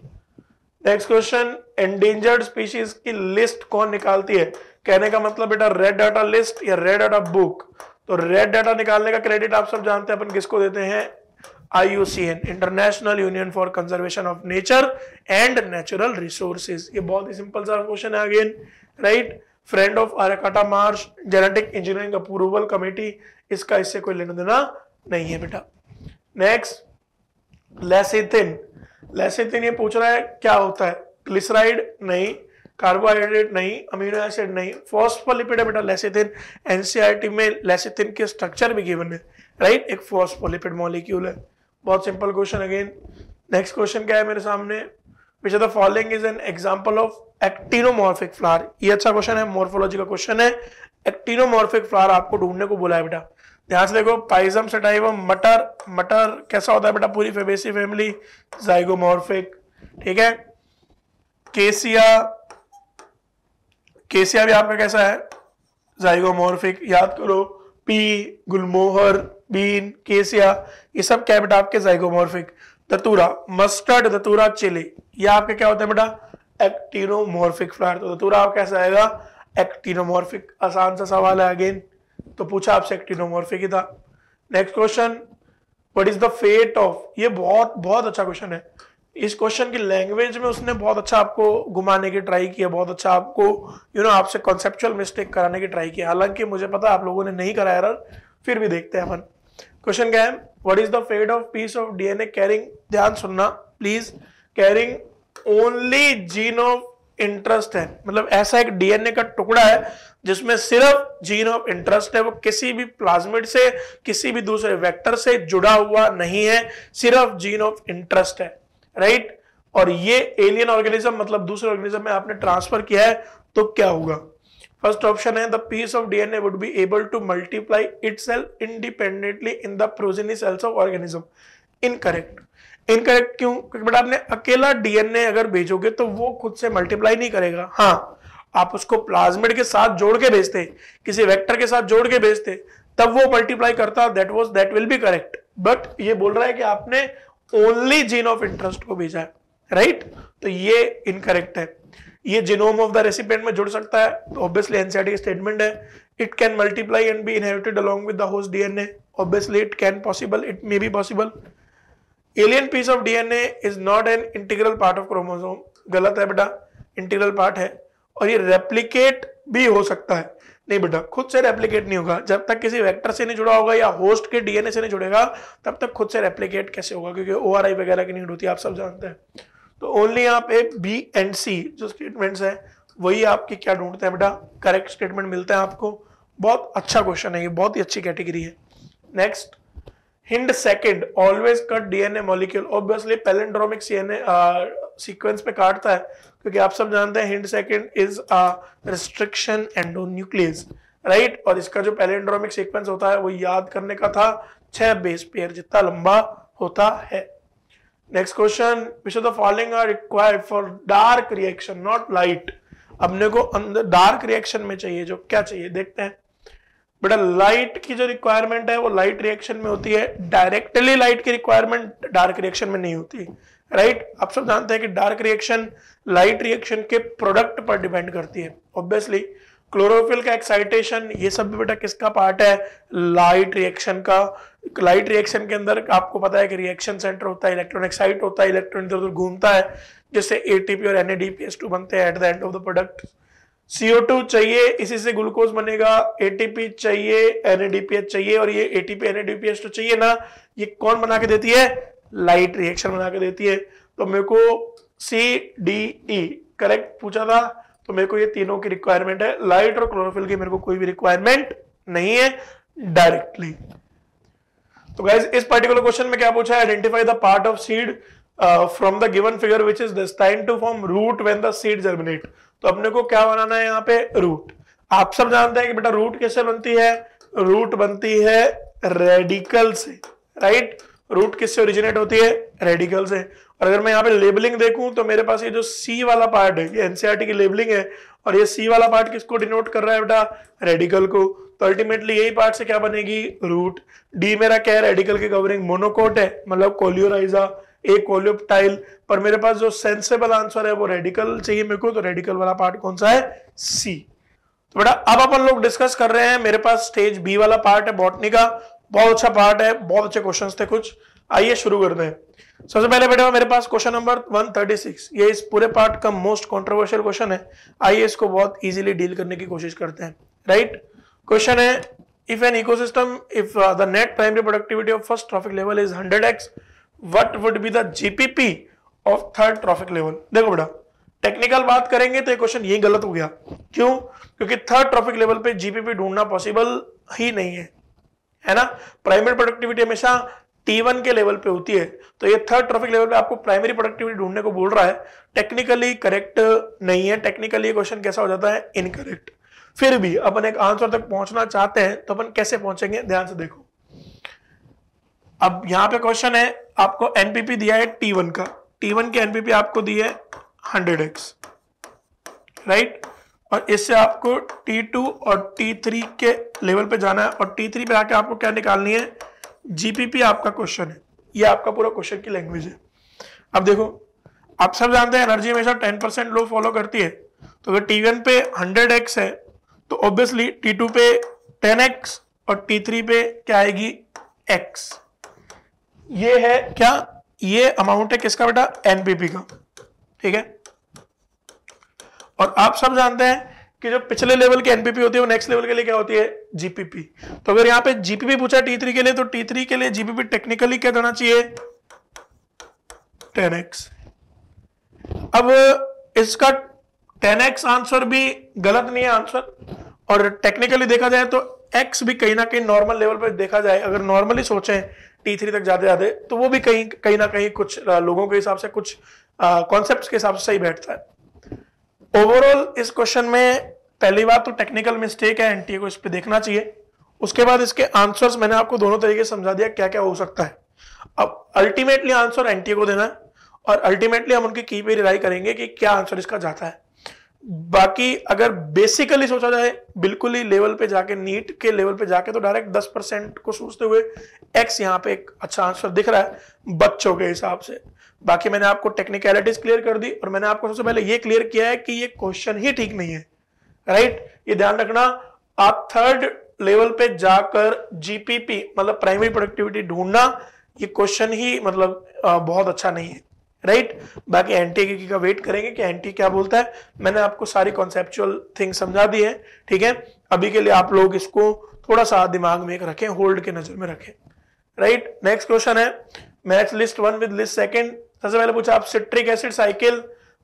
next question endangered species की लिस्ट कौन निकालती है कहने का मतलब बेटा रेड डाटा लिस्ट या रेड डाटा बुक तो रेड डाटा निकालने का क्रेडिट आप सब जानते हैं अपन किसको देते हैं IUCN international union for conservation of nature and natural resources ये बहुत ही सिंपल सा क्वेश्चन है again right friend of Arcata marsh genetic engineering approval committee इसका इससे कोई लेना देना नहीं है बेटा नेक्स्ट लेसेथिन लेसेथिन ये पूछ रहा है क्या होता है ग्लिसराइड नहीं कार्बोहाइड्रेट नहीं अमीनो एसिड नहीं फॉस्फोलिपिड बेटा लेसिथिन एनसीआरटी में लेसिथिन के स्ट्रक्चर भी गिवन है राइट एक फॉस्फोलिपिड मॉलिक्यूल है बहुत simple question again next question क्या है मेरे सामने which of the following is an example of actinomorphic flower ये अच्छा क्वेश्चन है मोर्फोलॉजी का क्वेश्चन है एक्टिनोमॉर्फिक फ्लावर आपको ढूंढने को बोला है बेटा ध्यान से देखो पाइजम सटाइवम मटर मटर कैसा होता है बेटा पूरी फेबेसी फैमिली जाइगोमॉर्फिक ठीक है केसिया केसिया भी आपका कैसा है जाइगोमॉर्फिक याद करो पी गुलमोहर बीन केसिया ये सब क्या बेटा आपके जाइगोमॉर्फिक दतूरा मस्टर्ड दतूरा चिले ये आपके क्या होते हैं बेटा एक्टिनोमॉर्फिक फ्लावर तो दतूरा आप कैसा आएगा एक्टिनोमॉर्फिक आसान सा सवाल है अगेन तो पूछा आपसे एक्टिनोमॉर्फिक ही था next question what is the fate of ये बहुत बहुत अच्छा क्वेश्चन है इस क्वेश्चन की लैंग्वेज में उसने बहुत अच्छा आपको घुमाने की ट्राई किया बहुत अच्छा आपको यू नो आपसे कॉन्सेप्चुअल मिस्टेक कराने की ट्राई किया हालांकि मुझे पता आप लोगों ने नहीं कराया एरर फिर भी देखते हैं अपन क्वेश्चन क्या है what is the fate of piece of DNA carrying ध्यान सुनना please carrying only gene of interest है मतलब ऐसा एक डीएनए का टुकड़ा है जिसमें सिर्फ जीन ऑफ इंटरेस्ट है वो किसी भी प्लाज्मिड से किसी भी दूसरे वेक्टर से जुड़ा हुआ नहीं है सिर्फ जीन ऑफ इंटरेस्ट है राइट और ये एलियन ऑर्गेनिज्म मतलब दूसरे ऑर्गेनिज्म में आपने ट्रांसफर किया है तो क्या होगा फर्स्ट ऑप्शन है the piece of DNA would be able to multiply itself independently in the progeny cells of organism incorrect incorrect क्यों क्योंकि बेटा आपने अकेला डीएनए अगर भेजोगे तो वो खुद से मल्टीप्लाई नहीं करेगा हाँ आप उसको प्लाज्मिड के साथ जोड़ के भेजते किसी वेक्टर के साथ जोड़ के भेजते तब वो मल्टीप्लाई करता that was that will be correct but ये बोल रहा है कि आपने ओनली जीन ऑफ इंटरेस्ट को भेजा है राइट right? तो ये इनकरेक्ट है ये जिनोम ऑफ द रेसिपेंट में जुड़ सकता है तो ऑब्वियसली एनसीआरटी की स्टेटमेंट है it can multiply and be inherited along with the host DNA obviously it can possible it may be possible alien piece of DNA is not an integral part of chromosome गलत है बेटा इंटीग्रल पार्ट है और ये रेप्लीकेट भी हो सकता है नहीं बेटा खुद से रेप्लीकेट नहीं होगा जब तक किसी वेक्टर से नहीं जुड़ा होगा या होस्ट के डीएनए से नहीं जुड़ेगा तब तक खुद से रेप्लीकेट कैसे होगा क्योंकि ओ वगैरह की नीड होती है आप सब जानते हैं तो ओनली आप ए बी एंड सी जो स्टेटमेंट्स हैं वही आपके क्या ढूंढते हैं बेटा करेक्ट स्टेटमेंट मिलते हैं आपको बहुत अच्छा क्वेश्चन है ये बहुत ही अच्छी कैटेगरी है next Hind second always cut DNA molecule obviously palindromic DNA sequence पे काटता है क्योंकि आप सब जानते हैं Hind second is a restriction nucleus right और इसका जो पैलेंड्रोमिक सीक्वेंस होता है वो याद करने का था छह बेस पेयर जितना लंबा होता है next question which of the following are required for dark reaction not light अपने को अंदर डार्क रिएक्शन में चाहिए जो क्या चाहिए देखते हैं बेटा लाइट की जो रिक्वायरमेंट है वो लाइट रिएक्शन में होती है डायरेक्टली लाइट की रिक्वायरमेंट डार्क रिएक्शन में नहीं होती राइट right? आप सब जानते हैं कि डार्क रिएक्शन लाइट रिएक्शन के प्रोडक्ट पर डिपेंड करती है ऑब्वियसली क्लोरोफिल का एक्साइटेशन ये सब भी बेटा किसका पार्ट है लाइट रिएक्शन का लाइट रिएक्शन के अंदर आपको पता है कि रिएक्शन सेंटर होता है इलेक्ट्रॉन एक्साइट होता है इलेक्ट्रॉन इधर उधर घूमता है जिससे एटीपी और एनएडीपीएस टू बनते हैं at the end of the product two चाहिए इसी से ग्लूकोज बनेगा एटीपी चाहिए एनएडीपीएस चाहिए और ये एटीपी एनएडीपीएस तो चाहिए ना ये कौन बना के देती है लाइट रिएक्शन बना के देती है तो मेरे को सी डी ई करेक्ट पूछा था तो मेरे को ये तीनों की रिक्वायरमेंट है लाइट और क्लोरोफिल की मेरे को कोई भी रिक्वायरमेंट नहीं है डायरेक्टली तो गाइज इस पर्टिकुलर क्वेश्चन में क्या पूछा है identify the part of seed from the given figure which is destine to form root when the seed germinate तो अपने को क्या बनाना है यहाँ पे रूट आप सब जानते हैं कि बेटा रूट कैसे बनती है रूट बनती है रेडिकल से राइट right? रूट किससे ओरिजिनेट होती है रेडिकल से और अगर मैं यहाँ पे लेबलिंग देखूं तो मेरे पास ये जो सी वाला पार्ट है ये एनसीआरटी e की लेबलिंग है और ये सी वाला पार्ट किसको डिनोट कर रहा है बेटा रेडिकल को तो अल्टीमेटली यही पार्ट से क्या बनेगी रूट डी मेरा क्या है रेडिकल की कवरिंग मोनोकोट है मतलब कोलियोराइजा एक कोलियोपटाइल पर मेरे पास जो सेंसेबल आंसर है वो रेडिकल चाहिए मेरे को तो रेडिकल वाला पार्ट कौन सा है सी तो बेटा अब अपन लोग डिस्कस कर रहे हैं मेरे पास स्टेज बी वाला पार्ट है बॉटनी का बहुत अच्छा पार्ट है बहुत अच्छे क्वेश्चंस थे कुछ आइए शुरू करते हैं सबसे पहले बेटा मेरे पास क्वेश्चन नंबर 136 ये इस पूरे पार्ट का मोस्ट कंट्रोवर्शियल क्वेश्चन है आइए इसको बहुत इजीली डील करने की कोशिश करते हैं राइट क्वेश्चन है if an ecosystem if the net primary productivity of first trophic level is hundred X what would be the GPP of third trophic level देखो बेटा टेक्निकल बात करेंगे तो ये क्वेश्चन यही गलत हो गया क्यों क्योंकि थर्ड ट्रॉफिक लेवल पे जीपीपी ढूंढना पॉसिबल ही नहीं है है ना प्राइमरी प्रोडक्टिविटी हमेशा T1 के लेवल पे होती है तो ये थर्ड ट्रॉफिक लेवल पे आपको प्राइमरी प्रोडक्टिविटी ढूंढने को बोल रहा है टेक्निकली करेक्ट नहीं है टेक्निकली क्वेश्चन कैसा हो जाता है इनकरेक्ट फिर भी अपन एक आंसर तक पहुंचना चाहते हैं तो अपन कैसे पहुंचेंगे ध्यान से देखो अब यहां पे क्वेश्चन है आपको एनपीपी दिया है टी का टी के एनपीपी आपको दी है हंड्रेड एक्स राइट और इससे आपको T2 और T3 के लेवल पे जाना है और T3 पे आके आपको क्या निकालनी है जीपीपी आपका क्वेश्चन है ये आपका पूरा क्वेश्चन की लैंग्वेज है अब देखो आप सब जानते हैं एनर्जी हमेशा टेन परसेंट लो फॉलो करती है तो अगर टी वन पे हंड्रेड एक्स है तो ऑब्वियसली टी टू पे टेन एक्स और टी थ्री पे क्या आएगी एक्स ये है क्या ये अमाउंट है किसका बेटा एनपीपी का ठीक है और आप सब जानते हैं कि जो पिछले लेवल की एनपीपी होती है वो नेक्स्ट लेवल के लिए क्या होती है जीपीपी तो अगर यहाँ पे जीपीपी पूछा टी थ्री के लिए तो टी थ्री के लिए जीपीपी टेक्निकली क्या देना चाहिए टेन एक्स अब इसका टेन एक्स आंसर भी गलत नहीं है आंसर और टेक्निकली देखा जाए तो एक्स भी कहीं ना कहीं नॉर्मल लेवल पर देखा जाए अगर नॉर्मली सोचे टी थ्री तक जाते जाते तो वो भी कहीं कहीं ना कहीं कुछ लोगों के हिसाब से कुछ कॉन्सेप्ट के हिसाब से सही बैठता है ओवरऑल इस क्वेश्चन में पहली बात तो टेक्निकल मिस्टेक है एनटीए को इस पर देखना चाहिए उसके बाद इसके आंसर्स मैंने आपको दोनों तरीके से समझा दिया क्या क्या हो सकता है अब अल्टीमेटली आंसर एनटीए को देना है और अल्टीमेटली हम उनके की पे रिलाई करेंगे कि क्या आंसर इसका जाता है बाकी अगर बेसिकली सोचा जाए बिल्कुल ही लेवल पे जाके नीट के लेवल पे जाके तो डायरेक्ट दस परसेंट को सोचते हुए एक्स यहाँ पे एक अच्छा आंसर दिख रहा है बच्चों के हिसाब से बाकी मैंने आपको टेक्निकलिटीज क्लियर कर दी और मैंने आपको सबसे पहले ये क्लियर किया है कि ये क्वेश्चन ही ठीक नहीं है राइट ये ध्यान रखना आप थर्ड लेवल पे जाकर जीपीपी मतलब प्राइमरी प्रोडक्टिविटी ढूंढना ये क्वेश्चन ही मतलब बहुत अच्छा नहीं है राइट बाकी एनटीए का वेट करेंगे कि एनटीए क्या बोलता है मैंने आपको सारी कॉन्सेप्चुअल थिंग समझा दी है ठीक है अभी के लिए आप लोग इसको थोड़ा सा दिमाग में रखें होल्ड के नजर में रखें राइट नेक्स्ट क्वेश्चन है match list one with list second सबसे पहले पूछा आप सिट्रिक एसिड साइकिल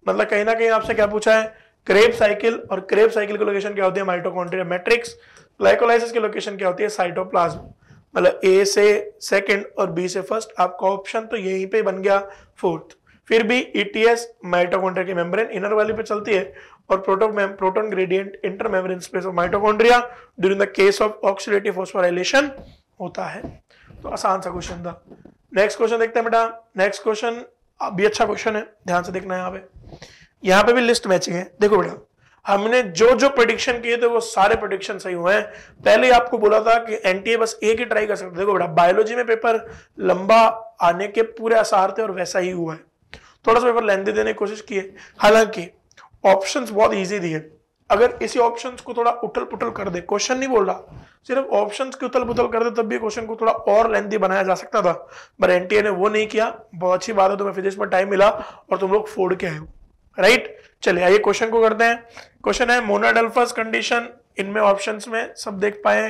मतलब कहीं ना कहीं आपसे क्या पूछा है क्रेब साइकिल और क्रेब साइकिल की लोकेशन क्या होती है माइटोकॉन्ट्रिया मैट्रिक्स ग्लाइकोलाइसिस की लोकेशन क्या होती है साइटोप्लाज्म मतलब ए से सेकंड और बी से फर्स्ट आपका ऑप्शन तो यहीं पे बन गया फोर्थ फिर भी ईटीएस माइटोकॉन्ड्रिया की मेम्ब्रेन इनर वाली पे चलती है और proto proton gradient inter membrane space of mitochondria during the case of oxidative phosphorylation होता है तो आसान सा क्वेश्चन था नेक्स्ट क्वेश्चन देखते हैं बेटा नेक्स्ट क्वेश्चन अब भी अच्छा क्वेश्चन है ध्यान से देखना है यहाँ पे यहाँ पे भी लिस्ट मैचिंग है देखो बेटा हमने जो जो प्रोडिक्शन किए थे वो सारे प्रोडिक्शन सही हुए हैं पहले आपको बोला था कि एनटीए बस एक ही ट्राई कर सकते देखो बेटा बायोलॉजी में पेपर लंबा आने के पूरे आसार थे और वैसा ही हुआ है थोड़ा सा पेपर लेंदे देने की कोशिश की है हालांकि ऑप्शंस बहुत इजी दिए अगर इसी ऑप्शंस को थोड़ा उठल पुटल कर दे क्वेश्चन नहीं बोल रहा सिर्फ ऑप्शन की उथल पुथल कर दे तब भी क्वेश्चन को थोड़ा और लेंथी बनाया जा सकता था पर एन ने वो नहीं किया बहुत अच्छी बात है तुम्हें फिजिक्स में टाइम मिला और तुम लोग फोड़ के आए हो राइट चलिए आइए क्वेश्चन को करते हैं क्वेश्चन है मोनाडल्फस कंडीशन इनमें ऑप्शन में सब देख पाए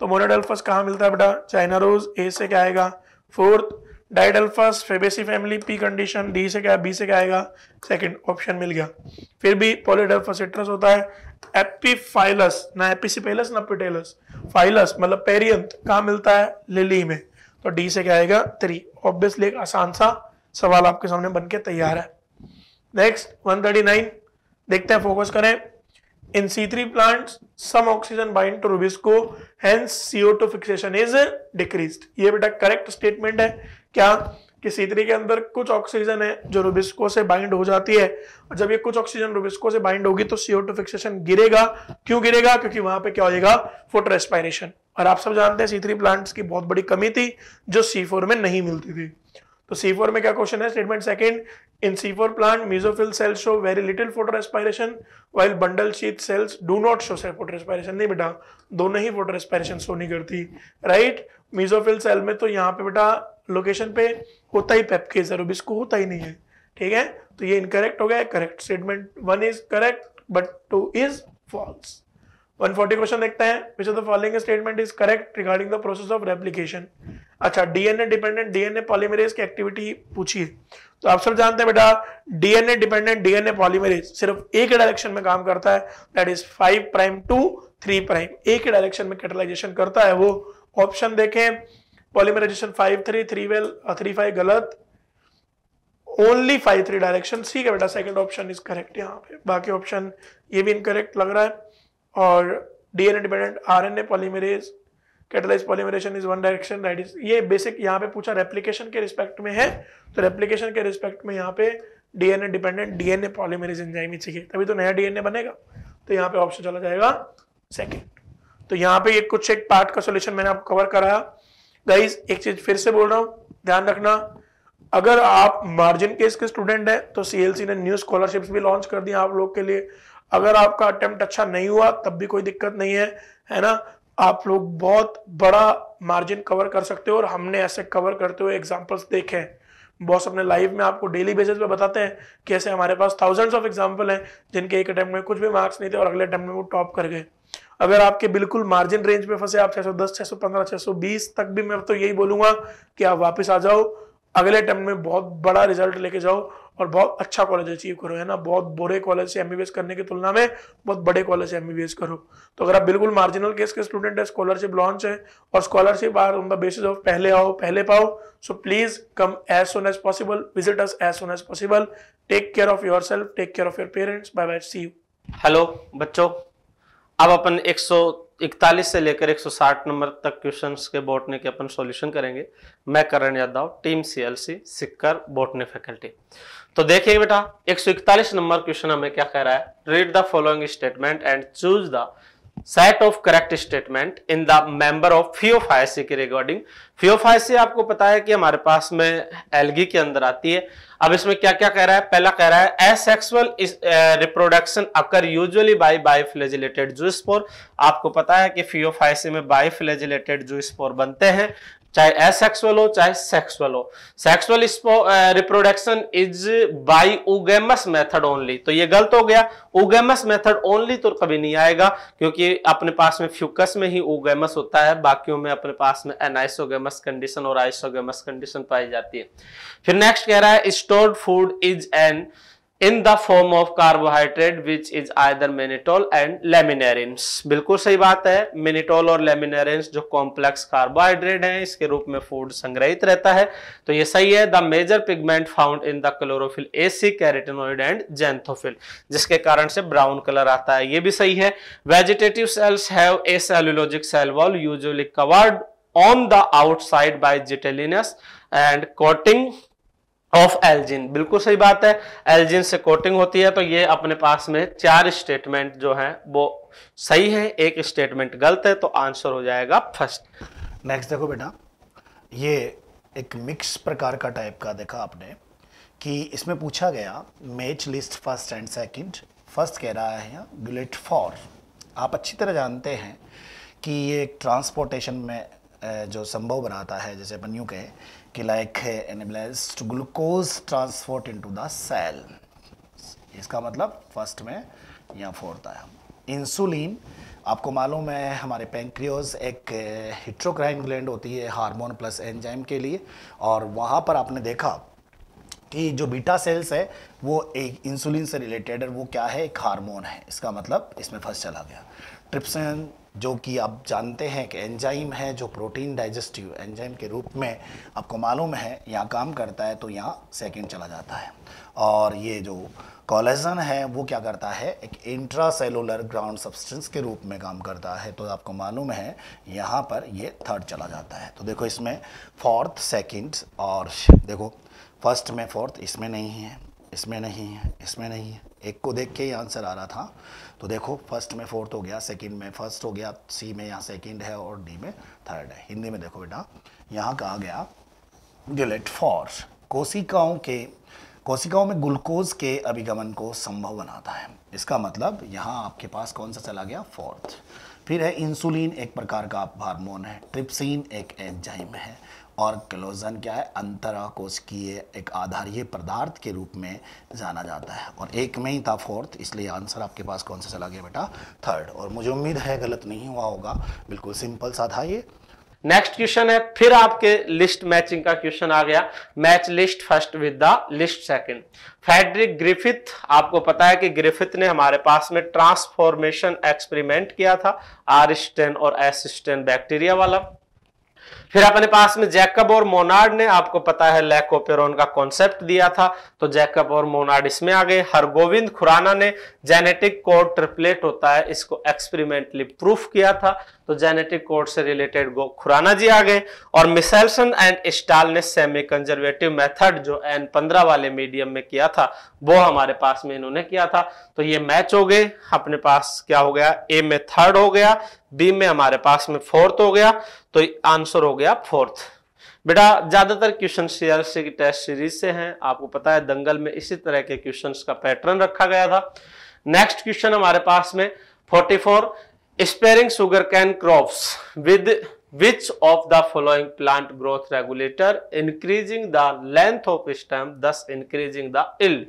तो मोनाडल्फस कहाँ मिलता है बेटा चाइना रोज ए से क्या आएगा fourth diadelphous Fabaceae family P condition D से क्या बी से क्या आएगा सेकंड ऑप्शन मिल गया फिर भी पोलिडल्फस इट्रस होता है एपिफाइलस ना एपिसिपेलस ना पिटेलस फाइलस मतलब पेरियंत कहा मिलता है लिली में तो डी से क्या आएगा थ्री ऑब्वियसली एक आसान सा सवाल आपके सामने बन के तैयार है नेक्स्ट 139 देखते हैं फोकस करें in C three plant some oxygen bind to rubisco hence CO two fixation is decrease ये बेटा करेक्ट स्टेटमेंट है क्या कि सी के अंदर कुछ ऑक्सीजन है जो रुबिस्को से बाइंड हो जाती है और जब ये कुछ ऑक्सीजन रुबिस्को से बाइंड होगी तो सीओ फिक्सेशन गिरेगा क्यों गिरेगा क्योंकि वहां पे क्या हो जाएगा फोटो रेस्पायरेशन और आप सब जानते हैं सी प्लांट्स की बहुत बड़ी कमी थी जो सी में नहीं मिलती थी तो सी में क्या क्वेश्चन है statement second in C four plant mesophyll cells show very little photorespiration while bundle sheath cells do not show से फोटो रेस्पायरेशन नहीं बेटा दोनों ही फोटो रेस्पायरेशन शो नहीं करती राइट मीजोफिल सेल में तो यहाँ पे बेटा लोकेशन पे होता ही पेपकेस है रूबिस को होता ही नहीं है ठीक है तो ये इनकरेक्ट हो गया correct statement one is correct but two is false 140 question देखते हैं which of the following statement is correct regarding the process of replication अच्छा डीएनए डिपेंडेंट डीएनए पॉलीमरेज की एक्टिविटी पूछी है तो आप सब जानते हैं बेटा डीएनए डिपेंडेंट डीएनए पॉलीमरेज सिर्फ एक डायरेक्शन में काम करता है that is 5 prime to 3 prime एक ही डायरेक्शन में कैटलाइजेशन करता है वो ऑप्शन देखें polymerisation five three three well three five गलत ओनली फाइव थ्री डायरेक्शन ठीक है बेटा सेकेंड ऑप्शन इज करेक्ट यहाँ पे बाकी ऑप्शन ये भी इनकरेक्ट लग रहा है और R N A polymerase catalyse polymerisation is one direction right is ये बेसिक यहाँ पे पूछा रेप्लीकेशन के रिस्पेक्ट में है तो रेप्लीकेशन के रिस्पेक्ट में यहाँ पे DNA dependent DNA polymerase enzyme ही चाहिए तभी तो नया डीएनए बनेगा तो यहाँ पे ऑप्शन चला जाएगा सेकेंड तो यहाँ पे ये कुछ एक पार्ट का सोल्यूशन मैंने आपको कवर कराया गाइज एक चीज फिर से बोल रहा हूं ध्यान रखना अगर आप मार्जिन केस के स्टूडेंट हैं तो सीएलसी ने न्यू स्कॉलरशिप्स भी लॉन्च कर दी आप लोग के लिए अगर आपका अटेम्प्ट अच्छा नहीं हुआ तब भी कोई दिक्कत नहीं है है ना आप लोग बहुत बड़ा मार्जिन कवर कर सकते हो और हमने ऐसे कवर करते हुए एग्जाम्पल्स देखे हैं बॉस अपने लाइव में आपको डेली बेसिस पे बताते हैं कि ऐसे हमारे पास थाउजेंड्स ऑफ एग्जाम्पल हैं जिनके एक अटैम्प्ट में कुछ भी मार्क्स नहीं थे और अगले अटैम्प्ट में वो टॉप कर गए अगर आपके बिल्कुल मार्जिन रेंज में फंसे आप 610, 615, 620 तक भी मैं तो यही बोलूंगा कि आप वापस आ जाओ अगले टर्म में बहुत बड़ा रिजल्ट लेके जाओ और बहुत अच्छा कॉलेज अचीव करो है ना बहुत बुरे कॉलेज से एमबीबीएस करने की तुलना में बहुत बड़े कॉलेज से एमबीबीएस करो तो अगर आप बिल्कुल मार्जिनल केस के स्टूडेंट है स्कॉलरशिप लॉन्च है और scholarship are on the basis of पहले आओ पहले पाओ so please come as soon as possible visit us as soon as possible take care of yourself take care of your parents bye bye see you hello बच्चों अब अपन 141 से लेकर 160 नंबर तक क्वेश्चंस के बोटने के अपन सॉल्यूशन करेंगे मैं Karan Yadav team CLC Sikar botany faculty तो देखिए बेटा 141 नंबर क्वेश्चन हमें क्या कह रहा है read the following statement and choose the set of correct statement in the member of Phaeophyceae के रिगार्डिंग फियोफाइसी आपको पता है कि हमारे पास में एलगी के अंदर आती है अब इसमें क्या क्या कह रहा है पहला कह रहा है asexual reproduction occur usually by biflagellated zoospore आपको पता है कि फियोफाइसी में बायोफ्लेजिलेटेड जूस्पोर बनते हैं चाहे एसेक्सुअल हो चाहे सेक्सुअल हो sexual reproduction is by oogamous method only तो ये गलत हो गया उगेमस मेथड ओनली तो कभी नहीं आएगा क्योंकि अपने पास में फ्यूकस में ही उगेमस होता है बाकियों में अपने पास में एनाइसोगेमस कंडीशन और आइसोगेमस कंडीशन पाई जाती है फिर नेक्स्ट कह रहा है stored food is an in the form of carbohydrate which is either mannitol and laminarins बिल्कुल सही बात है मिनिटोल और लेमिनेरिन्स जो कॉम्प्लेक्स कार्बोहाइड्रेट हैं इसके रूप में फूड संग्रहित रहता है तो ये सही है the major pigment found in the chlorophyll A C carotenoid and xanthophyll जिसके कारण से ब्राउन कलर आता है ये भी सही है vegetative cells have a cellulosic cell wall usually covered on the outside by gelatinous and coating of algin बिल्कुल सही बात है एल्जिन से कोटिंग होती है तो ये अपने पास में चार स्टेटमेंट जो है वो सही है एक स्टेटमेंट गलत है तो आंसर हो जाएगा फर्स्ट नेक्स्ट देखो बेटा ये एक मिक्स प्रकार का टाइप का देखा आपने कि इसमें पूछा गया match list first and second first कह रहा है बुलेट फॉर आप अच्छी तरह जानते हैं कि ये ट्रांसपोर्टेशन में जो संभव बनाता है जैसे अपन यूँ कहें like enables glucose transport transport the cell इसका मतलब फर्स्ट में या फोर्थ आया इंसुलिन आपको मालूम है हमारे पेंक्रियोज एक हिट्रोक्राइन ग्लैंड होती है हार्मोन प्लस एंजाइम के लिए और वहाँ पर आपने देखा कि जो बीटा सेल्स है वो एक इंसुलिन से रिलेटेड है वो क्या है एक हार्मोन है इसका मतलब इसमें फर्स्ट चला गया ट्रिप्सन जो कि आप जानते हैं कि एंजाइम है जो प्रोटीन डाइजेस्टिव एंजाइम के रूप में आपको मालूम है यहाँ काम करता है तो यहाँ सेकेंड चला जाता है और ये जो कॉलेजन है वो क्या करता है एक इंट्रासेलुलर ग्राउंड सब्सटेंस के रूप में काम करता है तो आपको मालूम है यहाँ पर ये थर्ड चला जाता है तो देखो इसमें फोर्थ सेकेंड और देखो फर्स्ट में फोर्थ इसमें नहीं है इसमें नहीं है इसमें नहीं है एक को देख के ही आंसर आ रहा था तो देखो फर्स्ट में फोर्थ हो गया सेकंड में फर्स्ट हो गया सी में यहाँ सेकंड है और डी में थर्ड है हिंदी में देखो बेटा यहाँ कहा गया गिलेट फॉर कोशिकाओं के कोशिकाओं में ग्लूकोज के अभिगमन को संभव बनाता है इसका मतलब यहाँ आपके पास कौन सा चला गया फोर्थ फिर है इंसुलिन एक प्रकार का हार्मोन है ट्रिप्सिन एक एंजाइम है और क्लोजन क्या है अंतरा कोश की एक आधारीय पदार्थ के रूप में जाना जाता है और एक में ही था फोर्थ इसलिए आंसर आपके पास कौन सा चला गया बेटा थर्ड और मुझे उम्मीद है गलत नहीं हुआ होगा बिल्कुल सिंपल सा था ये नेक्स्ट क्वेश्चन है फिर आपके लिस्ट मैचिंग का क्वेश्चन आ गया match list first with the list second Frederick Griffith आपको पता है कि ग्रिफिथ ने हमारे पास में ट्रांसफॉर्मेशन एक्सपेरिमेंट किया था आर स्टेन और एस स्टेन बैक्टीरिया वाला फिर अपने पास में जैकब और मोनार्ड ने आपको पता है लैकोपेरोन का कॉन्सेप्ट दिया था तो जैकब और मोनार्ड इसमें आ गए हरगोविंद खुराना ने जेनेटिक कोड ट्रिपलेट होता है इसको एक्सपेरिमेंटली प्रूफ किया था तो जेनेटिक कोड से रिलेटेड खुराना जी आ गए और मिसेलसन एंड स्टाल ने सेमी कंजर्वेटिव मेथड जो एन पंद्रह वाले मीडियम में किया था वो हमारे पास में इन्होंने किया था तो ये मैच हो गए अपने पास क्या हो गया ए में थर्ड हो गया बी में हमारे पास में फोर्थ हो गया तो आंसर हो गया गया फोर्थ बेटा ज्यादातर क्वेश्चन सीआरसी की टेस्ट सीरीज से हैं आपको पता है दंगल में इसी तरह के क्वेश्चंस का पैटर्न रखा गया था नेक्स्ट क्वेश्चन हमारे पास में 44 spring sugarcane crops with which of the following plant growth regulator increasing the length of stem thus increasing the yield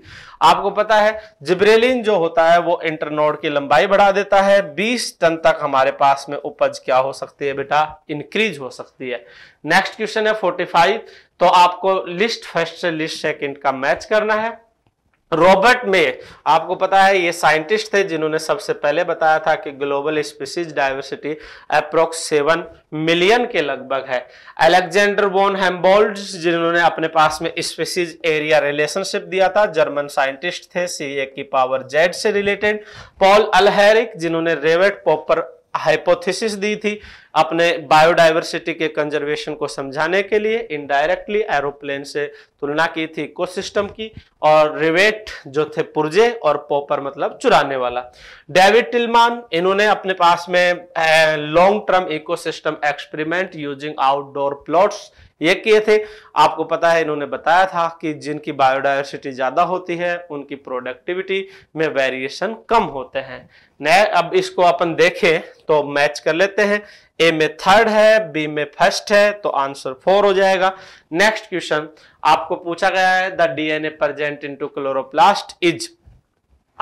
आपको पता है जिब्रेलिन जो होता है वो इंटरनोड की लंबाई बढ़ा देता है 20 टन तक हमारे पास में उपज क्या हो सकती है बेटा इंक्रीज हो सकती है नेक्स्ट क्वेश्चन है 45 तो आपको लिस्ट फर्स्ट से लिस्ट सेकंड का मैच करना है रॉबर्ट मे आपको पता है ये साइंटिस्ट थे जिन्होंने सबसे पहले बताया था कि global species diversity approx seven million के लगभग है एलेक्जेंडर वोन हेम्बोल्ड जिन्होंने अपने पास में स्पीसीज एरिया रिलेशनशिप दिया था जर्मन साइंटिस्ट थे सी ए की पावर जेड से रिलेटेड पॉल अलहेरिक जिन्होंने रेवेट पॉपर हाइपोथेसिस दी थी अपने बायोडाइवर्सिटी के कंजर्वेशन को समझाने के लिए इनडायरेक्टली एरोप्लेन से तुलना की थी सिस्टम की और रिवेट जो थे पुर्जे और पॉपर मतलब चुराने वाला डेविड टिलमान इन्होंने अपने पास में long term ecosystem experiment using outdoor plots ये किए थे आपको पता है इन्होंने बताया था कि जिनकी बायोडाइवर्सिटी ज़्यादा होती है उनकी प्रोडक्टिविटी में वेरिएशन कम होते हैं नया अब इसको अपन देखें तो मैच कर लेते हैं ए में थर्ड है बी में फर्स्ट है तो आंसर फोर हो जाएगा नेक्स्ट क्वेश्चन आपको पूछा गया है the DNA present into chloroplast is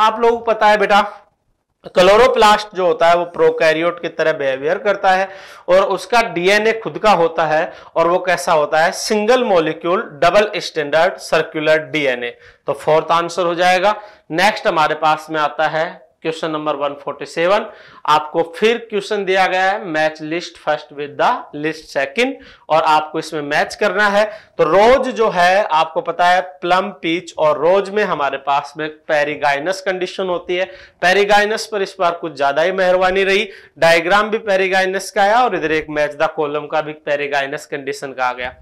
आप लोगों को पता है बेटा क्लोरोप्लास्ट जो होता है वो प्रोकैरियोट की तरह बिहेवियर करता है और उसका डीएनए खुद का होता है और वो कैसा होता है single molecule double standard circular DNA तो फोर्थ आंसर हो जाएगा नेक्स्ट हमारे पास में आता है क्वेश्चन नंबर 147 आपको फिर क्वेश्चन दिया गया है match list first with the list second और आपको इसमें मैच करना है तो रोज जो है आपको पता है प्लम पीच और रोज में हमारे पास में पेरिगाइनस कंडीशन होती है पेरिगाइनस पर इस बार कुछ ज्यादा ही मेहरबानी रही डायग्राम भी पेरिगाइनस का आया और इधर एक मैच द कोलम का भी पेरिगाइनस कंडीशन का आ गया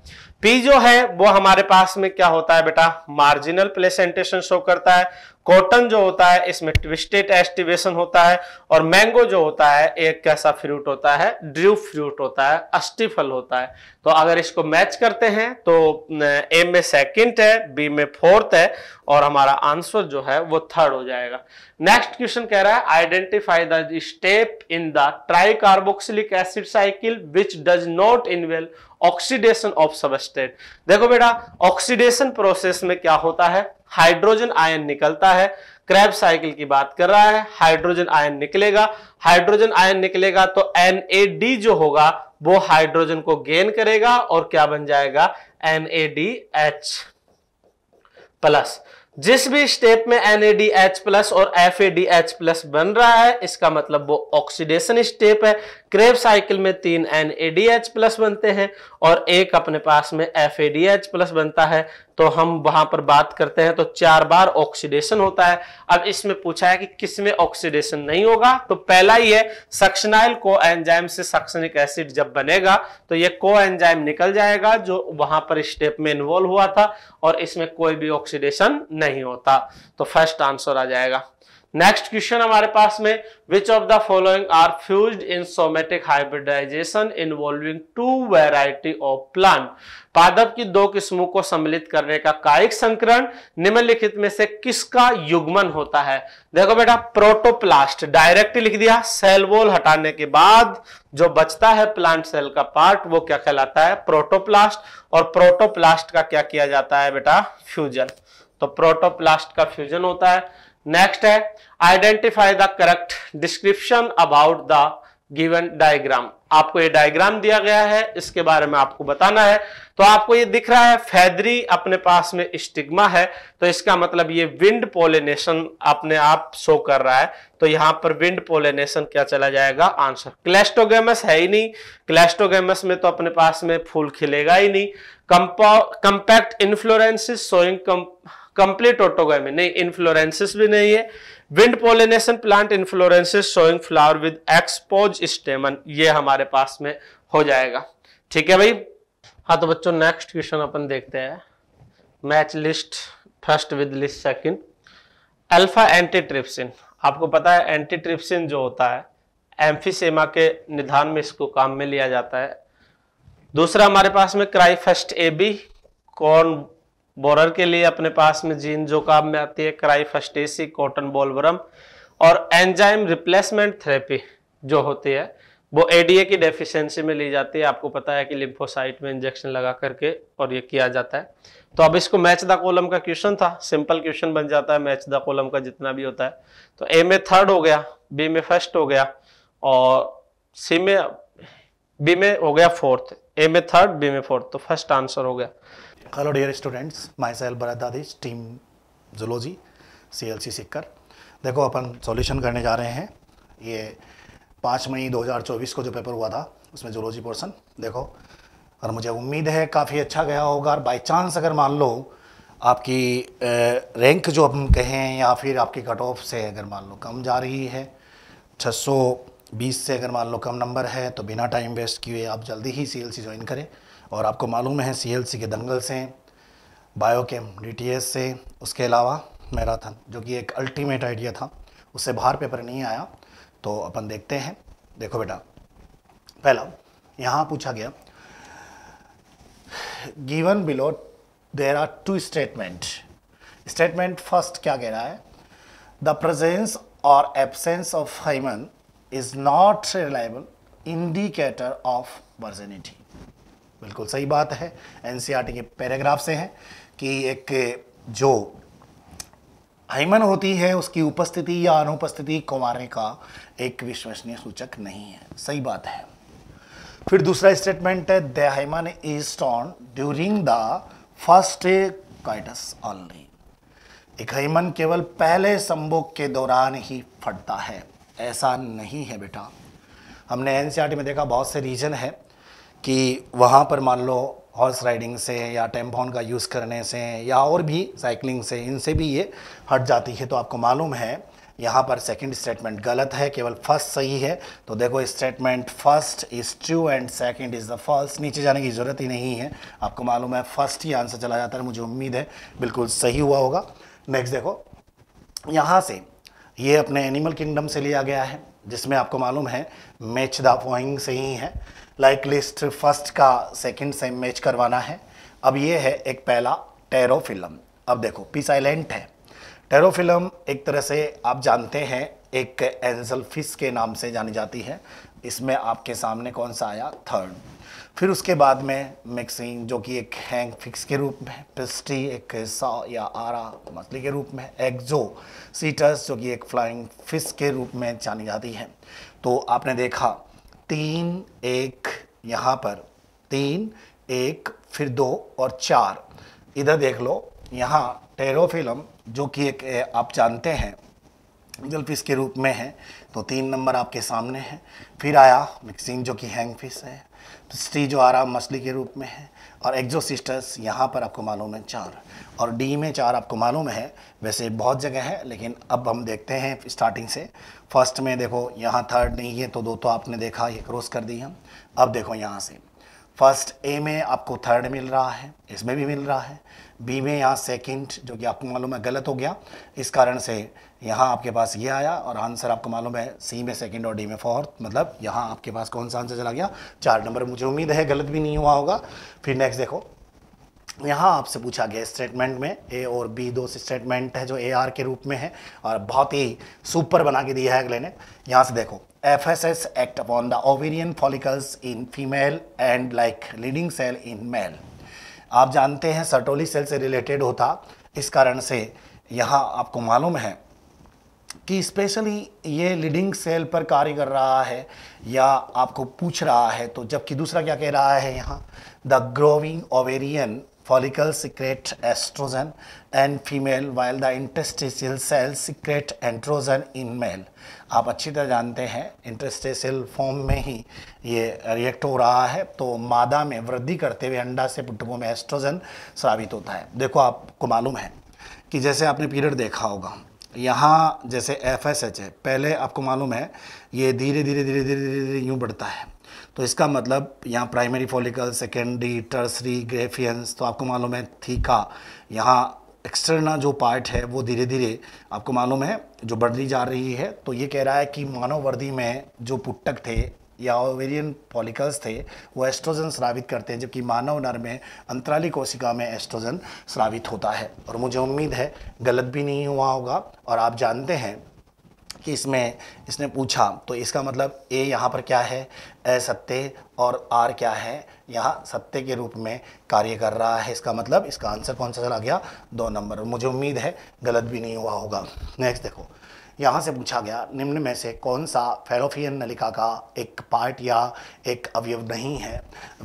पी जो है वो हमारे पास में क्या होता है बेटा मार्जिनल प्लेसेंटेशन शो करता है कॉटन जो होता है इसमें ट्विस्टेड एस्टिवेशन होता है और मैंगो जो होता है एक कैसा फ्रूट होता है ड्रू फ्रूट होता है अस्टिफल होता है तो अगर इसको मैच करते हैं तो ए में सेकंड है बी में फोर्थ है और हमारा आंसर जो है वो थर्ड हो जाएगा नेक्स्ट क्वेश्चन कह रहा है identify the step in the carboxylic acid cycle which does not involve oxidation of substrate देखो बेटा ऑक्सीडेशन प्रोसेस में क्या होता है हाइड्रोजन आयन निकलता है क्रैप साइकिल की बात कर रहा है हाइड्रोजन आयन निकलेगा हाइड्रोजन आयन निकलेगा तो एन जो होगा वो हाइड्रोजन को गेन करेगा और क्या बन जाएगा एन प्लस जिस भी स्टेप में एन प्लस और एफ प्लस बन रहा है इसका मतलब वो ऑक्सीडेशन स्टेप है क्रेब साइकिल में तीन एन प्लस बनते हैं और एक अपने पास में एफ प्लस बनता है तो हम वहां पर बात करते हैं तो चार बार ऑक्सीडेशन होता है अब इसमें पूछा है कि किस में ऑक्सीडेशन नहीं होगा तो पहला ही है सक्शनाइल को एंजाइम से सक्सनिक एसिड जब बनेगा तो ये को एंजाइम निकल जाएगा जो वहां पर स्टेप में इन्वॉल्व हुआ था और इसमें कोई भी ऑक्सीडेशन नहीं होता तो फर्स्ट आंसर आ जाएगा नेक्स्ट क्वेश्चन हमारे पास में which of the following are fuse in somatic hybridisation involving two variety of plant पादप की दो किस्मों को सम्मिलित करने का कायिक संकरण निम्नलिखित में से किसका युग्मन होता है देखो बेटा प्रोटोप्लास्ट डायरेक्ट लिख दिया सेल वॉल हटाने के बाद जो बचता है प्लांट सेल का पार्ट वो क्या कहलाता है प्रोटोप्लास्ट और प्रोटोप्लास्ट का क्या किया जाता है बेटा फ्यूजन तो प्रोटोप्लास्ट का फ्यूजन होता है नेक्स्ट है identify the correct description about the given diagram आपको ये डायग्राम दिया गया है इसके बारे में आपको बताना है तो आपको ये दिख रहा है फैदरी अपने पास में स्टिग्मा है तो इसका मतलब ये विंड पोलिनेशन अपने आप शो कर रहा है तो यहां पर विंड पोलिनेशन क्या चला जाएगा आंसर क्लेस्टोगेमस है ही नहीं क्लेस्टोगेमस में तो अपने पास में फूल खिलेगा ही नहीं compo compact inflorescences showing complete autogamy नहीं इन्फ्लोरेंसिस भी नहीं है wind pollination plant inflorescences showing flower with expose stamen ये हमारे पास में हो जाएगा ठीक है भाई हाँ तो बच्चों नेक्स्ट क्वेश्चन अपन देखते हैं match list first with list second alpha antitrypsin आपको पता है एंटीट्रिप्सिन जो होता है एम्फीसेमा के निधान में इसको काम में लिया जाता है दूसरा हमारे पास में cry first A B corn borer के लिए अपने पास में जीन जो काम में आती है क्राइफस्टेसी कॉटन बोलवरम और एंजाइम रिप्लेसमेंट थेरेपी जो होती है वो एडीए की डेफिशिएंसी में ली जाती है आपको पता है कि लिम्फोसाइट में इंजेक्शन लगा करके और ये किया जाता है तो अब इसको मैच द कॉलम का क्वेश्चन था सिंपल क्वेश्चन बन जाता है मैच द कॉलम का जितना भी होता है तो ए में थर्ड हो गया बी में फर्स्ट हो गया और सी में बी में हो गया फोर्थ ए में थर्ड बी में फोर्थ तो फर्स्ट आंसर हो गया hello Hello dear students, myself Bharat Dadish, C L C Sikar देखो अपन सॉल्यूशन करने जा रहे हैं ये पाँच मई 2024 को जो पेपर हुआ था उसमें जुलोजी पोर्सन देखो और मुझे उम्मीद है काफ़ी अच्छा गया होगा और बाई चांस अगर मान लो आपकी रैंक जो हम कहें या फिर आपकी कट ऑफ से अगर मान लो कम जा रही है 620 से अगर मान लो कम नंबर है तो बिना टाइम वेस्ट किए आप जल्दी ही सी ज्वाइन करें और आपको मालूम है सी के दंगल से बायोकेम डी से उसके अलावा मैराथन जो कि एक अल्टीमेट आइडिया था उससे बाहर पेपर नहीं आया तो अपन देखते हैं देखो बेटा पहला यहाँ पूछा गया given below there are two statement statement first क्या कह रहा है द प्रजेंस और absence of hymen is not reliable indicator of virginity बिल्कुल सही बात है एन e के पैराग्राफ से है कि एक जो हाइमन होती है उसकी उपस्थिति या अनुपस्थिति कुमारे का एक विश्वसनीय सूचक नहीं है सही बात है फिर दूसरा स्टेटमेंट है द हाइमन इज स्टॉन during the first coitus only एक हाइमन केवल पहले संभोग के दौरान ही फटता है ऐसा नहीं है बेटा हमने एन e में देखा बहुत से रीजन है कि वहाँ पर मान लो हॉर्स राइडिंग से या टेम्पॉन का यूज़ करने से या और भी साइकिलिंग से इनसे भी ये हट जाती है तो आपको मालूम है यहाँ पर सेकंड स्टेटमेंट गलत है केवल फर्स्ट सही है तो देखो statement first is true and second is the first नीचे जाने की ज़रूरत ही नहीं है आपको मालूम है फर्स्ट ही आंसर चला जाता है मुझे उम्मीद है बिल्कुल सही हुआ होगा नेक्स्ट देखो यहाँ से ये अपने एनिमल किंगडम से लिया गया है जिसमें आपको मालूम है मैच द फॉइंग से ही है लाइक लिस्ट फर्स्ट का सेकंड सेम मैच करवाना है अब ये है एक पहला टेरो फिल्म अब देखो पी साइलेंट है टेरो फिल्म एक तरह से आप जानते हैं एक एंजल फिश के नाम से जानी जाती है इसमें आपके सामने कौन सा आया थर्ड फिर उसके बाद में मिक्सिंग जो कि एक हैंग फिक्स के रूप में पिस्टी एक सा या आरा मछली के रूप में एक्जो सीटस जो कि एक फ्लाइंग फिश के रूप में जानी जाती है तो आपने देखा तीन एक यहाँ पर तीन एक फिर दो और चार इधर देख लो यहाँ टेरोफिलम जो कि एक आप जानते हैं मिडल फिश के रूप में है तो तीन नंबर आपके सामने है फिर आया मिक्सिंग जो कि हैंग फिश है तो स्ट्री जो आ रहा मछली के रूप में है और एग्जोसिस्टस यहाँ पर आपको मालूम है चार और डी में चार आपको मालूम है वैसे बहुत जगह है लेकिन अब हम देखते हैं स्टार्टिंग से फर्स्ट में देखो यहाँ थर्ड नहीं है तो दो तो आपने देखा ये क्रॉस कर दी हम अब देखो यहाँ से फर्स्ट ए में आपको थर्ड मिल रहा है इसमें भी मिल रहा है बी में यहाँ सेकंड जो कि आपको मालूम है गलत हो गया इस कारण से यहाँ आपके पास ये आया और आंसर आपको मालूम है सी में सेकंड और डी में फोर्थ मतलब यहाँ आपके पास कौन सा आंसर चला गया चार नंबर मुझे उम्मीद है गलत भी नहीं हुआ होगा फिर नेक्स्ट देखो यहाँ आपसे पूछा गया स्टेटमेंट में ए और बी दो स्टेटमेंट है जो ए आर के रूप में है और बहुत ही सुपर बना के दिया है अगले ने यहाँ से देखो F S S act upon the ovarian follicles in female and like Leydig cell in male आप जानते हैं सर्टोली सेल से रिलेटेड होता इस कारण से यहाँ आपको मालूम है कि स्पेशली ये लीडिंग सेल पर कार्य कर रहा है या आपको पूछ रहा है तो जबकि दूसरा क्या कह रहा है यहाँ the growing ovarian follicle secrete estrogen and female while the interstitial cell secrete androgen in male आप अच्छी तरह जानते हैं इंटरस्टेशियल फॉर्म में ही ये रिएक्ट हो रहा है तो मादा में वृद्धि करते हुए अंडा से पुटकों में एस्ट्रोजन स्रावित होता है देखो आपको मालूम है कि जैसे आपने पीरियड देखा होगा यहाँ जैसे एफ एस एच है पहले आपको मालूम है ये धीरे धीरे धीरे धीरे धीरे धीरे यूँ बढ़ता है तो इसका मतलब यहाँ primary follicle secondary tertiary Graafian तो आपको मालूम है थीका यहाँ एक्सटर्नल जो पार्ट है वो धीरे धीरे आपको मालूम है जो बढ़ती जा रही है तो ये कह रहा है कि मानव वर्दी में जो पुट्टक थे या ओवेरियन पॉलिकल्स थे वो एस्ट्रोजन स्रावित करते हैं जबकि मानव नर में अंतराली कोशिका में एस्ट्रोजन स्रावित होता है और मुझे उम्मीद है गलत भी नहीं हुआ होगा और आप जानते हैं कि इसमें इसने पूछा तो इसका मतलब ए यहाँ पर क्या है ए सत्य और आर क्या है यहाँ सत्य के रूप में कार्य कर रहा है इसका मतलब इसका आंसर कौन सा चला गया दो नंबर मुझे उम्मीद है गलत भी नहीं हुआ होगा नेक्स्ट देखो यहाँ से पूछा गया निम्न में से कौन सा फेरोफियन नलिका का एक पार्ट या एक अवयव नहीं है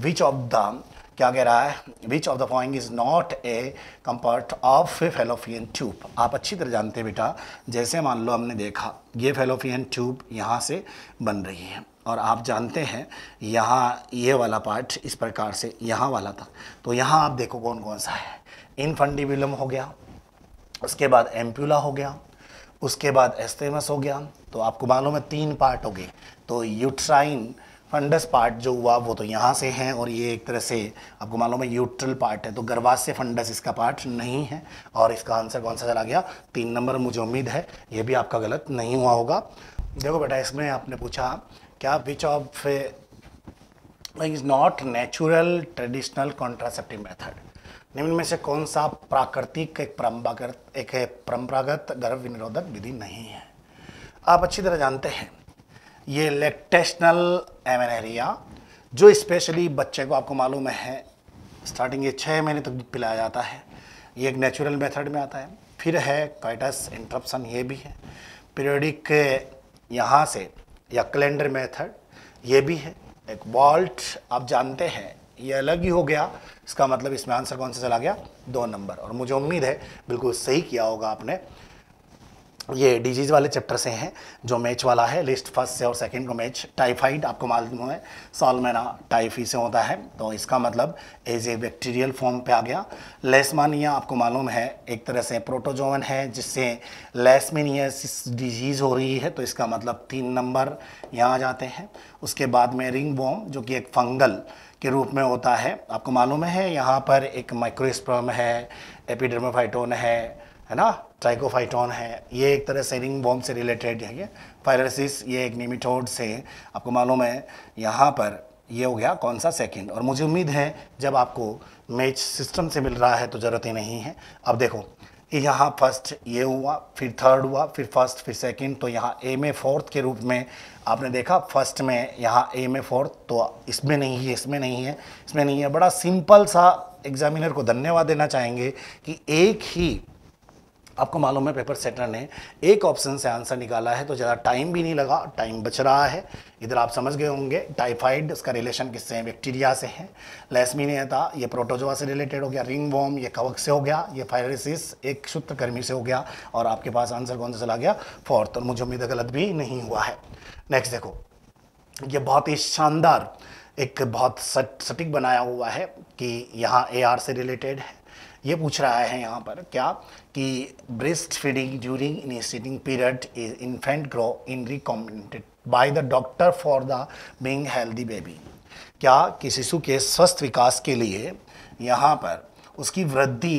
विच ऑफ द क्या कह रहा है which of the following is not a component of a fallopian tube आप अच्छी तरह जानते हैं बेटा जैसे मान लो हमने देखा ये फेलोफियन ट्यूब यहाँ से बन रही है और आप जानते हैं यहाँ ये वाला पार्ट इस प्रकार से यहाँ वाला था तो यहाँ आप देखो कौन कौन सा है इनफंडिबुलम हो गया उसके बाद एम्प्यूला हो गया उसके बाद एस्टेमस हो गया तो आपको मालूम है तीन पार्ट हो गए तो यूट्राइन फंडस पार्ट जो हुआ वो तो यहाँ से हैं और ये एक तरह से आपको मालूम है यूट्रल पार्ट है तो गर्भाशय फंडस इसका पार्ट नहीं है और इसका आंसर कौन सा चला गया तीन नंबर मुझे उम्मीद है ये भी आपका गलत नहीं हुआ होगा देखो बेटा इसमें आपने पूछा क्या which of is not natural traditional contraceptive method निम्न में से कौन सा प्राकृतिक एक परम्परागत एक परम्परागत गर्भ विनिरोधक विधि नहीं है आप अच्छी तरह जानते हैं ये लेक्टेशनल एमेनेरिया जो स्पेशली बच्चे को आपको मालूम है स्टार्टिंग ये छः महीने तक दूध पिलाया जाता है ये एक नेचुरल मेथड में आता है फिर है कॉइटस इंटरप्शन ये भी है पीरियडिक यहाँ से या कैलेंडर मेथड ये भी है एक वॉल्ट आप जानते हैं ये अलग ही हो गया इसका मतलब इसमें आंसर कौन सा चला गया दो नंबर और मुझे उम्मीद है बिल्कुल सही किया होगा आपने ये डिजीज़ वाले चैप्टर से हैं जो मैच वाला है लिस्ट फर्स्ट से और सेकंड को मैच टाइफाइड आपको मालूम है सालमेना टाइफी से होता है तो इसका मतलब एज ए बैक्टीरियल फॉर्म पे आ गया लेसमानिया आपको मालूम है एक तरह से प्रोटोजोवन है जिससे लेसमिनिया डिजीज़ हो रही है तो इसका मतलब तीन नंबर यहाँ आ जाते हैं उसके बाद में रिंग बॉम जो कि एक फंगल के रूप में होता है आपको मालूम है यहाँ पर एक माइक्रोस्प्रम है एपिडर्मोफाइटोन है है ना ट्राइकोफाइटोन है ये एक तरह से रिंग बॉम्ब से रिलेटेड है ये फायरसिस ये एक निमिटोड से आपको मालूम है यहाँ पर ये हो गया कौन सा सेकंड और मुझे उम्मीद है जब आपको मैच सिस्टम से मिल रहा है तो ज़रूरत ही नहीं है अब देखो यहाँ फर्स्ट ये हुआ फिर थर्ड हुआ फिर फर्स्ट फिर सेकंड तो यहाँ ए में फोर्थ के रूप में आपने देखा फर्स्ट में यहाँ ए में फोर्थ तो इसमें नहीं है इसमें नहीं है इसमें नहीं है बड़ा सिंपल सा एग्जामिनर को धन्यवाद देना चाहेंगे कि एक ही आपको मालूम है पेपर सेटर ने एक ऑप्शन से आंसर निकाला है तो ज़्यादा टाइम भी नहीं लगा टाइम बच रहा है इधर आप समझ गए होंगे टाइफाइड इसका रिलेशन किससे है बैक्टीरिया से है लेसमी नहीं था ये प्रोटोजोआ से रिलेटेड हो गया रिंग वॉम ये कवक से हो गया ये फायरिस एक कर्मी से हो गया और आपके पास आंसर कौन सा चला गया फोर्थ और मुझे उम्मीद गलत भी नहीं हुआ है नेक्स्ट देखो ये बहुत ही शानदार एक बहुत सट सटीक बनाया हुआ है कि यहाँ ए से रिलेटेड है ये पूछ रहा है यहाँ पर क्या कि breast feeding during initiating period is infant grow in recommended by the doctor for the being healthy baby क्या कि शिशु के स्वस्थ विकास के लिए यहाँ पर उसकी वृद्धि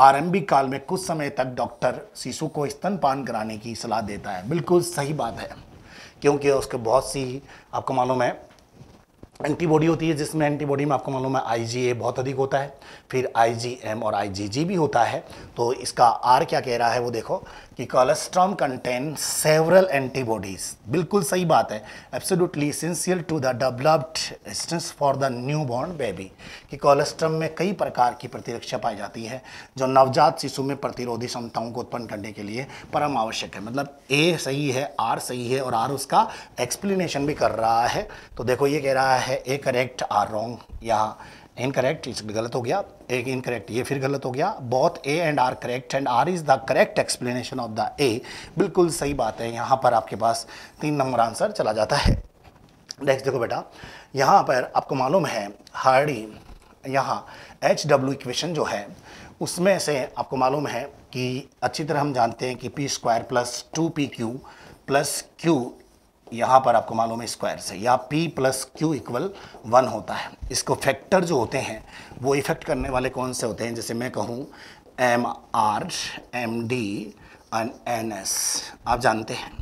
आरंभिक काल में कुछ समय तक डॉक्टर शिशु को स्तनपान कराने की सलाह देता है बिल्कुल सही बात है क्योंकि उसके बहुत सी आपको मालूम है एंटीबॉडी होती है जिसमें एंटीबॉडी में आपको मालूम है आईजीए बहुत अधिक होता है फिर आईजीएम और आईजीजी भी होता है तो इसका आर क्या कह रहा है वो देखो कि कोलेस्ट्रॉम कंटेन सेवरल एंटीबॉडीज बिल्कुल सही बात है absolutely essential to the developed stance for the new born baby कि कोलेस्ट्रॉम में कई प्रकार की प्रतिरक्षा पाई जाती है जो नवजात शिशु में प्रतिरोधी क्षमताओं को उत्पन्न करने के लिए परम आवश्यक है मतलब ए सही है आर सही है और आर उसका एक्सप्लेनेशन भी कर रहा है तो देखो ये कह रहा है ए करेक्ट आर रॉन्ग यहाँ इनकरेक्ट इस गलत हो गया एक इनकरेक्ट ये फिर गलत हो गया बहुत A and R correct and R is the correct explanation of the A बिल्कुल सही बात है यहाँ पर आपके पास तीन नंबर आंसर चला जाता है नेक्स्ट देखो बेटा यहाँ पर आपको मालूम है हार्डी यहाँ एच डब्ल्यू इक्वेशन जो है उसमें से आपको मालूम है कि अच्छी तरह हम जानते हैं कि P square plus two P Q plus Q यहाँ पर आपको मालूम है स्क्वायर से या p plus Q equal one होता है इसको फैक्टर जो होते हैं वो इफेक्ट करने वाले कौन से होते हैं जैसे मैं कहूँ M R M D N N S आप जानते हैं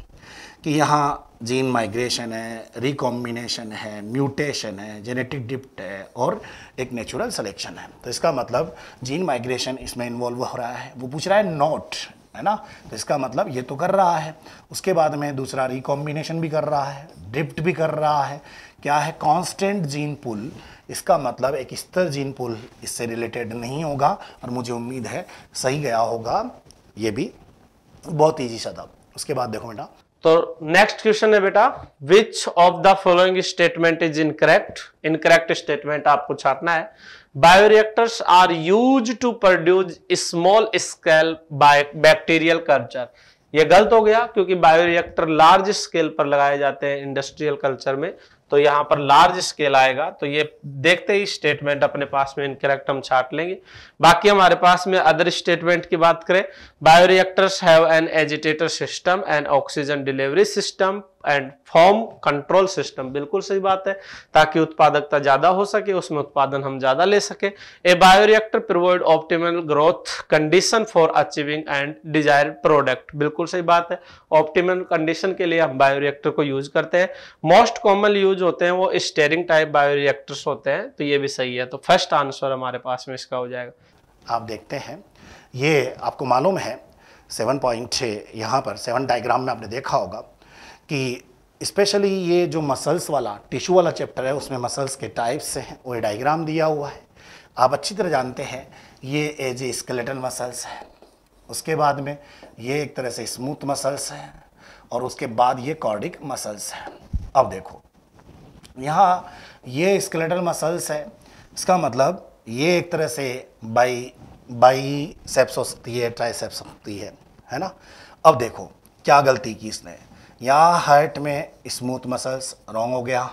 कि यहाँ जीन माइग्रेशन है रिकॉम्बिनेशन है म्यूटेशन है जेनेटिक डिप्ट है और एक नेचुरल सिलेक्शन है तो इसका मतलब जीन माइग्रेशन इसमें इन्वॉल्व हो रहा है वो पूछ रहा है नॉट है ना तो इसका मतलब ये तो कर रहा है उसके बाद में दूसरा रिकॉम्बिनेशन भी कर रहा है डिप्ट भी कर रहा है क्या है कांस्टेंट जीन पुल इसका मतलब एक स्तर जीन पुल इससे रिलेटेड नहीं होगा और मुझे उम्मीद है सही गया होगा ये भी बहुत ईजी सा उसके बाद देखो बेटा तो नेक्स्ट क्वेश्चन है बेटा which of the following statement is incorrect incorrect statement आपको छापना है bioreactors are used to produce small scale bacterial culture ये गलत हो गया क्योंकि बायोरिएक्टर लार्ज स्केल पर लगाए जाते हैं इंडस्ट्रियल कल्चर में तो यहां पर लार्ज स्केल आएगा तो ये देखते ही स्टेटमेंट अपने पास में इनकरेक्ट हम छाट लेंगे बाकी हमारे पास में अदर स्टेटमेंट की बात करें bioreactors have an agitator system and oxygen delivery system and foam control system बिल्कुल सही बात है ताकि उत्पादकता ज्यादा हो सके उसमें उत्पादन हम ज्यादा ले सके A bioreactor provide optimal growth condition for achieving and desire product बिल्कुल सही बात है ऑप्टिमल कंडीशन के लिए हम बायोरिएक्टर को यूज करते हैं मोस्ट कॉमन यूज होते हैं वो स्टेरिंग टाइप बायोरिएक्टर्स होते हैं तो ये भी सही है तो फर्स्ट आंसर हमारे पास में इसका हो जाएगा आप देखते हैं ये आपको मालूम है सेवन पॉइंट छः यहाँ पर सेवन डायग्राम में आपने देखा होगा कि स्पेशली ये जो मसल्स वाला टिश्यू वाला चैप्टर है उसमें मसल्स के टाइप्स हैं वो डायग्राम दिया हुआ है आप अच्छी तरह जानते हैं ये एज ए स्केलेटल मसल्स है उसके बाद में ये एक तरह से स्मूथ मसल्स हैं और उसके बाद ये कॉर्डिक मसल्स हैं अब देखो यहाँ ये स्केलेटल मसल्स है इसका मतलब ये एक तरह से बाई बाई सेप्स हो सकती है ट्राई सेप्स हो सकती है है ना अब देखो क्या गलती की इसने यहाँ हार्ट में स्मूथ मसल्स रॉन्ग हो गया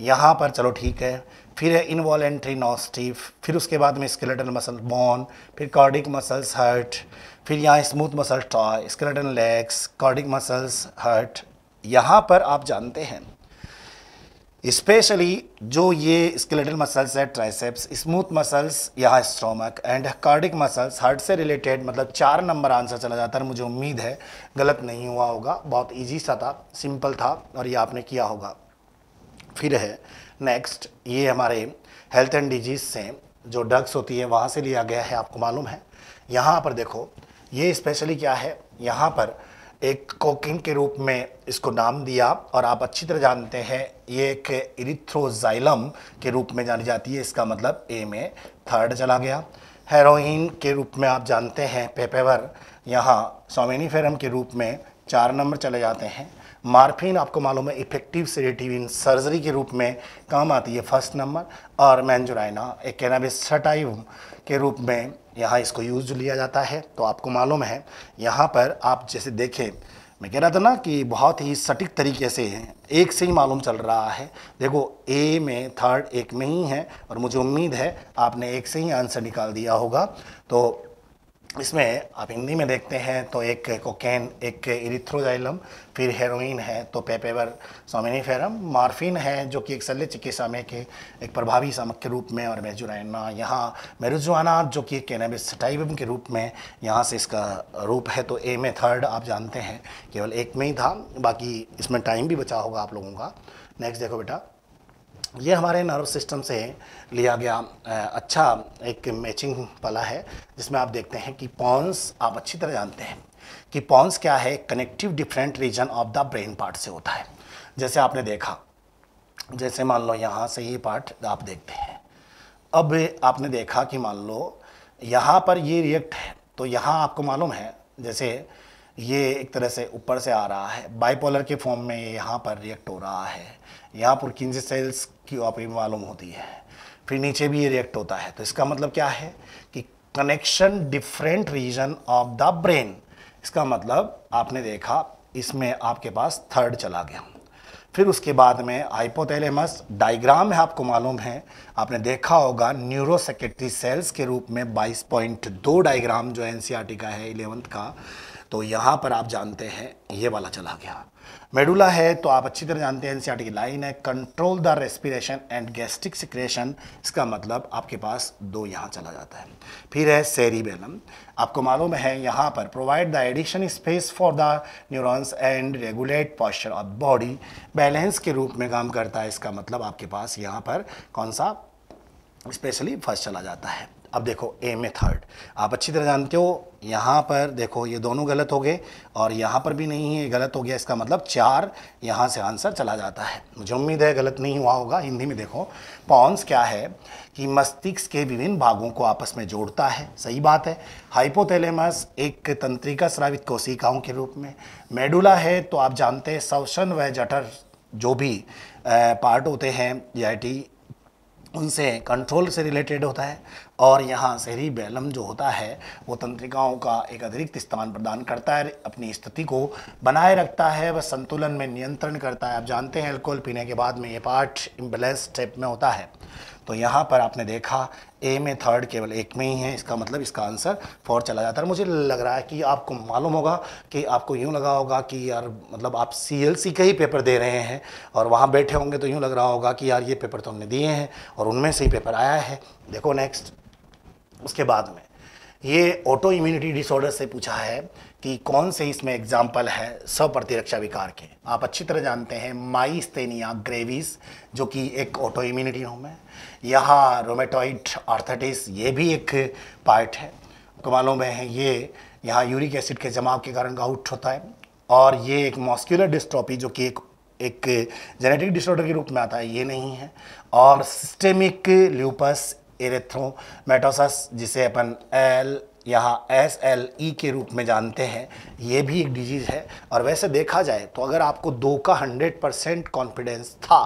यहाँ पर चलो ठीक है फिर है इनवॉलेंट्री नॉस्टिव फिर उसके बाद में स्केलेटल मसल बॉन फिर कार्डिक मसल्स हर्ट फिर यहाँ smooth muscles toy skeletal legs cardiac muscles heart यहाँ पर आप जानते हैं स्पेशली जो ये स्केलेटल मसल्स है ट्राइसेप्स स्मूथ मसल्स या stomach and cardiac muscles heart से रिलेटेड मतलब चार नंबर आंसर चला जाता है मुझे उम्मीद है गलत नहीं हुआ होगा बहुत इजी सा था सिंपल था और ये आपने किया होगा फिर है नेक्स्ट ये हमारे हेल्थ एंड डिजीज से जो ड्रग्स होती है वहाँ से लिया गया है आपको मालूम है यहाँ पर देखो ये स्पेशली क्या है यहाँ पर एक कोकिंग के रूप में इसको नाम दिया और आप अच्छी तरह जानते हैं ये एक इरिथ्रोजाइलम के रूप में जानी जाती है इसका मतलब ए में थर्ड चला गया हेरोइन के रूप में आप जानते हैं पेपेवर यहाँ सोमेनीफेरम के रूप में चार नंबर चले जाते हैं मार्फिन आपको मालूम है इफेक्टिव सीरेटिव इन सर्जरी के रूप में काम आती है फर्स्ट नंबर और मैंजुराइना एक कैनाबिस सटाइव के रूप में यहाँ इसको यूज लिया जाता है तो आपको मालूम है यहाँ पर आप जैसे देखें मैं कह रहा था ना कि बहुत ही सटीक तरीके से है एक से ही मालूम चल रहा है देखो ए में थर्ड एक में ही है और मुझे उम्मीद है आपने एक से ही आंसर निकाल दिया होगा तो इसमें आप हिंदी में देखते हैं तो एक कोकेन एक इरिथ्रोजाइलम फिर हेरोइन है तो पेपेवर सोमिनीफेरम मार्फिन है जो कि एक शल्य चिकित्सा में के एक प्रभावी सामक के रूप में और मेजुरैना यहाँ मेरुजुआना जो कि कैनबिस के रूप में यहाँ से इसका रूप है तो ए में थर्ड आप जानते हैं केवल एक में ही था बाकी इसमें टाइम भी बचा होगा आप लोगों का नेक्स्ट देखो बेटा ये हमारे नर्व सिस्टम से लिया गया अच्छा एक मैचिंग पला है जिसमें आप देखते हैं कि पॉन्स आप अच्छी तरह जानते हैं कि पॉन्स क्या है connective different region of the brain part से होता है जैसे आपने देखा जैसे मान लो यहाँ से ये पार्ट आप देखते हैं अब आपने देखा कि मान लो यहाँ पर ये रिएक्ट है तो यहाँ आपको मालूम है जैसे ये एक तरह से ऊपर से आ रहा है बाइपोलर के फॉर्म में ये यहाँ पर रिएक्ट हो रहा है यहाँ पर किन्जी सेल्स की ऑपेम मालूम होती है फिर नीचे भी ये रिएक्ट होता है तो इसका मतलब क्या है कि connection different region of the brain इसका मतलब आपने देखा इसमें आपके पास थर्ड चला गया फिर उसके बाद में हाइपोथैलेमस डायग्राम है आपको मालूम है आपने देखा होगा न्यूरोसेक्रेटरी सेल्स के रूप में 22.2 डायग्राम जो एनसीईआरटी e का है इलेवंथ का तो यहाँ पर आप जानते हैं ये वाला चला गया मेडुला है तो आप अच्छी तरह जानते हैं एनसीआरटी की लाइन है control the respiration and gastric secretion इसका मतलब आपके पास दो यहाँ चला जाता है फिर है सेरिबेलम आपको मालूम है यहाँ पर provide the addition space for the neurons and regulate posture of body balance के रूप में काम करता है इसका मतलब आपके पास यहाँ पर कौन सा स्पेशली फर्स्ट चला जाता है अब देखो ए में थर्ड आप अच्छी तरह जानते हो यहाँ पर देखो ये दोनों गलत हो गए और यहाँ पर भी नहीं है गलत हो गया इसका मतलब चार यहाँ से आंसर चला जाता है मुझे उम्मीद है गलत नहीं हुआ होगा हिंदी में देखो पॉन्स क्या है कि मस्तिष्क के विभिन्न भागों को आपस में जोड़ता है सही बात है हाइपोथैलेमस एक तंत्रिका श्रावित कोशिकाओं के रूप में मेडुला है तो आप जानते हैं सवशन व जठर जो भी पार्ट होते हैं जी उनसे कंट्रोल से रिलेटेड होता है और यहाँ शहरी बैलम जो होता है वो तंत्रिकाओं का एक अतिरिक्त स्थान प्रदान करता है अपनी स्थिति को बनाए रखता है वह संतुलन में नियंत्रण करता है आप जानते हैं अल्कोहल पीने के बाद में ये पार्ट इम्बेलेंस टेप में होता है तो यहाँ पर आपने देखा ए में थर्ड केवल एक में ही है इसका मतलब इसका आंसर फोर चला जाता है मुझे लग रहा है कि आपको मालूम होगा कि आपको यूँ लगा होगा कि यार मतलब आप सी एल सी का ही पेपर दे रहे हैं और वहाँ बैठे होंगे तो यूँ लग रहा होगा कि यार ये पेपर तो हमने दिए हैं और उनमें से ही पेपर आया है देखो नेक्स्ट उसके बाद में ये ऑटो इम्यूनिटी डिसऑर्डर से पूछा है कि कौन से इसमें एग्जाम्पल है प्रतिरक्षा विकार के आप अच्छी तरह जानते हैं माइस्थेनिया ग्रेविस जो कि एक ऑटो इम्यूनिटी होम है यहाँ रोमेटॉइड आर्थराइटिस ये भी एक पार्ट है आपको मालूम है ये यहाँ यूरिक एसिड के जमाव के कारण गाउट होता है और ये एक मॉस्क्यूलर डिस्ट्रॉपी जो कि एक एक जेनेटिक डिसऑर्डर के रूप में आता है ये नहीं है और सिस्टेमिक ल्यूपस एरेथ्रोमेटोसस जिसे अपन एल यहाँ एस एल ई के रूप में जानते हैं ये भी एक डिजीज़ है और वैसे देखा जाए तो अगर आपको दो का हंड्रेड परसेंट कॉन्फिडेंस था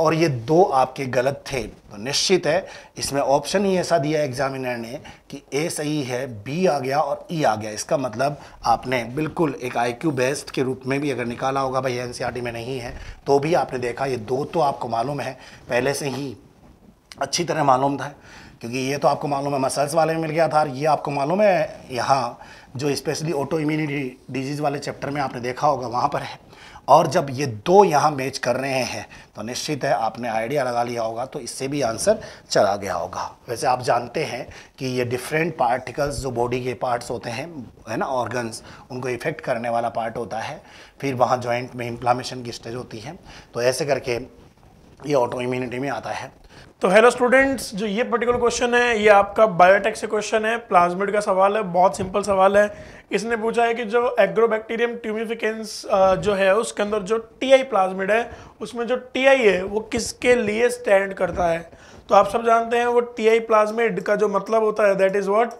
और ये दो आपके गलत थे तो निश्चित है इसमें ऑप्शन ही ऐसा दिया एग्जामिनर ने कि ए सही है बी आ गया और ई e आ गया इसका मतलब आपने बिल्कुल एक आई क्यू बेस्ट के रूप में भी अगर निकाला होगा भाई एन e में नहीं है तो भी आपने देखा ये दो तो आपको मालूम है पहले से ही अच्छी तरह मालूम था क्योंकि ये तो आपको मालूम है मसल्स वाले में मिल गया था ये आपको मालूम है यहाँ जो स्पेशली ऑटो इम्यूनिटी डिजीज़ वाले चैप्टर में आपने देखा होगा वहाँ पर है और जब ये दो यहाँ मैच कर रहे हैं तो निश्चित है आपने आइडिया लगा लिया होगा तो इससे भी आंसर चला गया होगा वैसे आप जानते हैं कि ये डिफरेंट पार्टिकल्स जो बॉडी के पार्ट्स होते हैं है ना ऑर्गन्स उनको इफेक्ट करने वाला पार्ट होता है फिर वहाँ जॉइंट में इंफ्लामेशन की स्टेज होती है तो ऐसे करके ये ऑटो इम्यूनिटी में आता है तो हेलो स्टूडेंट्स जो ये पर्टिकुलर क्वेश्चन है ये आपका बायोटेक से क्वेश्चन है प्लाज्मिड का सवाल है बहुत सिंपल सवाल है इसने पूछा है कि जो एग्रोबैक्टीरियम ट्यूमिफिकेंस जो है उसके अंदर जो टीआई प्लाज्मिड है उसमें जो टीआई है वो किसके लिए स्टैंड करता है तो आप सब जानते हैं वो टी प्लाज्मिड का जो मतलब होता है that is what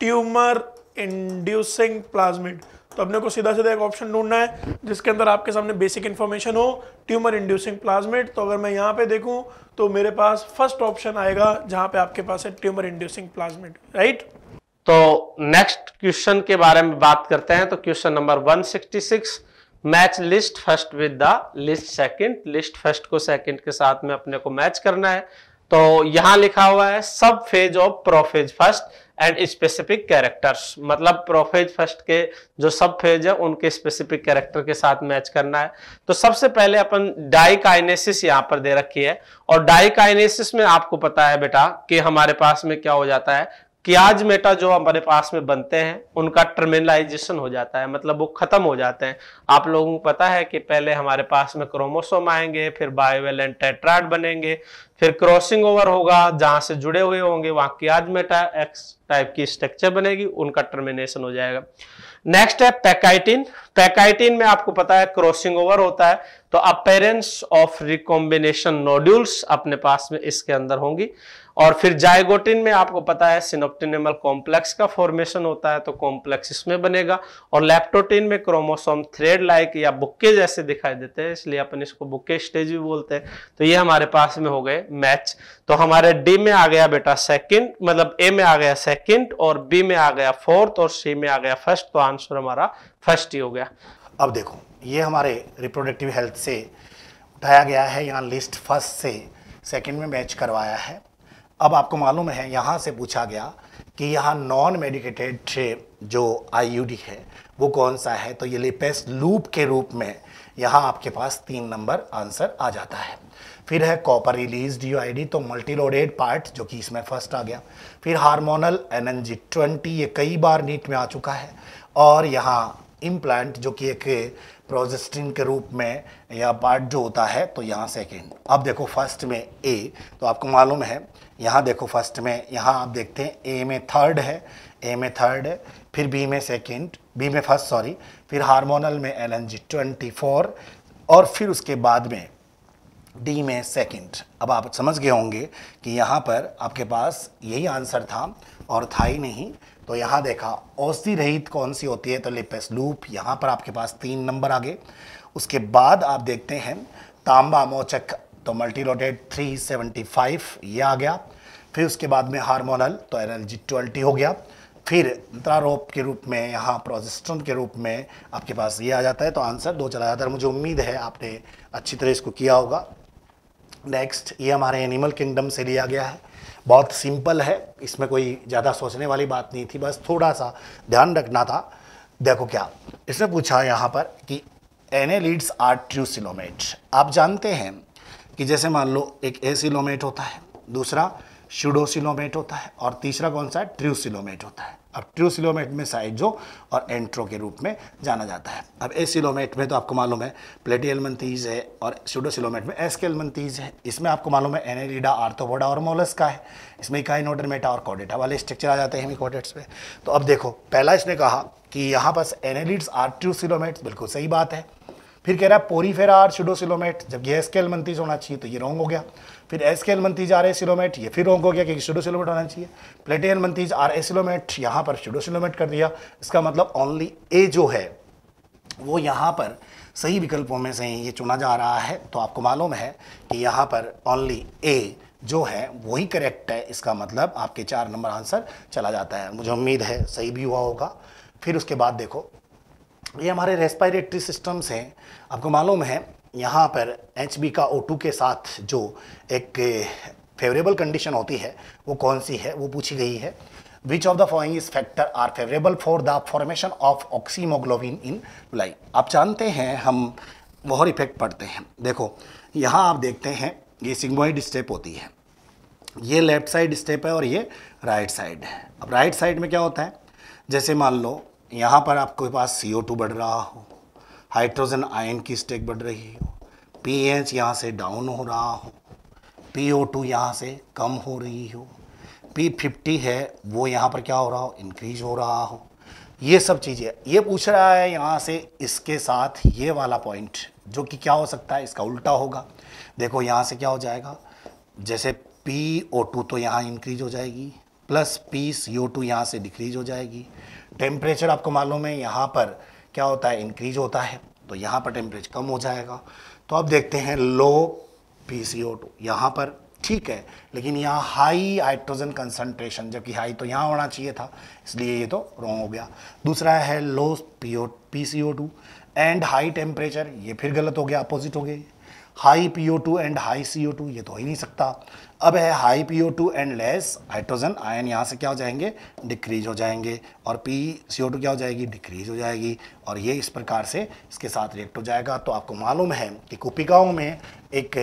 tumour inducing plasmid तो अपने को सीधा सीधा एक ऑप्शन ढूंढना है जिसके अंदर आपके सामने बेसिक इन्फॉर्मेशन हो ट्यूमर इंड्यूसिंग प्लाज्मेट तो अगर मैं यहाँ पे देखूँ तो मेरे पास फर्स्ट ऑप्शन आएगा जहाँ पे आपके पास है ट्यूमर इंड्यूसिंग प्लाज्मेट राइट तो नेक्स्ट क्वेश्चन के बारे में बात करते हैं तो question number 166 match list first with the list second list first को सेकंड के साथ में अपने को मैच करना है तो यहां लिखा हुआ है sub phase of prophase first and specific characters मतलब प्रोफेज फर्स्ट के जो सब फेज है उनके स्पेसिफिक कैरेक्टर के साथ मैच करना है तो सबसे पहले अपन डाइकाइनेसिस यहाँ पर दे रखी है और डाइकाइनेसिस में आपको पता है बेटा कि हमारे पास में क्या हो जाता है क्याज मेटा जो हमारे पास में बनते हैं उनका टर्मिनलाइजेशन हो जाता है मतलब वो खत्म हो जाते हैं आप लोगों को पता है कि पहले हमारे पास में क्रोमोसोम आएंगे फिर बायोवेलेंट टेट्राइड बनेंगे फिर क्रॉसिंग ओवर होगा जहां से जुड़े हुए होंगे वहां क्याज मेटा एक्स टाइप की स्ट्रक्चर बनेगी उनका टर्मिनेशन हो जाएगा नेक्स्ट है पैकाइटिन पैकाइटिन में आपको पता है क्रॉसिंग ओवर होता है तो अपेरेंस ऑफ रिकॉम्बिनेशन नोड्यूल्स अपने पास में इसके अंदर होंगी और फिर जायगोटिन में आपको पता है सिनोप्टिनेमल कॉम्प्लेक्स का फॉर्मेशन होता है तो कॉम्प्लेक्स इसमें बनेगा और लेप्टोटिन में क्रोमोसोम थ्रेड लाइक या बुक्के जैसे दिखाई देते हैं इसलिए अपन इसको बुक्के स्टेज भी बोलते हैं तो ये हमारे पास में हो गए मैच तो हमारे डी में आ गया बेटा सेकेंड मतलब ए में आ गया सेकेंड और बी में आ गया फोर्थ और सी में आ गया फर्स्ट तो आंसर हमारा फर्स्ट ही हो गया अब देखो ये हमारे रिप्रोडक्टिव हेल्थ से उठाया गया है यहाँ लिस्ट फर्स्ट से सेकेंड में मैच करवाया है अब आपको मालूम है यहाँ से पूछा गया कि यहाँ नॉन मेडिकेटेड जो आईयूडी है वो कौन सा है तो ये लिपेस लूप के रूप में यहाँ आपके पास तीन नंबर आंसर आ जाता है फिर है कॉपर रिलीज डी आई तो मल्टीलोडेड पार्ट जो कि इसमें फर्स्ट आ गया फिर हार्मोनल एन एन ट्वेंटी ये कई बार नीट में आ चुका है और यहाँ इम्प्लांट जो कि एक प्रोजेस्टिन के रूप में या पार्ट जो होता है तो यहाँ सेकेंड अब देखो फर्स्ट में ए तो आपको मालूम है यहाँ देखो फर्स्ट में यहाँ आप देखते हैं ए में थर्ड है ए में थर्ड है फिर बी में सेकंड बी में फर्स्ट सॉरी फिर हार्मोनल में L N G twenty four और फिर उसके बाद में डी में सेकंड अब आप समझ गए होंगे कि यहाँ पर आपके पास यही आंसर था और था ही नहीं तो यहाँ देखा औसी रहित कौन सी होती है तो लिपेस लूप यहाँ पर आपके पास तीन नंबर आ गए उसके बाद आप देखते हैं तांबा मोचक तो मल्टी रोटेड 375 ये आ गया फिर उसके बाद में हार्मोनल तो एनर्जी ट्वेंटी हो गया फिर अंतरारोप के रूप में यहाँ प्रोजेस्ट्रोन के रूप में आपके पास ये आ जाता है तो आंसर दो चला जाता है मुझे उम्मीद है आपने अच्छी तरह इसको किया होगा नेक्स्ट ये हमारे एनिमल किंगडम से लिया गया है बहुत सिंपल है इसमें कोई ज़्यादा सोचने वाली बात नहीं थी बस थोड़ा सा ध्यान रखना था देखो क्या इसने पूछा यहाँ पर कि एनेलिड्स आर ट्रूसिलोमेट आप जानते हैं कि जैसे मान लो एक एसिलोमेट होता है दूसरा शुडोसिलोमेट होता है और तीसरा कौन सा है ट्र्यूसिलोमेट होता है अब सिलोमेट में साइजो और एंट्रो के रूप में जाना जाता है अब एसिलोमेट में तो आपको मालूम है प्लेटियलमंथीज है और शुडोसिलोमेट में एस्केलमंथीज है इसमें आपको मालूम है एनेलिडा आर्थोपोडा और मोलस का है इसमें इकाइनोडरमेटा और कॉडेटा वाले स्ट्रक्चर आ जाते हैं हेमिकॉडेट्स में तो अब देखो पहला इसने कहा कि यहाँ पर एनेलिड्स आर ट्रूसिलोमेट्स बिल्कुल सही बात है फिर कह रहा है पोरीफेरार सिलोमेट जब ये एसकेल मंतीज होना चाहिए तो ये रोंग हो गया फिर एसकेल मंतीज आर एसिलोमेट ये फिर रोंग हो गया क्योंकि सिलोमेट होना चाहिए प्लेटियन मंतीज आर एसिलोमेट यहाँ पर शिडोसिलोमेट कर दिया इसका मतलब ओनली ए जो है वो यहाँ पर सही विकल्पों में से ये चुना जा रहा है तो आपको मालूम है कि यहाँ पर ओनली ए जो है वही करेक्ट है इसका मतलब आपके चार नंबर आंसर चला जाता है मुझे उम्मीद है सही भी हुआ होगा फिर उसके बाद देखो ये हमारे रेस्पायरेटरी सिस्टम्स हैं आपको मालूम है यहाँ पर एच का टू के साथ जो एक फेवरेबल कंडीशन होती है वो कौन सी है वो पूछी गई है which of the following is factor are favourable for the formation of oxyhaemoglobin in line आप जानते हैं हम वोहर इफेक्ट पढ़ते हैं देखो यहाँ आप देखते हैं ये सिंगोइड स्टेप होती है ये लेफ्ट साइड स्टेप है और ये राइट साइड है अब राइट साइड में क्या होता है जैसे मान लो यहाँ पर आपके पास सी बढ़ रहा हो हाइड्रोजन आयन की स्टेक बढ़ रही हो पी एच यहाँ से डाउन हो रहा हो पी ओ टू यहाँ से कम हो रही हो पी फिफ्टी है वो यहाँ पर क्या हो रहा हो इंक्रीज हो रहा हो ये सब चीज़ें ये पूछ रहा है यहाँ से इसके साथ ये वाला पॉइंट जो कि क्या हो सकता है इसका उल्टा होगा देखो यहाँ से क्या हो जाएगा जैसे पी ओ टू तो यहाँ इंक्रीज हो जाएगी plus P C O two यहाँ से डिक्रीज हो जाएगी टेम्परेचर आपको मालूम है यहाँ पर क्या होता है इंक्रीज होता है तो यहाँ पर टेम्परेचर कम हो जाएगा तो अब देखते हैं लो पी सी ओ टू यहाँ पर ठीक है लेकिन यहाँ हाई हाइड्रोजन कंसनट्रेशन जबकि हाई तो यहाँ होना चाहिए था इसलिए ये तो रॉन्ग हो गया दूसरा है low P O P C O two and high temperature ये फिर गलत हो गया अपोजिट हो गए high P O two and high C O two ये तो हो ही नहीं सकता अब है high P O two and less hydrogen ion यहाँ से क्या हो जाएंगे डिक्रीज हो जाएंगे और पी सी ओ टू क्या हो जाएगी डिक्रीज हो जाएगी और ये इस प्रकार से इसके साथ रिएक्ट हो जाएगा तो आपको मालूम है कि कुपिकाओं में एक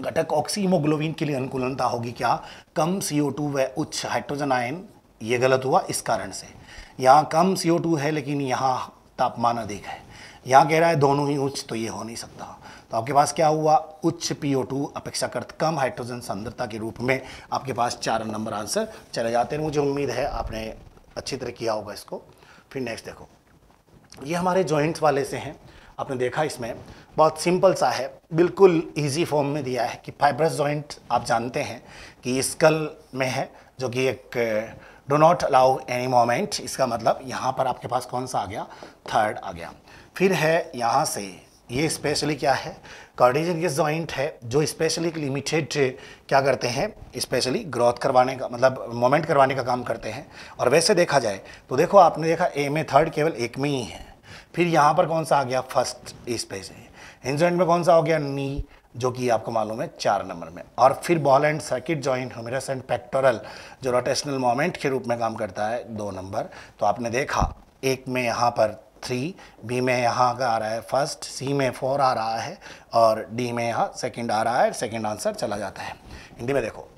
घटक ऑक्सीमोग्लोबिन के लिए अनुकूलनता होगी क्या कम सी ओ टू व उच्च हाइड्रोजन आयन ये गलत हुआ इस कारण से यहाँ कम सी ओ टू है लेकिन यहाँ तापमान अधिक है यहाँ कह रहा है दोनों ही उच्च तो ये हो नहीं सकता तो आपके पास क्या हुआ उच्च टू अपेक्षाकृत कम हाइड्रोजन सांद्रता के रूप में आपके पास चार नंबर आंसर चले जाते हैं मुझे उम्मीद है आपने अच्छी तरह किया होगा इसको फिर नेक्स्ट देखो ये हमारे जॉइंट्स वाले से हैं आपने देखा इसमें बहुत सिंपल सा है बिल्कुल इजी फॉर्म में दिया है कि फाइब्रस जॉइंट आप जानते हैं कि स्कल में है जो कि एक do not allow any moment इसका मतलब यहाँ पर आपके पास कौन सा आ गया थर्ड आ गया फिर है यहाँ से ये स्पेशली क्या है कार्डिजन ये जॉइंट है जो स्पेशली लिमिटेड क्या करते हैं स्पेशली ग्रोथ करवाने का मतलब मोमेंट करवाने का काम करते हैं और वैसे देखा जाए तो देखो आपने देखा ए में थर्ड केवल एक में ही है फिर यहाँ पर कौन सा आ गया फर्स्ट स्पेस इन जॉइंट में कौन सा हो गया नी जो कि आपको मालूम है चार नंबर में और फिर ball and socket joint humerus and pectoral जो रोटेशनल मोमेंट के रूप में काम करता है दो नंबर तो आपने देखा एक में यहाँ पर थ्री बी में यहाँ का आ रहा है फर्स्ट सी में फोर आ रहा है और डी में यहाँ सेकंड आ रहा है सेकंड आंसर चला जाता है हिंदी में देखो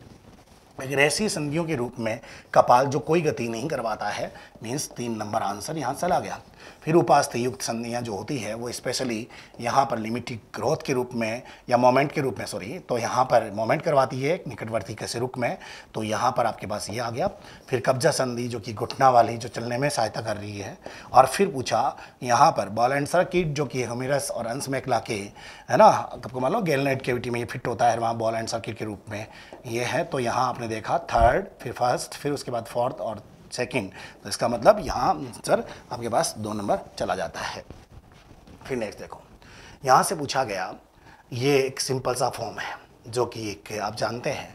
एक ऐसी संधियों के रूप में कपाल जो कोई गति नहीं करवाता है मीन्स तीन नंबर आंसर यहाँ चला गया फिर उपास्थ युक्त संधियाँ जो होती है वो स्पेशली यहाँ पर लिमिटेड ग्रोथ के रूप में या मोमेंट के रूप में सॉरी तो यहाँ पर मोमेंट करवाती है निकटवर्ती कैसे रूप में तो यहाँ पर आपके पास ये आ गया फिर कब्जा संधि जो कि घुटना वाली जो चलने में सहायता कर रही है और फिर पूछा यहाँ पर बॉल एंड सर्किट जो कि हमीरस और अंश में के है ना आपको मान लो गेलनेट केविटी में ये फिट होता है वहाँ बॉल एंड सर्किट के रूप में ये है तो यहाँ आपने देखा थर्ड फिर फर्स्ट फिर उसके बाद फोर्थ और सेकेंड तो इसका मतलब यहाँ सर आपके पास दो नंबर चला जाता है फिर नेक्स्ट देखो यहाँ से पूछा गया ये एक सिंपल सा फॉर्म है जो कि एक आप जानते हैं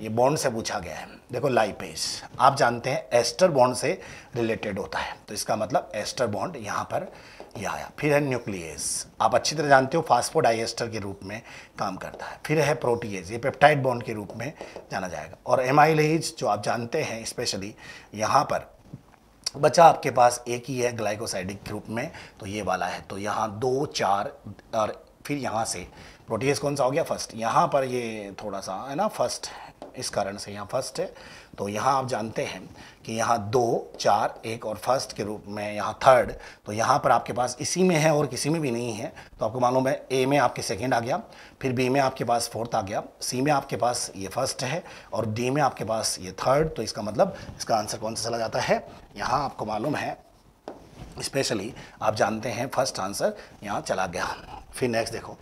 ये बॉन्ड से पूछा गया है देखो लाइपेज आप जानते हैं एस्टर बॉन्ड से रिलेटेड होता है तो इसका मतलब एस्टर बॉन्ड यहाँ पर यह आया फिर है न्यूक्लियस आप अच्छी तरह जानते हो फास्फोड के रूप में काम करता है फिर है प्रोटीएज ये पेप्टाइड बॉन्ड के रूप में जाना जाएगा और एमाइलेज जो आप जानते हैं स्पेशली यहाँ पर बचा आपके पास एक ही है ग्लाइकोसाइडिक ग्रुप में तो ये वाला है तो यहाँ दो चार और फिर यहाँ से प्रोटीएस कौन सा हो गया फर्स्ट यहाँ पर ये थोड़ा सा है ना फर्स्ट इस कारण से यहाँ फर्स्ट है तो यहाँ आप जानते हैं कि यहाँ दो चार एक और फर्स्ट के रूप में यहाँ थर्ड तो यहाँ पर आपके पास इसी में है और किसी में भी नहीं है तो आपको मालूम है ए में आपके सेकेंड आ गया फिर बी में आपके पास फोर्थ आ गया सी में आपके पास ये फर्स्ट है और डी में आपके पास ये थर्ड तो इसका मतलब इसका आंसर कौन सा चला जाता है यहाँ आपको मालूम है स्पेशली आप जानते हैं फर्स्ट आंसर यहाँ चला गया फिर नेक्स्ट देखो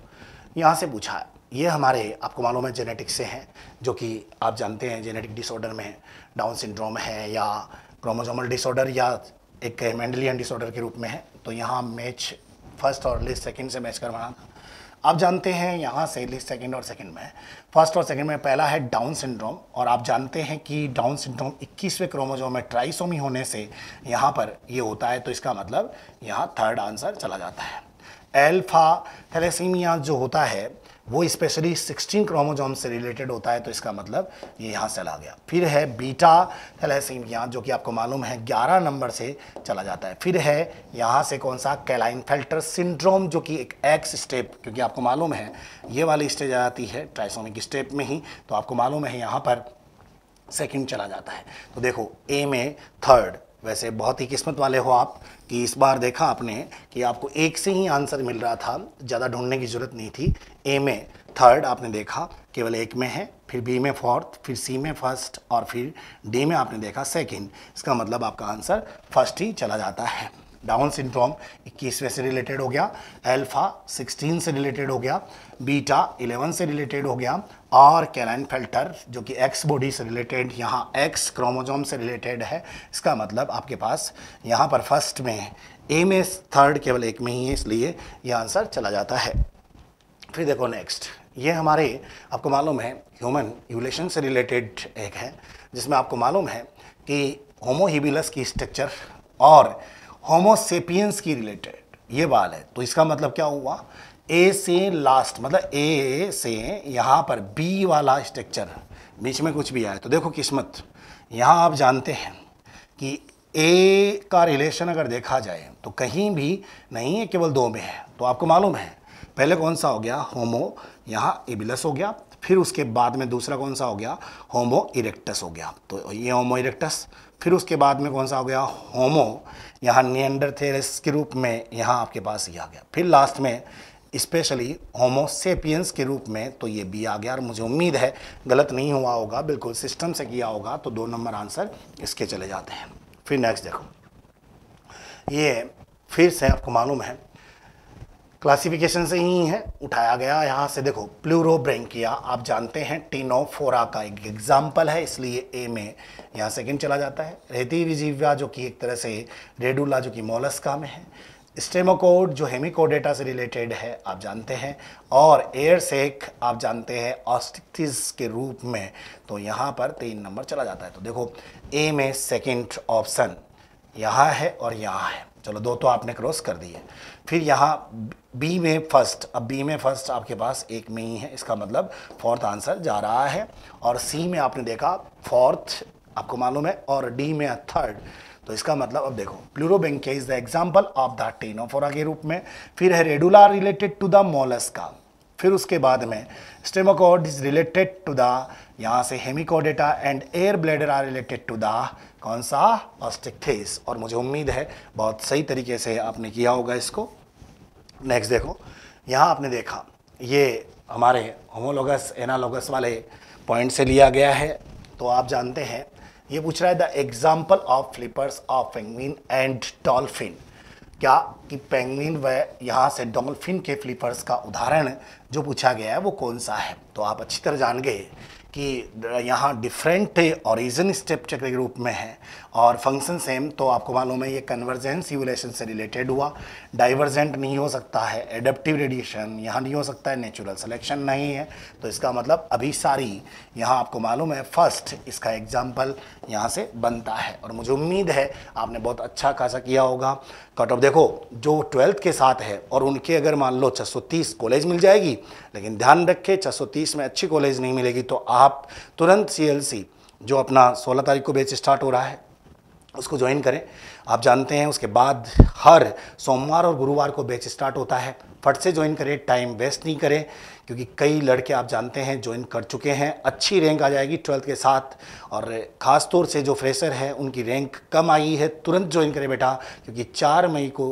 यहाँ से पूछा ये हमारे आपको मालूम है जेनेटिक्स से हैं जो कि आप जानते हैं जेनेटिक डिसऑर्डर में है डाउन सिंड्रोम है या क्रोमोजोमल डिसऑर्डर या एक मेंडलियन डिसऑर्डर के रूप में है तो यहाँ मैच फर्स्ट और लिस्ट सेकंड से मैच करवाना था आप जानते हैं यहाँ से लिस्ट सेकंड और सेकंड में फर्स्ट और सेकंड में पहला है डाउन सिंड्रोम और आप जानते हैं कि डाउन सिंड्रोम 21वें क्रोमोजोम में ट्राइसोमी होने से यहाँ पर ये होता है तो इसका मतलब यहाँ थर्ड आंसर चला जाता है एल्फा थैलेसीमिया जो होता है वो स्पेशली 16 क्रोमोजोम से रिलेटेड होता है तो इसका मतलब ये यहाँ चला गया फिर है बीटा यहाँ जो कि आपको मालूम है 11 नंबर से चला जाता है फिर है यहाँ से कौन सा कैलाइन फिल्टर सिंड्रोम जो कि एक एक्स स्टेप क्योंकि आपको मालूम है ये वाली स्टेज आ जाती है ट्राइसोमिक स्टेप में ही तो आपको मालूम है यहाँ पर सेकेंड चला जाता है तो देखो ए में थर्ड वैसे बहुत ही किस्मत वाले हो आप कि इस बार देखा आपने कि आपको एक से ही आंसर मिल रहा था ज़्यादा ढूंढने की ज़रूरत नहीं थी ए में थर्ड आपने देखा केवल एक में है फिर बी में फोर्थ फिर सी में फर्स्ट और फिर डी में आपने देखा सेकंड इसका मतलब आपका आंसर फर्स्ट ही चला जाता है डाउन सिंड्रोम 21वें से रिलेटेड हो गया अल्फा 16 से रिलेटेड हो गया बीटा 11 से रिलेटेड हो गया और कैलाइन फिल्टर जो कि एक्स बॉडी से रिलेटेड यहाँ एक्स क्रोमोजोम से रिलेटेड है इसका मतलब आपके पास यहाँ पर फर्स्ट में है ए में थर्ड केवल एक में ही है इसलिए यह आंसर चला जाता है फिर देखो नेक्स्ट ये हमारे आपको मालूम है ह्यूमन यूलेशन से रिलेटेड एक है जिसमें आपको मालूम है कि होमोहिबिलस की स्ट्रक्चर और होमोसेपियंस की रिलेटेड ये बात है तो इसका मतलब क्या हुआ ए से लास्ट मतलब ए से यहाँ पर बी वाला स्ट्रक्चर बीच में कुछ भी आए तो देखो किस्मत यहाँ आप जानते हैं कि ए का रिलेशन अगर देखा जाए तो कहीं भी नहीं है केवल दो में है तो आपको मालूम है पहले कौन सा हो गया होमो यहाँ एबिलस हो गया फिर उसके बाद में दूसरा कौन सा हो गया होमो इरेक्टस हो गया तो ये होमो इरेक्टस फिर उसके बाद में कौन सा हो गया होमो यहाँ नियंडरथेरस के रूप में यहाँ आपके पास ये आ गया फिर लास्ट में स्पेशली होमोसेपियंस के रूप में तो ये बी आ गया और मुझे उम्मीद है गलत नहीं हुआ होगा बिल्कुल सिस्टम से किया होगा तो दो नंबर आंसर इसके चले जाते हैं फिर नेक्स्ट देखो ये फिर से आपको मालूम है क्लासिफिकेशन से ही है उठाया गया यहाँ से देखो प्लूरोब्रेंकिया आप जानते हैं टीनोफोरा का एक एग्जाम्पल है इसलिए ए में यहाँ सेकेंड चला जाता है रेती विजीव्या जो कि एक तरह से रेडुला जो कि मोलस्का में है स्टेमोकोड जो हेमिकोडेटा से रिलेटेड है आप जानते हैं और एयर सेक आप जानते हैं ऑस्टिक्थिस के रूप में तो यहाँ पर तीन नंबर चला जाता है तो देखो ए में सेकेंड ऑप्शन यहाँ है और यहाँ है चलो दो तो आपने क्रॉस कर दिए फिर यहाँ बी में फर्स्ट अब बी में फर्स्ट आपके पास एक में ही है इसका मतलब फोर्थ आंसर जा रहा है और सी में आपने देखा फोर्थ आपको मालूम है और डी में थर्ड तो इसका मतलब अब देखो pleuro is the example of the ctenophora के रूप में फिर है radula related to the mollusc का फिर उसके बाद में stomochord is related to the यहाँ से hemichordata and air bladder are related to the कौन सा ऑस्टिक और मुझे उम्मीद है बहुत सही तरीके से आपने किया होगा इसको नेक्स्ट देखो यहाँ आपने देखा ये हमारे होमोलोगस एनालोगस वाले पॉइंट से लिया गया है तो आप जानते हैं ये पूछ रहा है the example of flippers of penguin and dolphin क्या कि पेंगविन व यहाँ से डॉल्फिन के फ्लिपर्स का उदाहरण जो पूछा गया है वो कौन सा है तो आप अच्छी तरह जान गए कि यहाँ डिफरेंट ओरिजिन स्टेप के रूप में है और फंक्शन सेम तो आपको मालूम है ये कन्वर्जेंस सिमुलेशन से रिलेटेड हुआ डाइवर्जेंट नहीं हो सकता है एडेप्टिव रेडिएशन यहाँ नहीं हो सकता है नेचुरल सिलेक्शन नहीं है तो इसका मतलब अभी सारी यहाँ आपको मालूम है फर्स्ट इसका एग्जाम्पल यहाँ से बनता है और मुझे उम्मीद है आपने बहुत अच्छा खासा किया होगा कट ऑफ देखो जो ट्वेल्थ के साथ है और उनके अगर मान लो छः कॉलेज मिल जाएगी लेकिन ध्यान रखें छः में अच्छी कॉलेज नहीं मिलेगी तो आप तुरंत सी जो अपना 16 तारीख को बेच स्टार्ट हो रहा है उसको ज्वाइन करें आप जानते हैं उसके बाद हर सोमवार और गुरुवार को बैच स्टार्ट होता है फट से ज्वाइन करें टाइम वेस्ट नहीं करें क्योंकि कई लड़के आप जानते हैं ज्वाइन कर चुके हैं अच्छी रैंक आ जाएगी ट्वेल्थ के साथ और ख़ास तौर से जो फ्रेशर है उनकी रैंक कम आई है तुरंत ज्वाइन करें बेटा क्योंकि चार मई को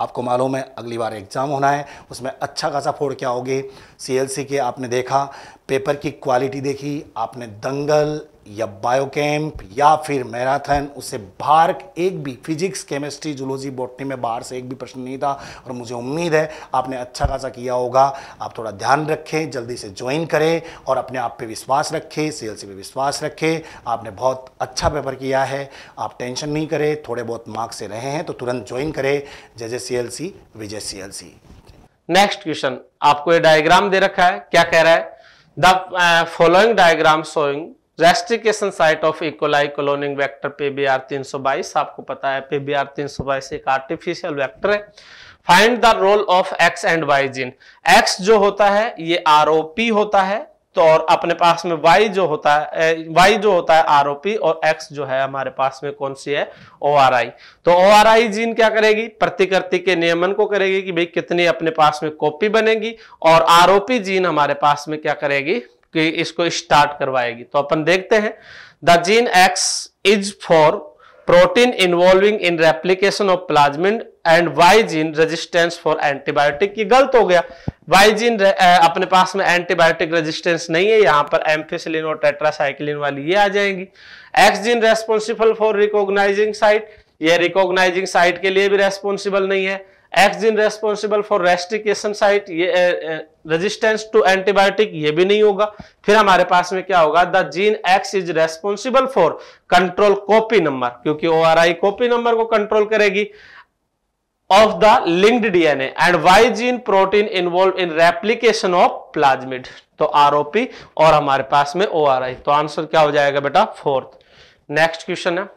आपको मालूम है अगली बार एग्ज़ाम होना है उसमें अच्छा खासा फोड़ क्या होगी सी के आपने देखा पेपर की क्वालिटी देखी आपने दंगल या बायोकेम्प या फिर मैराथन उससे बाहर एक भी फिजिक्स केमिस्ट्री जूलॉजी बॉटनी में बाहर से एक भी प्रश्न नहीं था और मुझे उम्मीद है आपने अच्छा खासा किया होगा आप थोड़ा ध्यान रखें जल्दी से ज्वाइन करें और अपने आप पे विश्वास रखें सी पे विश्वास रखें आपने बहुत अच्छा पेपर किया है आप टेंशन नहीं करें थोड़े बहुत मार्क्स से रहे हैं तो तुरंत ज्वाइन करें जय जय सी विजय सी नेक्स्ट क्वेश्चन आपको ये डायग्राम दे रखा है क्या कह रहा है the following diagram showing restriction site of E coli cloning vector P B R तीन सौ बाईस आपको पता है पे बी आर तीन सौ बाईस एक आर्टिफिशियल वेक्टर है find the role of X and Y gene X जो होता है ये आरओपी होता है तो और अपने पास में वाई जो होता है वाई जो होता है आरओपी और एक्स जो है हमारे पास में कौन सी है ओ तो ओ जीन क्या करेगी प्रतिकृति के नियमन को करेगी कि भाई कितनी अपने पास में कॉपी बनेगी और आरओपी जीन हमारे पास में क्या करेगी कि इसको स्टार्ट करवाएगी तो अपन देखते हैं the gene X is for protein involving in replication of plasmid and Y gene resistance for antibiotic ये गलत हो गया वाई जीन अपने पास में एंटीबायोटिक रेजिस्टेंस नहीं है यहाँ पर एम्फेसिलिन और टेट्रासाइक्लिन वाली ये आ जाएंगी X gene responsible for recognising site ये रिकॉग्नाइजिंग साइट के लिए भी रेस्पॉन्सिबल नहीं है X gene responsible for restriction site ये रेजिस्टेंस टू एंटीबायोटिक ये भी नहीं होगा फिर हमारे पास में क्या होगा the gene X is responsible for control copy number क्योंकि O R I copy number को कंट्रोल करेगी of the linked DNA and Y gene protein involve in replication of plasmid तो आरओपी और हमारे पास में ओ आर आई तो आंसर क्या हो जाएगा बेटा फोर्थ नेक्स्ट क्वेश्चन है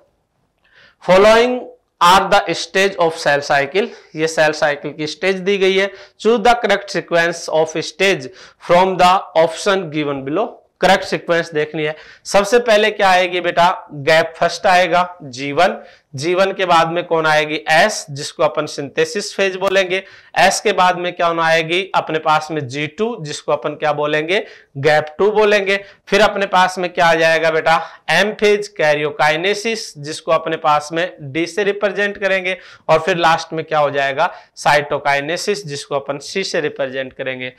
following are the stage of cell cycle ये सेल साइकिल की स्टेज दी गई है choose the correct sequence of stage from the option given below correct sequence देखनी है सबसे पहले क्या आएगी बेटा गैप फर्स्ट आएगा जीवन जीवन के बाद में कौन आएगी एस जिसको अपन सिंथेसिस फेज बोलेंगे एस के बाद में क्या आएगी अपने पास में जी टू जिसको अपन क्या बोलेंगे गैप टू बोलेंगे फिर अपने पास में क्या आ जाएगा बेटा एम फेज कैरियोकाइनेसिस जिसको अपने पास में डी से रिप्रेजेंट करेंगे और फिर लास्ट में क्या हो जाएगा साइटोकाइनेसिस जिसको अपन सी से रिप्रेजेंट करेंगे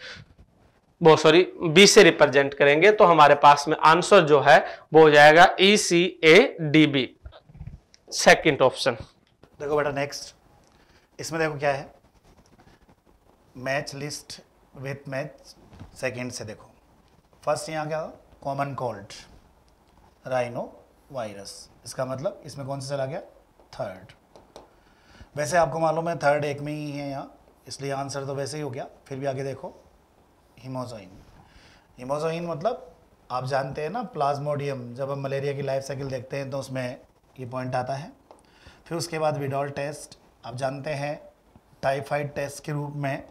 वो सॉरी बी से रिप्रेजेंट करेंगे तो हमारे पास में आंसर जो है वो हो जाएगा E C A D B second option देखो बेटा नेक्स्ट इसमें देखो क्या है match list with match second से देखो फर्स्ट यहाँ क्या कॉमन कोल्ड राइनो वायरस इसका मतलब इसमें कौन सा चला गया थर्ड वैसे आपको मालूम है थर्ड एक में ही है यहाँ इसलिए आंसर तो वैसे ही हो गया फिर भी आगे देखो हिमोजोइन हिमोजोइन मतलब आप जानते हैं ना प्लाज्मोडियम जब हम मलेरिया की लाइफ साइकिल देखते हैं तो उसमें ये पॉइंट आता है फिर उसके बाद विडॉल टेस्ट आप जानते हैं टाइफाइड टेस्ट के रूप में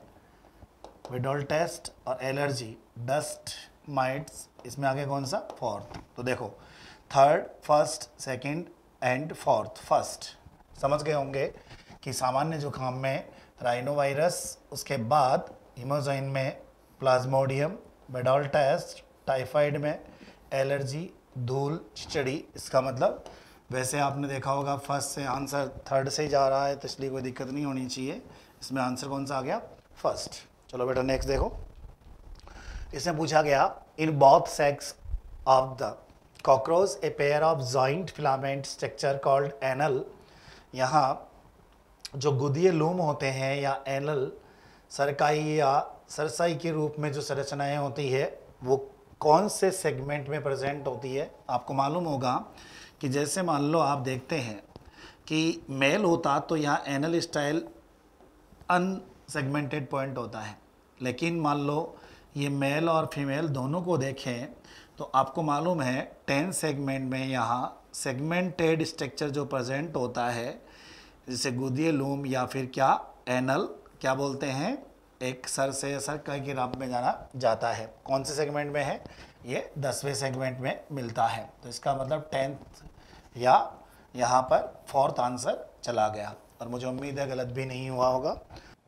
विडॉल टेस्ट और एलर्जी डस्ट माइट्स इसमें आगे कौन सा फोर्थ तो देखो third first second and fourth first समझ गए होंगे कि सामान्य जुकाम में राइनो वायरस उसके बाद हिमोजाइन में प्लाज्मोडियम बेडॉल टेस्ट टाइफाइड में एलर्जी धूल चिचड़ी इसका मतलब वैसे आपने देखा होगा फर्स्ट से आंसर थर्ड से ही जा रहा है तो इसलिए कोई दिक्कत नहीं होनी चाहिए इसमें आंसर कौन सा आ गया फर्स्ट चलो बेटा नेक्स्ट देखो इसमें पूछा गया in both sex of the cockroach a pair of joint filament structure called anal यहाँ जो गुदीय लूम होते हैं या एनल सरकाई या सरसाई के रूप में जो संरचनाएँ होती है वो कौन से सेगमेंट में प्रेजेंट होती है आपको मालूम होगा कि जैसे मान लो आप देखते हैं कि मेल होता तो यहाँ एनल स्टाइल अनसेगमेंटेड पॉइंट होता है लेकिन मान लो ये मेल और फीमेल दोनों को देखें तो आपको मालूम है टेन सेगमेंट में यहाँ सेगमेंटेड स्ट्रक्चर जो प्रेजेंट होता है जैसे गुदिय लूम या फिर क्या एनल क्या बोलते हैं एक सर से सर के राम में जाना जाता है कौन से सेगमेंट में है ये दसवें सेगमेंट में मिलता है तो इसका मतलब टेंथ या यहाँ पर फोर्थ आंसर चला गया और मुझे उम्मीद है गलत भी नहीं हुआ होगा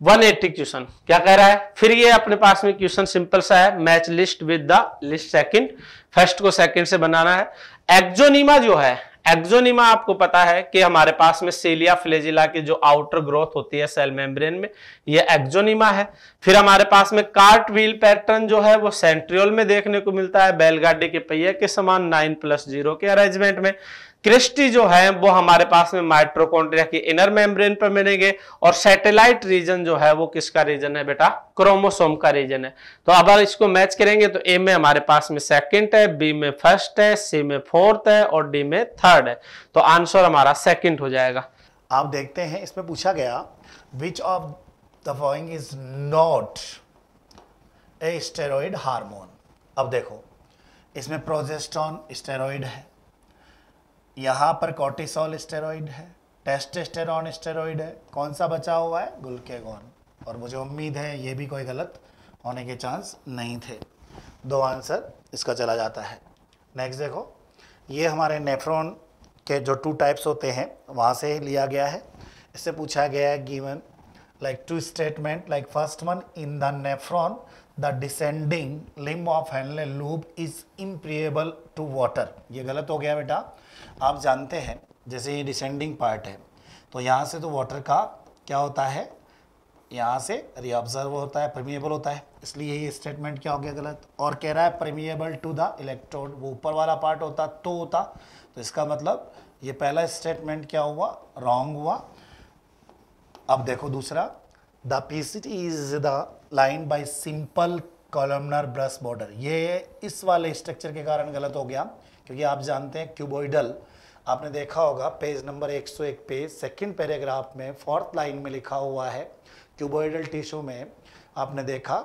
180 क्वेश्चन क्या कह रहा है फिर ये अपने पास में क्वेश्चन सिंपल सा है match list with the list second first को सेकंड से बनाना है एक्जोनिमा जो है एक्जोनिमा आपको पता है कि हमारे पास में सेलिया फ्लेजिला की जो आउटर ग्रोथ होती है सेल मेम्ब्रेन में ये एक्जोनिमा है फिर हमारे पास में कार्ट व्हील पैटर्न जो है वो सेंट्रियोल में देखने को मिलता है बैलगाड़ी के पहिए के समान नाइन प्लस जीरो के अरेंजमेंट में क्रिस्टी जो है वो हमारे पास में माइट्रोकॉन्ड्रिया की इनर मेम्ब्रेन पर मिलेंगे और सैटेलाइट रीजन जो है वो किसका रीजन है बेटा क्रोमोसोम का रीजन है तो अब इसको मैच करेंगे तो ए में हमारे पास में सेकंड है बी में फर्स्ट है सी में फोर्थ है और डी में थर्ड है तो आंसर हमारा सेकेंड हो जाएगा आप देखते हैं इसमें पूछा गया which of the is not a steroid hormone अब देखो इसमें प्रोजेस्ट्रॉन स्टेरॉइड है यहाँ पर कॉर्टिसोल स्टेरॉइड है टेस्टेस्टेरॉन स्टेरॉइड है कौन सा बचा हुआ है गुलकेगॉन और मुझे उम्मीद है ये भी कोई गलत होने के चांस नहीं थे दो आंसर इसका चला जाता है नेक्स्ट देखो ये हमारे नेफ्रॉन के जो टू टाइप्स होते हैं वहाँ से लिया गया है इससे पूछा गया है given like two statement like first one in the nephron the descending limb of Henle loop is impermeable to water ये गलत हो गया बेटा आप जानते हैं जैसे ये डिसेंडिंग पार्ट है तो यहाँ से तो वाटर का क्या होता है यहाँ से रिऑब्जर्व होता है परमिएबल होता है इसलिए ये स्टेटमेंट क्या हो गया गलत और कह रहा है परमिएबल टू द इलेक्ट्रोड वो ऊपर वाला पार्ट होता तो होता तो इसका मतलब ये पहला स्टेटमेंट क्या हुआ रॉन्ग हुआ अब देखो दूसरा the PCT is the line by simple columnar brush border ये इस वाले स्ट्रक्चर के कारण गलत हो गया क्योंकि आप जानते हैं क्यूबोइडल आपने देखा होगा पेज नंबर 101 पे सेकंड पैराग्राफ में फोर्थ लाइन में लिखा हुआ है क्यूबोइडल टिश्यू में आपने देखा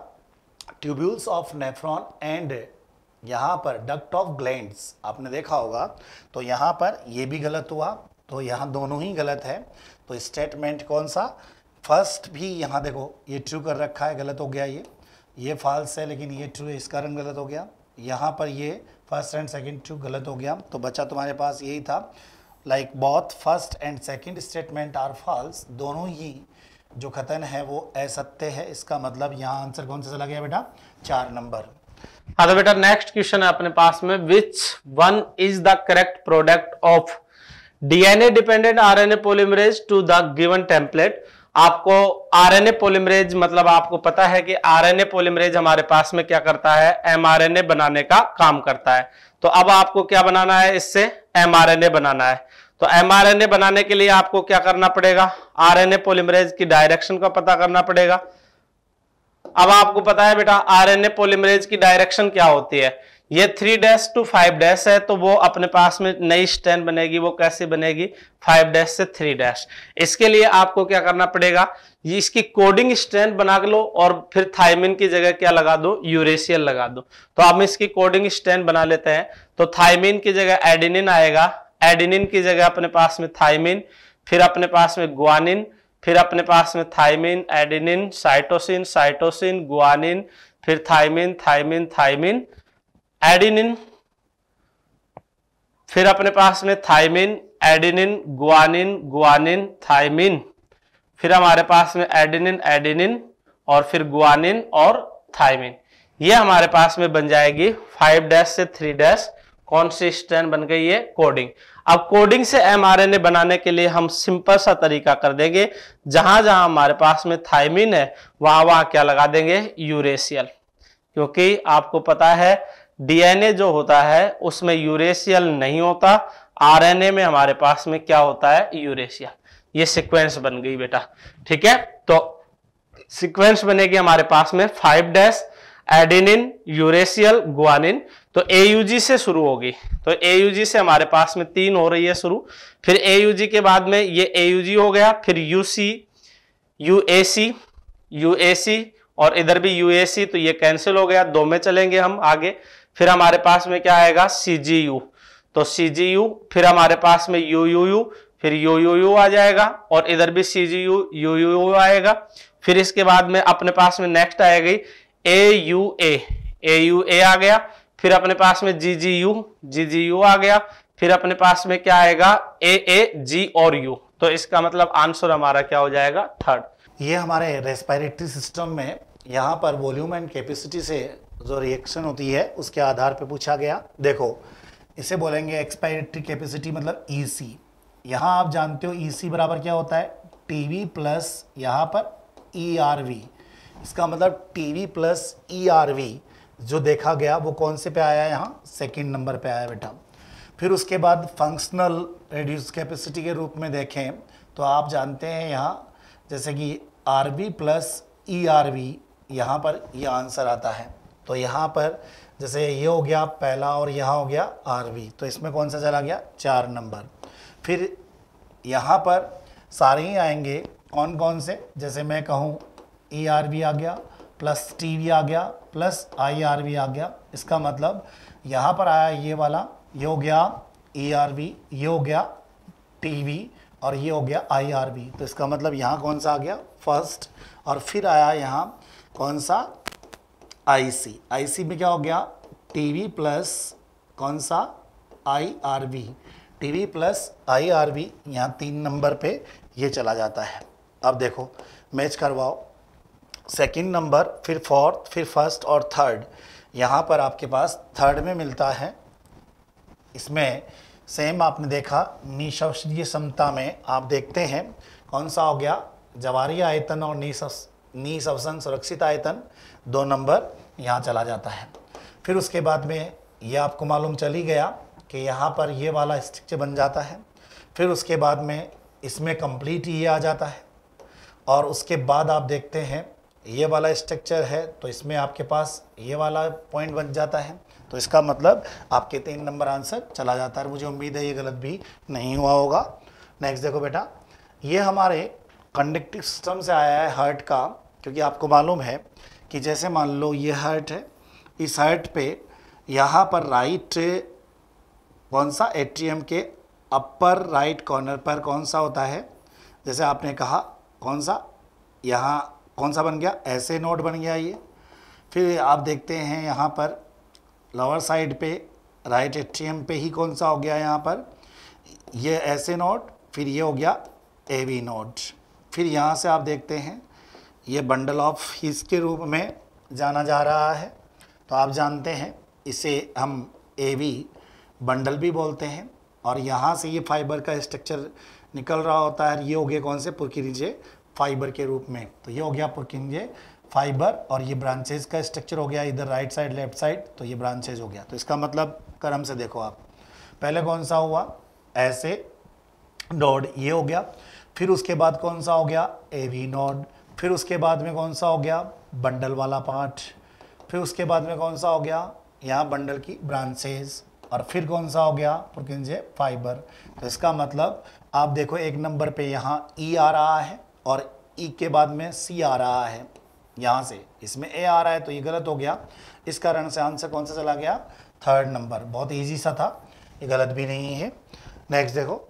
ट्यूब्यूल्स ऑफ नेफ्रॉन एंड यहाँ पर डक्ट ऑफ ग्लैंड्स आपने देखा होगा तो यहाँ पर ये भी गलत हुआ तो यहाँ दोनों ही गलत है तो स्टेटमेंट कौन सा फर्स्ट भी यहाँ देखो ये ट्रू कर रखा है गलत हो गया ये ये फॉल्स है लेकिन ये ट्रू इस कारण गलत हो गया यहाँ पर ये फर्स्ट एंड सेकंड ट्रू गलत हो गया तो बचा तुम्हारे पास यही था like both first and second statement are false दोनों ही जो कथन है वो असत्य है इसका मतलब यहाँ आंसर कौन सा चला गया बेटा चार नंबर हाँ तो बेटा नेक्स्ट क्वेश्चन है अपने पास में which one is the correct product of DNA dependent RNA polymerase to the given template आपको आरएनए पोलिमरेज मतलब आपको पता है कि आरएनए पोलिमरेज हमारे पास में क्या करता है एमआरएनए बनाने का काम करता है तो अब आपको क्या बनाना है इससे एमआरएनए बनाना है तो एमआरएनए बनाने के लिए आपको क्या करना पड़ेगा आरएनए पोलिमरेज की डायरेक्शन का पता करना पड़ेगा अब आपको पता है बेटा आर पोलिमरेज की डायरेक्शन क्या होती है ये three dash two five dash है तो वो अपने पास में नई स्टैंड बनेगी वो कैसे बनेगी फाइव डैश से थ्री डैश इसके लिए आपको क्या करना पड़ेगा ये इसकी कोडिंग स्टैंड बना लो और फिर थाइमिन की जगह क्या लगा दो यूरेशियल लगा दो तो हम इसकी कोडिंग स्टैंड बना लेते हैं तो थाइमिन की जगह एडिनिन आएगा एडिनिन की जगह अपने पास में थाइमिन फिर अपने पास में ग्वानिन फिर अपने पास में thymine adenine cytosine cytosine guanine फिर थाइमिन थाइमिन थाइमिन एडिनिन फिर अपने पास में thymine adenine guanine guanine thymine फिर हमारे पास में एडिनिन एडिनिन और फिर गुआनिन और थाइमिन ये हमारे पास में बन जाएगी फाइव डैश से थ्री डैश कौन सी स्टैंड बन गई है कोडिंग अब कोडिंग से एमआरएनए बनाने के लिए हम सिंपल सा तरीका कर देंगे जहां जहां हमारे पास में थाइमिन है वहां वहां क्या लगा देंगे यूरेशियल क्योंकि आपको पता है डीएनए जो होता है उसमें यूरेशियल नहीं होता आरएनए में हमारे पास में क्या होता है यूरेशियल ये सीक्वेंस बन गई बेटा ठीक है तो सीक्वेंस बनेगी हमारे पास में five dash adenine uracil guanine तो एयूजी से शुरू होगी तो एयूजी से हमारे पास में तीन हो रही है शुरू फिर एयूजी के बाद में ये एयूजी हो गया फिर यूसी यूएसी यूएसी और इधर भी यूएसी तो ये कैंसिल हो गया दो में चलेंगे हम आगे फिर हमारे पास में क्या आएगा सी जी यू तो सी जी यू फिर हमारे पास में यू यू यू फिर यू यू यू आ जाएगा और इधर भी C G U U U आएगा फिर इसके बाद में अपने पास में नेक्स्ट आएगी ए U A A U A आ गया फिर अपने पास में जी जी यू जी जी यू आ गया फिर अपने पास में क्या आएगा ए ए जी और यू तो इसका मतलब आंसर हमारा क्या हो जाएगा थर्ड ये हमारे रेस्पायरेटरी सिस्टम में यहाँ पर वॉल्यूम एंड कैपेसिटी से जो रिएक्शन होती है उसके आधार पे पूछा गया देखो इसे बोलेंगे एक्सपायरेटरी कैपेसिटी मतलब ई e सी यहाँ आप जानते हो ई e सी बराबर क्या होता है टी वी प्लस यहाँ पर ई आर वी इसका मतलब T V plus E R V जो देखा गया वो कौन से पे आया यहाँ सेकेंड नंबर पे आया बेटा फिर उसके बाद फंक्शनल रेड्यूस कैपेसिटी के रूप में देखें तो आप जानते हैं यहाँ जैसे कि R B plus E R V यहाँ पर यह आंसर आता है तो यहाँ पर जैसे ये हो गया पहला और यहाँ हो गया वी तो इसमें कौन सा चला गया चार नंबर फिर यहाँ पर सारे ही आएंगे कौन कौन से जैसे मैं कहूँ ई आर वी आ गया प्लस टी वी आ गया प्लस आई आर वी आ गया इसका मतलब यहाँ पर आया ये वाला ये हो गया ई आर वी ये हो गया टी वी और ये हो गया आई आर वी तो इसका मतलब यहाँ कौन सा आ गया फर्स्ट और फिर आया यहाँ कौन सा आईसी आईसी में क्या हो गया टीवी प्लस कौन सा I R V TV plus I R V यहाँ तीन नंबर पे ये चला जाता है अब देखो मैच करवाओ सेकंड नंबर फिर फोर्थ फिर फर्स्ट और थर्ड यहाँ पर आपके पास थर्ड में मिलता है इसमें सेम आपने देखा निशवषणीय समता में आप देखते हैं कौन सा हो गया जवारी आयतन और निशन सुरक्षित आयतन दो नंबर यहाँ चला जाता है फिर उसके बाद में ये आपको मालूम चली गया कि यहाँ पर ये वाला स्ट्रक्चर बन जाता है फिर उसके बाद में इसमें कंप्लीट ये आ जाता है और उसके बाद आप देखते हैं ये वाला स्ट्रक्चर है तो इसमें आपके पास ये वाला पॉइंट बन जाता है तो इसका मतलब आपके तीन नंबर आंसर चला जाता है मुझे उम्मीद है ये गलत भी नहीं हुआ होगा नेक्स्ट देखो बेटा ये हमारे कंडक्टिव सिस्टम से आया है हार्ट का क्योंकि आपको मालूम है कि जैसे मान लो ये हर्ट है इस हर्ट पे यहाँ पर राइट कौन सा एट्रियम के अपर राइट कॉर्नर पर कौन सा होता है जैसे आपने कहा कौन सा यहाँ कौन सा बन गया ऐसे नोड बन गया ये फिर आप देखते हैं यहाँ पर लोअर साइड पे राइट एट्रियम पे ही कौन सा हो गया यहाँ पर ये ऐसे नोड फिर ये हो गया ए वी नोड फिर यहाँ से आप देखते हैं ये बंडल ऑफ हीज के रूप में जाना जा रहा है तो आप जानते हैं इसे हम ए वी बंडल भी बोलते हैं और यहाँ से ये फाइबर का स्ट्रक्चर निकल रहा होता है ये हो गया कौन से पुरकिनिजे फाइबर के रूप में तो ये हो गया पुरकिनिजे फाइबर और ये ब्रांचेज का स्ट्रक्चर हो गया इधर राइट साइड लेफ्ट साइड तो ये ब्रांचेज हो गया तो इसका मतलब क्रम से देखो आप पहले कौन सा हुआ ऐसे नोड ये हो गया फिर उसके बाद कौन सा हो गया ए वी नोड फिर उसके बाद में कौन सा हो गया बंडल वाला पार्ट फिर उसके बाद में कौन सा हो गया यहाँ बंडल की ब्रांचेज और फिर कौन सा हो गया पुरकिंजे फाइबर तो इसका मतलब आप देखो एक नंबर पे यहाँ ई e आ रहा है और ई e के बाद में सी आ रहा है यहाँ से इसमें ए आ रहा है तो ये गलत हो गया इस कारण से आंसर कौन सा चला गया थर्ड नंबर बहुत ईजी सा था ये गलत भी नहीं है नेक्स्ट देखो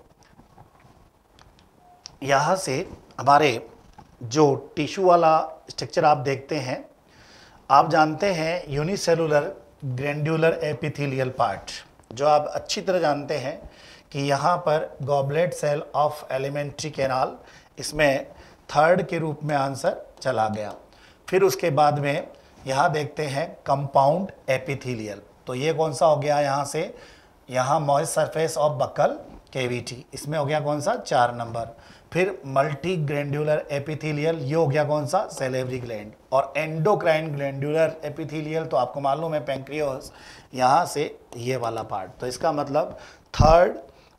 यहाँ से हमारे जो टिश्यू वाला स्ट्रक्चर आप देखते हैं आप जानते हैं यूनिसेलुलर ग्रैंड्यूलर एपिथेलियल पार्ट जो आप अच्छी तरह जानते हैं कि यहाँ पर goblet cell of alimentary canal इसमें थर्ड के रूप में आंसर चला गया फिर उसके बाद में यहाँ देखते हैं कंपाउंड एपिथेलियल तो ये कौन सा हो गया यहाँ से यहाँ moist surface of buccal cavity इसमें हो गया कौन सा चार नंबर फिर मल्टी ग्रैंडुलर एपिथीलियल ये हो गया कौन सा सेलेवरी ग्लैंड और एंडोक्राइन ग्लैंडुलर एपिथीलियल तो आपको मालूम है पेंक्रियोस यहाँ से ये वाला पार्ट तो इसका मतलब थर्ड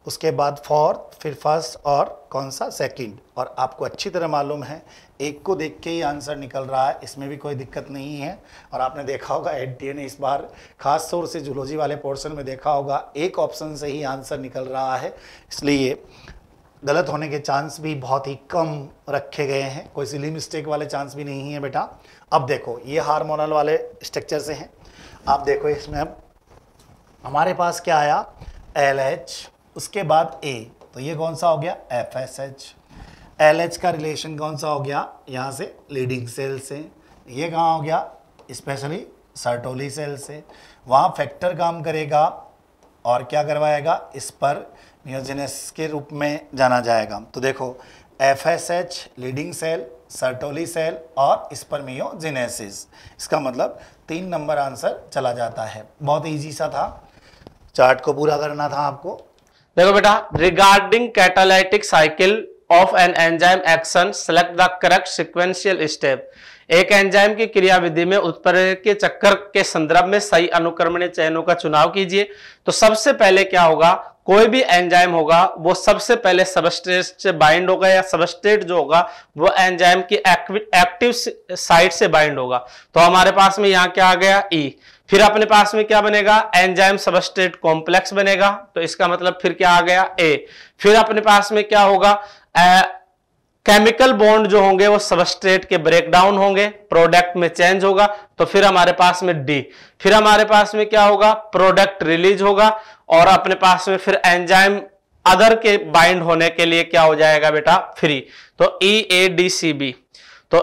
उसके बाद फोर्थ फिर फर्स्ट और कौन सा सेकंड और आपको अच्छी तरह मालूम है एक को देख के ही आंसर निकल रहा है इसमें भी कोई दिक्कत नहीं है और आपने देखा होगा एनटीए ने इस बार खास तौर से जूलॉजी वाले पोर्शन में देखा होगा एक ऑप्शन से ही आंसर निकल रहा है इसलिए गलत होने के चांस भी बहुत ही कम रखे गए हैं कोई सिली मिस्टेक वाले चांस भी नहीं है बेटा अब देखो ये हार्मोनल वाले स्ट्रक्चर से हैं आप देखो इसमें अब हमारे पास क्या आया एल एच उसके बाद ए तो ये कौन सा हो गया F S H L H का रिलेशन कौन सा हो गया यहाँ से लीडिंग सेल से ये कहाँ हो गया स्पेशली सर्टोली सेल से वहाँ फैक्टर काम करेगा और क्या करवाएगा इस पर न्यूजिनस के रूप में जाना जाएगा तो देखो F S H Leydig cell Sertoli cell और स्पर्मियोजिनेसिस इसका मतलब तीन नंबर आंसर चला जाता है बहुत इजी सा था चार्ट को पूरा करना था आपको देखो बेटा regarding catalytic cycle of an enzyme action select the correct sequential step एक एंजाइम की क्रियाविधि में उत्प्रेरक के चक्कर के संदर्भ में सही अनुक्रमणीय चयनों का चुनाव कीजिए तो सबसे पहले क्या होगा कोई भी एंजाइम होगा वो सबसे पहले सबस्ट्रेट से बाइंड होगा या सबस्ट्रेट जो होगा वो एंजाइम की एक्टिव साइट से बाइंड होगा तो हमारे पास में यहाँ क्या आ गया ई e. फिर अपने पास में क्या बनेगा एंजाइम सबस्ट्रेट कॉम्प्लेक्स बनेगा तो इसका मतलब फिर क्या आ गया ए फिर अपने पास में क्या होगा ए, केमिकल बॉन्ड जो होंगे वो सबस्ट्रेट के ब्रेकडाउन होंगे प्रोडक्ट में चेंज होगा तो फिर हमारे पास में डी फिर हमारे पास में क्या होगा प्रोडक्ट रिलीज होगा और अपने पास में फिर एंजाइम अदर के बाइंड होने के लिए क्या हो जाएगा बेटा फ्री तो ई ए डी सी बी तो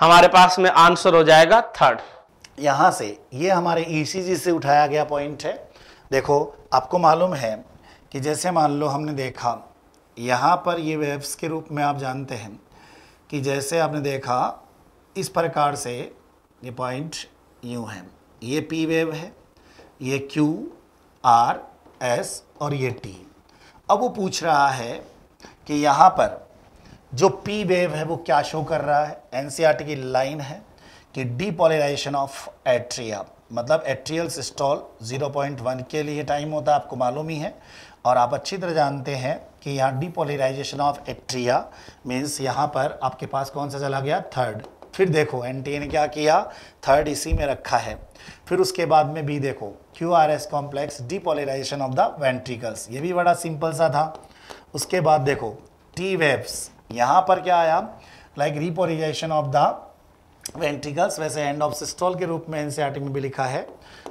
हमारे पास में आंसर हो जाएगा थर्ड यहां से ये हमारे ईसीजी e से उठाया गया पॉइंट है देखो आपको मालूम है कि जैसे मान लो हमने देखा यहाँ पर ये वेब्स के रूप में आप जानते हैं कि जैसे आपने देखा इस प्रकार से ये पॉइंट यू है ये पी वेव है ये क्यू आर एस और ये टी अब वो पूछ रहा है कि यहाँ पर जो पी वेव है वो क्या शो कर रहा है एन e की लाइन है कि डीपोलराइजेशन ऑफ एट्रिया मतलब एट्रियल सिस्टॉल 0.1 के लिए टाइम होता है आपको मालूम ही है और आप अच्छी तरह जानते हैं कि यहाँ डीपोलराइजेशन ऑफ एट्रिया मीन्स यहाँ पर आपके पास कौन सा चला गया थर्ड फिर देखो एन टी ने क्या किया थर्ड इसी e में रखा है फिर उसके बाद में बी देखो Q R S complex depolarisation of the ventricles ये भी बड़ा सिंपल सा था उसके बाद देखो टी वेब्स यहाँ पर क्या आया like repolarisation of the ventricles वैसे एंड ऑफ सिस्टोल के रूप में एन e में भी लिखा है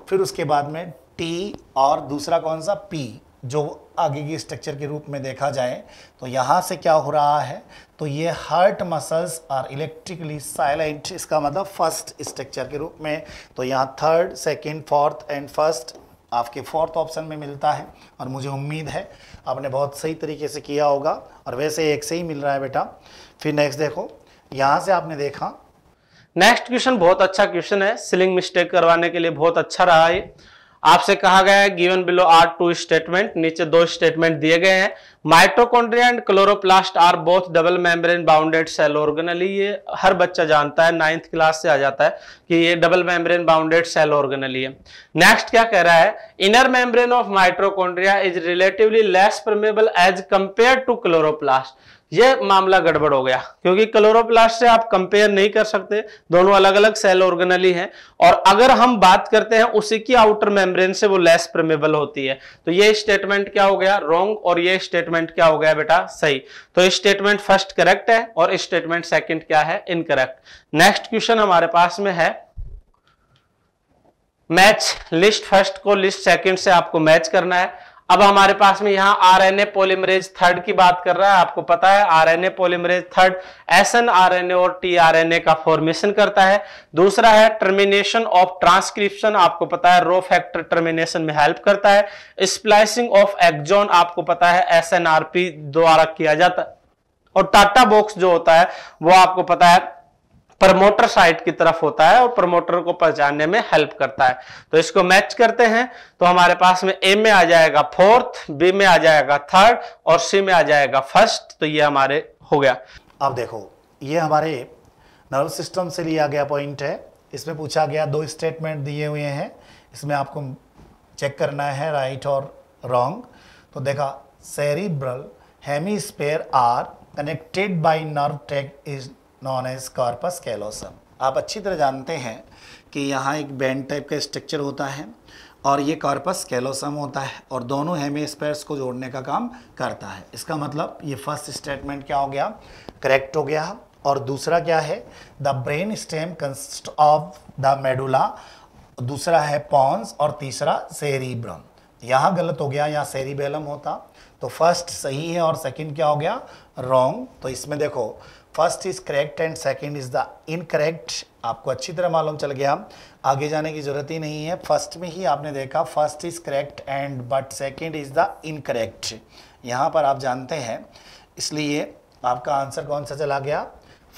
फिर उसके बाद में टी और दूसरा कौन सा पी जो आगे की स्ट्रक्चर के रूप में देखा जाए तो यहाँ से क्या हो रहा है तो ये heart muscles are electrically silent इसका मतलब फर्स्ट स्ट्रक्चर के रूप में तो यहाँ third second fourth and first आपके फोर्थ ऑप्शन में मिलता है और मुझे उम्मीद है आपने बहुत सही तरीके से किया होगा और वैसे एक से ही मिल रहा है बेटा फिर नेक्स्ट देखो यहाँ से आपने देखा नेक्स्ट क्वेश्चन बहुत अच्छा क्वेश्चन है सिलिंग मिस्टेक करवाने के लिए बहुत अच्छा रहा है आपसे कहा गया है given below are two statement नीचे दो स्टेटमेंट दिए गए हैं mitochondria and chloroplast are both double membrane bounded cell organelle ये हर बच्चा जानता है नाइन्थ क्लास से आ जाता है कि ये double membrane bounded cell organelle है नेक्स्ट क्या कह रहा है inner membrane of mitochondria is relatively less permeable as compare to chloroplast ये मामला गड़बड़ हो गया क्योंकि क्लोरोप्लास्ट से आप कंपेयर नहीं कर सकते दोनों अलग अलग सेल ऑर्गेनली हैं और अगर हम बात करते हैं उसी की आउटर मेम्ब्रेन से वो लेस प्रेमेबल होती है तो ये स्टेटमेंट क्या हो गया रॉन्ग और ये स्टेटमेंट क्या हो गया बेटा सही तो स्टेटमेंट फर्स्ट करेक्ट है और स्टेटमेंट सेकेंड क्या है इनकरेक्ट नेक्स्ट क्वेश्चन हमारे पास में है मैच लिस्ट फर्स्ट को लिस्ट सेकंड से आपको मैच करना है अब हमारे पास में यहाँ आरएनए पोलिमरेज थर्ड की बात कर रहा है आपको पता है RNA polymerase third SN RNA और टीआरएनए का फॉर्मेशन करता है दूसरा है टर्मिनेशन ऑफ ट्रांसक्रिप्शन आपको पता है रो फैक्टर टर्मिनेशन में हेल्प करता है स्प्लाइसिंग ऑफ एक्जोन आपको पता है एसएनआरपी द्वारा किया जाता है और टाटा बॉक्स जो होता है वो आपको पता है प्रमोटर साइट की तरफ होता है और प्रमोटर को पहचानने में हेल्प करता है तो इसको मैच करते हैं तो हमारे पास में ए में आ जाएगा फोर्थ बी में आ जाएगा थर्ड और सी में आ जाएगा फर्स्ट तो ये हमारे हो गया अब देखो ये हमारे नर्व सिस्टम से लिया गया पॉइंट है इसमें पूछा गया दो स्टेटमेंट दिए हुए हैं इसमें आपको चेक करना है राइट और रॉन्ग तो देखा cerebral hemisphere are connected by nerve tract is known as corpus callosum आप अच्छी तरह जानते हैं कि यहाँ एक बैंड टाइप का स्ट्रक्चर होता है और ये कॉर्पस कैलोसम होता है और दोनों हेमिस्फेयर्स को जोड़ने का काम करता है इसका मतलब ये फर्स्ट स्टेटमेंट क्या हो गया करेक्ट हो गया और दूसरा क्या है the brain stem consist of the medulla दूसरा है पॉन्स और तीसरा सेरीब्रम यहाँ गलत हो गया यहाँ सेरीबेलम होता तो फर्स्ट सही है और सेकंड क्या हो गया रॉन्ग तो इसमें देखो first is correct and second is the incorrect आपको अच्छी तरह मालूम चल गया आगे जाने की ज़रूरत ही नहीं है फर्स्ट में ही आपने देखा first is correct and but second is the incorrect यहाँ पर आप जानते हैं इसलिए आपका आंसर कौन सा चला गया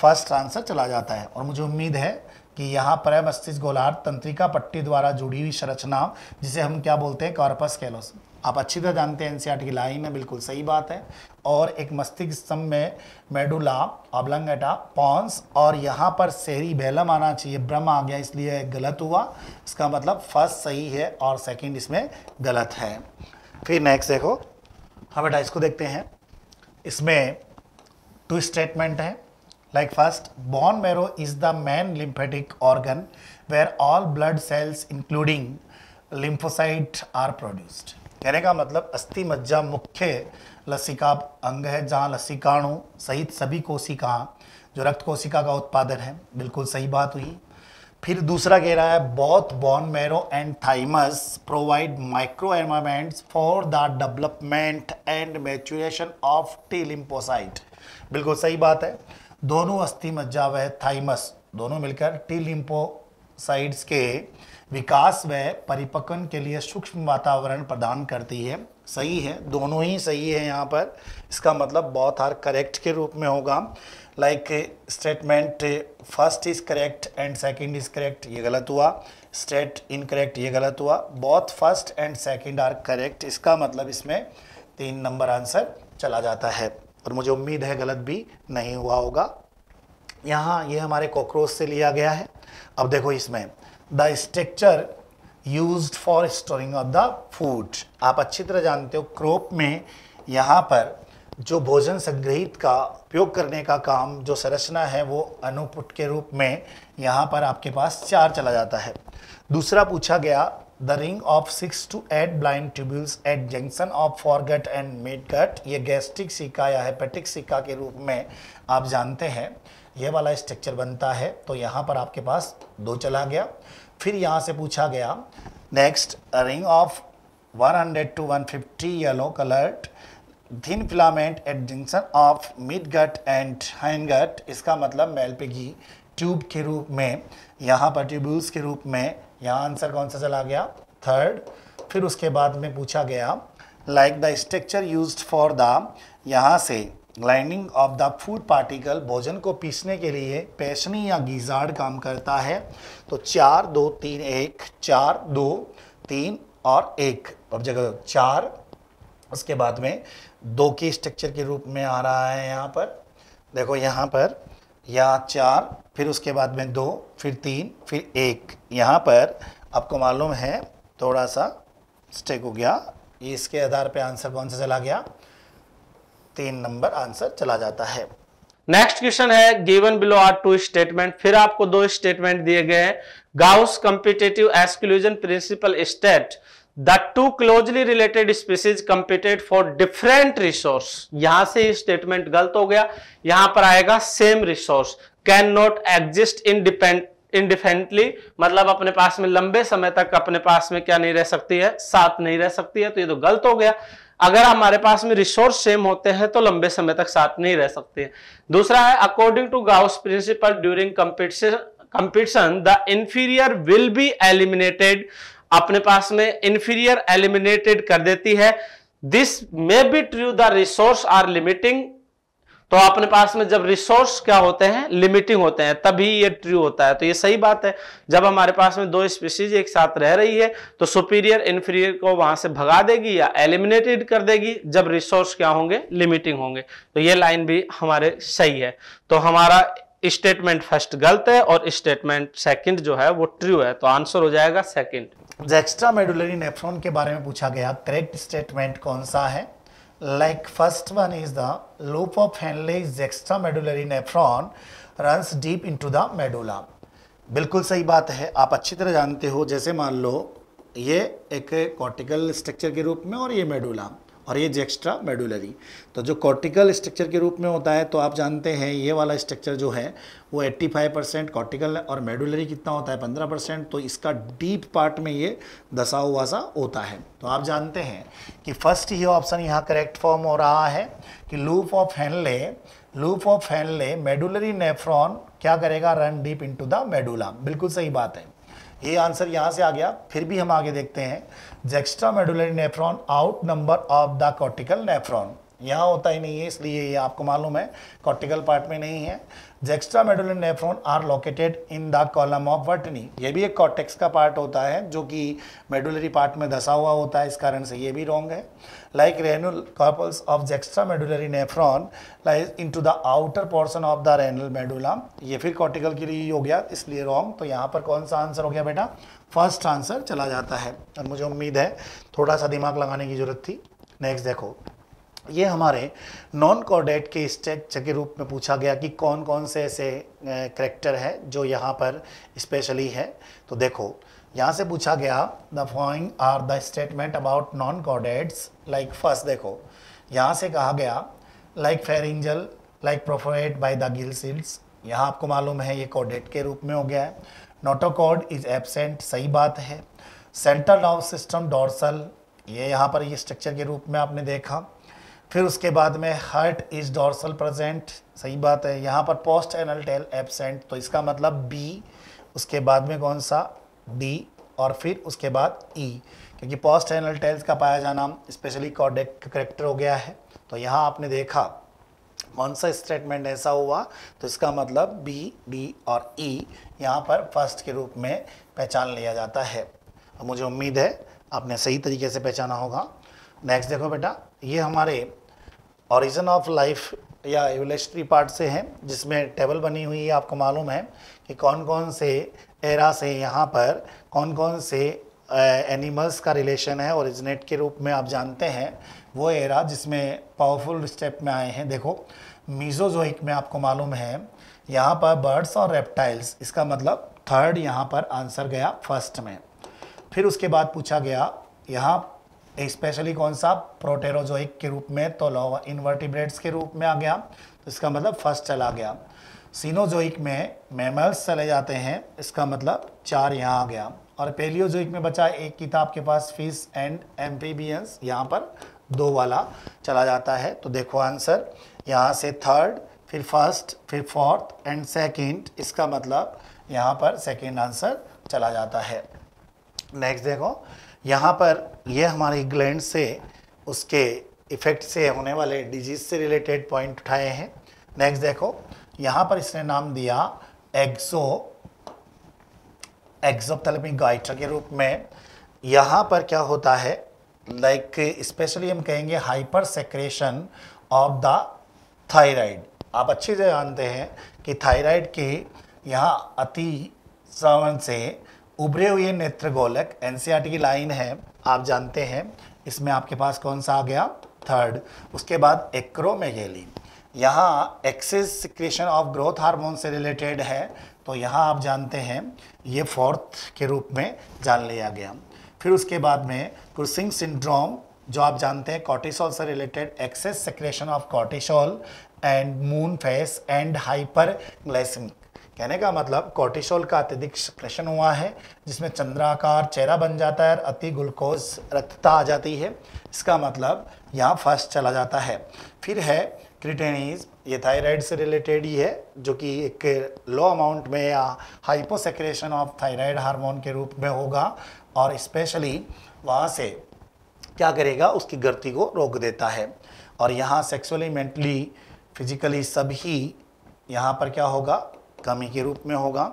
फर्स्ट आंसर चला जाता है और मुझे उम्मीद है कि यहाँ पर है मस्तिष्क गोलार्थ तंत्रिका पट्टी द्वारा जुड़ी हुई संरचना जिसे हम क्या बोलते हैं कॉर्पस कैलोसम आप अच्छी तरह जानते हैं एनसीआर की लाइन है बिल्कुल सही बात है और एक मस्तिष्क स्तंभ में मेडुला ऑब्लंगटा पॉन्स और यहाँ पर सेरी बेलम आना चाहिए ब्रह्म आ गया इसलिए गलत हुआ इसका मतलब फर्स्ट सही है और सेकंड इसमें गलत है फिर नेक्स्ट देखो हाँ बेटा इसको देखते हैं इसमें टू स्टेटमेंट है like first bone marrow is the main lymphatic organ where all blood cells including lymphocyte are produced कहने का मतलब अस्थि मज्जा मुख्य लसिका अंग है जहाँ लसिकाणु सहित सभी कोशिका जो रक्त कोशिका का उत्पादन है बिल्कुल सही बात हुई फिर दूसरा कह रहा है both bone marrow and thymus provide micro environments for the development and maturation of T lymphocyte बिल्कुल सही बात है दोनों अस्थि मज्जा व थाइमस दोनों मिलकर टीलिम्पोसाइट्स के विकास व परिपक्वन के लिए सूक्ष्म वातावरण प्रदान करती है सही है दोनों ही सही है यहाँ पर इसका मतलब बहुत आर करेक्ट के रूप में होगा like statement first is correct and second is correct ये गलत हुआ स्टेट इनकरेक्ट ये गलत हुआ बहुत first and second are correct इसका मतलब इसमें तीन नंबर आंसर चला जाता है और मुझे उम्मीद है गलत भी नहीं हुआ होगा यहाँ ये हमारे कॉकरोच से लिया गया है अब देखो इसमें the structure use for storing of the food आप अच्छी तरह जानते हो क्रोप में यहाँ पर जो भोजन संग्रहित का उपयोग करने का काम जो संरचना है वो अनुपुट के रूप में यहाँ पर आपके पास चार चला जाता है दूसरा पूछा गया the ring of six to eight blind tubules at junction of foregut and mid gut ये गैस्ट्रिक सिक्का या हेपेटिक सिक्का के रूप में आप जानते हैं यह वाला स्ट्रक्चर बनता है तो यहाँ पर आपके पास दो चला गया फिर यहाँ से पूछा गया next ring of 100 to 150 yellow coloured thin filament at junction of mid gut and hind gut इसका मतलब मेलपेगी ट्यूब के रूप में यहाँ पर ट्यूब्यूल्स के रूप में यहाँ आंसर कौन सा चला गया थर्ड फिर उसके बाद में पूछा गया like the structure use for the यहाँ से grinding of the food particle भोजन को पीसने के लिए पैसनी या गीजाड़ काम करता है तो चार दो तीन एक चार दो तीन और एक अब जगह चार उसके बाद में दो के स्ट्रक्चर के रूप में आ रहा है यहाँ पर देखो यहाँ पर या चार फिर उसके बाद में दो फिर तीन फिर एक यहाँ पर आपको मालूम है थोड़ा सा स्टेक हो गया इसके आधार पे आंसर कौन सा चला गया तीन नंबर आंसर चला जाता है नेक्स्ट क्वेश्चन है given below are two statement फिर आपको दो स्टेटमेंट दिए गए हैं Gause competitive exclusion principle state the two closely related species competed for different resource यहां से स्टेटमेंट गलत हो गया यहां पर आएगा same resource can not exist independent independently मतलब अपने पास में लंबे समय तक अपने पास में क्या नहीं रह सकती है साथ नहीं रह सकती है तो ये तो गलत हो गया अगर हमारे पास में रिसोर्स सेम होते हैं तो लंबे समय तक साथ नहीं रह सकते दूसरा है according to Gause principle during competition the inferior will be eliminated अपने पास में इंफीरियर एलिमिनेटेड कर देती है this may be true the resource are limiting तो अपने पास में जब रिसोर्स क्या होते हैं लिमिटिंग होते हैं तभी ये ट्रू होता है तो ये सही बात है जब हमारे पास में दो स्पीसीज एक साथ रह रही है तो सुपीरियर इन्फीरियर को वहां से भगा देगी या एलिमिनेटेड कर देगी जब रिसोर्स क्या होंगे लिमिटिंग होंगे तो ये लाइन भी हमारे सही है तो हमारा स्टेटमेंट फर्स्ट गलत है और स्टेटमेंट सेकंड जो है वो ट्रू है तो आंसर हो जाएगा सेकंड एक्स्ट्रा मेडुलरी नेफ्रॉन के बारे में पूछा गया करेक्ट स्टेटमेंट कौन सा है like first one is the loop of Henley's extramedullary nephron runs deep into the medulla बिल्कुल सही बात है आप अच्छी तरह जानते हो जैसे मान लो ये एक कॉर्टिकल स्ट्रक्चर के रूप में और ये मेडुला और ये जेक्स्ट्रा मेडुलरी तो जो कॉर्टिकल स्ट्रक्चर के रूप में होता है तो आप जानते हैं ये वाला स्ट्रक्चर जो है वो 85 परसेंट कॉर्टिकल और मेडुलरी कितना होता है 15 परसेंट तो इसका डीप पार्ट में ये दसा हुआ सा होता है तो आप जानते हैं कि फर्स्ट ही ऑप्शन यहाँ करेक्ट फॉर्म हो रहा है कि loop of Henle loop of Henle medullary nephron क्या करेगा run deep in the medulla बिल्कुल सही बात है ये आंसर यहाँ से आ गया फिर भी हम आगे देखते हैं juxtamedullary nephron out number of the cortical nephron यहाँ होता ही नहीं है इसलिए ये आपको मालूम है कॉर्टिकल पार्ट में नहीं है juxtamedullary nephron are located in the column of Bertini ये भी एक कॉर्टेक्स का पार्ट होता है जो कि मेडुलरी पार्ट में धसा हुआ होता है इस कारण से ये भी रॉन्ग है like renal corpuscles of juxtamedullary nephron lies in to the outer portion of the renal medulla ये फिर कॉर्टिकल के लिए हो गया इसलिए रॉन्ग तो यहाँ पर कौन सा आंसर हो गया बेटा फर्स्ट आंसर चला जाता है और मुझे उम्मीद है थोड़ा सा दिमाग लगाने की ज़रूरत थी नेक्स्ट देखो ये हमारे नॉन कॉर्डेट के स्ट्रेच के रूप में पूछा गया कि कौन कौन से ऐसे करेक्टर है जो यहाँ पर स्पेशली है तो देखो यहाँ से पूछा गया the following are the statement about non chordates like first देखो यहाँ से कहा गया like pharyngeal like perforated by the gills यहाँ आपको मालूम है ये कॉर्डेट के रूप में हो गया है नोटोकॉर्ड इज एबसेंट सही बात है सेंट्रल नर्व सिस्टम डोर्सल ये यहाँ पर ये स्ट्रक्चर के रूप में आपने देखा फिर उसके बाद में हर्ट इज डोर्सल प्रेजेंट सही बात है यहाँ पर पोस्ट एनल टेल एबसेंट तो इसका मतलब बी उसके बाद में कौन सा डी और फिर उसके बाद ई e, क्योंकि पोस्ट एनल टेल्स का पाया जाना स्पेशली कॉडेक्ट करेक्टर हो गया है तो यहाँ आपने देखा कौन सा स्टेटमेंट ऐसा हुआ तो इसका मतलब बी डी और ई e यहाँ पर फर्स्ट के रूप में पहचान लिया जाता है अब मुझे उम्मीद है आपने सही तरीके से पहचाना होगा नेक्स्ट देखो बेटा ये हमारे ऑरिजन ऑफ लाइफ या एवलेशनरी पार्ट से हैं जिसमें टेबल बनी हुई है आपको मालूम है कि कौन कौन से एरा से यहाँ पर कौन कौन से एनिमल्स का रिलेशन है ओरिजिनेट के रूप में आप जानते हैं वो एरा जिसमें पावरफुल स्टेप में आए हैं देखो मीजोजोइक में आपको मालूम है यहाँ पर बर्ड्स और रेप्टाइल्स इसका मतलब थर्ड यहाँ पर आंसर गया फर्स्ट में फिर उसके बाद पूछा गया यहाँ स्पेशली कौन सा प्रोटेरोजोइक के रूप में तो लॉ इन्वर्टिब्रेट्स के रूप में आ गया तो इसका मतलब फर्स्ट चला गया सीनोजोइक में मेमल्स चले जाते हैं इसका मतलब चार यहाँ आ गया और पेलियोजोइक में बचा एक किताब के पास फिश एंड एम्फीबियंस यहाँ पर दो वाला चला जाता है तो देखो आंसर यहाँ से थर्ड फिर फर्स्ट फिर फोर्थ एंड सेकंड इसका मतलब यहाँ पर सेकंड आंसर चला जाता है नेक्स्ट देखो यहाँ पर ये हमारे ग्लैंड से उसके इफ़ेक्ट से होने वाले डिजीज से रिलेटेड पॉइंट उठाए हैं नेक्स्ट देखो यहाँ पर इसने नाम दिया एक्सो एक्सोपथेलेमिक गाइटर के रूप में यहाँ पर क्या होता है लाइक स्पेशली हम कहेंगे hypersecretion of the thyroid आप अच्छे से जानते हैं कि थायराइड के यहाँ अति श्रवण से उभरे हुए नेत्र गोलक एन e की लाइन है आप जानते हैं इसमें आपके पास कौन सा आ गया थर्ड उसके बाद एक्रोमेगेली यहाँ excess secretion of growth hormone से रिलेटेड है तो यहाँ आप जानते हैं ये फोर्थ के रूप में जान लिया गया फिर उसके बाद में कुर्सिंग सिंड्रोम जो आप जानते हैं कॉर्टिसोल से related excess secretion of cortisol and moon face and hyperglycaemic कहने का मतलब कॉर्टिसोल का अत्यधिक सेक्रेशन हुआ है जिसमें चंद्राकार चेहरा बन जाता है और अति ग्लूकोज रक्तता आ जाती है इसका मतलब यहाँ फर्स्ट चला जाता है फिर है क्रिटेनिज ये थायराइड से रिलेटेड ही है जो कि एक लो अमाउंट में या हाइपोसेक्रेशन ऑफ थायराइड हार्मोन के रूप में होगा और स्पेशली वहाँ से क्या करेगा उसकी गलती को रोक देता है और यहाँ सेक्सुअली मेंटली फिजिकली सभी यहाँ पर क्या होगा कमी के रूप में होगा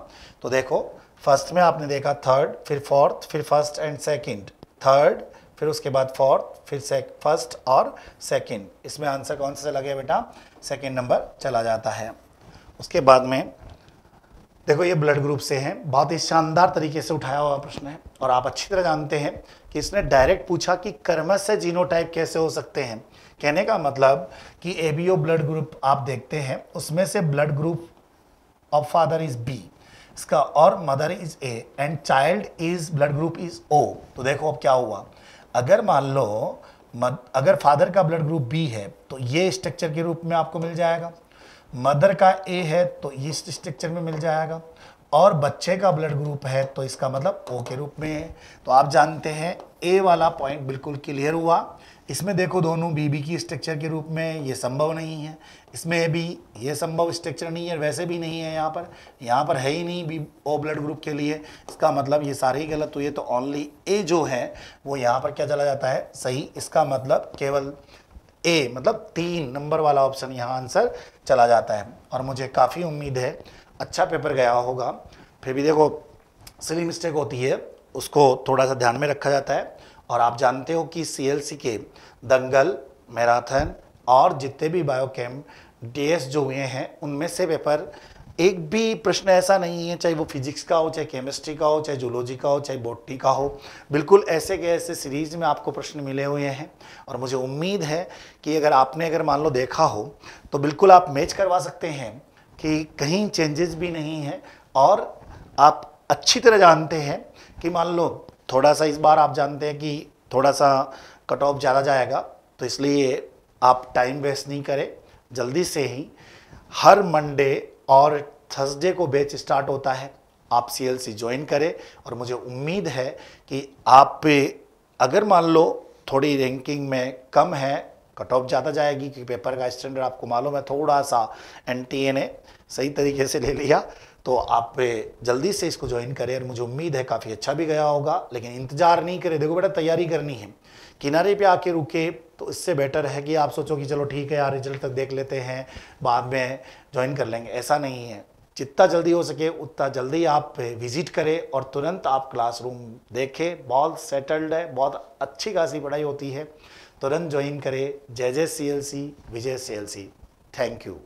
तो देखो फर्स्ट में आपने देखा थर्ड फिर फोर्थ फिर फर्स्ट एंड सेकंड थर्ड फिर उसके बाद फोर्थ फिर से फर्स्ट और सेकंड इसमें आंसर कौन सा लगे बेटा सेकंड नंबर चला जाता है उसके बाद में देखो ये ब्लड ग्रुप से है बहुत ही शानदार तरीके से उठाया हुआ प्रश्न है और आप अच्छी तरह जानते हैं कि इसने डायरेक्ट पूछा कि कर्मस से जीनोटाइप कैसे हो सकते हैं कहने का मतलब कि A B O blood group आप देखते हैं उसमें से blood group of father is B इसका और mother is A and child is blood group is O तो देखो अब क्या हुआ अगर मान लो मद, अगर फादर का ब्लड ग्रुप बी है तो ये स्ट्रक्चर के रूप में आपको मिल जाएगा मदर का ए है तो इस स्ट्रक्चर में मिल जाएगा और बच्चे का ब्लड ग्रुप है तो इसका मतलब ओ के रूप में है तो आप जानते हैं ए वाला पॉइंट बिल्कुल क्लियर हुआ इसमें देखो दोनों बीबी की स्ट्रक्चर के रूप में ये संभव नहीं है इसमें भी ये संभव स्ट्रक्चर नहीं है वैसे भी नहीं है यहाँ पर यहाँ पर है ही नहीं बी ओ ब्लड ग्रुप के लिए इसका मतलब ये सारे ही गलत हुए तो ओनली ए जो है वो यहाँ पर क्या चला जाता है सही इसका मतलब केवल ए मतलब तीन नंबर वाला ऑप्शन यहाँ आंसर चला जाता है और मुझे काफ़ी उम्मीद है अच्छा पेपर गया होगा फिर भी देखो सिली मिस्टेक होती है उसको थोड़ा सा ध्यान में रखा जाता है और आप जानते हो कि सी के दंगल मैराथन और जितने भी बायोकेम डी जो हुए हैं उनमें से पेपर एक भी प्रश्न ऐसा नहीं है चाहे वो फिजिक्स का हो चाहे केमिस्ट्री का हो चाहे जूलॉजी का हो चाहे बॉटनी का हो बिल्कुल ऐसे के ऐसे सीरीज में आपको प्रश्न मिले हुए हैं और मुझे उम्मीद है कि अगर आपने अगर मान लो देखा हो तो बिल्कुल आप मैच करवा सकते हैं कि कहीं चेंजेस भी नहीं है और आप अच्छी तरह जानते हैं कि मान लो थोड़ा सा इस बार आप जानते हैं कि थोड़ा सा कट ऑफ ज़्यादा जाएगा तो इसलिए आप टाइम वेस्ट नहीं करें जल्दी से ही हर मंडे और थर्सडे को बैच स्टार्ट होता है आप सी एल सी ज्वाइन करें और मुझे उम्मीद है कि आप अगर मान लो थोड़ी रैंकिंग में कम है कट ऑफ ज़्यादा जाएगी क्योंकि पेपर का स्टैंडर्ड आपको मालूम है थोड़ा सा एन ने सही तरीके से ले लिया तो आप जल्दी से इसको ज्वाइन करें और मुझे उम्मीद है काफ़ी अच्छा भी गया होगा लेकिन इंतज़ार नहीं करें देखो बेटा तैयारी करनी है किनारे पे आके रुके तो इससे बेटर है कि आप सोचो कि चलो ठीक है यार रिजल्ट तक देख लेते हैं बाद में ज्वाइन कर लेंगे ऐसा नहीं है जितना जल्दी हो सके उतना जल्दी आप विजिट करें और तुरंत आप क्लासरूम देखें बहुत सेटल्ड है बहुत अच्छी खासी पढ़ाई होती है तुरंत ज्वाइन करें जय जय सी एल सी विजय C L C thank you